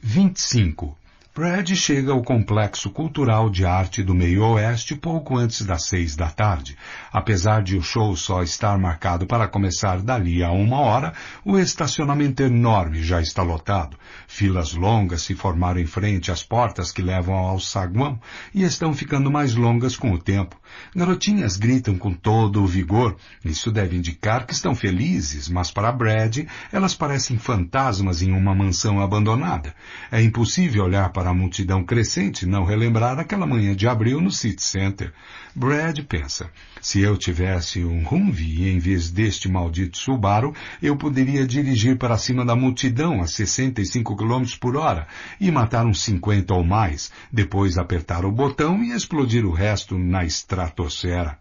25. Brad chega ao Complexo Cultural de Arte do Meio Oeste pouco antes das seis da tarde, Apesar de o show só estar marcado para começar dali a uma hora, o estacionamento enorme já está lotado. Filas longas se formaram em frente às portas que levam ao saguão e estão ficando mais longas com o tempo. Garotinhas gritam com todo o vigor. Isso deve indicar que estão felizes, mas para Brad, elas parecem fantasmas em uma mansão abandonada. É impossível olhar para a multidão crescente e não relembrar aquela manhã de abril no City Center. Brad pensa, se eu tivesse um Humvee em vez deste maldito Subaru, eu poderia dirigir para cima da multidão a 65 km por hora e matar uns 50 ou mais, depois apertar o botão e explodir o resto na estratosfera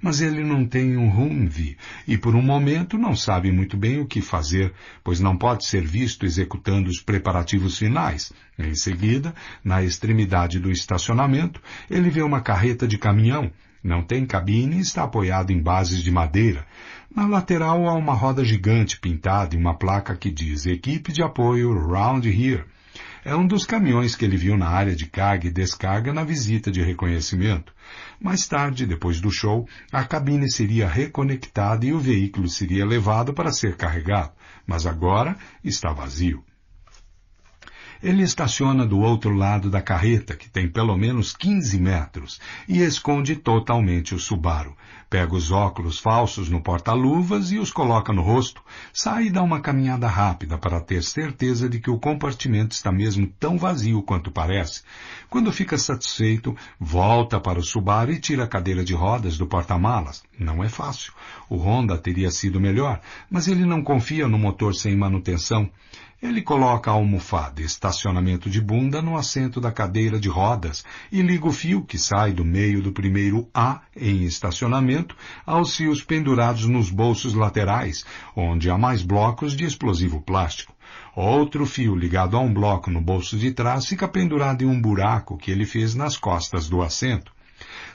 mas ele não tem um rumve e por um momento não sabe muito bem o que fazer, pois não pode ser visto executando os preparativos finais. Em seguida, na extremidade do estacionamento, ele vê uma carreta de caminhão. Não tem cabine e está apoiado em bases de madeira. Na lateral há uma roda gigante pintada e uma placa que diz Equipe de Apoio Round Here. É um dos caminhões que ele viu na área de carga e descarga na visita de reconhecimento. Mais tarde, depois do show, a cabine seria reconectada e o veículo seria levado para ser carregado, mas agora está vazio. Ele estaciona do outro lado da carreta, que tem pelo menos 15 metros, e esconde totalmente o Subaru, Pega os óculos falsos no porta-luvas e os coloca no rosto, sai e dá uma caminhada rápida para ter certeza de que o compartimento está mesmo tão vazio quanto parece. Quando fica satisfeito, volta para o Subaru e tira a cadeira de rodas do porta-malas. Não é fácil. O Honda teria sido melhor, mas ele não confia no motor sem manutenção. Ele coloca a almofada estacionamento de bunda no assento da cadeira de rodas e liga o fio que sai do meio do primeiro A em estacionamento aos fios pendurados nos bolsos laterais, onde há mais blocos de explosivo plástico. Outro fio ligado a um bloco no bolso de trás fica pendurado em um buraco que ele fez nas costas do assento.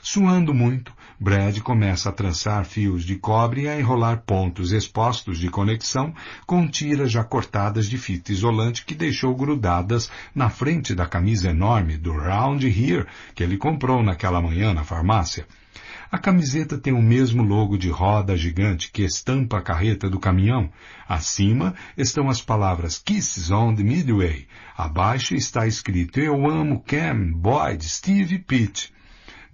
Suando muito, Brad começa a trançar fios de cobre e a enrolar pontos expostos de conexão com tiras já cortadas de fita isolante que deixou grudadas na frente da camisa enorme do Round Here que ele comprou naquela manhã na farmácia. A camiseta tem o mesmo logo de roda gigante que estampa a carreta do caminhão. Acima estão as palavras Kisses on the Midway. Abaixo está escrito Eu amo Cam, Boyd, Steve e Pete.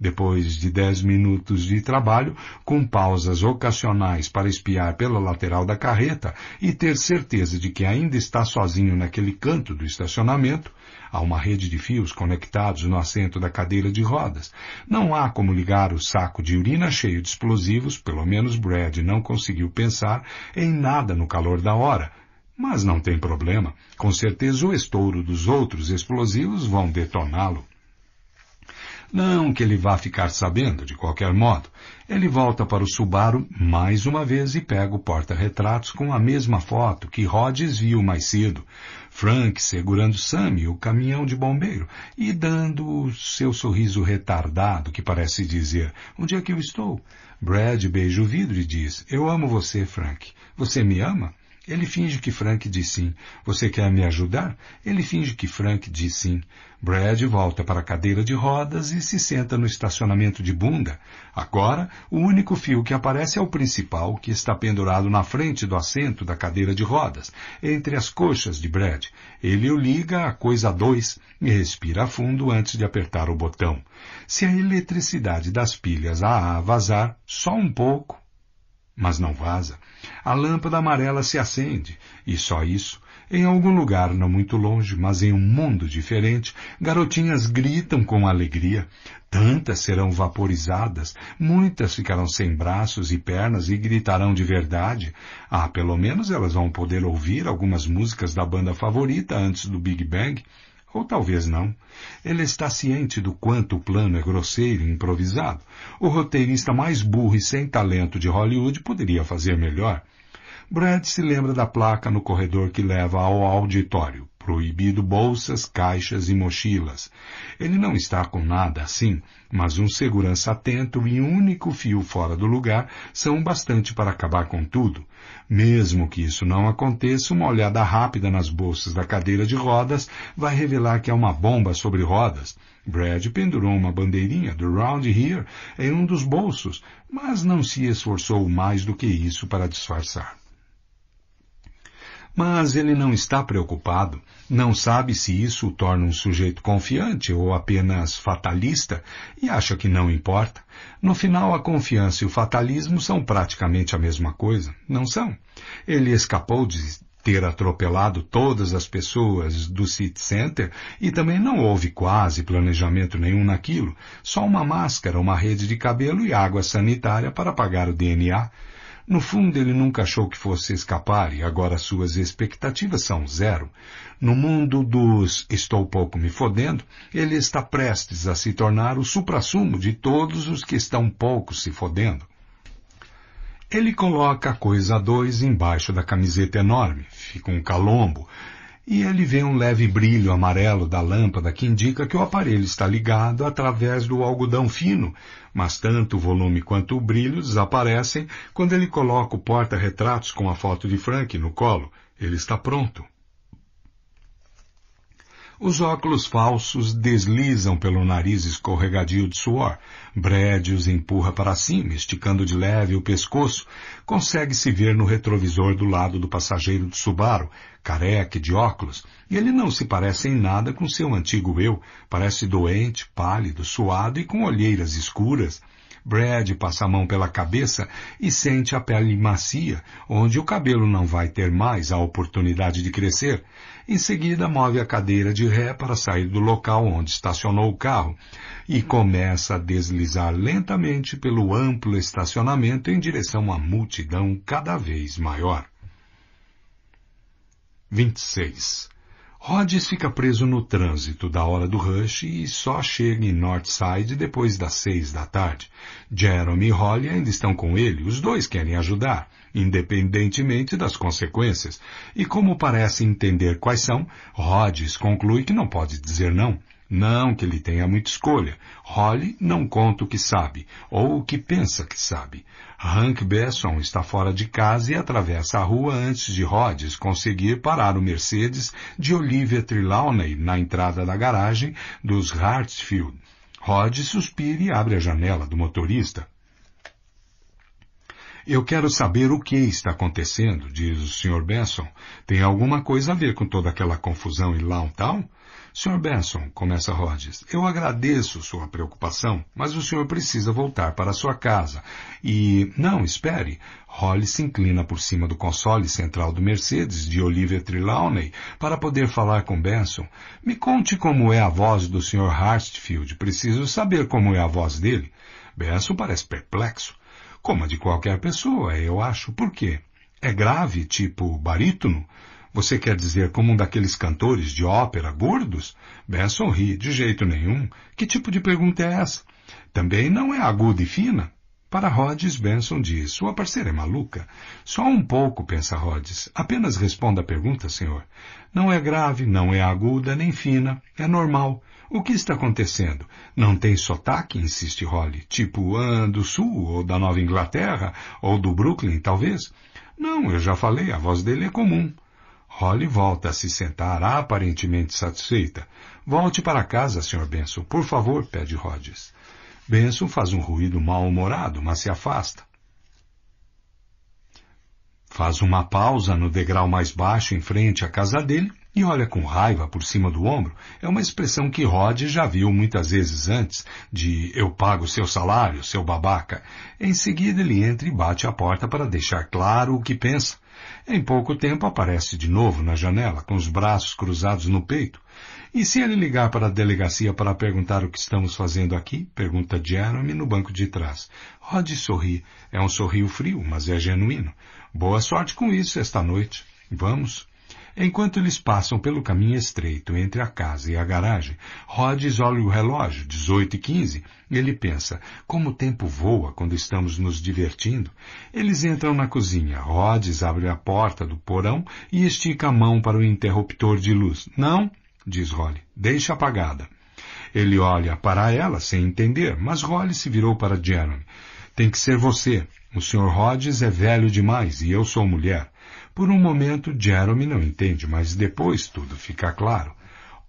Depois de dez minutos de trabalho, com pausas ocasionais para espiar pela lateral da carreta e ter certeza de que ainda está sozinho naquele canto do estacionamento, há uma rede de fios conectados no assento da cadeira de rodas. Não há como ligar o saco de urina cheio de explosivos, pelo menos Brad não conseguiu pensar em nada no calor da hora, mas não tem problema. Com certeza o estouro dos outros explosivos vão detoná-lo. Não que ele vá ficar sabendo, de qualquer modo. Ele volta para o Subaru mais uma vez e pega o porta-retratos com a mesma foto que Rhodes viu mais cedo. Frank segurando Sammy, o caminhão de bombeiro, e dando o seu sorriso retardado que parece dizer, onde é que eu estou? Brad beija o vidro e diz, eu amo você, Frank. Você me ama? Ele finge que Frank diz sim. Você quer me ajudar? Ele finge que Frank diz sim. Brad volta para a cadeira de rodas e se senta no estacionamento de bunda. Agora, o único fio que aparece é o principal, que está pendurado na frente do assento da cadeira de rodas, entre as coxas de Brad. Ele o liga à coisa 2 e respira fundo antes de apertar o botão. Se a eletricidade das pilhas a vazar só um pouco, mas não vaza. A lâmpada amarela se acende, e só isso. Em algum lugar não muito longe, mas em um mundo diferente, garotinhas gritam com alegria. Tantas serão vaporizadas, muitas ficarão sem braços e pernas e gritarão de verdade. Ah, pelo menos elas vão poder ouvir algumas músicas da banda favorita antes do Big Bang. Ou talvez não. Ele está ciente do quanto o plano é grosseiro e improvisado. O roteirista mais burro e sem talento de Hollywood poderia fazer melhor. Brad se lembra da placa no corredor que leva ao auditório. Proibido bolsas, caixas e mochilas. Ele não está com nada assim, mas um segurança atento e um único fio fora do lugar são bastante para acabar com tudo. Mesmo que isso não aconteça, uma olhada rápida nas bolsas da cadeira de rodas vai revelar que há uma bomba sobre rodas. Brad pendurou uma bandeirinha do Round Here em um dos bolsos, mas não se esforçou mais do que isso para disfarçar. Mas ele não está preocupado. Não sabe se isso o torna um sujeito confiante ou apenas fatalista e acha que não importa. No final, a confiança e o fatalismo são praticamente a mesma coisa. Não são. Ele escapou de ter atropelado todas as pessoas do City Center e também não houve quase planejamento nenhum naquilo, só uma máscara, uma rede de cabelo e água sanitária para apagar o DNA. No fundo, ele nunca achou que fosse escapar e agora suas expectativas são zero. No mundo dos estou pouco me fodendo, ele está prestes a se tornar o suprassumo de todos os que estão pouco se fodendo. Ele coloca a coisa a dois embaixo da camiseta enorme, fica um calombo, e ele vê um leve brilho amarelo da lâmpada que indica que o aparelho está ligado através do algodão fino, mas tanto o volume quanto o brilho desaparecem quando ele coloca o porta-retratos com a foto de Frank no colo. Ele está pronto. Os óculos falsos deslizam pelo nariz escorregadio de suor. Brad os empurra para cima, esticando de leve o pescoço. Consegue-se ver no retrovisor do lado do passageiro do Subaru, careca de óculos. Ele não se parece em nada com seu antigo eu. Parece doente, pálido, suado e com olheiras escuras. Brad passa a mão pela cabeça e sente a pele macia, onde o cabelo não vai ter mais a oportunidade de crescer. Em seguida, move a cadeira de ré para sair do local onde estacionou o carro e começa a deslizar lentamente pelo amplo estacionamento em direção à multidão cada vez maior. 26. Rodgers fica preso no trânsito da hora do rush e só chega em Northside depois das seis da tarde. Jeremy e Holly ainda estão com ele, os dois querem ajudar, independentemente das consequências, e como parece entender quais são, Rodgers conclui que não pode dizer não. Não que ele tenha muita escolha. Holly não conta o que sabe, ou o que pensa que sabe. Hank Besson está fora de casa e atravessa a rua antes de Rhodes conseguir parar o Mercedes de Olivia Trelawney na entrada da garagem dos Hartsfield. Rhodes suspira e abre a janela do motorista. Eu quero saber o que está acontecendo, diz o Sr. Benson. Tem alguma coisa a ver com toda aquela confusão em Lowntown? Sr. Benson, começa Rogers, eu agradeço sua preocupação, mas o senhor precisa voltar para sua casa. E, não, espere. Holly se inclina por cima do console central do Mercedes de Oliver Trelawney para poder falar com Benson. Me conte como é a voz do Sr. Hartfield. Preciso saber como é a voz dele. Benson parece perplexo. Como a de qualquer pessoa, eu acho. Por quê? É grave, tipo barítono? Você quer dizer como um daqueles cantores de ópera gordos? Benson ri. De jeito nenhum. Que tipo de pergunta é essa? Também não é aguda e fina. Para Rhodes, Benson diz, sua parceira é maluca. Só um pouco, pensa Rhodes. Apenas responda a pergunta, senhor. Não é grave, não é aguda, nem fina. É normal. O que está acontecendo? Não tem sotaque, insiste Holly, tipo ah, do Sul, ou da Nova Inglaterra, ou do Brooklyn, talvez? Não, eu já falei, a voz dele é comum. Holly volta a se sentar aparentemente satisfeita. Volte para casa, Sr. Benson, por favor, pede Rhodes. Benson faz um ruído mal-humorado, mas se afasta. Faz uma pausa no degrau mais baixo em frente à casa dele e olha com raiva por cima do ombro. É uma expressão que Rod já viu muitas vezes antes, de eu pago seu salário, seu babaca. Em seguida ele entra e bate a porta para deixar claro o que pensa. Em pouco tempo aparece de novo na janela, com os braços cruzados no peito. E se ele ligar para a delegacia para perguntar o que estamos fazendo aqui? Pergunta Jeremy no banco de trás. Rod sorri. É um sorriso frio, mas é genuíno. Boa sorte com isso esta noite. Vamos. Enquanto eles passam pelo caminho estreito entre a casa e a garagem, Rhodes olha o relógio, 18 e 15. Ele pensa, como o tempo voa quando estamos nos divertindo. Eles entram na cozinha. Rhodes abre a porta do porão e estica a mão para o interruptor de luz. Não, diz Holly, deixa apagada. Ele olha para ela sem entender, mas Holly se virou para Jeremy. Tem que ser você. O Sr. Rhodes é velho demais e eu sou mulher. Por um momento, Jeremy não entende, mas depois tudo fica claro.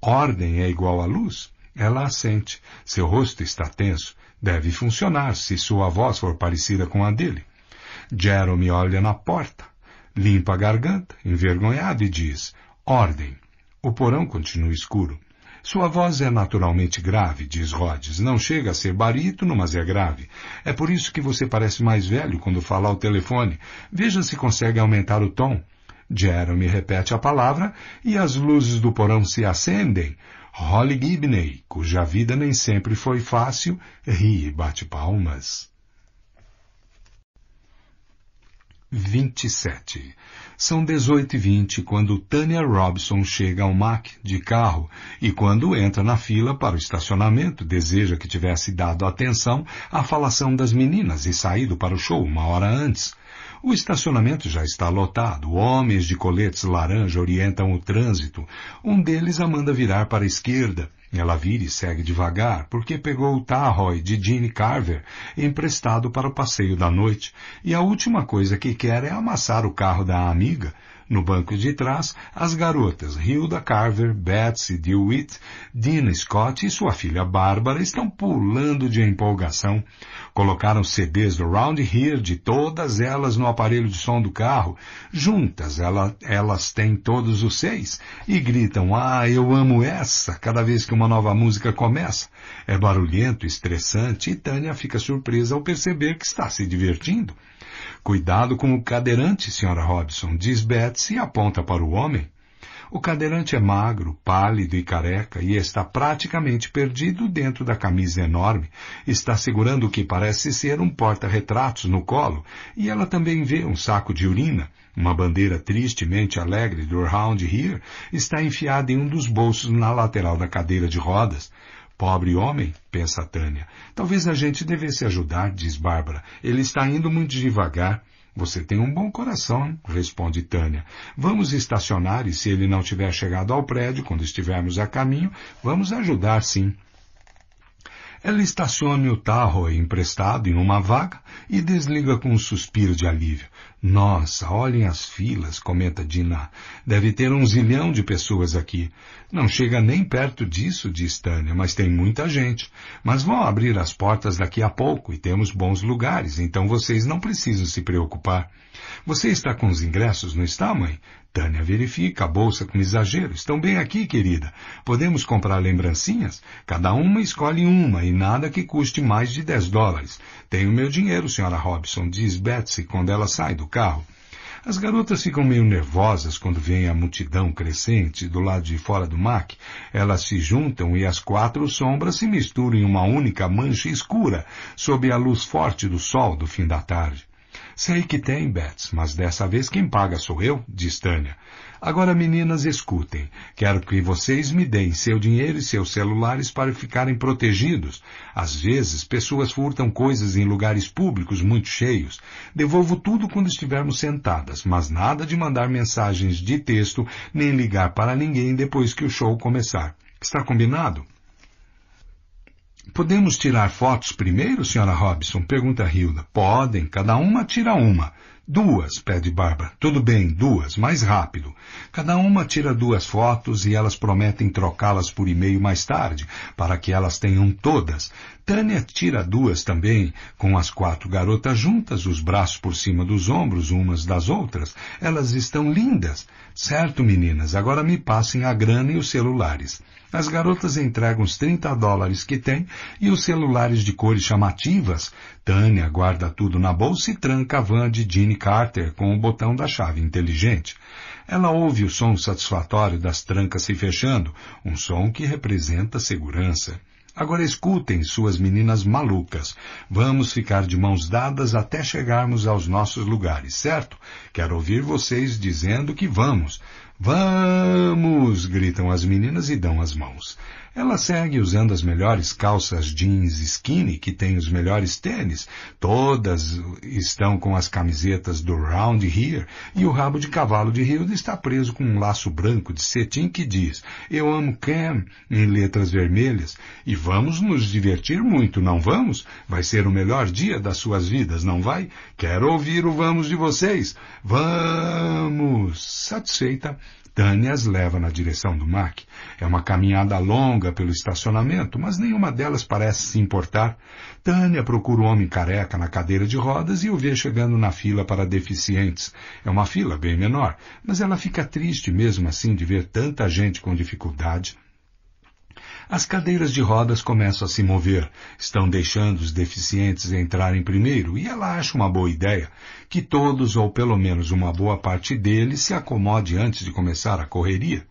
Ordem é igual à luz. Ela assente. Seu rosto está tenso. Deve funcionar se sua voz for parecida com a dele. Jeremy olha na porta, limpa a garganta, envergonhado, e diz: Ordem. O porão continua escuro. Sua voz é naturalmente grave, diz Rhodes. Não chega a ser barítono, mas é grave. É por isso que você parece mais velho quando fala ao telefone. Veja se consegue aumentar o tom. Jeremy repete a palavra e as luzes do porão se acendem. Holly Gibney, cuja vida nem sempre foi fácil, ri e bate palmas. 27. São 18 e 20 quando Tanya Robson chega ao Mac de carro e quando entra na fila para o estacionamento, deseja que tivesse dado atenção à falação das meninas e saído para o show uma hora antes. O estacionamento já está lotado. Homens de coletes laranja orientam o trânsito. Um deles a manda virar para a esquerda. Ela vira e segue devagar, porque pegou o Tahoe de Jeanne Carver emprestado para o passeio da noite, e a última coisa que quer é amassar o carro da amiga no banco de trás, as garotas Hilda Carver, Betsy DeWitt, Dina Scott e sua filha Bárbara estão pulando de empolgação. Colocaram CDs do Round Here de todas elas no aparelho de som do carro. Juntas ela, elas têm todos os seis e gritam Ah, eu amo essa! cada vez que uma nova música começa. É barulhento, estressante e Tânia fica surpresa ao perceber que está se divertindo. Cuidado com o cadeirante, Sra. Robson, diz Betsy e aponta para o homem. O cadeirante é magro, pálido e careca e está praticamente perdido dentro da camisa enorme. Está segurando o que parece ser um porta-retratos no colo e ela também vê um saco de urina. Uma bandeira tristemente alegre do Round Here está enfiada em um dos bolsos na lateral da cadeira de rodas. Pobre homem, pensa Tânia. Talvez a gente devesse ajudar, diz Bárbara. Ele está indo muito devagar. Você tem um bom coração, responde Tânia. Vamos estacionar e se ele não tiver chegado ao prédio, quando estivermos a caminho, vamos ajudar sim. Ela estaciona o tarro emprestado em uma vaga e desliga com um suspiro de alívio. Nossa, olhem as filas, comenta Dinah. Deve ter um zilhão de pessoas aqui. Não chega nem perto disso, diz Tânia, mas tem muita gente. Mas vão abrir as portas daqui a pouco e temos bons lugares, então vocês não precisam se preocupar. Você está com os ingressos, não está, mãe? Tânia verifica a bolsa com exagero. Estão bem aqui, querida. Podemos comprar lembrancinhas? Cada uma escolhe uma e nada que custe mais de 10 dólares. Tenho meu dinheiro, senhora Robson, diz Betsy quando ela sai do carro. As garotas ficam meio nervosas quando veem a multidão crescente do lado de fora do MAC. Elas se juntam e as quatro sombras se misturam em uma única mancha escura sob a luz forte do sol do fim da tarde. Sei que tem, Bets, mas dessa vez quem paga sou eu, diz Tânia. Agora, meninas, escutem. Quero que vocês me deem seu dinheiro e seus celulares para ficarem protegidos. Às vezes, pessoas furtam coisas em lugares públicos muito cheios. Devolvo tudo quando estivermos sentadas, mas nada de mandar mensagens de texto nem ligar para ninguém depois que o show começar. Está combinado? Podemos tirar fotos primeiro, senhora Robson? Pergunta Hilda. Podem, cada uma tira uma. Duas, pede Bárbara. Tudo bem, duas, mais rápido. Cada uma tira duas fotos e elas prometem trocá-las por e-mail mais tarde, para que elas tenham todas. Tânia tira duas também, com as quatro garotas juntas, os braços por cima dos ombros umas das outras. Elas estão lindas. Certo, meninas, agora me passem a grana e os celulares. As garotas entregam os 30 dólares que têm e os celulares de cores chamativas. Tânia guarda tudo na bolsa e tranca a van de Jeanne Carter com o botão da chave inteligente. Ela ouve o som satisfatório das trancas se fechando, um som que representa segurança. Agora escutem, suas meninas malucas. Vamos ficar de mãos dadas até chegarmos aos nossos lugares, certo? Quero ouvir vocês dizendo que vamos. Vamos! gritam as meninas e dão as mãos. Ela segue usando as melhores calças jeans skinny, que tem os melhores tênis. Todas estão com as camisetas do Round Here e o rabo de cavalo de Hilda está preso com um laço branco de cetim que diz Eu amo Cam em letras vermelhas e vamos nos divertir muito, não vamos? Vai ser o melhor dia das suas vidas, não vai? Quero ouvir o vamos de vocês. Vamos! Satisfeita, as leva na direção do MAC. É uma caminhada longa pelo estacionamento, mas nenhuma delas parece se importar. Tânia procura o um homem careca na cadeira de rodas e o vê chegando na fila para deficientes. É uma fila bem menor, mas ela fica triste mesmo assim de ver tanta gente com dificuldade as cadeiras de rodas começam a se mover, estão deixando os deficientes entrarem primeiro, e ela acha uma boa ideia que todos, ou pelo menos uma boa parte deles, se acomode antes de começar a correria.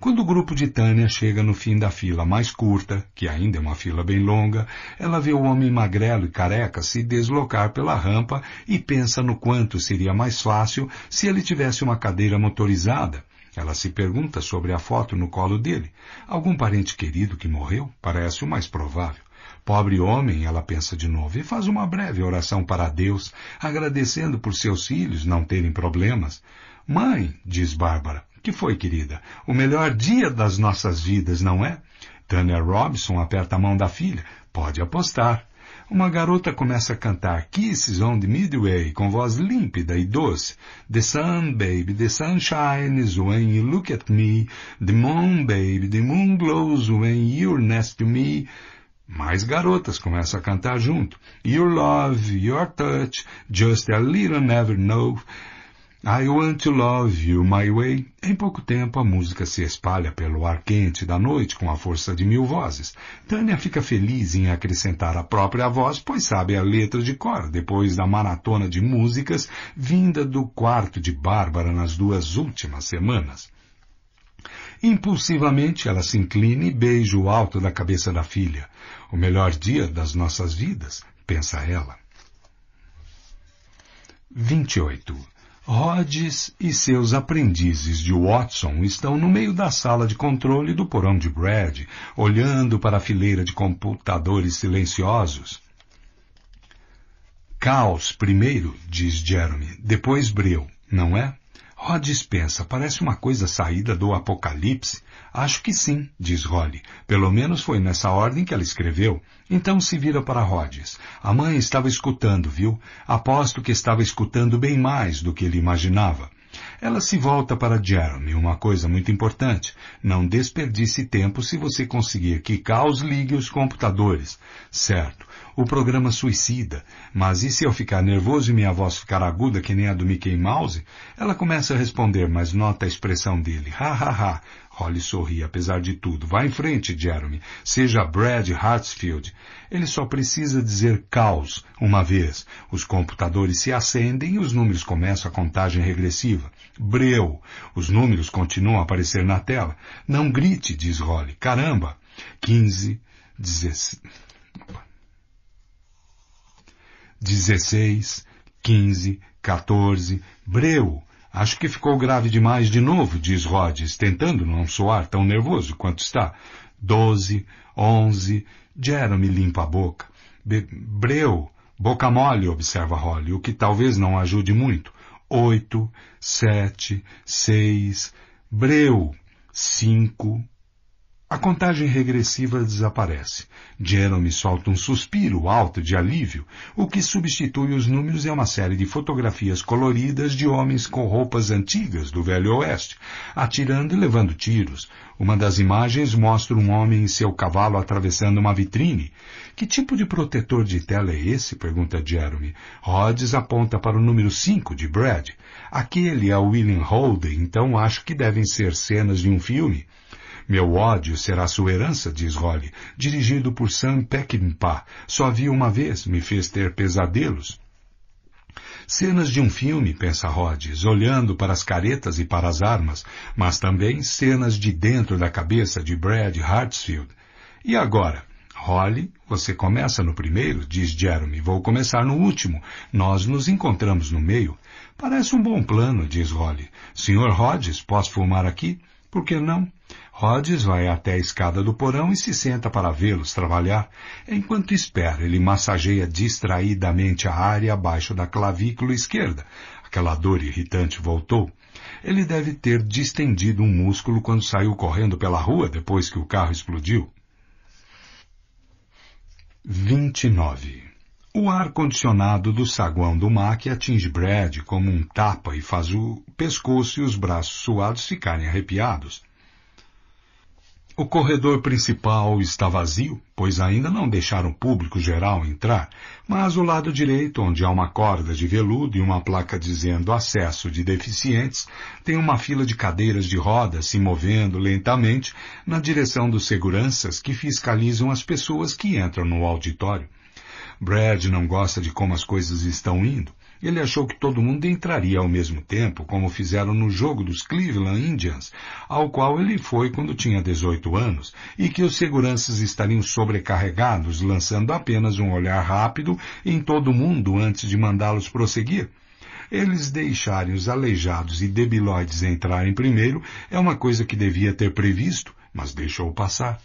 Quando o grupo de Tânia chega no fim da fila mais curta, que ainda é uma fila bem longa, ela vê o homem magrelo e careca se deslocar pela rampa e pensa no quanto seria mais fácil se ele tivesse uma cadeira motorizada ela se pergunta sobre a foto no colo dele. Algum parente querido que morreu? Parece o mais provável. Pobre homem, ela pensa de novo, e faz uma breve oração para Deus, agradecendo por seus filhos não terem problemas. Mãe, diz Bárbara, que foi, querida? O melhor dia das nossas vidas, não é? Tânia Robson aperta a mão da filha. Pode apostar. Uma garota começa a cantar Kisses on the Midway com voz límpida e doce. The sun, baby, the sun shines when you look at me. The moon, baby, the moon glows when you're next to me. Mais garotas começam a cantar junto. Your love, your touch, just a little never know. I Want to Love You My Way, em pouco tempo a música se espalha pelo ar quente da noite com a força de mil vozes. Tânia fica feliz em acrescentar a própria voz, pois sabe a letra de cor, depois da maratona de músicas vinda do quarto de Bárbara nas duas últimas semanas. Impulsivamente ela se inclina e beija o alto da cabeça da filha. O melhor dia das nossas vidas, pensa ela. 28. Rhodes e seus aprendizes de Watson estão no meio da sala de controle do porão de Brad, olhando para a fileira de computadores silenciosos. Caos primeiro, diz Jeremy, depois breu, não é? Rhodes pensa, parece uma coisa saída do Apocalipse. Acho que sim, diz Holly. Pelo menos foi nessa ordem que ela escreveu. Então se vira para Rhodes. A mãe estava escutando, viu? Aposto que estava escutando bem mais do que ele imaginava. Ela se volta para Jeremy, uma coisa muito importante. Não desperdice tempo se você conseguir que Caos ligue os computadores. Certo, o programa suicida, mas e se eu ficar nervoso e minha voz ficar aguda que nem a do Mickey Mouse? Ela começa a responder, mas nota a expressão dele. Ha, ha, ha. Holly sorri, apesar de tudo. Vá em frente, Jeremy. Seja Brad Hartsfield. Ele só precisa dizer caos uma vez. Os computadores se acendem e os números começam a contagem regressiva. Breu. Os números continuam a aparecer na tela. Não grite, diz Holly. Caramba. Quinze, dezesseis... 16, quinze, 14, Breu. Acho que ficou grave demais de novo, diz Rhodes, tentando não soar tão nervoso quanto está. Doze, onze, Jeremy limpa a boca. Be Breu, boca mole, observa Holly, o que talvez não ajude muito. Oito, sete, seis, Breu, cinco, a contagem regressiva desaparece. Jeremy solta um suspiro alto de alívio. O que substitui os números é uma série de fotografias coloridas de homens com roupas antigas do Velho Oeste, atirando e levando tiros. Uma das imagens mostra um homem e seu cavalo atravessando uma vitrine. Que tipo de protetor de tela é esse? pergunta Jeremy. Rhodes aponta para o número 5 de Brad. Aquele é William Holden, então acho que devem ser cenas de um filme. Meu ódio será sua herança, diz Holly. Dirigido por Sam Peckinpah, só vi uma vez, me fez ter pesadelos. Cenas de um filme, pensa Rhodes, olhando para as caretas e para as armas, mas também cenas de dentro da cabeça de Brad Hartsfield. E agora? Holly, você começa no primeiro, diz Jeremy. Vou começar no último. Nós nos encontramos no meio. Parece um bom plano, diz Holly. Senhor Rhodes, posso fumar aqui? Por que não? Rhodes vai até a escada do porão e se senta para vê-los trabalhar. Enquanto espera, ele massageia distraidamente a área abaixo da clavícula esquerda. Aquela dor irritante voltou. Ele deve ter distendido um músculo quando saiu correndo pela rua depois que o carro explodiu. 29. O ar-condicionado do saguão do MAC atinge Brad como um tapa e faz o pescoço e os braços suados ficarem arrepiados. O corredor principal está vazio, pois ainda não deixaram o público geral entrar, mas o lado direito, onde há uma corda de veludo e uma placa dizendo acesso de deficientes, tem uma fila de cadeiras de rodas se movendo lentamente na direção dos seguranças que fiscalizam as pessoas que entram no auditório. Brad não gosta de como as coisas estão indo. Ele achou que todo mundo entraria ao mesmo tempo, como fizeram no jogo dos Cleveland Indians, ao qual ele foi quando tinha 18 anos, e que os seguranças estariam sobrecarregados, lançando apenas um olhar rápido em todo mundo antes de mandá-los prosseguir. Eles deixarem os aleijados e debilóides entrarem primeiro é uma coisa que devia ter previsto, mas deixou passar.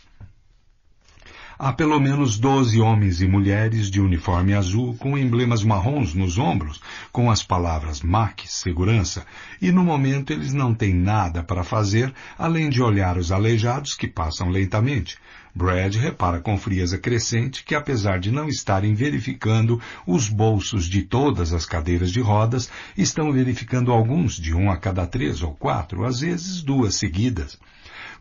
Há pelo menos 12 homens e mulheres de uniforme azul com emblemas marrons nos ombros, com as palavras MAC, segurança, e no momento eles não têm nada para fazer além de olhar os aleijados que passam lentamente. Brad repara com frieza crescente que, apesar de não estarem verificando os bolsos de todas as cadeiras de rodas, estão verificando alguns, de um a cada três ou quatro, às vezes duas seguidas.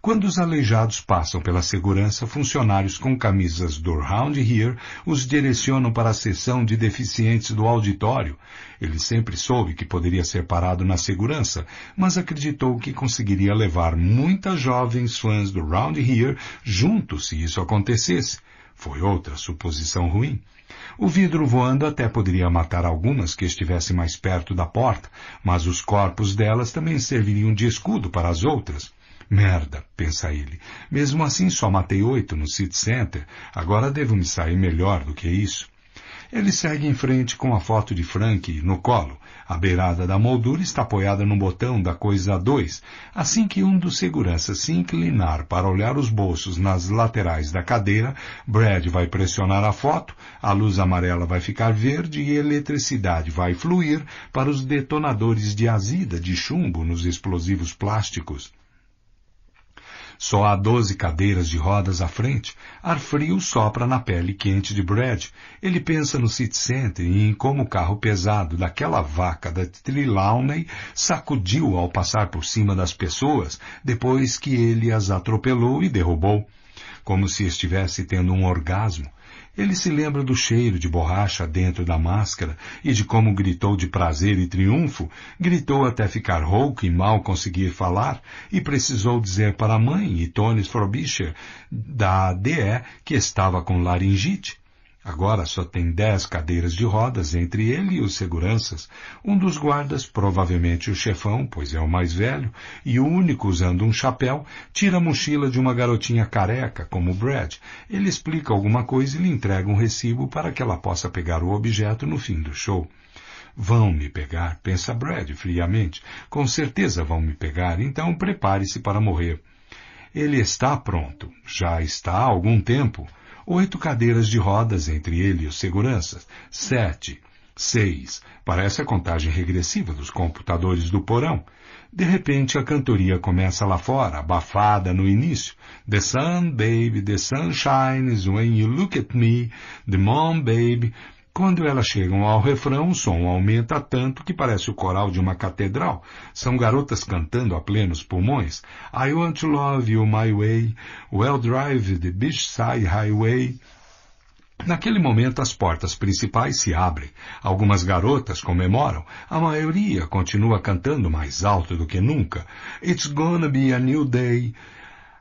Quando os aleijados passam pela segurança, funcionários com camisas do Round Here os direcionam para a seção de deficientes do auditório. Ele sempre soube que poderia ser parado na segurança, mas acreditou que conseguiria levar muitas jovens fãs do Round Here junto se isso acontecesse. Foi outra suposição ruim. O vidro voando até poderia matar algumas que estivessem mais perto da porta, mas os corpos delas também serviriam de escudo para as outras. Merda, pensa ele. Mesmo assim só matei oito no City Center, agora devo me sair melhor do que isso. Ele segue em frente com a foto de Frank no colo. A beirada da moldura está apoiada no botão da coisa 2, assim que um dos seguranças se inclinar para olhar os bolsos nas laterais da cadeira, Brad vai pressionar a foto, a luz amarela vai ficar verde e eletricidade vai fluir para os detonadores de azida de chumbo nos explosivos plásticos. Só há doze cadeiras de rodas à frente. Ar frio sopra na pele quente de Brad. Ele pensa no city center e em como o carro pesado daquela vaca da Trilawney sacudiu ao passar por cima das pessoas depois que ele as atropelou e derrubou. Como se estivesse tendo um orgasmo, ele se lembra do cheiro de borracha dentro da máscara e de como gritou de prazer e triunfo, gritou até ficar rouco e mal conseguir falar, e precisou dizer para a mãe e Tony Frobisher, da ADE, que estava com laringite. Agora só tem dez cadeiras de rodas entre ele e os seguranças, um dos guardas, provavelmente o chefão, pois é o mais velho, e o único usando um chapéu, tira a mochila de uma garotinha careca, como Brad. Ele explica alguma coisa e lhe entrega um recibo para que ela possa pegar o objeto no fim do show. Vão me pegar, pensa Brad friamente. Com certeza vão me pegar, então prepare-se para morrer. Ele está pronto. Já está há algum tempo. Oito cadeiras de rodas entre ele e os seguranças. Sete. Seis. Parece a contagem regressiva dos computadores do porão. De repente, a cantoria começa lá fora, abafada no início. The sun, baby, the sun shines when you look at me. The moon, baby, quando elas chegam ao refrão, o som aumenta tanto que parece o coral de uma catedral. São garotas cantando a plenos pulmões. I want to love you my way. Well drive the beachside highway. Naquele momento as portas principais se abrem. Algumas garotas comemoram. A maioria continua cantando mais alto do que nunca. It's gonna be a new day.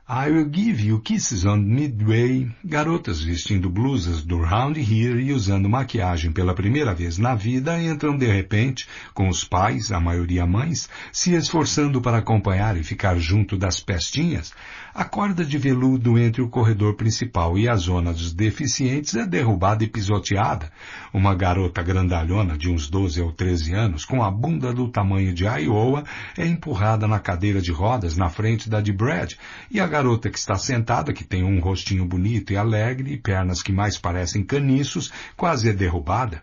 I Will Give You Kisses on Midway, garotas vestindo blusas do Round Here e usando maquiagem pela primeira vez na vida entram de repente, com os pais, a maioria mães, se esforçando para acompanhar e ficar junto das pestinhas, a corda de veludo entre o corredor principal e a zona dos deficientes é derrubada e pisoteada. Uma garota grandalhona de uns 12 ou 13 anos, com a bunda do tamanho de Iowa, é empurrada na cadeira de rodas na frente da de Brad, e a garota que está sentada, que tem um rostinho bonito e alegre e pernas que mais parecem caniços, quase é derrubada.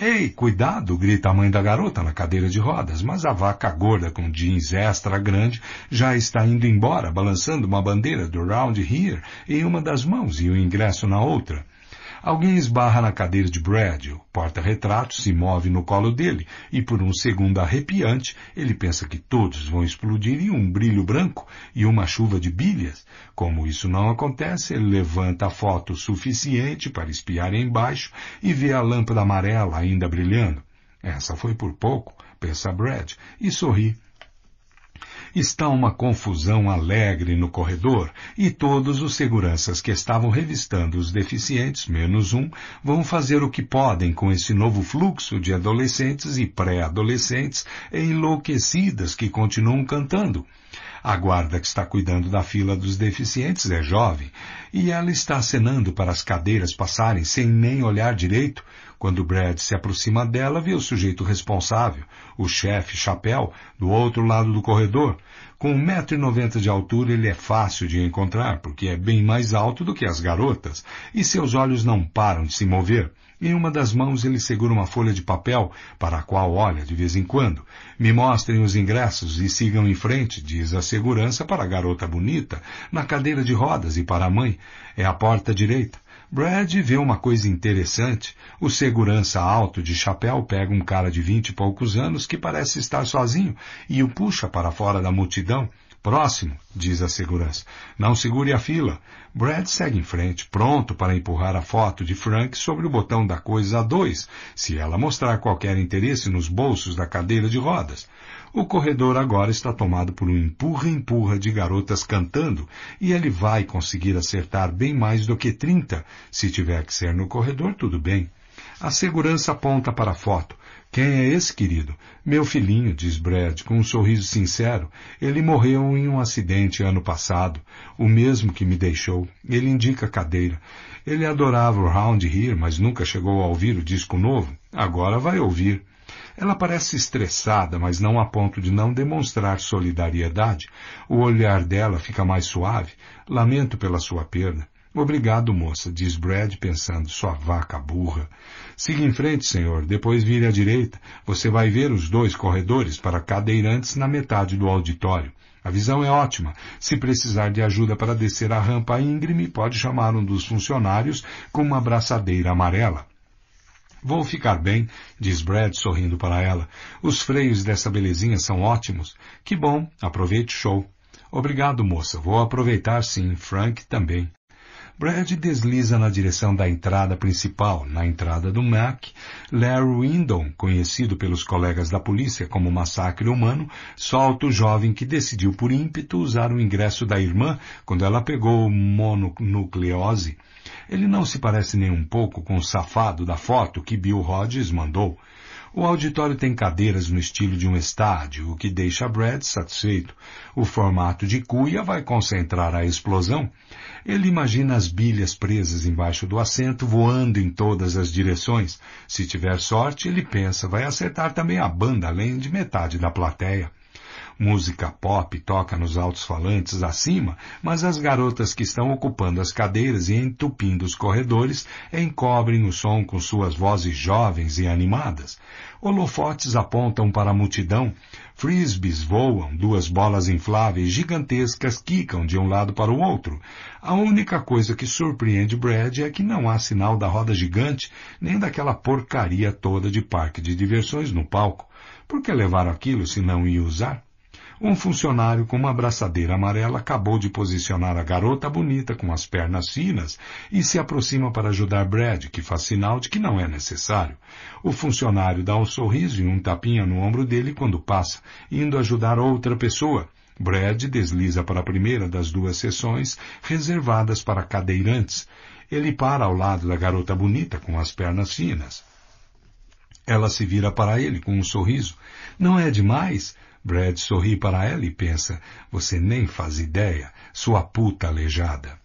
Ei, cuidado! grita a mãe da garota na cadeira de rodas, mas a vaca gorda com jeans extra grande já está indo embora, balançando uma bandeira do Round Here em uma das mãos e o ingresso na outra. Alguém esbarra na cadeira de Brad, o porta-retrato se move no colo dele, e por um segundo arrepiante, ele pensa que todos vão explodir em um brilho branco e uma chuva de bilhas. Como isso não acontece, ele levanta a foto suficiente para espiar embaixo e vê a lâmpada amarela ainda brilhando. Essa foi por pouco, pensa Brad, e sorri. Está uma confusão alegre no corredor e todos os seguranças que estavam revistando os deficientes, menos um, vão fazer o que podem com esse novo fluxo de adolescentes e pré-adolescentes enlouquecidas que continuam cantando. A guarda que está cuidando da fila dos deficientes é jovem e ela está acenando para as cadeiras passarem sem nem olhar direito. Quando Brad se aproxima dela, vê o sujeito responsável, o chefe Chapéu, do outro lado do corredor, com 1,90m de altura ele é fácil de encontrar, porque é bem mais alto do que as garotas, e seus olhos não param de se mover. Em uma das mãos ele segura uma folha de papel, para a qual olha de vez em quando. Me mostrem os ingressos e sigam em frente, diz a segurança para a garota bonita, na cadeira de rodas e para a mãe. É a porta direita. Brad vê uma coisa interessante. O segurança alto de chapéu pega um cara de vinte e poucos anos que parece estar sozinho e o puxa para fora da multidão. Próximo, diz a segurança. Não segure a fila. Brad segue em frente, pronto para empurrar a foto de Frank sobre o botão da coisa A2, se ela mostrar qualquer interesse nos bolsos da cadeira de rodas. O corredor agora está tomado por um empurra-empurra de garotas cantando e ele vai conseguir acertar bem mais do que 30. Se tiver que ser no corredor, tudo bem. A segurança aponta para a foto. Quem é esse, querido? Meu filhinho, diz Brad, com um sorriso sincero. Ele morreu em um acidente ano passado, o mesmo que me deixou. Ele indica a cadeira. Ele adorava o Round Here, mas nunca chegou a ouvir o disco novo. Agora vai ouvir. Ela parece estressada, mas não a ponto de não demonstrar solidariedade. O olhar dela fica mais suave. Lamento pela sua perda. Obrigado, moça, diz Brad, pensando, sua vaca burra. Siga em frente, senhor, depois vire à direita. Você vai ver os dois corredores para cadeirantes na metade do auditório. A visão é ótima. Se precisar de ajuda para descer a rampa íngreme, pode chamar um dos funcionários com uma braçadeira amarela. Vou ficar bem, diz Brad sorrindo para ela. Os freios dessa belezinha são ótimos. Que bom, aproveite o show. Obrigado, moça. Vou aproveitar sim, Frank também. Brad desliza na direção da entrada principal. Na entrada do Mac, Larry Windon, conhecido pelos colegas da polícia como Massacre Humano, solta o jovem que decidiu por ímpeto usar o ingresso da irmã quando ela pegou mononucleose ele não se parece nem um pouco com o safado da foto que Bill Hodges mandou. O auditório tem cadeiras no estilo de um estádio, o que deixa Brad satisfeito. O formato de cuia vai concentrar a explosão. Ele imagina as bilhas presas embaixo do assento voando em todas as direções. Se tiver sorte, ele pensa, vai acertar também a banda, além de metade da plateia. Música pop toca nos altos falantes acima, mas as garotas que estão ocupando as cadeiras e entupindo os corredores encobrem o som com suas vozes jovens e animadas. Holofotes apontam para a multidão, frisbees voam, duas bolas infláveis gigantescas quicam de um lado para o outro. A única coisa que surpreende Brad é que não há sinal da roda gigante, nem daquela porcaria toda de parque de diversões no palco. Por que levaram aquilo se não ia usar? Um funcionário com uma abraçadeira amarela acabou de posicionar a garota bonita com as pernas finas e se aproxima para ajudar Brad, que faz sinal de que não é necessário. O funcionário dá um sorriso e um tapinha no ombro dele quando passa, indo ajudar outra pessoa. Brad desliza para a primeira das duas sessões reservadas para cadeirantes. Ele para ao lado da garota bonita com as pernas finas. Ela se vira para ele com um sorriso. Não é demais? Brad sorri para ela e pensa, você nem faz ideia, sua puta aleijada.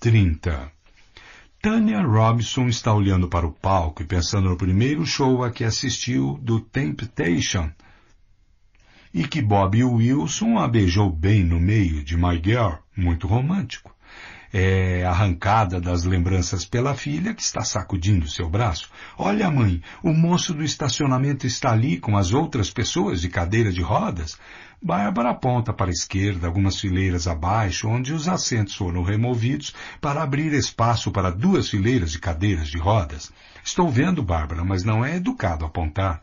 30. Tanya Robinson está olhando para o palco e pensando no primeiro show a que assistiu do Temptation e que Bob Wilson a beijou bem no meio de My Girl, muito romântico é, arrancada das lembranças pela filha, que está sacudindo seu braço. Olha, mãe, o moço do estacionamento está ali com as outras pessoas de cadeira de rodas. Bárbara aponta para a esquerda, algumas fileiras abaixo, onde os assentos foram removidos para abrir espaço para duas fileiras de cadeiras de rodas. Estou vendo, Bárbara, mas não é educado apontar.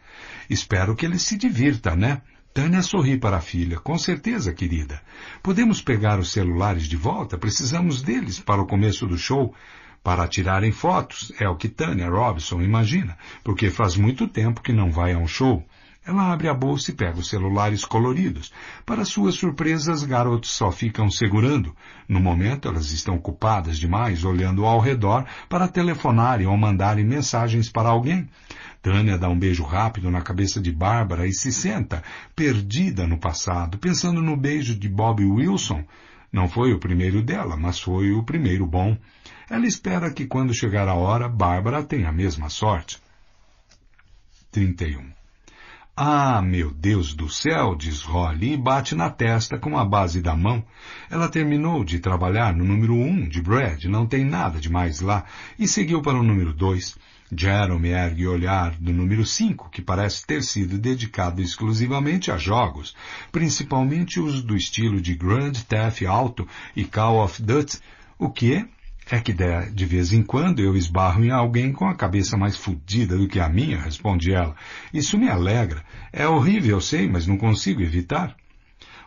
Espero que ele se divirta, né? Tânia sorri para a filha. Com certeza, querida. Podemos pegar os celulares de volta? Precisamos deles para o começo do show, para tirarem fotos. É o que Tânia Robson imagina, porque faz muito tempo que não vai a um show. Ela abre a bolsa e pega os celulares coloridos. Para sua surpresa, garotos só ficam segurando. No momento, elas estão ocupadas demais olhando ao redor para telefonarem ou mandarem mensagens para alguém. Tânia dá um beijo rápido na cabeça de Bárbara e se senta, perdida no passado, pensando no beijo de Bob Wilson. Não foi o primeiro dela, mas foi o primeiro bom. Ela espera que quando chegar a hora, Bárbara tenha a mesma sorte. 31. Ah, meu Deus do céu, diz Holly e bate na testa com a base da mão. Ela terminou de trabalhar no número 1 um de Brad, não tem nada de mais lá, e seguiu para o número 2. Jerome ergue o olhar do número 5, que parece ter sido dedicado exclusivamente a jogos, principalmente os do estilo de Grand Theft Auto e Call of Duty, o que é que de, de vez em quando eu esbarro em alguém com a cabeça mais fodida do que a minha, responde ela. Isso me alegra. É horrível, eu sei, mas não consigo evitar.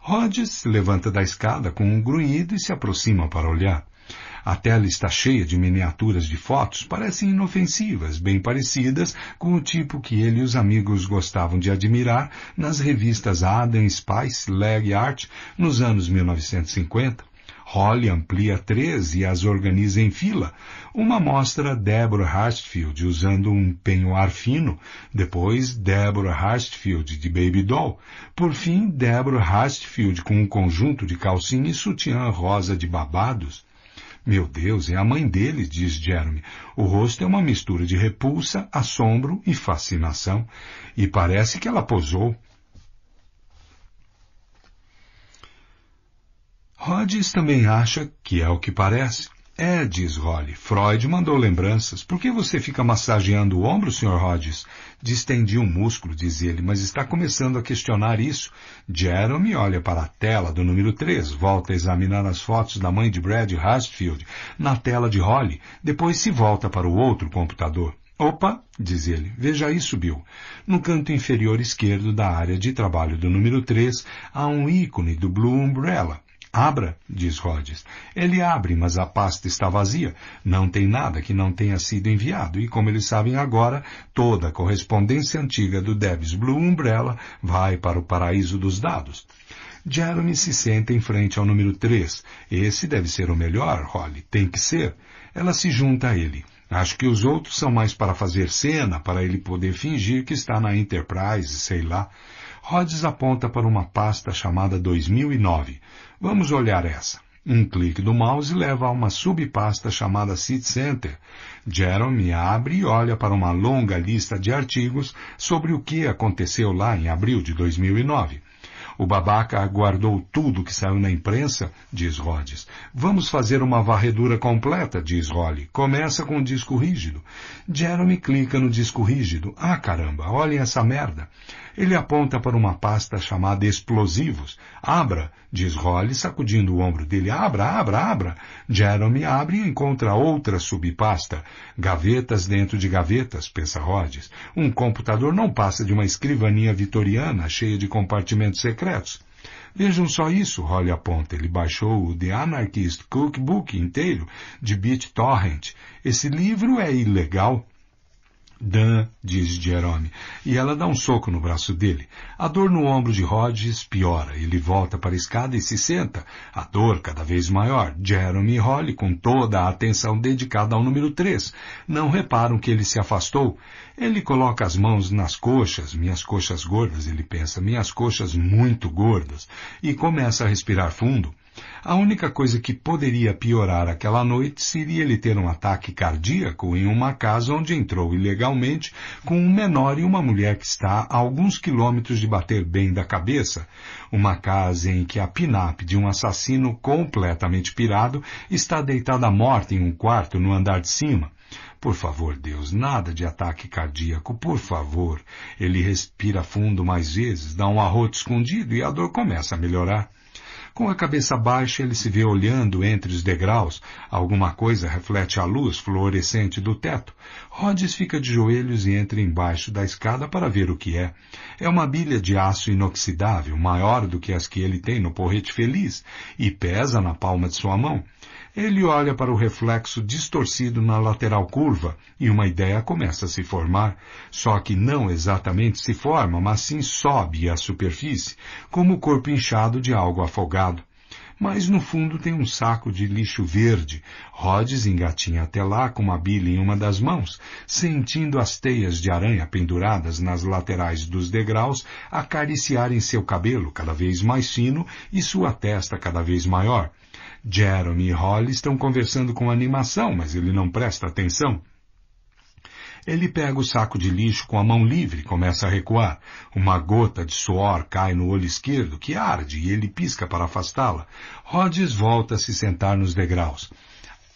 Rhodes levanta da escada com um grunhido e se aproxima para olhar. A tela está cheia de miniaturas de fotos, parecem inofensivas, bem parecidas com o tipo que ele e os amigos gostavam de admirar nas revistas Adam, Spice, Leg Art nos anos 1950. Holly amplia três e as organiza em fila. Uma mostra Deborah Hartfield usando um penhoar fino, depois Deborah Hartfield de Baby Doll, por fim Deborah Hartfield com um conjunto de calcinha e sutiã rosa de babados. Meu Deus, é a mãe dele, diz Jeremy. O rosto é uma mistura de repulsa, assombro e fascinação, e parece que ela posou. Rhodes também acha que é o que parece. É, diz Holly. Freud mandou lembranças. Por que você fica massageando o ombro, Sr. Hodges? Distendi o um músculo, diz ele, mas está começando a questionar isso. Jeremy olha para a tela do número 3, volta a examinar as fotos da mãe de Brad Hartfield na tela de Holly, depois se volta para o outro computador. Opa, diz ele, veja isso, Bill. No canto inferior esquerdo da área de trabalho do número 3, há um ícone do Blue Umbrella. Abra, diz Rhodes. Ele abre, mas a pasta está vazia. Não tem nada que não tenha sido enviado. E como eles sabem agora, toda a correspondência antiga do Debs Blue Umbrella vai para o paraíso dos dados. Jeremy se senta em frente ao número 3. Esse deve ser o melhor, Holly. Tem que ser. Ela se junta a ele. Acho que os outros são mais para fazer cena, para ele poder fingir que está na Enterprise, sei lá. Rhodes aponta para uma pasta chamada 2009. Vamos olhar essa. Um clique do mouse leva a uma subpasta chamada Seed Center. Jeremy abre e olha para uma longa lista de artigos sobre o que aconteceu lá em abril de 2009. O babaca guardou tudo que saiu na imprensa, diz Rhodes. Vamos fazer uma varredura completa, diz Holly. Começa com o disco rígido. Jeremy clica no disco rígido. Ah, caramba, olhem essa merda. Ele aponta para uma pasta chamada explosivos. Abra, diz Holly, sacudindo o ombro dele. Abra, abra, abra. Jeremy abre e encontra outra subpasta. Gavetas dentro de gavetas, pensa Rhodes. Um computador não passa de uma escrivaninha vitoriana cheia de compartimentos secretos. Vejam só isso, Holly aponta. Ele baixou o The Anarchist Cookbook inteiro de BitTorrent. Esse livro é ilegal. Dan, diz Jerome, e ela dá um soco no braço dele. A dor no ombro de Rhodes piora. Ele volta para a escada e se senta. A dor cada vez maior. Jerome e Holly, com toda a atenção dedicada ao número 3, não reparam que ele se afastou. Ele coloca as mãos nas coxas, minhas coxas gordas, ele pensa, minhas coxas muito gordas, e começa a respirar fundo. A única coisa que poderia piorar aquela noite seria ele ter um ataque cardíaco em uma casa onde entrou ilegalmente com um menor e uma mulher que está a alguns quilômetros de bater bem da cabeça, uma casa em que a pinap de um assassino completamente pirado está deitada morta em um quarto no andar de cima. Por favor, Deus, nada de ataque cardíaco, por favor. Ele respira fundo mais vezes, dá um arroto escondido e a dor começa a melhorar. Com a cabeça baixa, ele se vê olhando entre os degraus. Alguma coisa reflete a luz fluorescente do teto. Rhodes fica de joelhos e entra embaixo da escada para ver o que é. É uma bilha de aço inoxidável, maior do que as que ele tem no porrete feliz, e pesa na palma de sua mão. Ele olha para o reflexo distorcido na lateral curva e uma ideia começa a se formar, só que não exatamente se forma, mas sim sobe à superfície, como o corpo inchado de algo afogado. Mas no fundo tem um saco de lixo verde. Rhodes engatinha até lá com uma bilha em uma das mãos, sentindo as teias de aranha penduradas nas laterais dos degraus acariciarem seu cabelo cada vez mais fino e sua testa cada vez maior Jeremy e Holly estão conversando com animação, mas ele não presta atenção. Ele pega o saco de lixo com a mão livre e começa a recuar. Uma gota de suor cai no olho esquerdo, que arde, e ele pisca para afastá-la. Rhodes volta a se sentar nos degraus.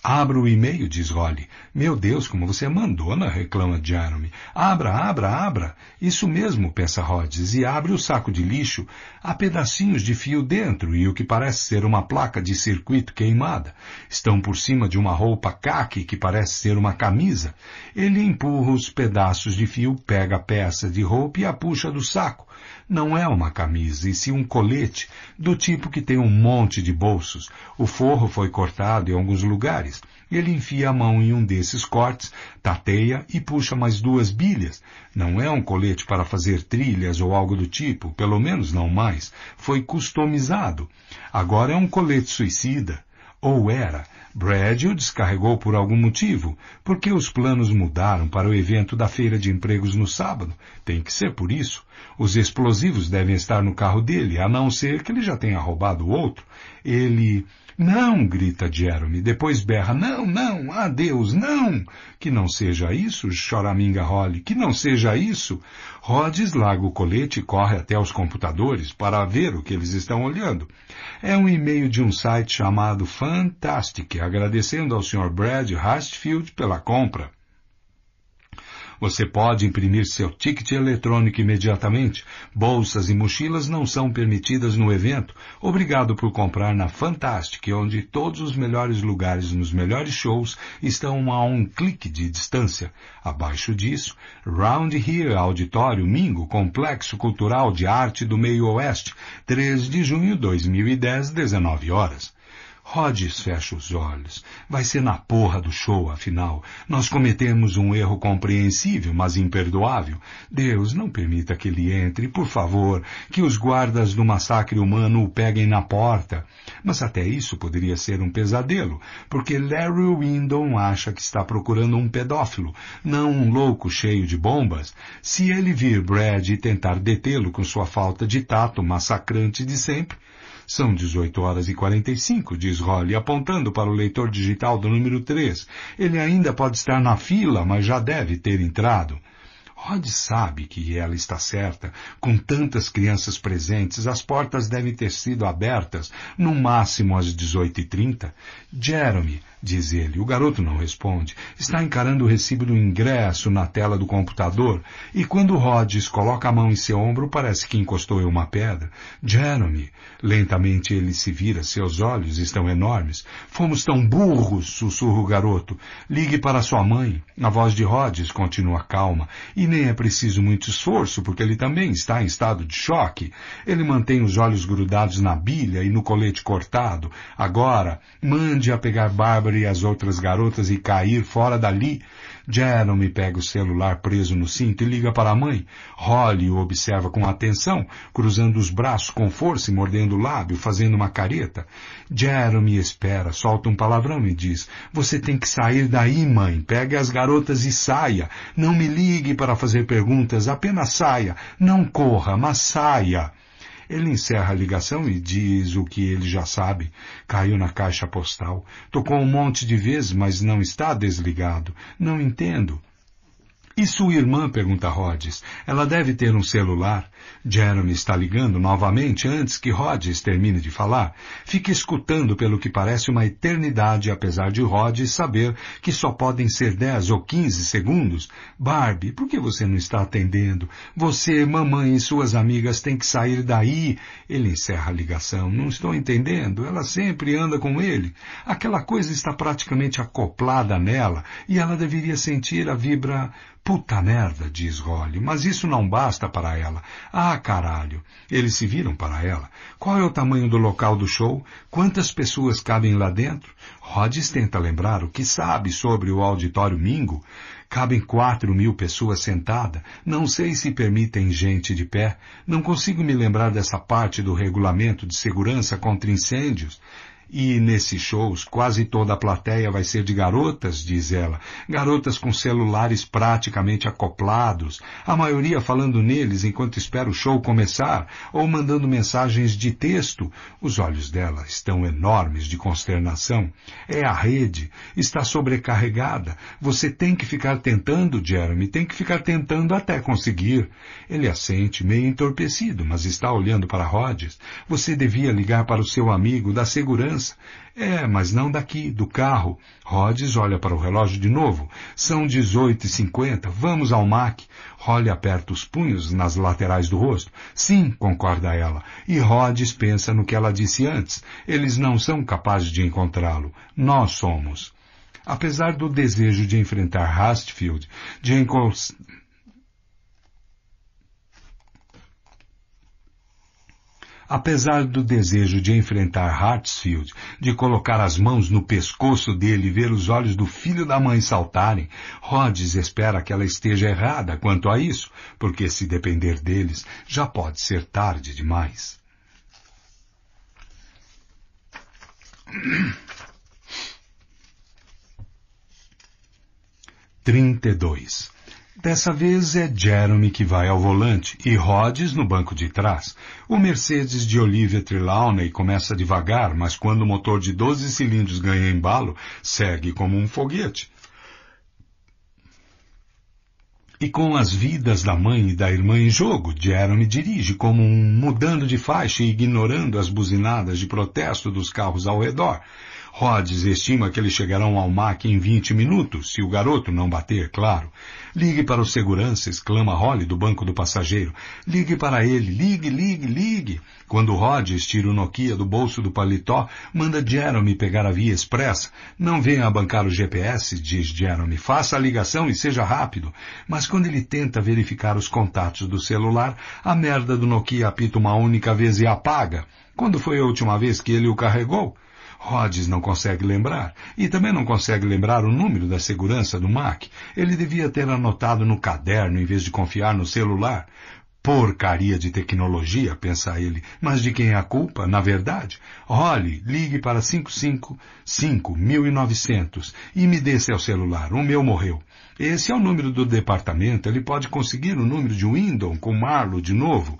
Abra o e-mail, diz Holly. Meu Deus, como você é mandona, reclama Jeremy. Abra, abra, abra. Isso mesmo, pensa Rhodes, e abre o saco de lixo. Há pedacinhos de fio dentro e o que parece ser uma placa de circuito queimada. Estão por cima de uma roupa caque que parece ser uma camisa. Ele empurra os pedaços de fio, pega a peça de roupa e a puxa do saco. Não é uma camisa, e sim um colete, do tipo que tem um monte de bolsos. O forro foi cortado em alguns lugares. Ele enfia a mão em um desses cortes, tateia e puxa mais duas bilhas. Não é um colete para fazer trilhas ou algo do tipo, pelo menos não mais. Foi customizado. Agora é um colete suicida. Ou era, Brad o descarregou por algum motivo, porque os planos mudaram para o evento da feira de empregos no sábado. Tem que ser por isso. Os explosivos devem estar no carro dele, a não ser que ele já tenha roubado outro. Ele não, grita Jeremy, depois berra, não, não, ah Deus, não, que não seja isso, choraminga Holly, que não seja isso. Rhodes larga o colete e corre até os computadores para ver o que eles estão olhando. É um e-mail de um site chamado Fantastic, agradecendo ao Sr. Brad Hastfield pela compra. Você pode imprimir seu ticket eletrônico imediatamente. Bolsas e mochilas não são permitidas no evento. Obrigado por comprar na Fantastic, onde todos os melhores lugares nos melhores shows estão a um clique de distância. Abaixo disso, Round Here Auditório Mingo, Complexo Cultural de Arte do Meio Oeste, 3 de junho 2010, 19 horas. Rhodes fecha os olhos. Vai ser na porra do show, afinal. Nós cometemos um erro compreensível, mas imperdoável. Deus, não permita que ele entre, por favor, que os guardas do massacre humano o peguem na porta. Mas até isso poderia ser um pesadelo, porque Larry Windon acha que está procurando um pedófilo, não um louco cheio de bombas. Se ele vir Brad e tentar detê-lo com sua falta de tato massacrante de sempre, são 18 horas e 45, diz Holly, apontando para o leitor digital do número 3. Ele ainda pode estar na fila, mas já deve ter entrado. Rod sabe que ela está certa. Com tantas crianças presentes, as portas devem ter sido abertas no máximo às 18h30. Jeremy diz ele. O garoto não responde. Está encarando o recibo do ingresso na tela do computador e quando Rhodes coloca a mão em seu ombro parece que encostou em uma pedra. Jeremy. Lentamente ele se vira. Seus olhos estão enormes. Fomos tão burros, sussurra o garoto. Ligue para sua mãe. A voz de Rhodes continua calma e nem é preciso muito esforço porque ele também está em estado de choque. Ele mantém os olhos grudados na bilha e no colete cortado. Agora, mande a pegar Bárbara Bárbara as outras garotas e cair fora dali. Jeremy pega o celular preso no cinto e liga para a mãe. Holly o observa com atenção, cruzando os braços com força e mordendo o lábio, fazendo uma careta. Jeremy espera, solta um palavrão e diz, você tem que sair daí, mãe. Pegue as garotas e saia. Não me ligue para fazer perguntas, apenas saia. Não corra, mas saia. Ele encerra a ligação e diz o que ele já sabe. Caiu na caixa postal. Tocou um monte de vezes, mas não está desligado. Não entendo. E sua irmã? pergunta Rhodes. Ela deve ter um celular. Jeremy está ligando novamente antes que Rhodes termine de falar. Fica escutando pelo que parece uma eternidade, apesar de Rhodes saber que só podem ser 10 ou 15 segundos. Barbie, por que você não está atendendo? Você, mamãe e suas amigas têm que sair daí. Ele encerra a ligação. Não estou entendendo. Ela sempre anda com ele. Aquela coisa está praticamente acoplada nela e ela deveria sentir a vibra. Puta merda, diz Holly, mas isso não basta para ela. A ah, caralho! Eles se viram para ela. Qual é o tamanho do local do show? Quantas pessoas cabem lá dentro? Rhodes tenta lembrar o que sabe sobre o auditório Mingo. Cabem quatro mil pessoas sentadas. Não sei se permitem gente de pé. Não consigo me lembrar dessa parte do regulamento de segurança contra incêndios. E nesses shows, quase toda a plateia vai ser de garotas, diz ela. Garotas com celulares praticamente acoplados, a maioria falando neles enquanto espera o show começar ou mandando mensagens de texto. Os olhos dela estão enormes de consternação. É a rede, está sobrecarregada. Você tem que ficar tentando, Jeremy, tem que ficar tentando até conseguir. Ele assente, meio entorpecido, mas está olhando para Rhodes. Você devia ligar para o seu amigo da segurança é, mas não daqui, do carro. Rhodes olha para o relógio de novo. São 18h50, vamos ao MAC. Holly aperta os punhos nas laterais do rosto. Sim, concorda ela. E Rhodes pensa no que ela disse antes. Eles não são capazes de encontrá-lo. Nós somos apesar do desejo de enfrentar Hastfield, de, encontrar Apesar do desejo de enfrentar Hartsfield, de colocar as mãos no pescoço dele e ver os olhos do filho da mãe saltarem, Rhodes espera que ela esteja errada quanto a isso, porque se depender deles, já pode ser tarde demais. Trinta e dois. Dessa vez é Jeremy que vai ao volante e Rhodes no banco de trás. O Mercedes de Olivia Trelawney começa devagar, mas quando o motor de 12 cilindros ganha embalo, segue como um foguete. E com as vidas da mãe e da irmã em jogo, Jeremy dirige como um mudando de faixa e ignorando as buzinadas de protesto dos carros ao redor. Rhodes estima que eles chegarão ao MAC em 20 minutos, se o garoto não bater, claro. Ligue para o segurança, exclama Holly do banco do passageiro. Ligue para ele, ligue, ligue, ligue. Quando Rhodes tira o Nokia do bolso do paletó, manda Jeremy pegar a via expressa. Não venha bancar o GPS, diz Jeremy. Faça a ligação e seja rápido. Mas quando ele tenta verificar os contatos do celular, a merda do Nokia apita uma única vez e apaga. Quando foi a última vez que ele o carregou? Rhodes não consegue lembrar, e também não consegue lembrar o número da segurança do Mac. Ele devia ter anotado no caderno em vez de confiar no celular. Porcaria de tecnologia, pensa ele. Mas de quem é a culpa, na verdade? Holly, ligue para 555-1900 e me dê seu celular. O meu morreu. Esse é o número do departamento. Ele pode conseguir o número de Windon com Marlo de novo.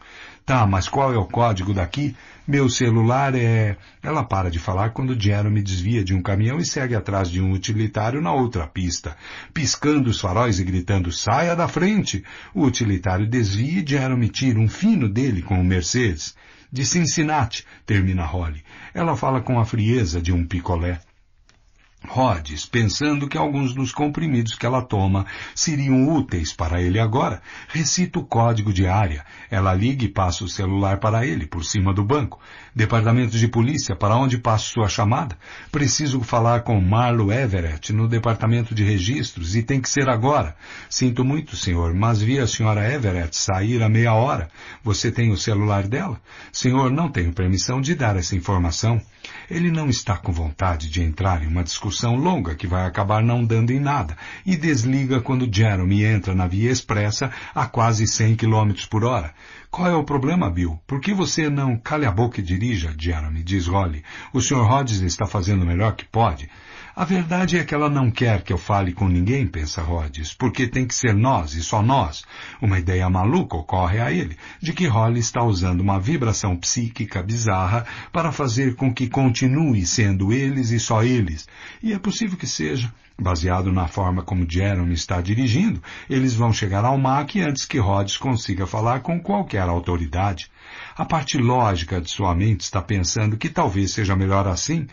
Tá, mas qual é o código daqui? Meu celular é. Ela para de falar quando Jeremy desvia de um caminhão e segue atrás de um utilitário na outra pista, piscando os faróis e gritando: saia da frente! O utilitário desvia e Jeremy tira um fino dele com o Mercedes. De Cincinnati, termina Holly. Ela fala com a frieza de um picolé. Rhodes, pensando que alguns dos comprimidos que ela toma seriam úteis para ele agora, recita o código de área. Ela liga e passa o celular para ele, por cima do banco. Departamento de polícia, para onde passo sua chamada? Preciso falar com Marlo Everett no departamento de registros e tem que ser agora. Sinto muito, senhor, mas vi a senhora Everett sair a meia hora. Você tem o celular dela? Senhor, não tenho permissão de dar essa informação. Ele não está com vontade de entrar em uma discussão longa que vai acabar não dando em nada e desliga quando Jeremy entra na via expressa a quase 100 km por hora. Qual é o problema, Bill? Por que você não cale a boca e dirija, Jeremy? Diz Holly. O Sr. Hodges está fazendo o melhor que pode. A verdade é que ela não quer que eu fale com ninguém, pensa Rhodes, porque tem que ser nós e só nós. Uma ideia maluca ocorre a ele de que Holly está usando uma vibração psíquica bizarra para fazer com que continue sendo eles e só eles. E é possível que seja. Baseado na forma como Jeremy está dirigindo, eles vão chegar ao MAC antes que Rhodes consiga falar com qualquer autoridade. A parte lógica de sua mente está pensando que talvez seja melhor assim,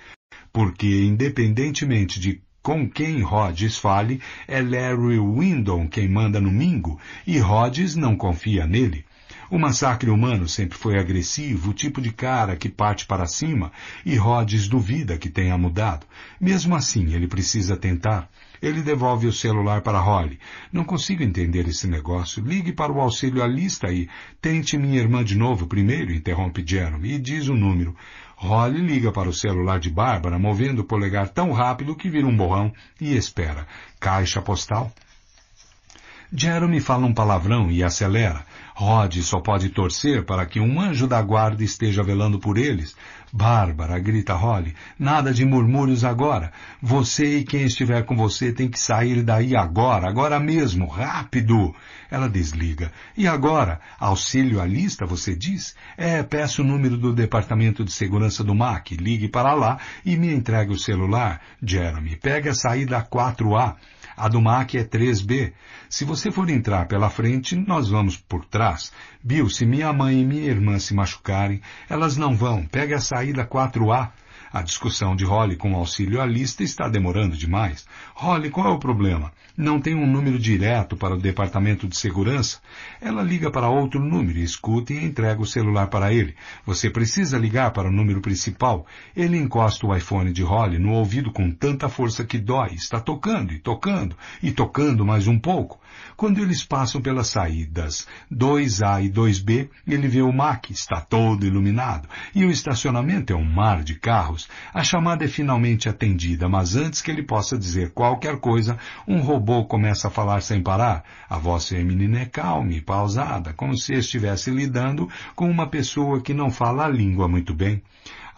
porque, independentemente de com quem Rhodes fale, é Larry Windom quem manda no Mingo e Rhodes não confia nele. O massacre humano sempre foi agressivo, o tipo de cara que parte para cima, e Rhodes duvida que tenha mudado. Mesmo assim, ele precisa tentar. Ele devolve o celular para Holly. Não consigo entender esse negócio. Ligue para o auxílio à lista e tente minha irmã de novo primeiro, interrompe Jeremy, e diz o número. Holly liga para o celular de Bárbara, movendo o polegar tão rápido que vira um borrão e espera. Caixa postal? Jeremy fala um palavrão e acelera. Rod só pode torcer para que um anjo da guarda esteja velando por eles, Bárbara, grita Holly, nada de murmúrios agora. Você e quem estiver com você tem que sair daí agora, agora mesmo, rápido. Ela desliga. E agora? Auxílio à lista, você diz? É, peço o número do Departamento de Segurança do MAC, ligue para lá e me entregue o celular. Jeremy, pega a saída 4A. A do Mac é 3B. Se você for entrar pela frente, nós vamos por trás. Bill, se minha mãe e minha irmã se machucarem, elas não vão. Pegue a saída 4A. A discussão de Holly com auxílio à lista está demorando demais. Holly, qual é o problema? Não tem um número direto para o departamento de segurança? Ela liga para outro número, escuta e entrega o celular para ele. Você precisa ligar para o número principal. Ele encosta o iPhone de Holly no ouvido com tanta força que dói. Está tocando e tocando e tocando mais um pouco. Quando eles passam pelas saídas 2A e 2B, ele vê o MAC, está todo iluminado, e o estacionamento é um mar de carros. A chamada é finalmente atendida, mas antes que ele possa dizer qualquer coisa, um robô começa a falar sem parar. A voz feminina é calma e pausada, como se estivesse lidando com uma pessoa que não fala a língua muito bem.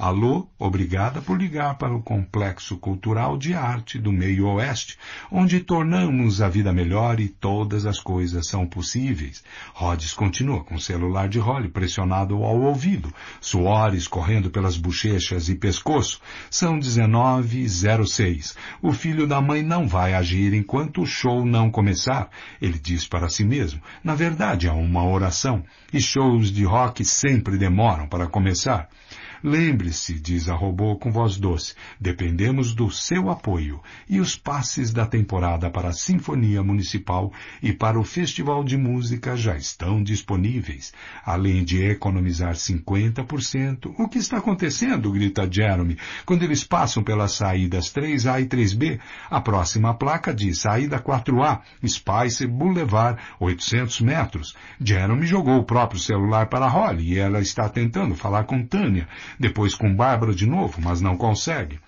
Alô, obrigada por ligar para o Complexo Cultural de Arte do Meio Oeste, onde tornamos a vida melhor e todas as coisas são possíveis. Rhodes continua com o celular de Holly pressionado ao ouvido, suores correndo pelas bochechas e pescoço. São 19:06. O filho da mãe não vai agir enquanto o show não começar, ele diz para si mesmo. Na verdade, é uma oração. E shows de rock sempre demoram para começar. Lembre-se, diz a robô com voz doce, dependemos do seu apoio e os passes da temporada para a Sinfonia Municipal e para o Festival de Música já estão disponíveis, além de economizar 50%. O que está acontecendo? grita Jeremy, quando eles passam pelas saídas 3A e 3B. A próxima placa diz saída 4A, Spice Boulevard, 800 metros. Jeremy jogou o próprio celular para Holly e ela está tentando falar com Tânia, depois com Bárbara de novo, mas não consegue.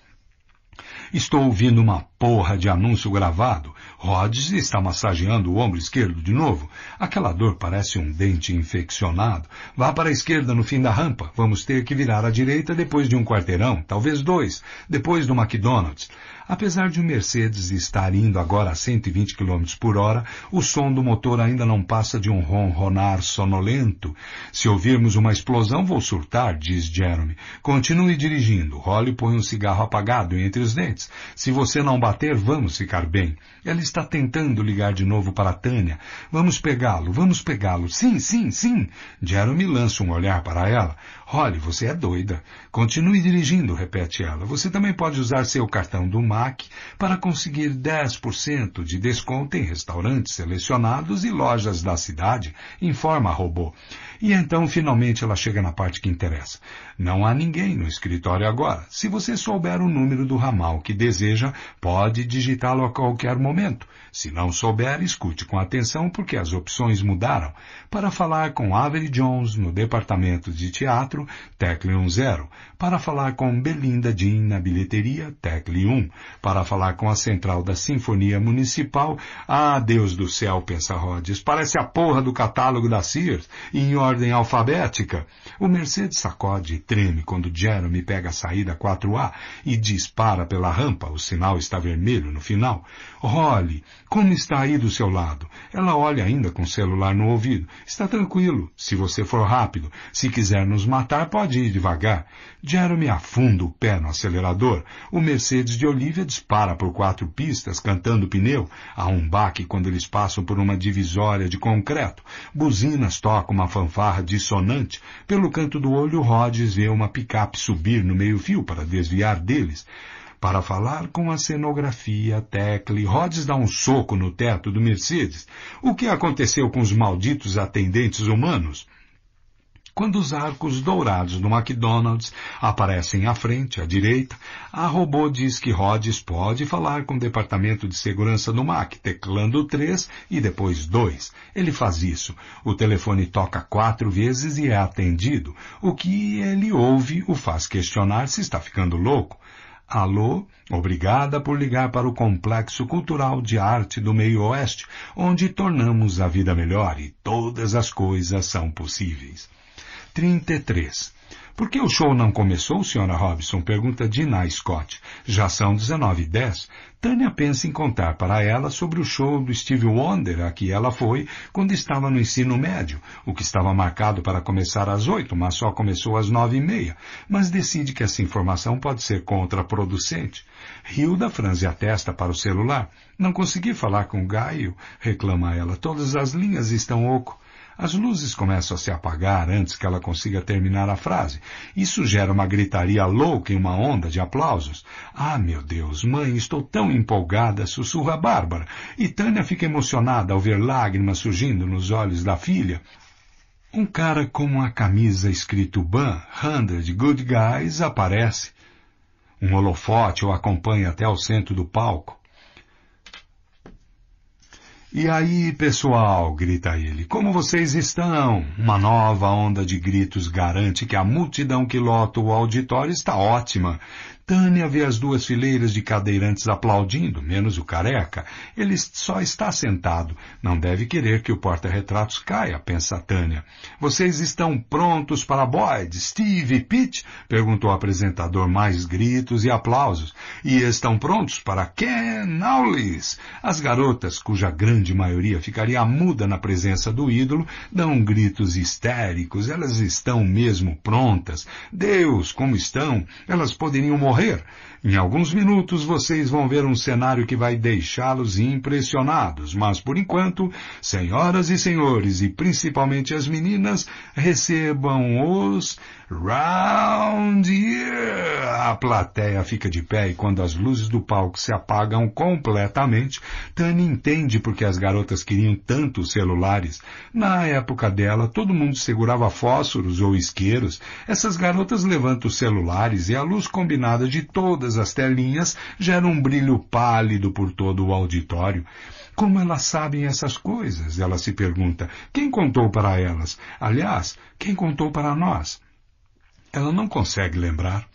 Estou ouvindo uma porra de anúncio gravado. Rhodes está massageando o ombro esquerdo de novo. Aquela dor parece um dente infeccionado. Vá para a esquerda no fim da rampa. Vamos ter que virar à direita depois de um quarteirão, talvez dois, depois do McDonald's. Apesar de o Mercedes estar indo agora a 120 km por hora, o som do motor ainda não passa de um ronronar sonolento. Se ouvirmos uma explosão, vou surtar, diz Jeremy. Continue dirigindo. Holly põe um cigarro apagado entre os dentes. Se você não bater, vamos ficar bem. Ela está tentando ligar de novo para Tânia. Vamos pegá-lo, vamos pegá-lo. Sim, sim, sim. Jeremy lança um olhar para ela. Olhe, você é doida. Continue dirigindo, repete ela. Você também pode usar seu cartão do MAC para conseguir 10% de desconto em restaurantes selecionados e lojas da cidade, informa a robô. E então, finalmente, ela chega na parte que interessa. Não há ninguém no escritório agora. Se você souber o número do ramal que deseja, pode digitá-lo a qualquer momento. Se não souber, escute com atenção porque as opções mudaram. Para falar com Avery Jones no departamento de teatro, tecle 10. Para falar com Belinda Jean na bilheteria, tecle 1. Para falar com a central da Sinfonia Municipal, ah, Deus do céu, pensa Rhodes, parece a porra do catálogo da Sears, em ordem alfabética. O Mercedes sacode e treme quando Jeremy pega a saída 4A e dispara pela rampa, o sinal está vermelho no final. Olhe, como está aí do seu lado? Ela olha ainda com o celular no ouvido. Está tranquilo. Se você for rápido, se quiser nos matar, pode ir devagar. Jeremy afunda o pé no acelerador. O Mercedes de Olivia dispara por quatro pistas, cantando pneu. Há um baque quando eles passam por uma divisória de concreto. Buzinas tocam uma fanfarra dissonante. Pelo canto do olho, Rhodes vê uma picape subir no meio-fio para desviar deles. Para falar com a cenografia, Tecle, Rhodes dá um soco no teto do Mercedes. O que aconteceu com os malditos atendentes humanos? Quando os arcos dourados do McDonald's aparecem à frente, à direita, a robô diz que Rhodes pode falar com o departamento de segurança do Mac, teclando três e depois dois. Ele faz isso. O telefone toca quatro vezes e é atendido. O que ele ouve o faz questionar se está ficando louco. Alô, obrigada por ligar para o Complexo Cultural de Arte do Meio Oeste, onde tornamos a vida melhor e todas as coisas são possíveis. 33. Por que o show não começou, senhora Robson? Pergunta Dinah Scott. Já são 19h10. Tânia pensa em contar para ela sobre o show do Steve Wonder a que ela foi quando estava no ensino médio, o que estava marcado para começar às oito, mas só começou às nove e meia, mas decide que essa informação pode ser contraproducente. Hilda franze a testa para o celular. Não consegui falar com Gaio, reclama ela. Todas as linhas estão oco. As luzes começam a se apagar antes que ela consiga terminar a frase. Isso gera uma gritaria louca e uma onda de aplausos. Ah, meu Deus, mãe, estou tão empolgada, sussurra Bárbara. E Tânia fica emocionada ao ver lágrimas surgindo nos olhos da filha. Um cara com uma camisa escrito Ban, Hundred Good Guys, aparece. Um holofote o acompanha até o centro do palco. E aí, pessoal, grita ele, como vocês estão? Uma nova onda de gritos garante que a multidão que lota o auditório está ótima Tânia vê as duas fileiras de cadeirantes aplaudindo, menos o careca. Ele só está sentado. Não deve querer que o porta-retratos caia, pensa Tânia. Vocês estão prontos para Boyd, Steve e Pete? Perguntou o apresentador, mais gritos e aplausos. E estão prontos para Ken Aulis? As garotas, cuja grande maioria ficaria muda na presença do ídolo, dão gritos histéricos. Elas estão mesmo prontas. Deus, como estão! Elas poderiam mujer Em alguns minutos vocês vão ver um cenário que vai deixá-los impressionados, mas por enquanto, senhoras e senhores, e principalmente as meninas, recebam os Round Year! A plateia fica de pé e quando as luzes do palco se apagam completamente, Tani entende porque as garotas queriam tanto celulares. Na época dela, todo mundo segurava fósforos ou isqueiros. Essas garotas levantam os celulares e a luz combinada de todas as telinhas gera um brilho pálido por todo o auditório. Como elas sabem essas coisas? Ela se pergunta. Quem contou para elas? Aliás, quem contou para nós? Ela não consegue lembrar.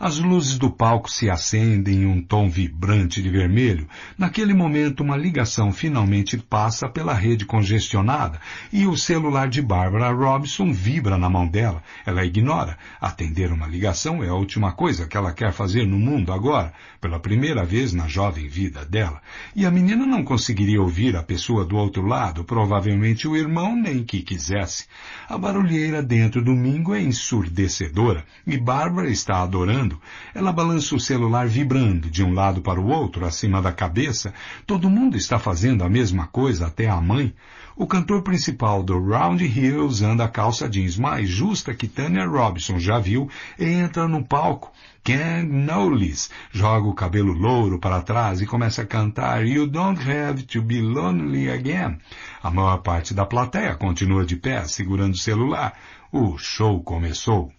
As luzes do palco se acendem em um tom vibrante de vermelho. Naquele momento, uma ligação finalmente passa pela rede congestionada e o celular de Barbara Robson vibra na mão dela. Ela ignora. Atender uma ligação é a última coisa que ela quer fazer no mundo agora pela primeira vez na jovem vida dela, e a menina não conseguiria ouvir a pessoa do outro lado, provavelmente o irmão, nem que quisesse. A barulheira dentro do Mingo é ensurdecedora e Bárbara está adorando. Ela balança o celular vibrando de um lado para o outro, acima da cabeça. Todo mundo está fazendo a mesma coisa, até a mãe. O cantor principal do Round Hill usando a calça jeans mais justa que Tanya Robson já viu entra no palco Ken Knowles joga o cabelo louro para trás e começa a cantar You Don't Have to Be Lonely Again. A maior parte da plateia continua de pé, segurando o celular. O show começou.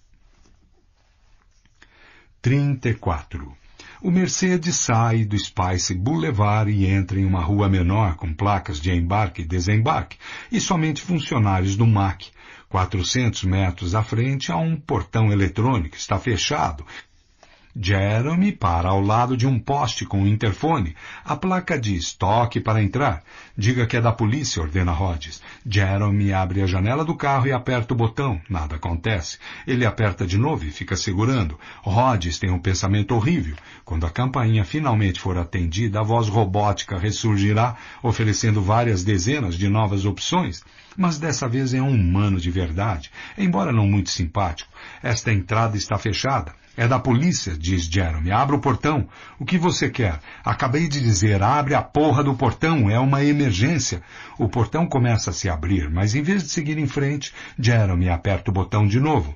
34. O Mercedes sai do Spice Boulevard e entra em uma rua menor com placas de embarque e desembarque e somente funcionários do MAC. 400 metros à frente há um portão eletrônico, está fechado Jeremy para ao lado de um poste com um interfone. A placa diz toque para entrar. Diga que é da polícia, ordena Rhodes. Jeremy abre a janela do carro e aperta o botão. Nada acontece. Ele aperta de novo e fica segurando. Rhodes tem um pensamento horrível. Quando a campainha finalmente for atendida, a voz robótica ressurgirá, oferecendo várias dezenas de novas opções mas dessa vez é um humano de verdade, embora não muito simpático. Esta entrada está fechada. É da polícia, diz Jeremy. Abra o portão. O que você quer? Acabei de dizer, abre a porra do portão, é uma emergência. O portão começa a se abrir, mas em vez de seguir em frente, Jeremy aperta o botão de novo.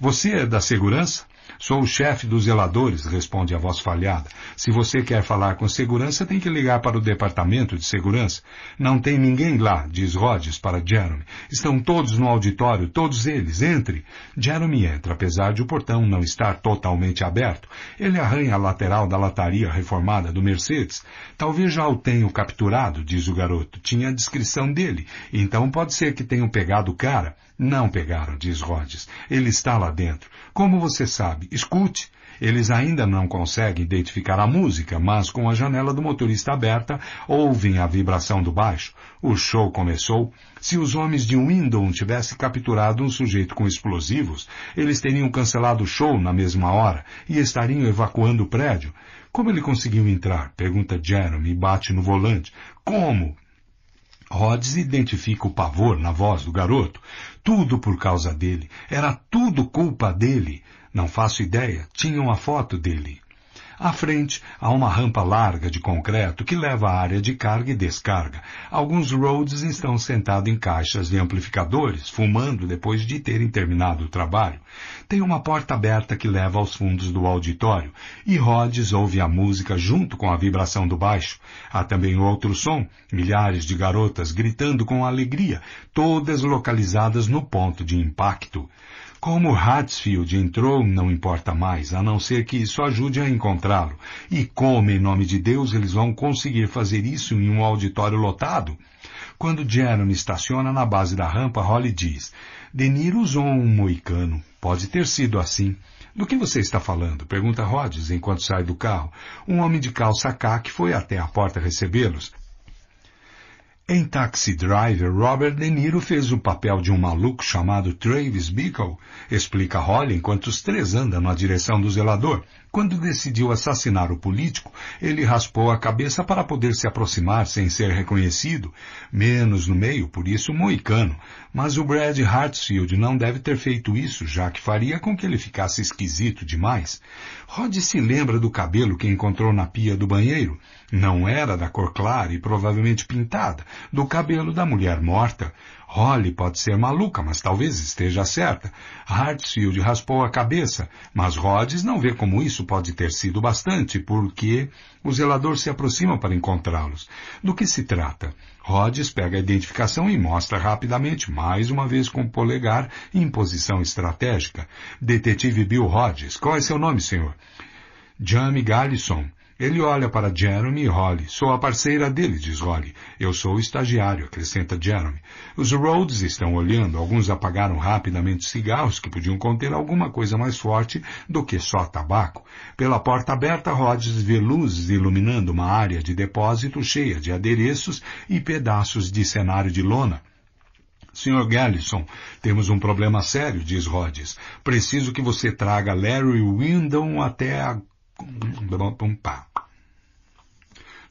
Você é da segurança? Sou o chefe dos zeladores, responde a voz falhada. Se você quer falar com segurança, tem que ligar para o departamento de segurança. Não tem ninguém lá, diz Rhodes para Jeremy. Estão todos no auditório, todos eles. Entre. Jeremy entra, apesar de o portão não estar totalmente aberto. Ele arranha a lateral da lataria reformada do Mercedes. Talvez já o tenham capturado, diz o garoto. Tinha a descrição dele. Então pode ser que tenham pegado o cara. Não pegaram, diz Rhodes. Ele está lá dentro. Como você sabe, escute. Eles ainda não conseguem identificar a música, mas com a janela do motorista aberta, ouvem a vibração do baixo. O show começou. Se os homens de Windom tivessem capturado um sujeito com explosivos, eles teriam cancelado o show na mesma hora e estariam evacuando o prédio. Como ele conseguiu entrar? Pergunta Jeremy e bate no volante. Como? Rhodes identifica o pavor na voz do garoto. Tudo por causa dele. Era tudo culpa dele. Não faço ideia. Tinham a foto dele. À frente, há uma rampa larga de concreto que leva à área de carga e descarga. Alguns Rhodes estão sentados em caixas de amplificadores, fumando depois de terem terminado o trabalho. Tem uma porta aberta que leva aos fundos do auditório e Rhodes ouve a música junto com a vibração do baixo. Há também outro som, milhares de garotas gritando com alegria, todas localizadas no ponto de impacto. Como Hatsfield entrou, não importa mais, a não ser que isso ajude a encontrá-lo. E como, em nome de Deus, eles vão conseguir fazer isso em um auditório lotado? Quando Jeremy estaciona na base da rampa, Holly diz, Denir usou um moicano. Pode ter sido assim. Do que você está falando? Pergunta Rhodes enquanto sai do carro. Um homem de calça caque foi até a porta recebê-los. Em Taxi Driver, Robert De Niro fez o papel de um maluco chamado Travis Bickle, explica Holly enquanto os três andam na direção do zelador. Quando decidiu assassinar o político, ele raspou a cabeça para poder se aproximar sem ser reconhecido, menos no meio, por isso moicano. Mas o Brad Hartsfield não deve ter feito isso, já que faria com que ele ficasse esquisito demais. Rod se lembra do cabelo que encontrou na pia do banheiro não era da cor clara e provavelmente pintada, do cabelo da mulher morta. Holly pode ser maluca, mas talvez esteja certa. Hartsfield raspou a cabeça, mas Rhodes não vê como isso pode ter sido bastante, porque o zelador se aproxima para encontrá-los. Do que se trata? Rhodes pega a identificação e mostra rapidamente, mais uma vez com o polegar, em posição estratégica. Detetive Bill Rhodes, qual é seu nome, senhor? Jamie Gallison. Ele olha para Jeremy e Holly. Sou a parceira dele, diz Holly. Eu sou o estagiário, acrescenta Jeremy. Os Rhodes estão olhando. Alguns apagaram rapidamente cigarros que podiam conter alguma coisa mais forte do que só tabaco. Pela porta aberta, Rhodes vê luzes iluminando uma área de depósito cheia de adereços e pedaços de cenário de lona. Sr. Gallison, temos um problema sério, diz Rhodes. Preciso que você traga Larry Wyndham até a... Pá.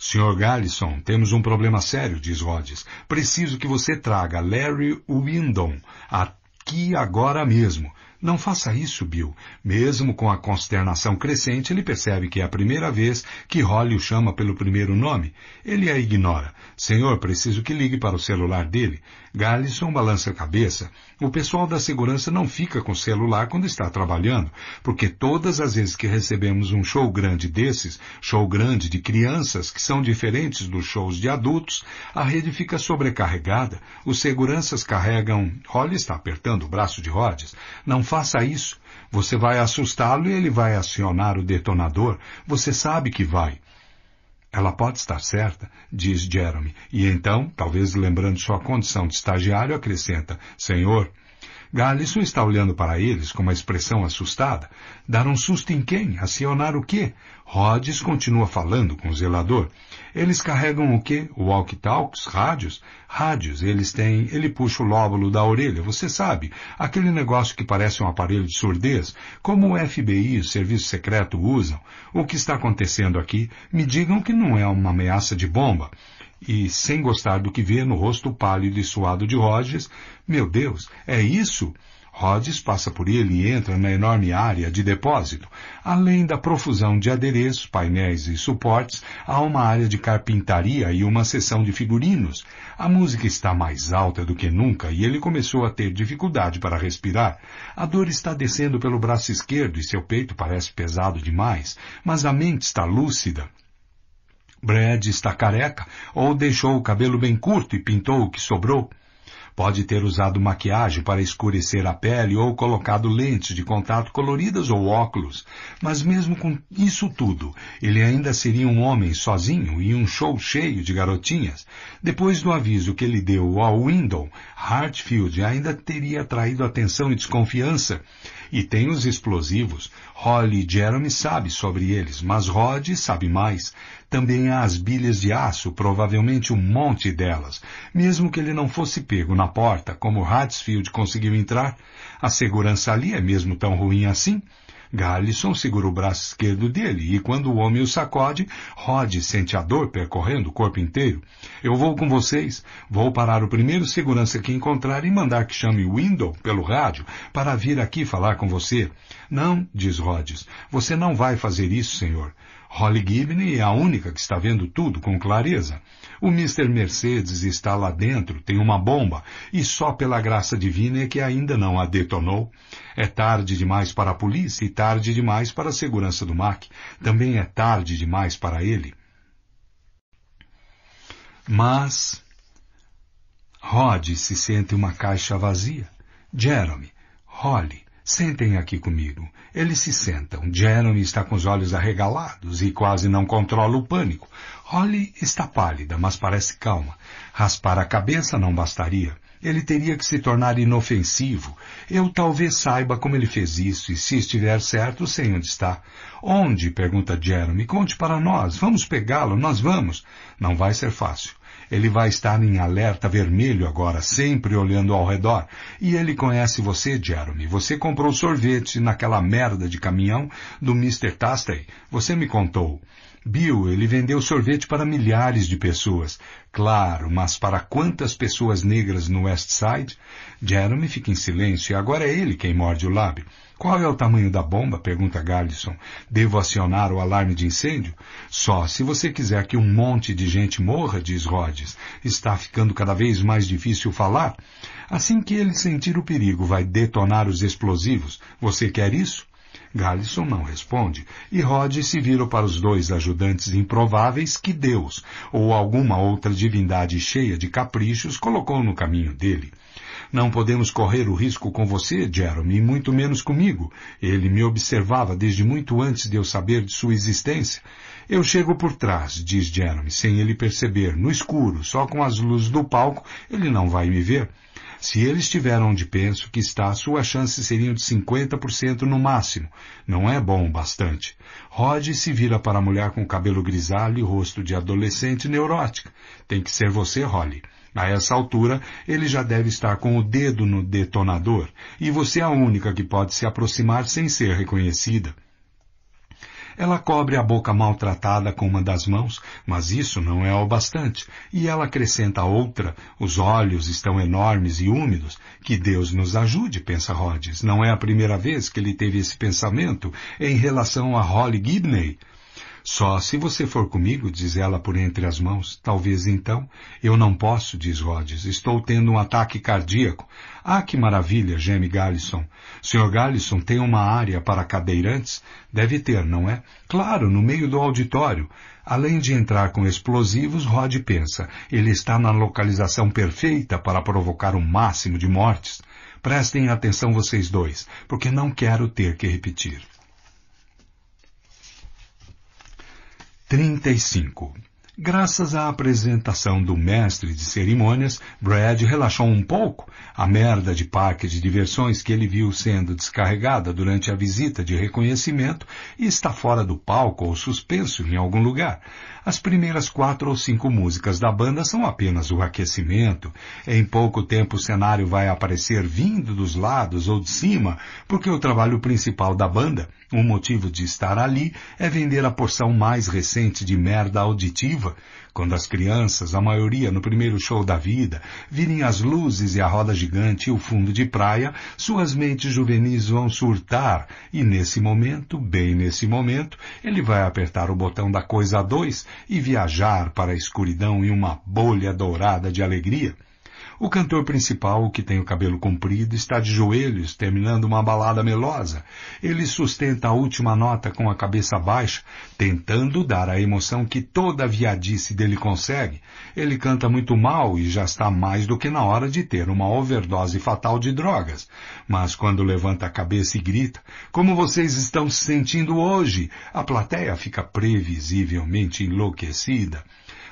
Sr. Gallison, temos um problema sério, diz Rhodes. Preciso que você traga Larry Windom aqui agora mesmo. Não faça isso, Bill. Mesmo com a consternação crescente, ele percebe que é a primeira vez que Holly o chama pelo primeiro nome. Ele a ignora. Senhor, preciso que ligue para o celular dele. Gallison balança a cabeça. O pessoal da segurança não fica com o celular quando está trabalhando, porque todas as vezes que recebemos um show grande desses, show grande de crianças que são diferentes dos shows de adultos, a rede fica sobrecarregada, os seguranças carregam... Holly está apertando o braço de Rhodes. Não faça isso. Você vai assustá-lo e ele vai acionar o detonador. Você sabe que vai. Ela pode estar certa, diz Jeremy, e então, talvez lembrando sua condição de estagiário, acrescenta, Senhor, Galison está olhando para eles com uma expressão assustada. Dar um susto em quem? Acionar o quê? Rhodes continua falando com o zelador. Eles carregam o quê? Walkie-talks? Rádios? Rádios. Eles têm... Ele puxa o lóbulo da orelha, você sabe. Aquele negócio que parece um aparelho de surdez. Como o FBI e o Serviço Secreto usam. O que está acontecendo aqui? Me digam que não é uma ameaça de bomba. E, sem gostar do que vê no rosto pálido e suado de Rogers, meu Deus, é isso? Rhodes passa por ele e entra na enorme área de depósito. Além da profusão de adereços, painéis e suportes, há uma área de carpintaria e uma seção de figurinos. A música está mais alta do que nunca e ele começou a ter dificuldade para respirar. A dor está descendo pelo braço esquerdo e seu peito parece pesado demais, mas a mente está lúcida. Brad está careca ou deixou o cabelo bem curto e pintou o que sobrou. Pode ter usado maquiagem para escurecer a pele ou colocado lentes de contato coloridas ou óculos, mas mesmo com isso tudo, ele ainda seria um homem sozinho e um show cheio de garotinhas. Depois do aviso que ele deu ao Window, Hartfield ainda teria atraído atenção e desconfiança, e tem os explosivos. Holly e Jeremy sabe sobre eles, mas Rod sabe mais. Também há as bilhas de aço, provavelmente um monte delas. Mesmo que ele não fosse pego na porta, como Hatsfield conseguiu entrar, a segurança ali é mesmo tão ruim assim? Garlison segura o braço esquerdo dele e quando o homem o sacode, Rod sente a dor percorrendo o corpo inteiro. Eu vou com vocês. Vou parar o primeiro segurança que encontrar e mandar que chame Window pelo rádio para vir aqui falar com você. Não, diz Rhodes, você não vai fazer isso, senhor. Holly Gibney é a única que está vendo tudo com clareza. O Mr. Mercedes está lá dentro, tem uma bomba, e só pela graça divina é que ainda não a detonou. É tarde demais para a polícia e tarde demais para a segurança do MAC. Também é tarde demais para ele. Mas Rod se sente uma caixa vazia. Jeremy, Holly, Sentem aqui comigo. Eles se sentam. Jeremy está com os olhos arregalados e quase não controla o pânico. Holly está pálida, mas parece calma. Raspar a cabeça não bastaria. Ele teria que se tornar inofensivo. Eu talvez saiba como ele fez isso e, se estiver certo, sei onde está. Onde? pergunta Jeremy. Conte para nós. Vamos pegá-lo, nós vamos. Não vai ser fácil. Ele vai estar em alerta vermelho agora, sempre olhando ao redor. E ele conhece você, Jeremy. Você comprou sorvete naquela merda de caminhão do Mr. Tastey. Você me contou. Bill, ele vendeu sorvete para milhares de pessoas. Claro, mas para quantas pessoas negras no West Side? Jeremy fica em silêncio e agora é ele quem morde o lábio. Qual é o tamanho da bomba? pergunta Garrison. Devo acionar o alarme de incêndio? Só se você quiser que um monte de gente morra, diz Rhodes. Está ficando cada vez mais difícil falar. Assim que ele sentir o perigo, vai detonar os explosivos. Você quer isso? Gallison não responde, e Rod se vira para os dois ajudantes improváveis que Deus, ou alguma outra divindade cheia de caprichos, colocou no caminho dele. Não podemos correr o risco com você, Jeremy, e muito menos comigo. Ele me observava desde muito antes de eu saber de sua existência. Eu chego por trás, diz Jeremy, sem ele perceber, no escuro, só com as luzes do palco, ele não vai me ver. Se ele estiver onde penso que está, suas chances seriam de 50% no máximo. Não é bom o bastante. Rod se vira para a mulher com cabelo grisalho e rosto de adolescente neurótica. Tem que ser você, Holly. A essa altura, ele já deve estar com o dedo no detonador, e você é a única que pode se aproximar sem ser reconhecida. Ela cobre a boca maltratada com uma das mãos, mas isso não é o bastante, e ela acrescenta outra, os olhos estão enormes e úmidos. Que Deus nos ajude, pensa Rhodes. Não é a primeira vez que ele teve esse pensamento em relação a Holly Gibney. Só se você for comigo, diz ela por entre as mãos. Talvez então. Eu não posso, diz Rhodes. Estou tendo um ataque cardíaco. Ah, que maravilha, geme Galison. Sr. Galison tem uma área para cadeirantes? Deve ter, não é? Claro, no meio do auditório. Além de entrar com explosivos, Rod pensa, ele está na localização perfeita para provocar o máximo de mortes. Prestem atenção vocês dois, porque não quero ter que repetir. 35. Graças à apresentação do mestre de cerimônias, Brad relaxou um pouco. A merda de parque de diversões que ele viu sendo descarregada durante a visita de reconhecimento está fora do palco ou suspenso em algum lugar. As primeiras quatro ou cinco músicas da banda são apenas o aquecimento. Em pouco tempo o cenário vai aparecer vindo dos lados ou de cima, porque o trabalho principal da banda, o motivo de estar ali, é vender a porção mais recente de merda auditiva quando as crianças, a maioria no primeiro show da vida, virem as luzes e a roda gigante e o fundo de praia, suas mentes juvenis vão surtar e nesse momento, bem nesse momento, ele vai apertar o botão da coisa a dois e viajar para a escuridão em uma bolha dourada de alegria. O cantor principal, que tem o cabelo comprido, está de joelhos, terminando uma balada melosa. Ele sustenta a última nota com a cabeça baixa, tentando dar a emoção que toda viadice dele consegue. Ele canta muito mal e já está mais do que na hora de ter uma overdose fatal de drogas. Mas quando levanta a cabeça e grita, como vocês estão se sentindo hoje? A plateia fica previsivelmente enlouquecida.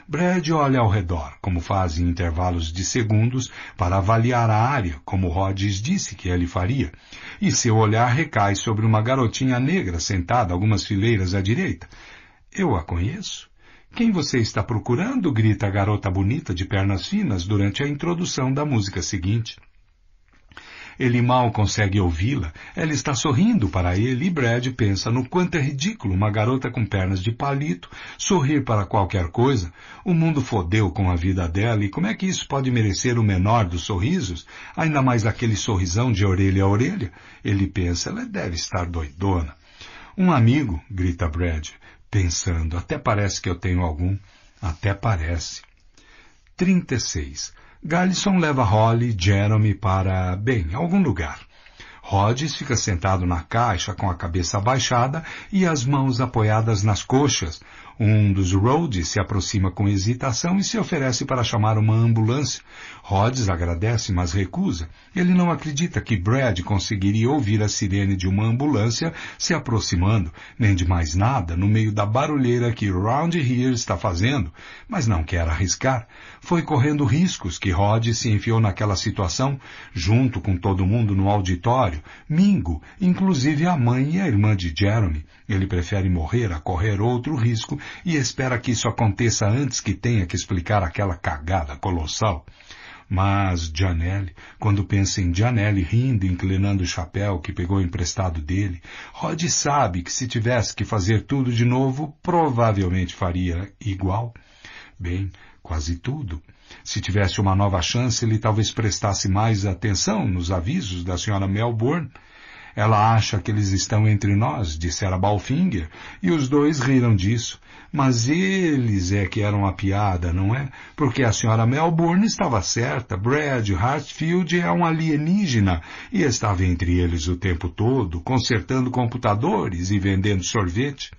Brad olha ao redor, como faz em intervalos de segundos, para avaliar a área, como Rhodes disse que ele faria, e seu olhar recai sobre uma garotinha negra sentada algumas fileiras à direita. Eu a conheço. Quem você está procurando? grita a garota bonita de pernas finas durante a introdução da música seguinte. Ele mal consegue ouvi-la. Ela está sorrindo para ele e Brad pensa no quanto é ridículo uma garota com pernas de palito sorrir para qualquer coisa. O mundo fodeu com a vida dela e como é que isso pode merecer o menor dos sorrisos? Ainda mais aquele sorrisão de orelha a orelha. Ele pensa, ela deve estar doidona. Um amigo, grita Brad, pensando, até parece que eu tenho algum. Até parece. 36. Gallison leva Holly e Jeremy para, bem, algum lugar. Rhodes fica sentado na caixa com a cabeça abaixada e as mãos apoiadas nas coxas. Um dos Rhodes se aproxima com hesitação e se oferece para chamar uma ambulância. Rhodes agradece, mas recusa. Ele não acredita que Brad conseguiria ouvir a sirene de uma ambulância se aproximando, nem de mais nada, no meio da barulheira que Round Here está fazendo, mas não quer arriscar. Foi correndo riscos que Rod se enfiou naquela situação, junto com todo mundo no auditório, Mingo, inclusive a mãe e a irmã de Jeremy. Ele prefere morrer a correr outro risco e espera que isso aconteça antes que tenha que explicar aquela cagada colossal. Mas Janelle, quando pensa em Janelle rindo e inclinando o chapéu que pegou emprestado dele, Rod sabe que se tivesse que fazer tudo de novo, provavelmente faria igual. Bem, quase tudo. Se tivesse uma nova chance, ele talvez prestasse mais atenção nos avisos da senhora Melbourne. Ela acha que eles estão entre nós, dissera Balfinger, e os dois riram disso. Mas eles é que eram a piada, não é? Porque a senhora Melbourne estava certa. Brad Hartfield é um alienígena e estava entre eles o tempo todo, consertando computadores e vendendo sorvete.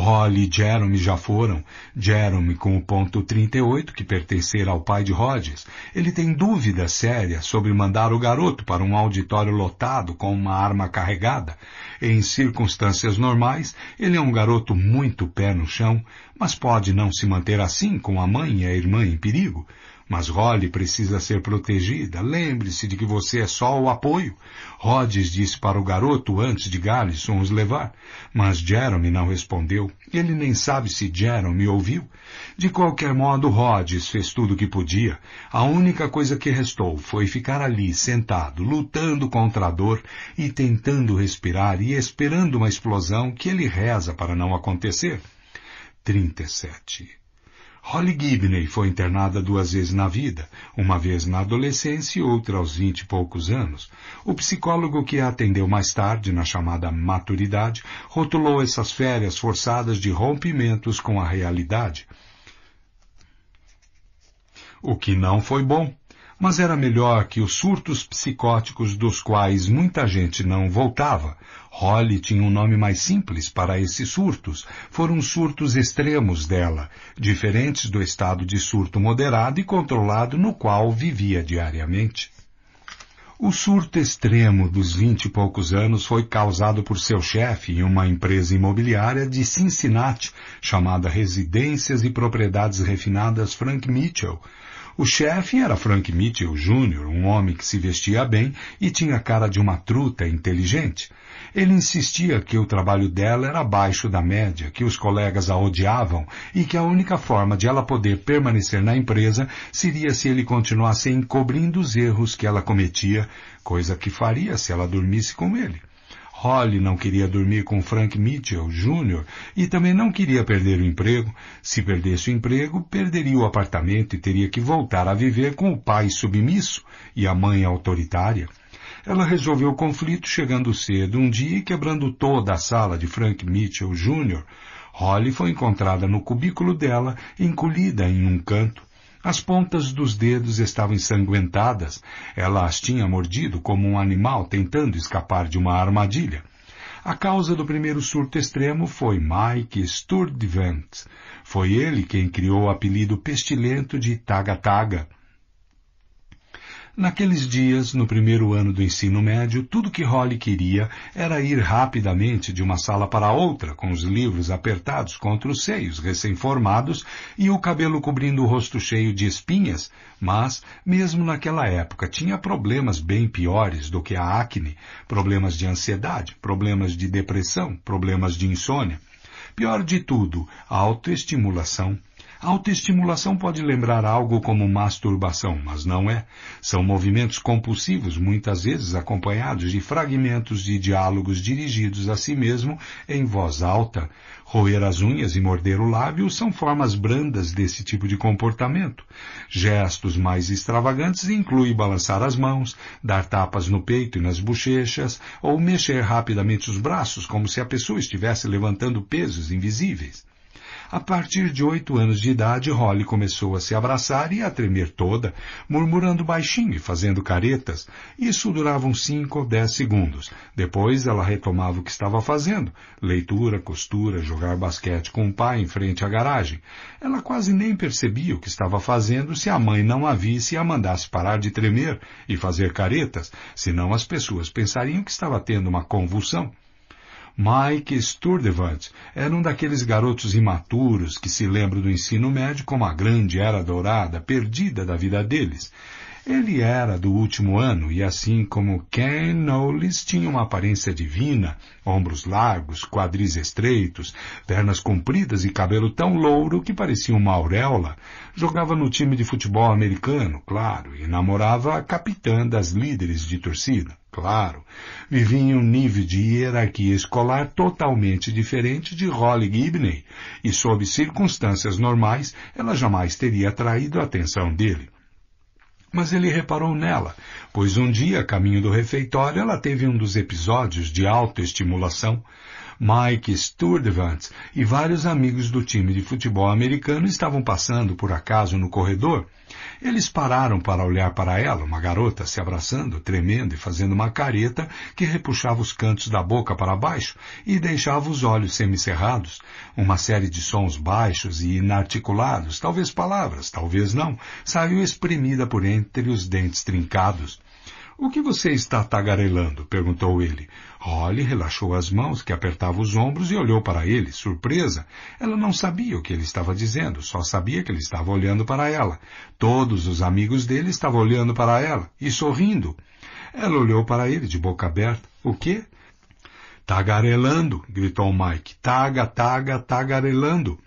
Holly e Jeremy já foram. Jeremy com o ponto 38, que pertencerá ao pai de Rhodes. Ele tem dúvida séria sobre mandar o garoto para um auditório lotado com uma arma carregada. Em circunstâncias normais, ele é um garoto muito pé no chão, mas pode não se manter assim com a mãe e a irmã em perigo. Mas Holly precisa ser protegida. Lembre-se de que você é só o apoio. Rhodes disse para o garoto antes de Gallison os levar, mas Jeremy não respondeu. Ele nem sabe se Jeremy ouviu. De qualquer modo, Rhodes fez tudo o que podia. A única coisa que restou foi ficar ali, sentado, lutando contra a dor e tentando respirar e esperando uma explosão que ele reza para não acontecer. 37. Holly Gibney foi internada duas vezes na vida, uma vez na adolescência e outra aos vinte e poucos anos. O psicólogo que a atendeu mais tarde, na chamada maturidade, rotulou essas férias forçadas de rompimentos com a realidade. O que não foi bom mas era melhor que os surtos psicóticos dos quais muita gente não voltava. Holly tinha um nome mais simples para esses surtos. Foram surtos extremos dela, diferentes do estado de surto moderado e controlado no qual vivia diariamente. O surto extremo dos vinte e poucos anos foi causado por seu chefe em uma empresa imobiliária de Cincinnati chamada Residências e Propriedades Refinadas Frank Mitchell, o chefe era Frank Mitchell Jr., um homem que se vestia bem e tinha a cara de uma truta inteligente. Ele insistia que o trabalho dela era abaixo da média, que os colegas a odiavam e que a única forma de ela poder permanecer na empresa seria se ele continuasse encobrindo os erros que ela cometia, coisa que faria se ela dormisse com ele. Holly não queria dormir com Frank Mitchell Jr. e também não queria perder o emprego. Se perdesse o emprego, perderia o apartamento e teria que voltar a viver com o pai submisso e a mãe autoritária. Ela resolveu o conflito chegando cedo um dia e quebrando toda a sala de Frank Mitchell Jr. Holly foi encontrada no cubículo dela, encolhida em um canto. As pontas dos dedos estavam ensanguentadas. Ela as tinha mordido como um animal tentando escapar de uma armadilha. A causa do primeiro surto extremo foi Mike Sturdivant. Foi ele quem criou o apelido pestilento de Taga Taga. Naqueles dias, no primeiro ano do ensino médio, tudo que Holly queria era ir rapidamente de uma sala para outra, com os livros apertados contra os seios recém-formados e o cabelo cobrindo o rosto cheio de espinhas, mas, mesmo naquela época, tinha problemas bem piores do que a acne, problemas de ansiedade, problemas de depressão, problemas de insônia. Pior de tudo, a autoestimulação. Autoestimulação pode lembrar algo como masturbação, mas não é. São movimentos compulsivos, muitas vezes acompanhados de fragmentos de diálogos dirigidos a si mesmo em voz alta. Roer as unhas e morder o lábio são formas brandas desse tipo de comportamento. Gestos mais extravagantes incluem balançar as mãos, dar tapas no peito e nas bochechas, ou mexer rapidamente os braços, como se a pessoa estivesse levantando pesos invisíveis. A partir de oito anos de idade, Holly começou a se abraçar e a tremer toda, murmurando baixinho e fazendo caretas. Isso durava uns cinco ou dez segundos. Depois ela retomava o que estava fazendo. Leitura, costura, jogar basquete com o pai em frente à garagem. Ela quase nem percebia o que estava fazendo se a mãe não a visse e a mandasse parar de tremer e fazer caretas, senão as pessoas pensariam que estava tendo uma convulsão. Mike Sturdevant era um daqueles garotos imaturos que se lembram do ensino médio como a grande era dourada, perdida da vida deles. Ele era do último ano e, assim como Ken Knowles, tinha uma aparência divina, ombros largos, quadris estreitos, pernas compridas e cabelo tão louro que parecia uma auréola. Jogava no time de futebol americano, claro, e namorava a capitã das líderes de torcida. Claro. Vivia em um nível de hierarquia escolar totalmente diferente de Holly Gibney, e sob circunstâncias normais ela jamais teria atraído a atenção dele. Mas ele reparou nela, pois um dia, a caminho do refeitório, ela teve um dos episódios de autoestimulação. Mike Sturdevant e vários amigos do time de futebol americano estavam passando por acaso no corredor eles pararam para olhar para ela, uma garota se abraçando, tremendo e fazendo uma careta que repuxava os cantos da boca para baixo e deixava os olhos semicerrados, uma série de sons baixos e inarticulados, talvez palavras, talvez não, saiu espremida por entre os dentes trincados. O que você está tagarelando? perguntou ele. Holly relaxou as mãos que apertava os ombros e olhou para ele, surpresa. Ela não sabia o que ele estava dizendo, só sabia que ele estava olhando para ela. Todos os amigos dele estavam olhando para ela e sorrindo. Ela olhou para ele de boca aberta. O quê? Tagarelando, gritou Mike. Taga, taga, tagarelando.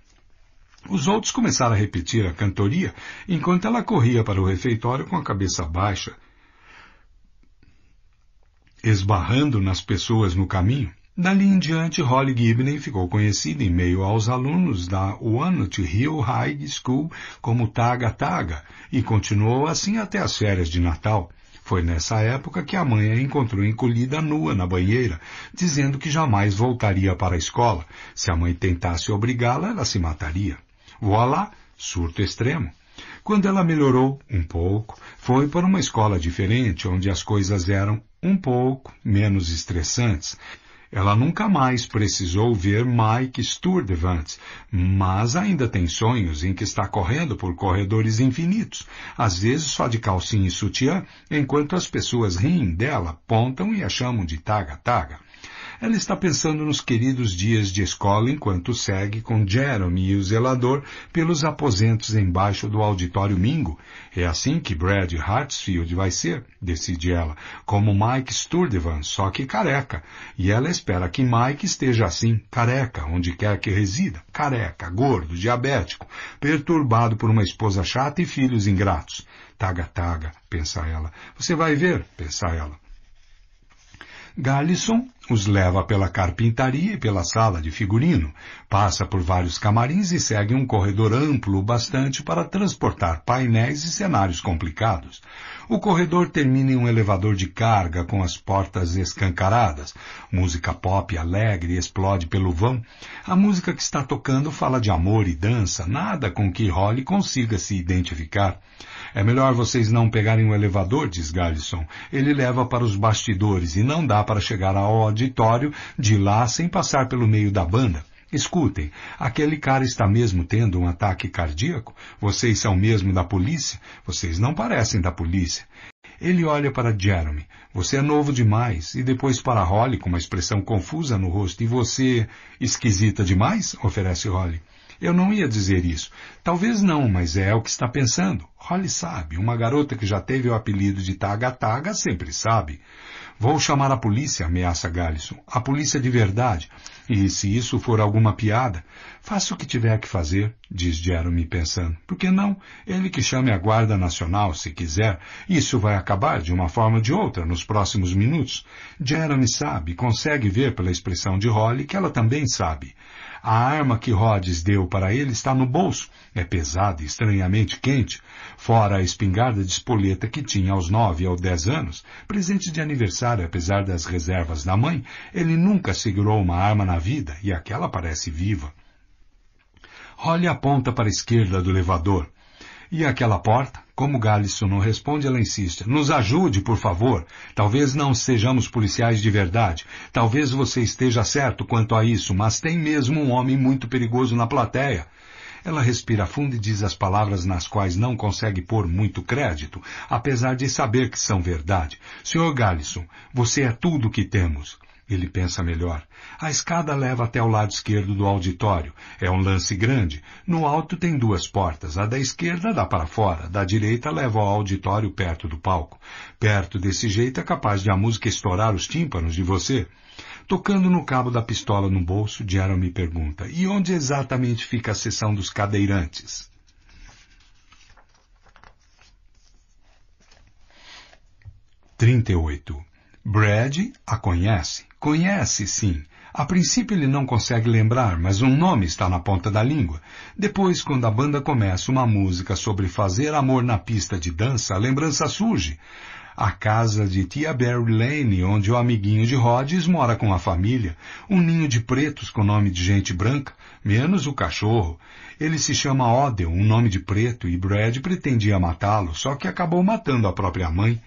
Os outros começaram a repetir a cantoria enquanto ela corria para o refeitório com a cabeça baixa, esbarrando nas pessoas no caminho. Dali em diante, Holly Gibney ficou conhecida em meio aos alunos da Walnut Hill High School como Taga Taga e continuou assim até as férias de Natal. Foi nessa época que a mãe a encontrou encolhida nua na banheira, dizendo que jamais voltaria para a escola. Se a mãe tentasse obrigá-la, ela se mataria. Voilá, surto extremo. Quando ela melhorou um pouco, foi para uma escola diferente, onde as coisas eram um pouco menos estressantes. Ela nunca mais precisou ver Mike Sturdevant, mas ainda tem sonhos em que está correndo por corredores infinitos, às vezes só de calcinha e sutiã, enquanto as pessoas riem dela, apontam e a chamam de taga-taga. Ela está pensando nos queridos dias de escola enquanto segue com Jeremy e o zelador pelos aposentos embaixo do auditório Mingo. É assim que Brad Hartsfield vai ser, decide ela, como Mike Sturdevan, só que careca. E ela espera que Mike esteja assim, careca, onde quer que resida, careca, gordo, diabético, perturbado por uma esposa chata e filhos ingratos. Taga, taga, pensa ela. Você vai ver, pensa ela. Gallison os leva pela carpintaria e pela sala de figurino, passa por vários camarins e segue um corredor amplo bastante para transportar painéis e cenários complicados. O corredor termina em um elevador de carga com as portas escancaradas. Música pop alegre explode pelo vão. A música que está tocando fala de amor e dança, nada com que Holly consiga se identificar. É melhor vocês não pegarem o elevador, diz Garrison. Ele leva para os bastidores e não dá para chegar ao auditório de lá sem passar pelo meio da banda. Escutem, aquele cara está mesmo tendo um ataque cardíaco? Vocês são mesmo da polícia? Vocês não parecem da polícia. Ele olha para Jeremy. Você é novo demais. E depois para Holly, com uma expressão confusa no rosto. E você, esquisita demais? oferece Holly. Eu não ia dizer isso. Talvez não, mas é o que está pensando. Holly sabe. Uma garota que já teve o apelido de Taga Taga sempre sabe. Vou chamar a polícia, ameaça Gallison. A polícia de verdade. E se isso for alguma piada, faça o que tiver que fazer, diz Jeremy pensando. Por que não? Ele que chame a Guarda Nacional, se quiser. Isso vai acabar de uma forma ou de outra nos próximos minutos. Jeremy sabe, consegue ver pela expressão de Holly que ela também sabe. A arma que Rhodes deu para ele está no bolso. É pesada e estranhamente quente, fora a espingarda de espoleta que tinha aos nove ou dez anos, presente de aniversário, apesar das reservas da mãe, ele nunca segurou uma arma na vida, e aquela parece viva. Olhe a ponta para a esquerda do elevador. E aquela porta? Como Galison não responde, ela insiste. Nos ajude, por favor. Talvez não sejamos policiais de verdade. Talvez você esteja certo quanto a isso, mas tem mesmo um homem muito perigoso na plateia. Ela respira fundo e diz as palavras nas quais não consegue pôr muito crédito, apesar de saber que são verdade. Senhor Galison, você é tudo o que temos. Ele pensa melhor. A escada leva até o lado esquerdo do auditório. É um lance grande. No alto tem duas portas. A da esquerda dá para fora, da direita leva ao auditório perto do palco. Perto desse jeito é capaz de a música estourar os tímpanos de você. Tocando no cabo da pistola no bolso, Jeremy pergunta: E onde exatamente fica a seção dos cadeirantes? Trinta e oito. Brad a conhece. Conhece, sim. A princípio ele não consegue lembrar, mas um nome está na ponta da língua. Depois, quando a banda começa uma música sobre fazer amor na pista de dança, a lembrança surge. A casa de Tia Barry Lane, onde o amiguinho de Rhodes mora com a família. Um ninho de pretos com nome de gente branca, menos o cachorro. Ele se chama Odell, um nome de preto, e Brad pretendia matá-lo, só que acabou matando a própria mãe.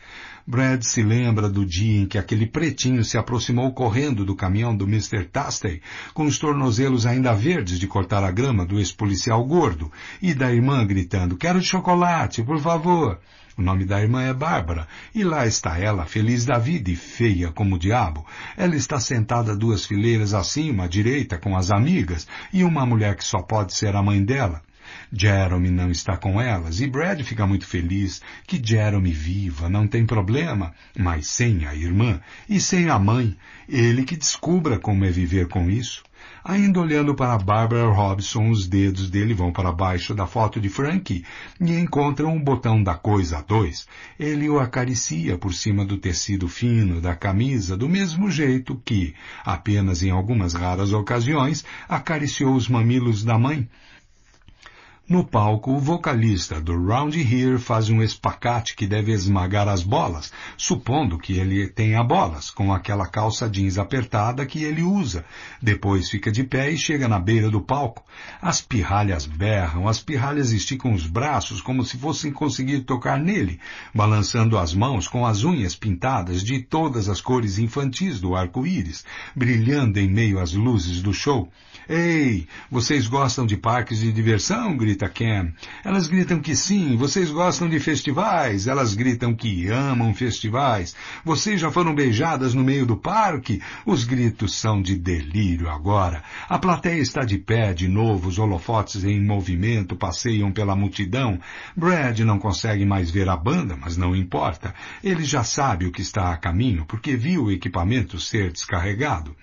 Brad se lembra do dia em que aquele pretinho se aproximou correndo do caminhão do Mr. Tastey, com os tornozelos ainda verdes de cortar a grama do ex-policial gordo, e da irmã gritando, quero chocolate, por favor. O nome da irmã é Bárbara, e lá está ela, feliz da vida e feia como o diabo. Ela está sentada duas fileiras acima, à direita, com as amigas, e uma mulher que só pode ser a mãe dela, Jeremy não está com elas e Brad fica muito feliz que Jeremy viva, não tem problema, mas sem a irmã e sem a mãe, ele que descubra como é viver com isso. Ainda olhando para Barbara Robson, os dedos dele vão para baixo da foto de Frankie e encontram o botão da coisa a dois. Ele o acaricia por cima do tecido fino da camisa, do mesmo jeito que, apenas em algumas raras ocasiões, acariciou os mamilos da mãe. No palco, o vocalista do Round Here faz um espacate que deve esmagar as bolas, supondo que ele tenha bolas, com aquela calça jeans apertada que ele usa. Depois fica de pé e chega na beira do palco. As pirralhas berram, as pirralhas esticam os braços como se fossem conseguir tocar nele, balançando as mãos com as unhas pintadas de todas as cores infantis do arco-íris, brilhando em meio às luzes do show. Ei, vocês gostam de parques de diversão? grita Ken. Elas gritam que sim. Vocês gostam de festivais? Elas gritam que amam festivais. Vocês já foram beijadas no meio do parque? Os gritos são de delírio agora. A plateia está de pé de novo, os holofotes em movimento passeiam pela multidão. Brad não consegue mais ver a banda, mas não importa. Ele já sabe o que está a caminho porque viu o equipamento ser descarregado.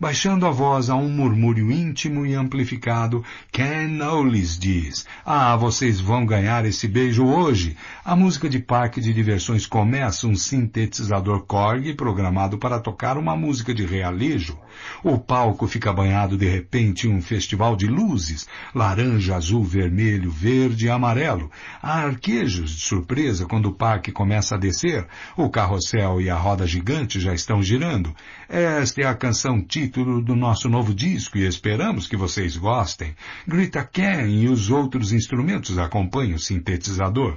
Baixando a voz a um murmúrio íntimo e amplificado, Ken Owles diz, Ah, vocês vão ganhar esse beijo hoje. A música de parque de diversões começa um sintetizador Korg programado para tocar uma música de realejo. O palco fica banhado de repente em um festival de luzes, laranja, azul, vermelho, verde e amarelo. Há arquejos de surpresa quando o parque começa a descer, o carrossel e a roda gigante já estão girando. Esta é a canção título do nosso novo disco e esperamos que vocês gostem. Grita Ken e os outros instrumentos acompanham o sintetizador.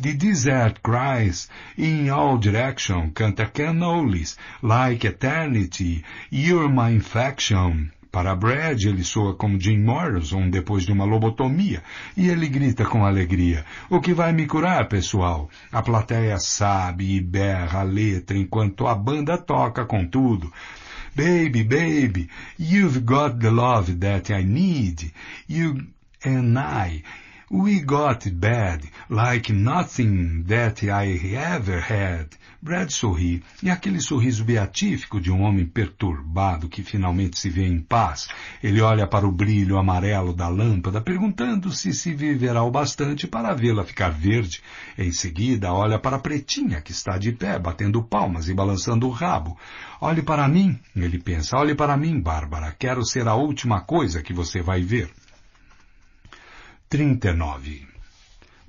The Desert Cries, In All Direction, canta Ken Knowles, Like Eternity, You're My Infection, para Brad, ele soa como Jim Morrison depois de uma lobotomia, e ele grita com alegria, o que vai me curar, pessoal? A plateia sabe e berra a letra enquanto a banda toca com tudo. Baby, baby, you've got the love that I need. You and I, we got it bad, like nothing that I ever had. Brad sorri, e aquele sorriso beatífico de um homem perturbado que finalmente se vê em paz. Ele olha para o brilho amarelo da lâmpada, perguntando-se se viverá o bastante para vê-la ficar verde. Em seguida, olha para a pretinha que está de pé, batendo palmas e balançando o rabo. Olhe para mim, ele pensa, olhe para mim, Bárbara, quero ser a última coisa que você vai ver. 39.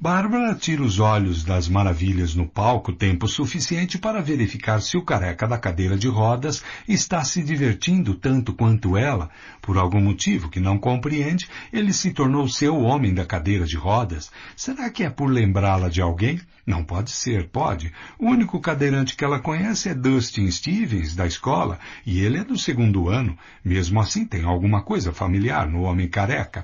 Bárbara tira os olhos das maravilhas no palco tempo suficiente para verificar se o careca da cadeira de rodas está se divertindo tanto quanto ela. Por algum motivo que não compreende, ele se tornou seu homem da cadeira de rodas. Será que é por lembrá-la de alguém? Não pode ser, pode. O único cadeirante que ela conhece é Dustin Stevens, da escola, e ele é do segundo ano. Mesmo assim, tem alguma coisa familiar no homem careca.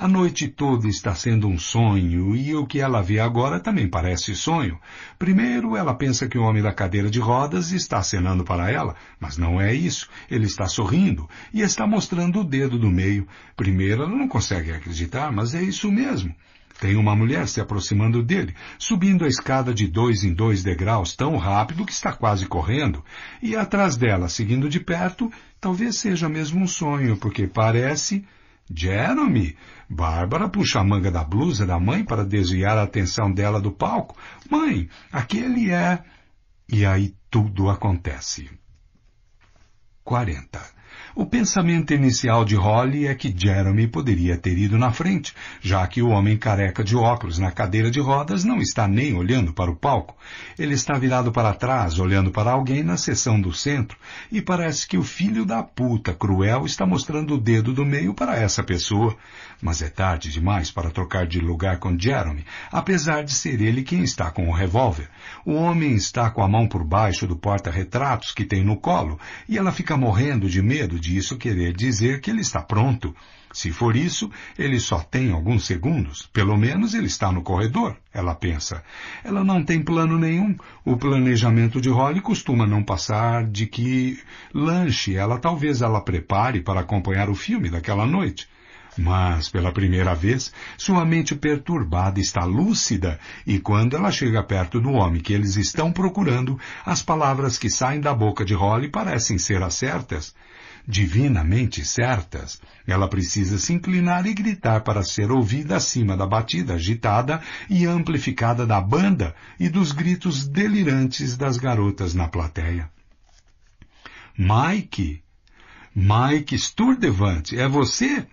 A noite toda está sendo um sonho e o que ela vê agora também parece sonho. Primeiro, ela pensa que o homem da cadeira de rodas está acenando para ela, mas não é isso. Ele está sorrindo e está mostrando o dedo do meio. Primeiro, ela não consegue acreditar, mas é isso mesmo. Tem uma mulher se aproximando dele, subindo a escada de dois em dois degraus tão rápido que está quase correndo, e atrás dela, seguindo de perto, talvez seja mesmo um sonho, porque parece Jeremy, Bárbara puxa a manga da blusa da mãe para desviar a atenção dela do palco. Mãe, aquele é. E aí tudo acontece. 40. O pensamento inicial de Holly é que Jeremy poderia ter ido na frente, já que o homem careca de óculos na cadeira de rodas não está nem olhando para o palco. Ele está virado para trás, olhando para alguém na seção do centro, e parece que o filho da puta cruel está mostrando o dedo do meio para essa pessoa. Mas é tarde demais para trocar de lugar com Jeremy, apesar de ser ele quem está com o revólver. O homem está com a mão por baixo do porta-retratos que tem no colo, e ela fica morrendo de medo de disso querer dizer que ele está pronto. Se for isso, ele só tem alguns segundos. Pelo menos ele está no corredor, ela pensa. Ela não tem plano nenhum. O planejamento de Holly costuma não passar de que lanche ela talvez ela prepare para acompanhar o filme daquela noite. Mas, pela primeira vez, sua mente perturbada está lúcida e quando ela chega perto do homem que eles estão procurando, as palavras que saem da boca de Holly parecem ser as certas divinamente certas, ela precisa se inclinar e gritar para ser ouvida acima da batida agitada e amplificada da banda e dos gritos delirantes das garotas na plateia. Mike, Mike Sturdevant, é você?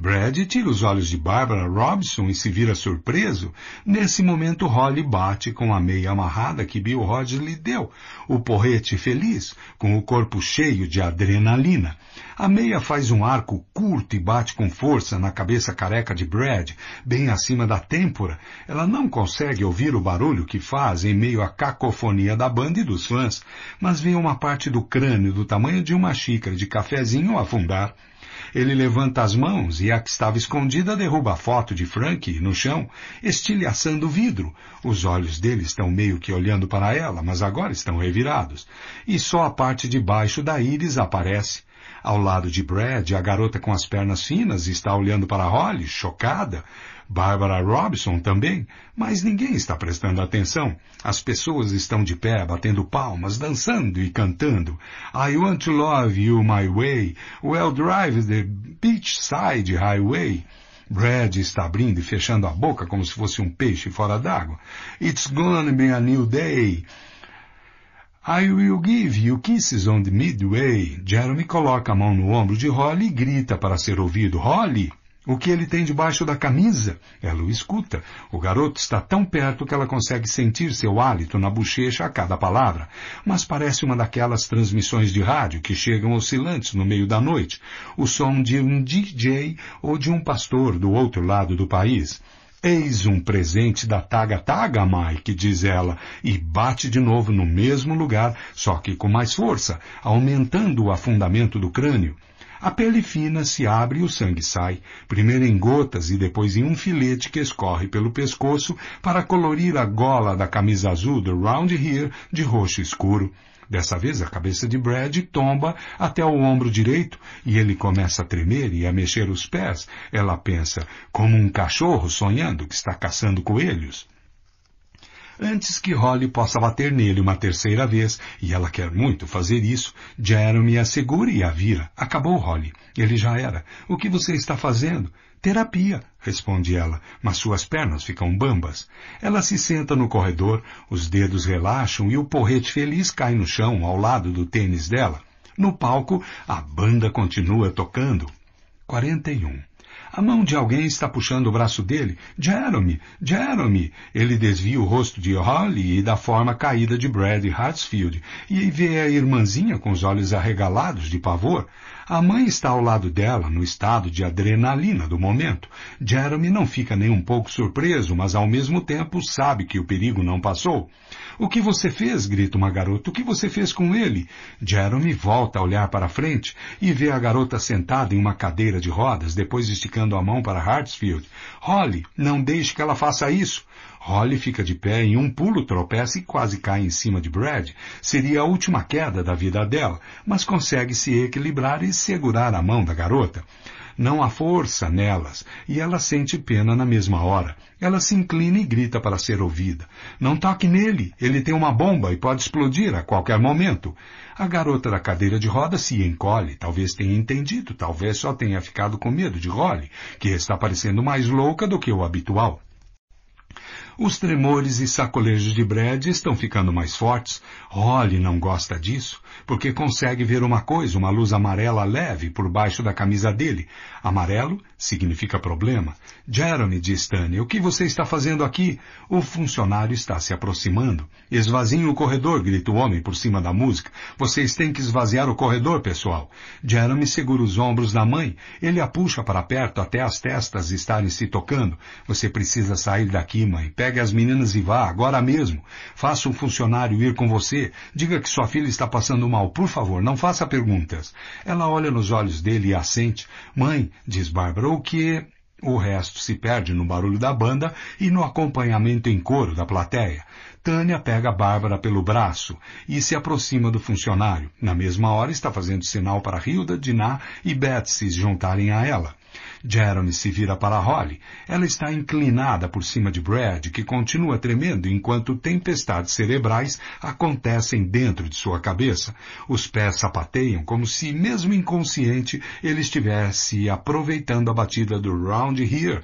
Brad tira os olhos de Barbara Robson e se vira surpreso. Nesse momento, Holly bate com a meia amarrada que Bill Rogers lhe deu, o porrete feliz, com o corpo cheio de adrenalina. A meia faz um arco curto e bate com força na cabeça careca de Brad, bem acima da têmpora. Ela não consegue ouvir o barulho que faz em meio à cacofonia da banda e dos fãs, mas vê uma parte do crânio do tamanho de uma xícara de cafezinho afundar ele levanta as mãos e a que estava escondida derruba a foto de Frank no chão, estilhaçando o vidro. Os olhos dele estão meio que olhando para ela, mas agora estão revirados. E só a parte de baixo da íris aparece. Ao lado de Brad, a garota com as pernas finas está olhando para Holly, chocada. Barbara Robson também, mas ninguém está prestando atenção. As pessoas estão de pé, batendo palmas, dançando e cantando. I want to love you my way. Well drive the beachside highway. Brad está abrindo e fechando a boca como se fosse um peixe fora d'água. It's gonna be a new day. I will give you kisses on the midway. Jeremy coloca a mão no ombro de Holly e grita para ser ouvido. Holly! O que ele tem debaixo da camisa? Ela o escuta. O garoto está tão perto que ela consegue sentir seu hálito na bochecha a cada palavra. Mas parece uma daquelas transmissões de rádio que chegam oscilantes no meio da noite. O som de um DJ ou de um pastor do outro lado do país. Eis um presente da Taga Taga, Mike, diz ela, e bate de novo no mesmo lugar, só que com mais força, aumentando o afundamento do crânio. A pele fina se abre e o sangue sai, primeiro em gotas e depois em um filete que escorre pelo pescoço para colorir a gola da camisa azul do Round Here de roxo escuro. Dessa vez a cabeça de Brad tomba até o ombro direito e ele começa a tremer e a mexer os pés. Ela pensa, como um cachorro sonhando que está caçando coelhos. Antes que Holly possa bater nele uma terceira vez, e ela quer muito fazer isso, Jeremy a segura e a vira. Acabou, Holly. Ele já era. O que você está fazendo? Terapia, responde ela, mas suas pernas ficam bambas. Ela se senta no corredor, os dedos relaxam e o porrete feliz cai no chão ao lado do tênis dela. No palco, a banda continua tocando. 41. A mão de alguém está puxando o braço dele. Jeremy! Jeremy! Ele desvia o rosto de Holly e da forma caída de Brad Hartsfield e vê a irmãzinha com os olhos arregalados de pavor. A mãe está ao lado dela, no estado de adrenalina do momento. Jeremy não fica nem um pouco surpreso, mas ao mesmo tempo sabe que o perigo não passou. O que você fez? grita uma garota. O que você fez com ele? Jeremy volta a olhar para frente e vê a garota sentada em uma cadeira de rodas, depois esticando a mão para Hartsfield. Holly, não deixe que ela faça isso. Holly fica de pé em um pulo, tropeça e quase cai em cima de Brad. Seria a última queda da vida dela, mas consegue se equilibrar e segurar a mão da garota. Não há força nelas, e ela sente pena na mesma hora. Ela se inclina e grita para ser ouvida. Não toque nele, ele tem uma bomba e pode explodir a qualquer momento. A garota da cadeira de roda se encolhe, talvez tenha entendido, talvez só tenha ficado com medo de Holly, que está parecendo mais louca do que o habitual. Os tremores e sacolejos de Brad estão ficando mais fortes. Holly não gosta disso, porque consegue ver uma coisa, uma luz amarela leve por baixo da camisa dele. Amarelo significa problema, Jeremy, diz Stanley, o que você está fazendo aqui? O funcionário está se aproximando. Esvazie o corredor, grita o homem por cima da música. Vocês têm que esvaziar o corredor, pessoal. Jeremy segura os ombros da mãe. Ele a puxa para perto até as testas estarem se tocando. Você precisa sair daqui, mãe. Pegue as meninas e vá, agora mesmo. Faça um funcionário ir com você. Diga que sua filha está passando mal. Por favor, não faça perguntas. Ela olha nos olhos dele e assente. Mãe, diz Bárbara, o que... O resto se perde no barulho da banda e no acompanhamento em coro da plateia. Tânia pega Bárbara pelo braço e se aproxima do funcionário. Na mesma hora está fazendo sinal para Hilda, Diná e Betsy se juntarem a ela. Jeremy se vira para Holly. Ela está inclinada por cima de Brad, que continua tremendo enquanto tempestades cerebrais acontecem dentro de sua cabeça. Os pés sapateiam como se, mesmo inconsciente, ele estivesse aproveitando a batida do Round Here.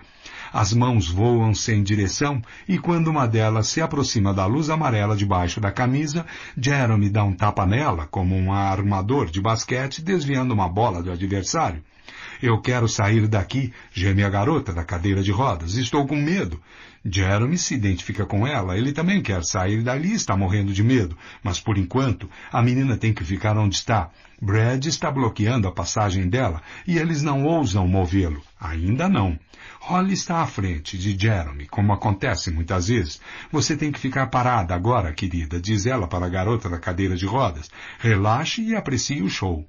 As mãos voam sem direção e quando uma delas se aproxima da luz amarela debaixo da camisa, Jeremy dá um tapa nela como um armador de basquete desviando uma bola do adversário. Eu quero sair daqui, geme a garota da cadeira de rodas. Estou com medo. Jeremy se identifica com ela. Ele também quer sair dali, está morrendo de medo. Mas por enquanto, a menina tem que ficar onde está. Brad está bloqueando a passagem dela e eles não ousam movê-lo. Ainda não. Holly está à frente de Jeremy, como acontece muitas vezes. Você tem que ficar parada agora, querida, diz ela para a garota da cadeira de rodas. Relaxe e aprecie o show.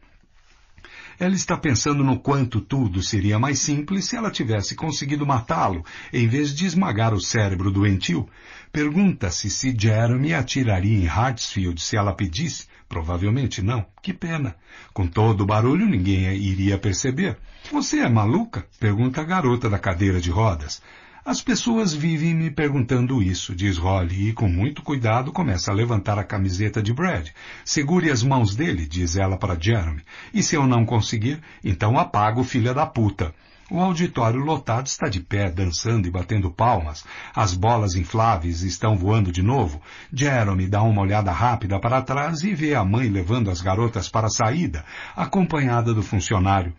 Ela está pensando no quanto tudo seria mais simples se ela tivesse conseguido matá-lo, em vez de esmagar o cérebro doentio. Pergunta-se se Jeremy atiraria em Hartsfield se ela pedisse. Provavelmente não. Que pena. Com todo o barulho, ninguém iria perceber. Você é maluca? Pergunta a garota da cadeira de rodas. As pessoas vivem me perguntando isso, diz Holly, e com muito cuidado começa a levantar a camiseta de Brad. Segure as mãos dele, diz ela para Jeremy. E se eu não conseguir, então apago, filha da puta. O auditório lotado está de pé, dançando e batendo palmas. As bolas infláveis estão voando de novo. Jeremy dá uma olhada rápida para trás e vê a mãe levando as garotas para a saída, acompanhada do funcionário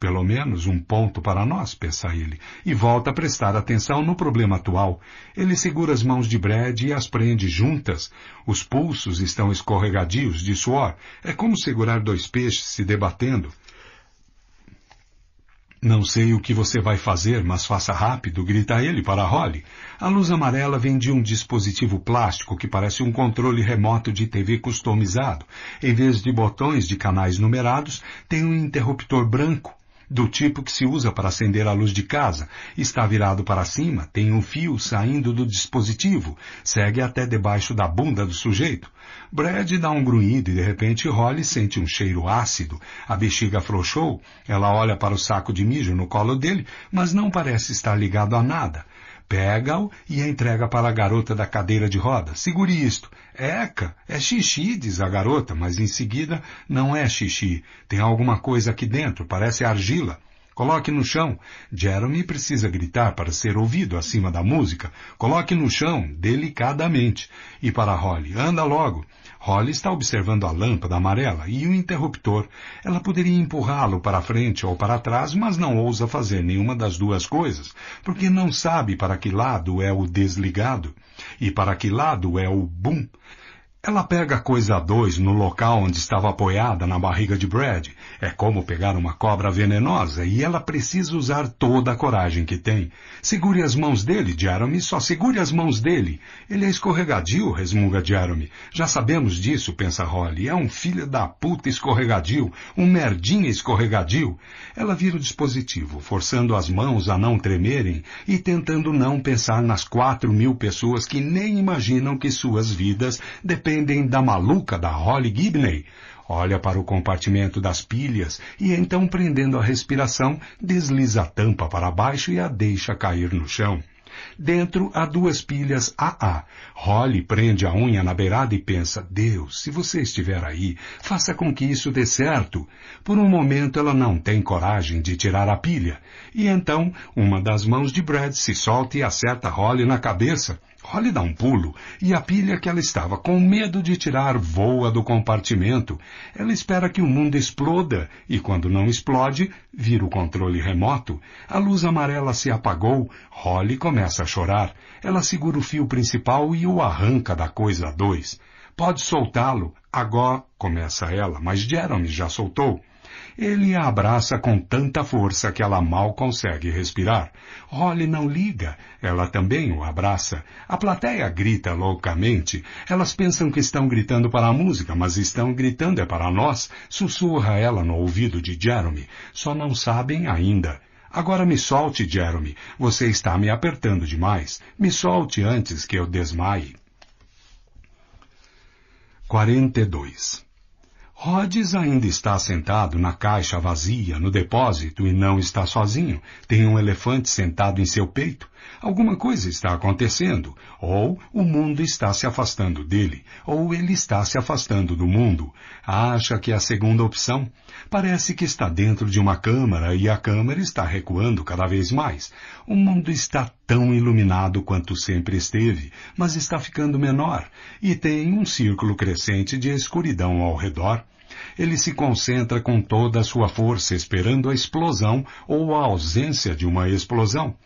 pelo menos um ponto para nós, pensa ele, e volta a prestar atenção no problema atual. Ele segura as mãos de Brad e as prende juntas. Os pulsos estão escorregadios de suor. É como segurar dois peixes se debatendo. Não sei o que você vai fazer, mas faça rápido, grita ele para Holly. A luz amarela vem de um dispositivo plástico que parece um controle remoto de TV customizado. Em vez de botões de canais numerados, tem um interruptor branco do tipo que se usa para acender a luz de casa. Está virado para cima, tem um fio saindo do dispositivo, segue até debaixo da bunda do sujeito. Brad dá um grunhido e de repente Holly sente um cheiro ácido. A bexiga afrouxou, ela olha para o saco de mijo no colo dele, mas não parece estar ligado a nada. Pega-o e entrega para a garota da cadeira de roda. Segure isto. Eca, é xixi, diz a garota, mas em seguida não é xixi. Tem alguma coisa aqui dentro, parece argila. Coloque no chão. Jeremy precisa gritar para ser ouvido acima da música. Coloque no chão, delicadamente. E para Holly, anda logo. Holly está observando a lâmpada amarela e o interruptor. Ela poderia empurrá-lo para frente ou para trás, mas não ousa fazer nenhuma das duas coisas, porque não sabe para que lado é o desligado e para que lado é o boom. Ela pega a coisa a dois no local onde estava apoiada na barriga de Brad. É como pegar uma cobra venenosa e ela precisa usar toda a coragem que tem. Segure as mãos dele, Jeremy, só segure as mãos dele. Ele é escorregadio, resmunga Jeremy. Já sabemos disso, pensa Holly. É um filho da puta escorregadio, um merdinha escorregadio. Ela vira o dispositivo, forçando as mãos a não tremerem e tentando não pensar nas quatro mil pessoas que nem imaginam que suas vidas dependem dependem da maluca da Holly Gibney. Olha para o compartimento das pilhas e então, prendendo a respiração, desliza a tampa para baixo e a deixa cair no chão. Dentro há duas pilhas AA. Holly prende a unha na beirada e pensa, Deus, se você estiver aí, faça com que isso dê certo. Por um momento ela não tem coragem de tirar a pilha. E então, uma das mãos de Brad se solta e acerta Holly na cabeça. Holly dá um pulo e a pilha que ela estava com medo de tirar voa do compartimento. Ela espera que o mundo exploda e quando não explode, vira o controle remoto. A luz amarela se apagou, Holly começa a chorar. Ela segura o fio principal e o arranca da coisa a dois. Pode soltá-lo, agora, começa ela, mas Jeremy já soltou. Ele a abraça com tanta força que ela mal consegue respirar. Holly não liga, ela também o abraça. A plateia grita loucamente. Elas pensam que estão gritando para a música, mas estão gritando é para nós, sussurra ela no ouvido de Jeremy. Só não sabem ainda. Agora me solte, Jeremy. Você está me apertando demais. Me solte antes que eu desmaie. 42 Rhodes ainda está sentado na caixa vazia, no depósito, e não está sozinho. Tem um elefante sentado em seu peito. Alguma coisa está acontecendo, ou o mundo está se afastando dele, ou ele está se afastando do mundo. Acha que é a segunda opção? Parece que está dentro de uma câmara e a câmara está recuando cada vez mais. O mundo está tão iluminado quanto sempre esteve, mas está ficando menor e tem um círculo crescente de escuridão ao redor. Ele se concentra com toda a sua força esperando a explosão ou a ausência de uma explosão.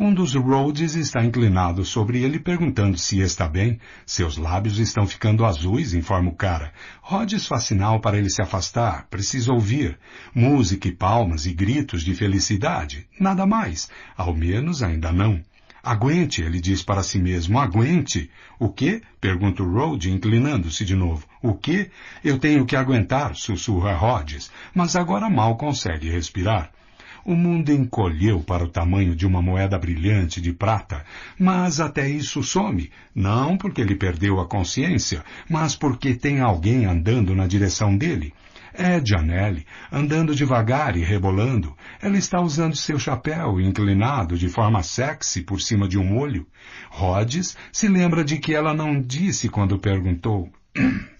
Um dos Rhodes está inclinado sobre ele perguntando se está bem. Seus lábios estão ficando azuis, informa o cara. Rhodes faz sinal para ele se afastar. Precisa ouvir. Música e palmas e gritos de felicidade. Nada mais. Ao menos ainda não. Aguente, ele diz para si mesmo, aguente. O quê? Pergunta o Rhodes, inclinando-se de novo. O quê? Eu tenho que aguentar, sussurra Rhodes, mas agora mal consegue respirar. O mundo encolheu para o tamanho de uma moeda brilhante de prata, mas até isso some, não porque ele perdeu a consciência, mas porque tem alguém andando na direção dele. É Janelle, andando devagar e rebolando. Ela está usando seu chapéu inclinado de forma sexy por cima de um olho. Rhodes se lembra de que ela não disse quando perguntou.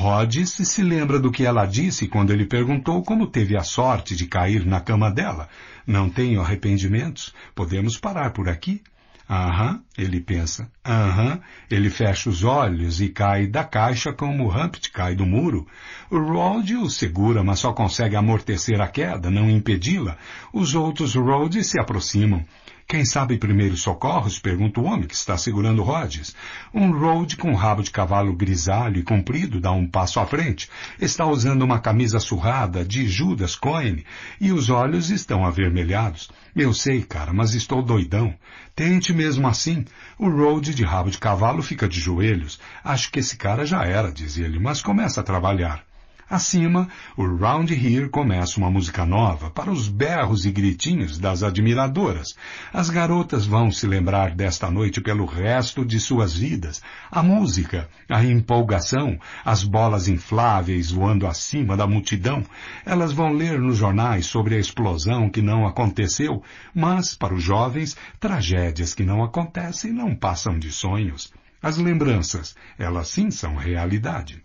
Rhodes se lembra do que ela disse quando ele perguntou como teve a sorte de cair na cama dela. Não tenho arrependimentos. Podemos parar por aqui? Aham, uhum, ele pensa. Aham, uhum. ele fecha os olhos e cai da caixa como Humpty cai do muro. Rhodes o segura, mas só consegue amortecer a queda, não impedi-la. Os outros Rhodes se aproximam. Quem sabe primeiros socorros? Pergunta o homem que está segurando Rhodes. Um Rhodes com rabo de cavalo grisalho e comprido dá um passo à frente. Está usando uma camisa surrada de Judas Cohen e os olhos estão avermelhados. Eu sei, cara, mas estou doidão. Tente mesmo assim. O Rhodes de rabo de cavalo fica de joelhos. Acho que esse cara já era, diz ele, mas começa a trabalhar. Acima, o Round Here começa uma música nova para os berros e gritinhos das admiradoras. As garotas vão se lembrar desta noite pelo resto de suas vidas. A música, a empolgação, as bolas infláveis voando acima da multidão. Elas vão ler nos jornais sobre a explosão que não aconteceu, mas, para os jovens, tragédias que não acontecem não passam de sonhos. As lembranças, elas sim são realidade.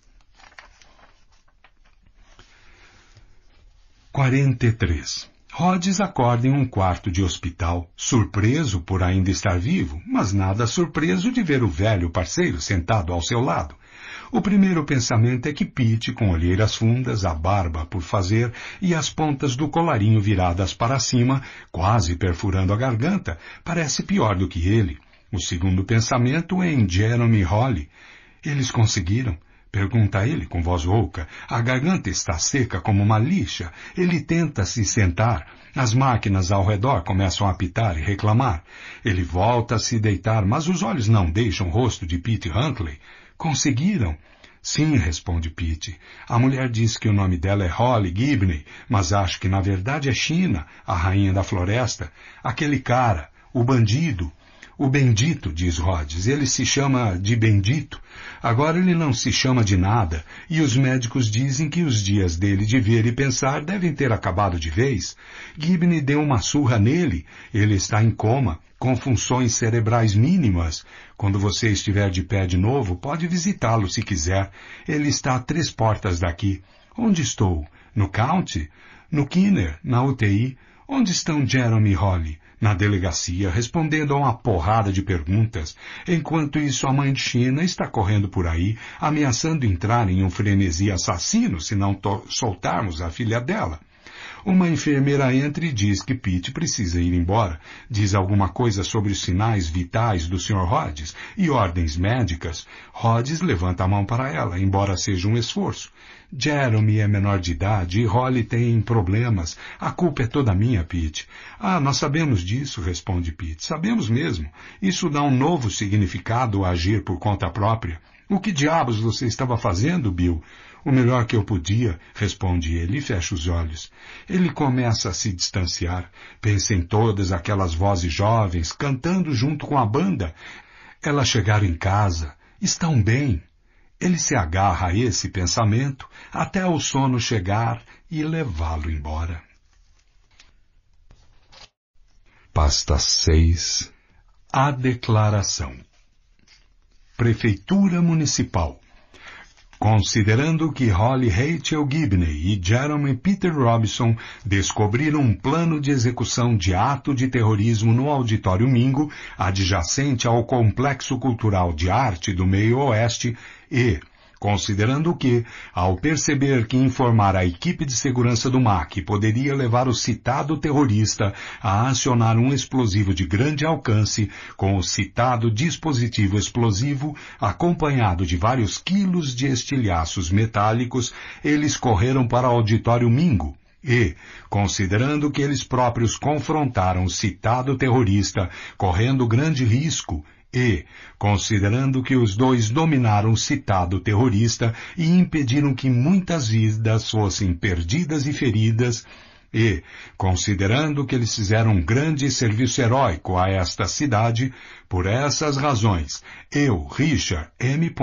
43. Rhodes acorda em um quarto de hospital, surpreso por ainda estar vivo, mas nada surpreso de ver o velho parceiro sentado ao seu lado. O primeiro pensamento é que Pete, com olheiras fundas, a barba por fazer e as pontas do colarinho viradas para cima, quase perfurando a garganta, parece pior do que ele. O segundo pensamento é em Jeremy Holly. Eles conseguiram. Pergunta ele com voz rouca. A garganta está seca como uma lixa. Ele tenta se sentar. As máquinas ao redor começam a apitar e reclamar. Ele volta a se deitar, mas os olhos não deixam o rosto de Pete Huntley. Conseguiram. Sim, responde Pete. A mulher diz que o nome dela é Holly Gibney, mas acho que na verdade é China, a rainha da floresta. Aquele cara, o bandido, o bendito, diz Rhodes, ele se chama de bendito, agora ele não se chama de nada, e os médicos dizem que os dias dele de ver e pensar devem ter acabado de vez. Gibney deu uma surra nele, ele está em coma, com funções cerebrais mínimas. Quando você estiver de pé de novo, pode visitá-lo se quiser. Ele está a três portas daqui. Onde estou? No County? No Kinner? Na UTI? Onde estão Jeremy Holly? na delegacia respondendo a uma porrada de perguntas, enquanto isso a mãe de China está correndo por aí ameaçando entrar em um frenesi assassino se não soltarmos a filha dela. Uma enfermeira entra e diz que Pete precisa ir embora, diz alguma coisa sobre os sinais vitais do Sr. Rhodes e ordens médicas. Rhodes levanta a mão para ela, embora seja um esforço. Jeremy é menor de idade e Holly tem problemas. A culpa é toda minha, Pete. Ah, nós sabemos disso, responde Pete. Sabemos mesmo. Isso dá um novo significado a agir por conta própria. O que diabos você estava fazendo, Bill? O melhor que eu podia, responde ele e fecha os olhos. Ele começa a se distanciar. Pensa em todas aquelas vozes jovens cantando junto com a banda. Elas chegaram em casa. Estão bem. Ele se agarra a esse pensamento até o sono chegar e levá-lo embora. Pasta 6 A Declaração Prefeitura Municipal Considerando que Holly Rachel Gibney e Jeremy Peter Robinson descobriram um plano de execução de ato de terrorismo no Auditório Mingo, adjacente ao Complexo Cultural de Arte do Meio Oeste, e considerando que, ao perceber que informar a equipe de segurança do MAC poderia levar o citado terrorista a acionar um explosivo de grande alcance com o citado dispositivo explosivo acompanhado de vários quilos de estilhaços metálicos, eles correram para o auditório Mingo, e, considerando que eles próprios confrontaram o citado terrorista, correndo grande risco, e, considerando que os dois dominaram o citado terrorista e impediram que muitas vidas fossem perdidas e feridas, e, considerando que eles fizeram um grande serviço heróico a esta cidade, por essas razões, eu, Richard M.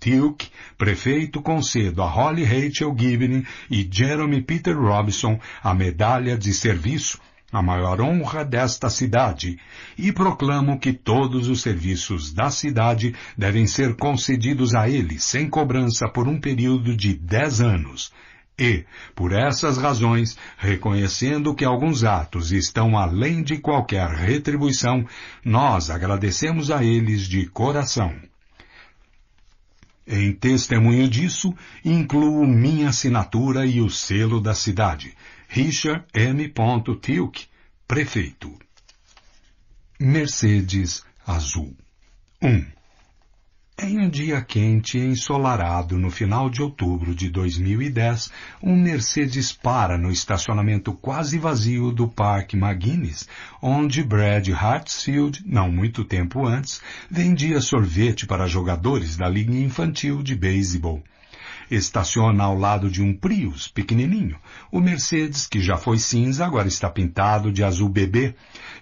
Tilke, prefeito, concedo a Holly Rachel Gibney e Jeremy Peter Robinson a medalha de serviço a maior honra desta cidade, e proclamo que todos os serviços da cidade devem ser concedidos a ele sem cobrança por um período de dez anos, e, por essas razões, reconhecendo que alguns atos estão além de qualquer retribuição, nós agradecemos a eles de coração. Em testemunho disso, incluo minha assinatura e o selo da cidade, Richard M. Tilke, prefeito. Mercedes Azul 1. Em um dia quente e ensolarado no final de outubro de 2010, um Mercedes para no estacionamento quase vazio do Parque McGuinness, onde Brad Hartsfield, não muito tempo antes, vendia sorvete para jogadores da Liga Infantil de Beisebol. Estaciona ao lado de um Prius pequenininho. O Mercedes, que já foi cinza, agora está pintado de azul bebê.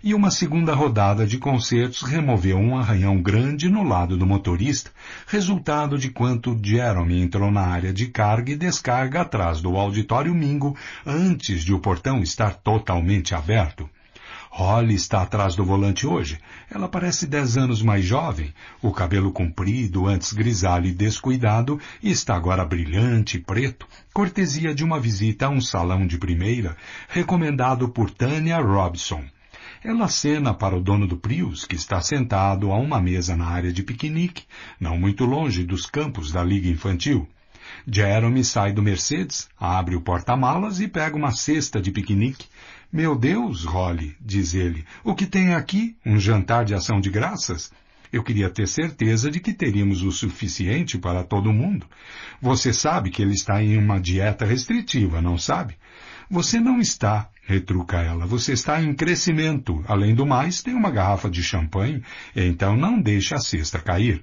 E uma segunda rodada de concertos removeu um arranhão grande no lado do motorista, resultado de quanto Jeremy entrou na área de carga e descarga atrás do auditório Mingo antes de o portão estar totalmente aberto. Holly está atrás do volante hoje. Ela parece dez anos mais jovem, o cabelo comprido, antes grisalho e descuidado, e está agora brilhante, e preto, cortesia de uma visita a um salão de primeira, recomendado por Tânia Robson. Ela acena para o dono do Prius, que está sentado a uma mesa na área de piquenique, não muito longe dos campos da Liga Infantil. Jeremy sai do Mercedes, abre o porta-malas e pega uma cesta de piquenique meu Deus, Holly, diz ele, o que tem aqui? Um jantar de ação de graças? Eu queria ter certeza de que teríamos o suficiente para todo mundo. Você sabe que ele está em uma dieta restritiva, não sabe? Você não está, retruca ela. Você está em crescimento. Além do mais, tem uma garrafa de champanhe, então não deixe a cesta cair.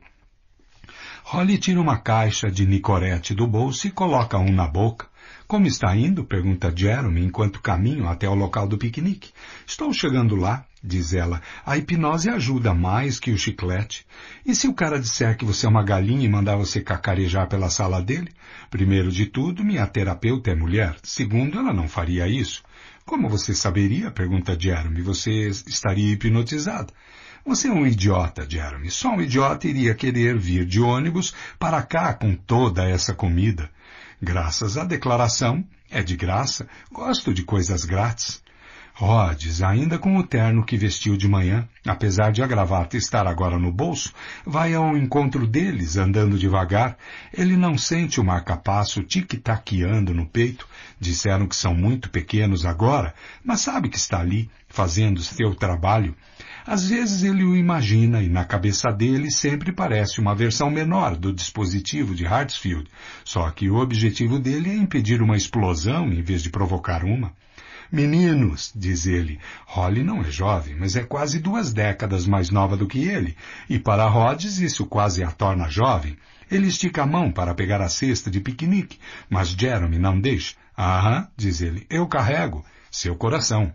Holly tira uma caixa de nicorete do bolso e coloca um na boca. Como está indo? pergunta Jeremy enquanto caminho até o local do piquenique. Estou chegando lá, diz ela. A hipnose ajuda mais que o chiclete. E se o cara disser que você é uma galinha e mandar você cacarejar pela sala dele? Primeiro de tudo, minha terapeuta é mulher. Segundo, ela não faria isso. Como você saberia? pergunta Jeremy. Você estaria hipnotizada? Você é um idiota, Jeremy. Só um idiota iria querer vir de ônibus para cá com toda essa comida. Graças à declaração, é de graça, gosto de coisas grátis. Rhodes, ainda com o terno que vestiu de manhã, apesar de a gravata estar agora no bolso, vai ao encontro deles andando devagar. Ele não sente o marcapasso tic-taqueando no peito. Disseram que são muito pequenos agora, mas sabe que está ali, fazendo seu trabalho, às vezes ele o imagina e na cabeça dele sempre parece uma versão menor do dispositivo de Hartsfield, só que o objetivo dele é impedir uma explosão em vez de provocar uma. Meninos, diz ele, Holly não é jovem, mas é quase duas décadas mais nova do que ele, e para Rhodes isso quase a torna jovem. Ele estica a mão para pegar a cesta de piquenique, mas Jeremy não deixa. Aham, diz ele, eu carrego. Seu coração.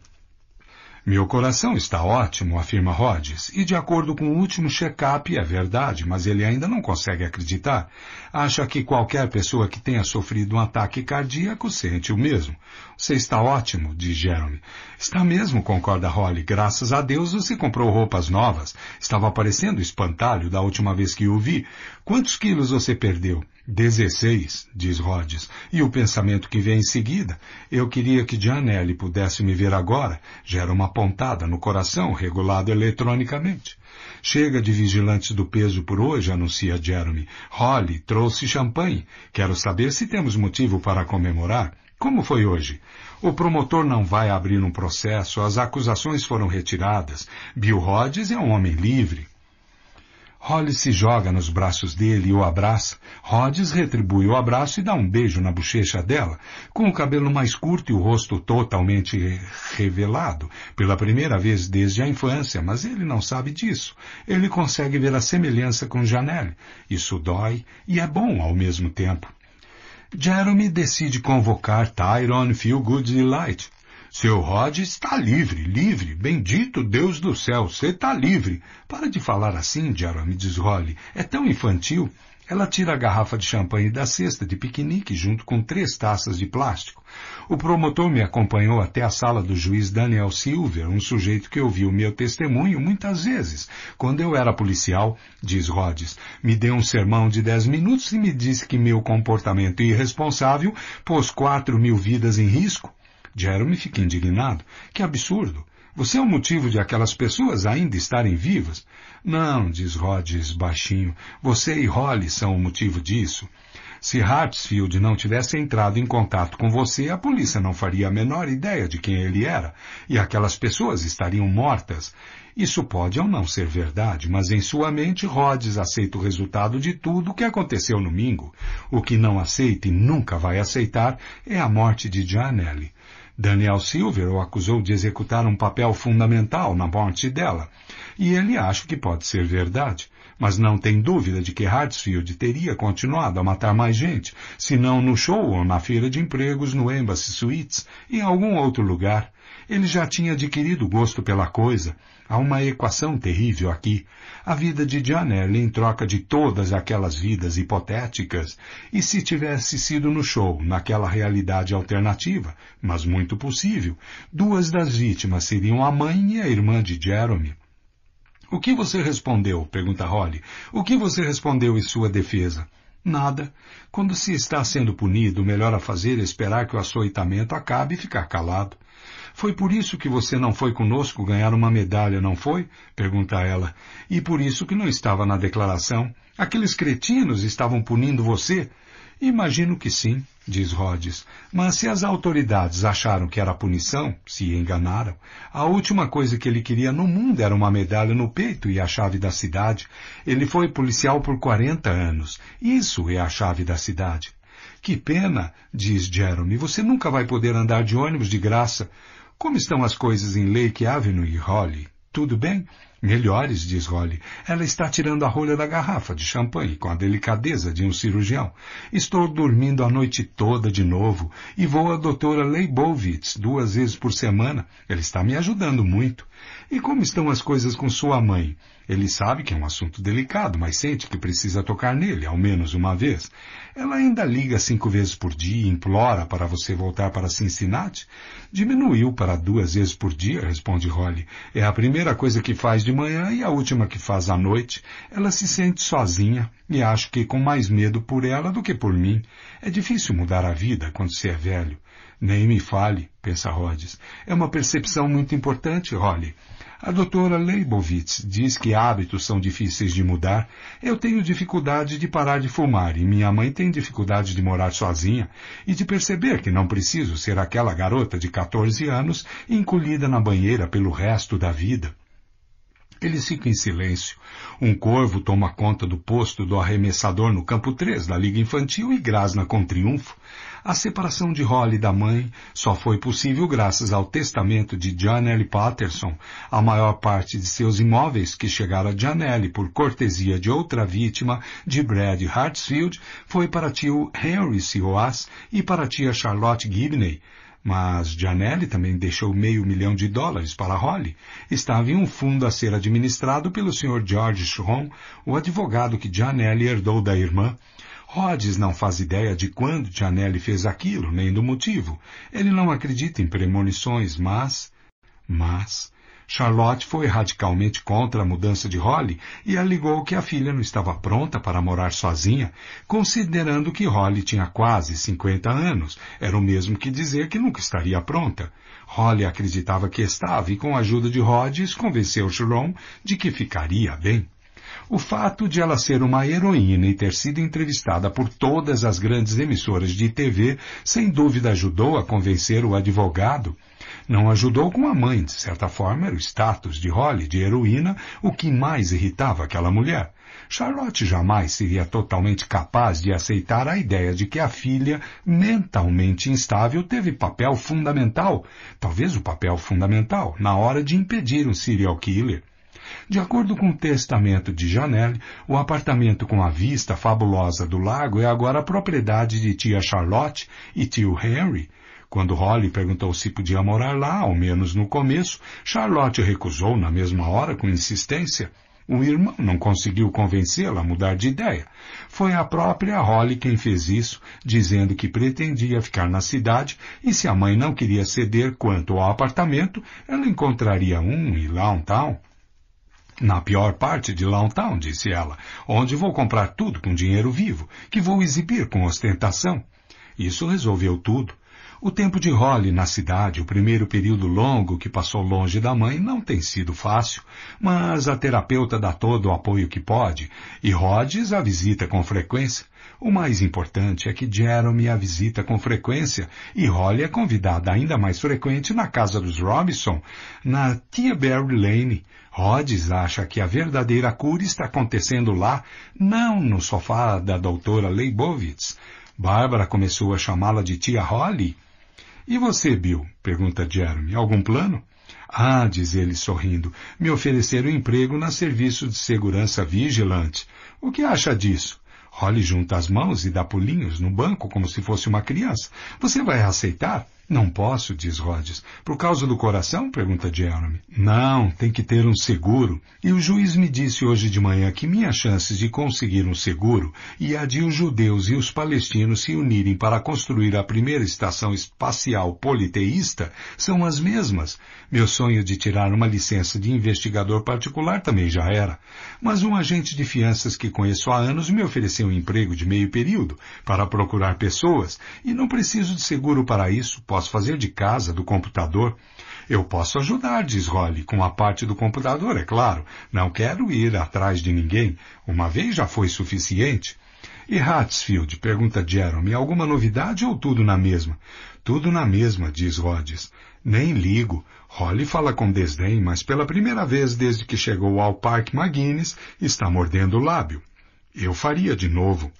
Meu coração está ótimo, afirma Rhodes, e de acordo com o último check-up é verdade, mas ele ainda não consegue acreditar. Acha que qualquer pessoa que tenha sofrido um ataque cardíaco sente o mesmo. Você está ótimo, diz Jeremy. Está mesmo, concorda Holly. Graças a Deus você comprou roupas novas. Estava parecendo espantalho da última vez que o vi. Quantos quilos você perdeu? 16, diz Rhodes, e o pensamento que vem em seguida, eu queria que Gianelli pudesse me ver agora, gera uma pontada no coração, regulado eletronicamente. Chega de vigilantes do peso por hoje, anuncia Jeremy. Holly trouxe champanhe. Quero saber se temos motivo para comemorar. Como foi hoje? O promotor não vai abrir um processo, as acusações foram retiradas. Bill Rhodes é um homem livre. Hollis se joga nos braços dele e o abraça. Rhodes retribui o abraço e dá um beijo na bochecha dela, com o cabelo mais curto e o rosto totalmente revelado, pela primeira vez desde a infância, mas ele não sabe disso. Ele consegue ver a semelhança com Janelle. Isso dói e é bom ao mesmo tempo. Jeremy decide convocar Tyrone Feelgood Light seu Rod está livre, livre, bendito Deus do céu, você está livre. Para de falar assim, Jerome, diz Holly. É tão infantil. Ela tira a garrafa de champanhe da cesta de piquenique junto com três taças de plástico. O promotor me acompanhou até a sala do juiz Daniel Silver, um sujeito que ouviu meu testemunho muitas vezes. Quando eu era policial, diz Rhodes, me deu um sermão de dez minutos e me disse que meu comportamento irresponsável pôs quatro mil vidas em risco. Jeremy fica indignado. Que absurdo! Você é o motivo de aquelas pessoas ainda estarem vivas? Não, diz Rhodes baixinho. Você e Holly são o motivo disso. Se Hartsfield não tivesse entrado em contato com você, a polícia não faria a menor ideia de quem ele era, e aquelas pessoas estariam mortas. Isso pode ou não ser verdade, mas em sua mente Rhodes aceita o resultado de tudo o que aconteceu no Mingo. O que não aceita e nunca vai aceitar é a morte de Janelli. Daniel Silver o acusou de executar um papel fundamental na morte dela, e ele acha que pode ser verdade, mas não tem dúvida de que Hartsfield teria continuado a matar mais gente, se não no show ou na feira de empregos, no Embassy Suites, em algum outro lugar. Ele já tinha adquirido gosto pela coisa, Há uma equação terrível aqui. A vida de Janelle em troca de todas aquelas vidas hipotéticas, e se tivesse sido no show, naquela realidade alternativa, mas muito possível, duas das vítimas seriam a mãe e a irmã de Jeremy. O que você respondeu? pergunta Holly. O que você respondeu em sua defesa? Nada. Quando se está sendo punido, o melhor a fazer é esperar que o açoitamento acabe e ficar calado. Foi por isso que você não foi conosco ganhar uma medalha, não foi? pergunta ela. E por isso que não estava na declaração. Aqueles cretinos estavam punindo você? Imagino que sim, diz Rhodes. Mas se as autoridades acharam que era punição, se enganaram. A última coisa que ele queria no mundo era uma medalha no peito e a chave da cidade. Ele foi policial por 40 anos. Isso é a chave da cidade. Que pena, diz Jeremy, você nunca vai poder andar de ônibus de graça. Como estão as coisas em Lake Avenue, Holly? Tudo bem? Melhores, diz Holly. Ela está tirando a rolha da garrafa de champanhe com a delicadeza de um cirurgião. Estou dormindo a noite toda de novo e vou à doutora Leibovitz duas vezes por semana. Ela está me ajudando muito. E como estão as coisas com sua mãe? Ele sabe que é um assunto delicado, mas sente que precisa tocar nele, ao menos uma vez. Ela ainda liga cinco vezes por dia e implora para você voltar para Cincinnati? Diminuiu para duas vezes por dia, responde Holly. É a primeira coisa que faz de manhã e a última que faz à noite. Ela se sente sozinha e acho que com mais medo por ela do que por mim. É difícil mudar a vida quando se é velho. Nem me fale, pensa Rhodes. É uma percepção muito importante, Holly. A doutora Leibovitz diz que hábitos são difíceis de mudar. Eu tenho dificuldade de parar de fumar e minha mãe tem dificuldade de morar sozinha e de perceber que não preciso ser aquela garota de 14 anos encolhida na banheira pelo resto da vida. Eles ficam em silêncio. Um corvo toma conta do posto do arremessador no campo 3 da Liga Infantil e grasna com triunfo. A separação de Holly da mãe só foi possível graças ao testamento de Janelle Patterson. A maior parte de seus imóveis, que chegaram a Janelle por cortesia de outra vítima, de Brad Hartsfield, foi para tio Henry Sioas e para tia Charlotte Gibney. Mas Janelli também deixou meio milhão de dólares para Holly. Estava em um fundo a ser administrado pelo Sr. George Schron, o advogado que Janelli herdou da irmã. Rhodes não faz ideia de quando Gianelli fez aquilo, nem do motivo. Ele não acredita em premonições, mas... Mas... Charlotte foi radicalmente contra a mudança de Holly e alegou que a filha não estava pronta para morar sozinha, considerando que Holly tinha quase 50 anos. Era o mesmo que dizer que nunca estaria pronta. Holly acreditava que estava e, com a ajuda de Rhodes, convenceu Jerome de que ficaria bem. O fato de ela ser uma heroína e ter sido entrevistada por todas as grandes emissoras de TV sem dúvida ajudou a convencer o advogado. Não ajudou com a mãe, de certa forma, era o status de Holly de heroína o que mais irritava aquela mulher. Charlotte jamais seria totalmente capaz de aceitar a ideia de que a filha, mentalmente instável, teve papel fundamental, talvez o papel fundamental, na hora de impedir um serial killer. De acordo com o testamento de Janelle, o apartamento com a vista fabulosa do lago é agora propriedade de tia Charlotte e tio Henry. Quando Holly perguntou se podia morar lá, ao menos no começo, Charlotte recusou na mesma hora com insistência. O irmão não conseguiu convencê-la a mudar de ideia. Foi a própria Holly quem fez isso, dizendo que pretendia ficar na cidade e se a mãe não queria ceder quanto ao apartamento, ela encontraria um e lá um tal. Na pior parte de Longtown, disse ela, onde vou comprar tudo com dinheiro vivo, que vou exibir com ostentação. Isso resolveu tudo. O tempo de Holly na cidade, o primeiro período longo que passou longe da mãe, não tem sido fácil, mas a terapeuta dá todo o apoio que pode e Rhodes a visita com frequência. O mais importante é que Jeremy a visita com frequência e Holly é convidada ainda mais frequente na casa dos Robinson, na Berry Lane, Rhodes acha que a verdadeira cura está acontecendo lá, não no sofá da doutora Leibovitz. Bárbara começou a chamá-la de tia Holly. E você, Bill? pergunta Jeremy. Algum plano? Ah, diz ele sorrindo, me ofereceram emprego na Serviço de Segurança Vigilante. O que acha disso? Holly junta as mãos e dá pulinhos no banco como se fosse uma criança. Você vai aceitar? Não posso, diz Rhodes. Por causa do coração? pergunta Jeremy. Não, tem que ter um seguro. E o juiz me disse hoje de manhã que minha chance de conseguir um seguro e a de os judeus e os palestinos se unirem para construir a primeira estação espacial politeísta são as mesmas. Meu sonho de tirar uma licença de investigador particular também já era mas um agente de fianças que conheço há anos me ofereceu um emprego de meio período para procurar pessoas e não preciso de seguro para isso, posso fazer de casa, do computador. Eu posso ajudar, diz Holly, com a parte do computador, é claro. Não quero ir atrás de ninguém. Uma vez já foi suficiente. E Hatsfield? pergunta Jeremy. Alguma novidade ou tudo na mesma? Tudo na mesma, diz Rhodes. Nem ligo. Holly fala com desdém, mas pela primeira vez desde que chegou ao Parque McGuinness, está mordendo o lábio. Eu faria de novo.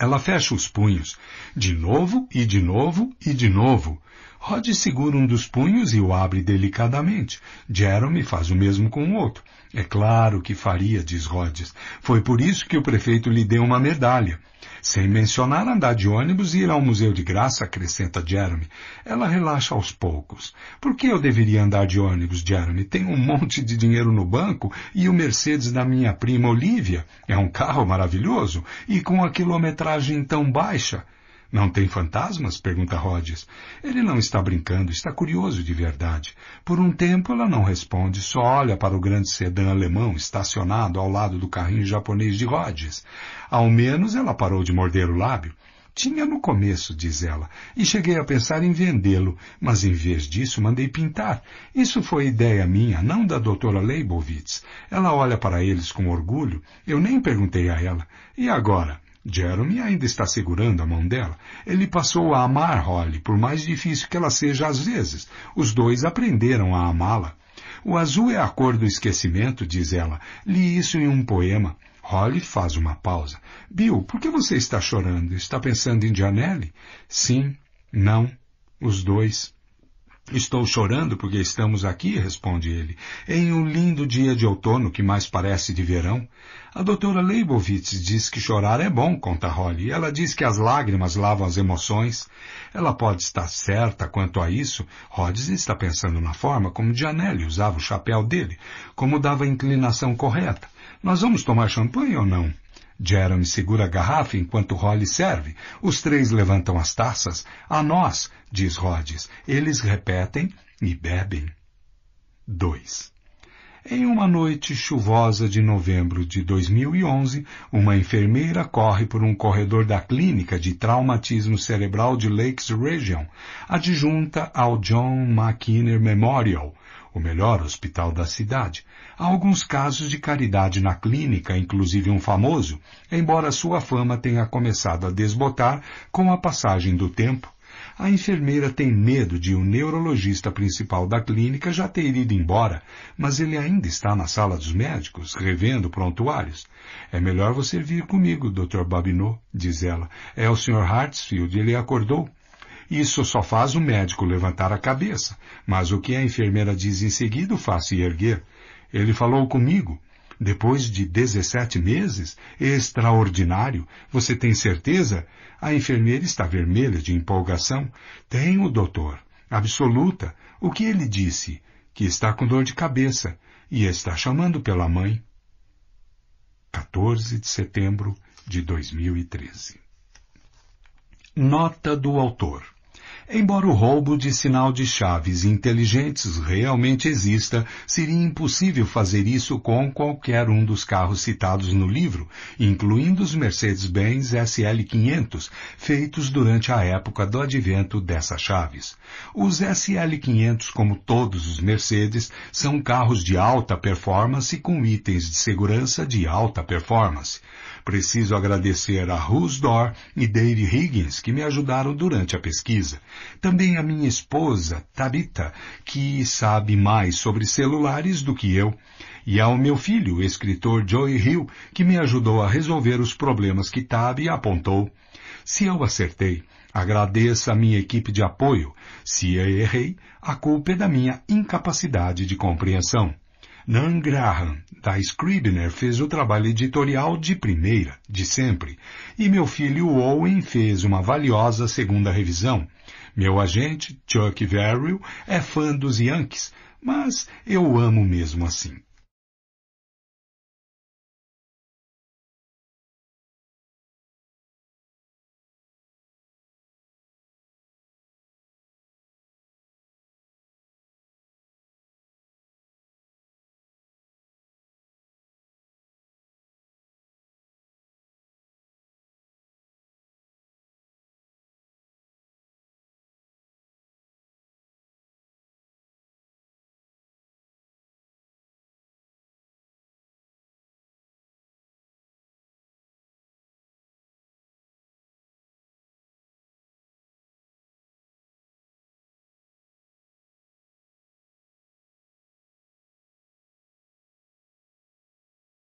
Ela fecha os punhos. De novo, e de novo, e de novo. Rod segura um dos punhos e o abre delicadamente. Jeremy faz o mesmo com o outro. É claro que faria, diz Rhodes. Foi por isso que o prefeito lhe deu uma medalha. Sem mencionar andar de ônibus e ir ao museu de graça, acrescenta Jeremy. Ela relaxa aos poucos. Por que eu deveria andar de ônibus, Jeremy? Tenho um monte de dinheiro no banco e o Mercedes da minha prima Olivia. É um carro maravilhoso e com a quilometragem tão baixa. Não tem fantasmas? pergunta Rhodes. Ele não está brincando, está curioso de verdade. Por um tempo ela não responde, só olha para o grande sedã alemão estacionado ao lado do carrinho japonês de Rhodes. Ao menos ela parou de morder o lábio. Tinha no começo, diz ela, e cheguei a pensar em vendê-lo, mas em vez disso mandei pintar. Isso foi ideia minha, não da doutora Leibovitz. Ela olha para eles com orgulho, eu nem perguntei a ela. E agora? Jeremy ainda está segurando a mão dela. Ele passou a amar Holly, por mais difícil que ela seja às vezes. Os dois aprenderam a amá-la. O azul é a cor do esquecimento, diz ela. Li isso em um poema. Holly faz uma pausa. Bill, por que você está chorando? Está pensando em Janelle? Sim, não, os dois. Estou chorando porque estamos aqui, responde ele, em um lindo dia de outono que mais parece de verão. A doutora Leibovitz diz que chorar é bom, conta Holly. Ela diz que as lágrimas lavam as emoções. Ela pode estar certa quanto a isso. Rhodes está pensando na forma como Gianelli usava o chapéu dele, como dava a inclinação correta. Nós vamos tomar champanhe ou não? Jeremy segura a garrafa enquanto Holly serve. Os três levantam as taças. A nós, diz Rhodes. Eles repetem e bebem. 2. Em uma noite chuvosa de novembro de 2011, uma enfermeira corre por um corredor da clínica de traumatismo cerebral de Lakes Region, adjunta ao John McKinney Memorial, o melhor hospital da cidade. Há alguns casos de caridade na clínica, inclusive um famoso, embora sua fama tenha começado a desbotar com a passagem do tempo. A enfermeira tem medo de o um neurologista principal da clínica já ter ido embora, mas ele ainda está na sala dos médicos, revendo prontuários. É melhor você vir comigo, Dr. Babinot, diz ela. É o Sr. Hartsfield, ele acordou. Isso só faz o médico levantar a cabeça, mas o que a enfermeira diz em seguida o faz se erguer. Ele falou comigo. Depois de 17 meses? Extraordinário! Você tem certeza? A enfermeira está vermelha de empolgação. Tem o doutor. Absoluta. O que ele disse? Que está com dor de cabeça e está chamando pela mãe. 14 de setembro de 2013. Nota do autor. Embora o roubo de sinal de chaves inteligentes realmente exista, seria impossível fazer isso com qualquer um dos carros citados no livro, incluindo os Mercedes-Benz SL500, feitos durante a época do advento dessas chaves. Os SL500, como todos os Mercedes, são carros de alta performance com itens de segurança de alta performance. Preciso agradecer a Rusdor e Dave Higgins, que me ajudaram durante a pesquisa. Também a minha esposa, Tabitha que sabe mais sobre celulares do que eu. E ao meu filho, o escritor Joey Hill, que me ajudou a resolver os problemas que Tab apontou. Se eu acertei, agradeço a minha equipe de apoio. Se eu errei, a culpa é da minha incapacidade de compreensão. Nan Graham, da Scribner, fez o trabalho editorial de primeira, de sempre, e meu filho Owen fez uma valiosa segunda revisão. Meu agente, Chuck Verrill, é fã dos Yankees, mas eu amo mesmo assim.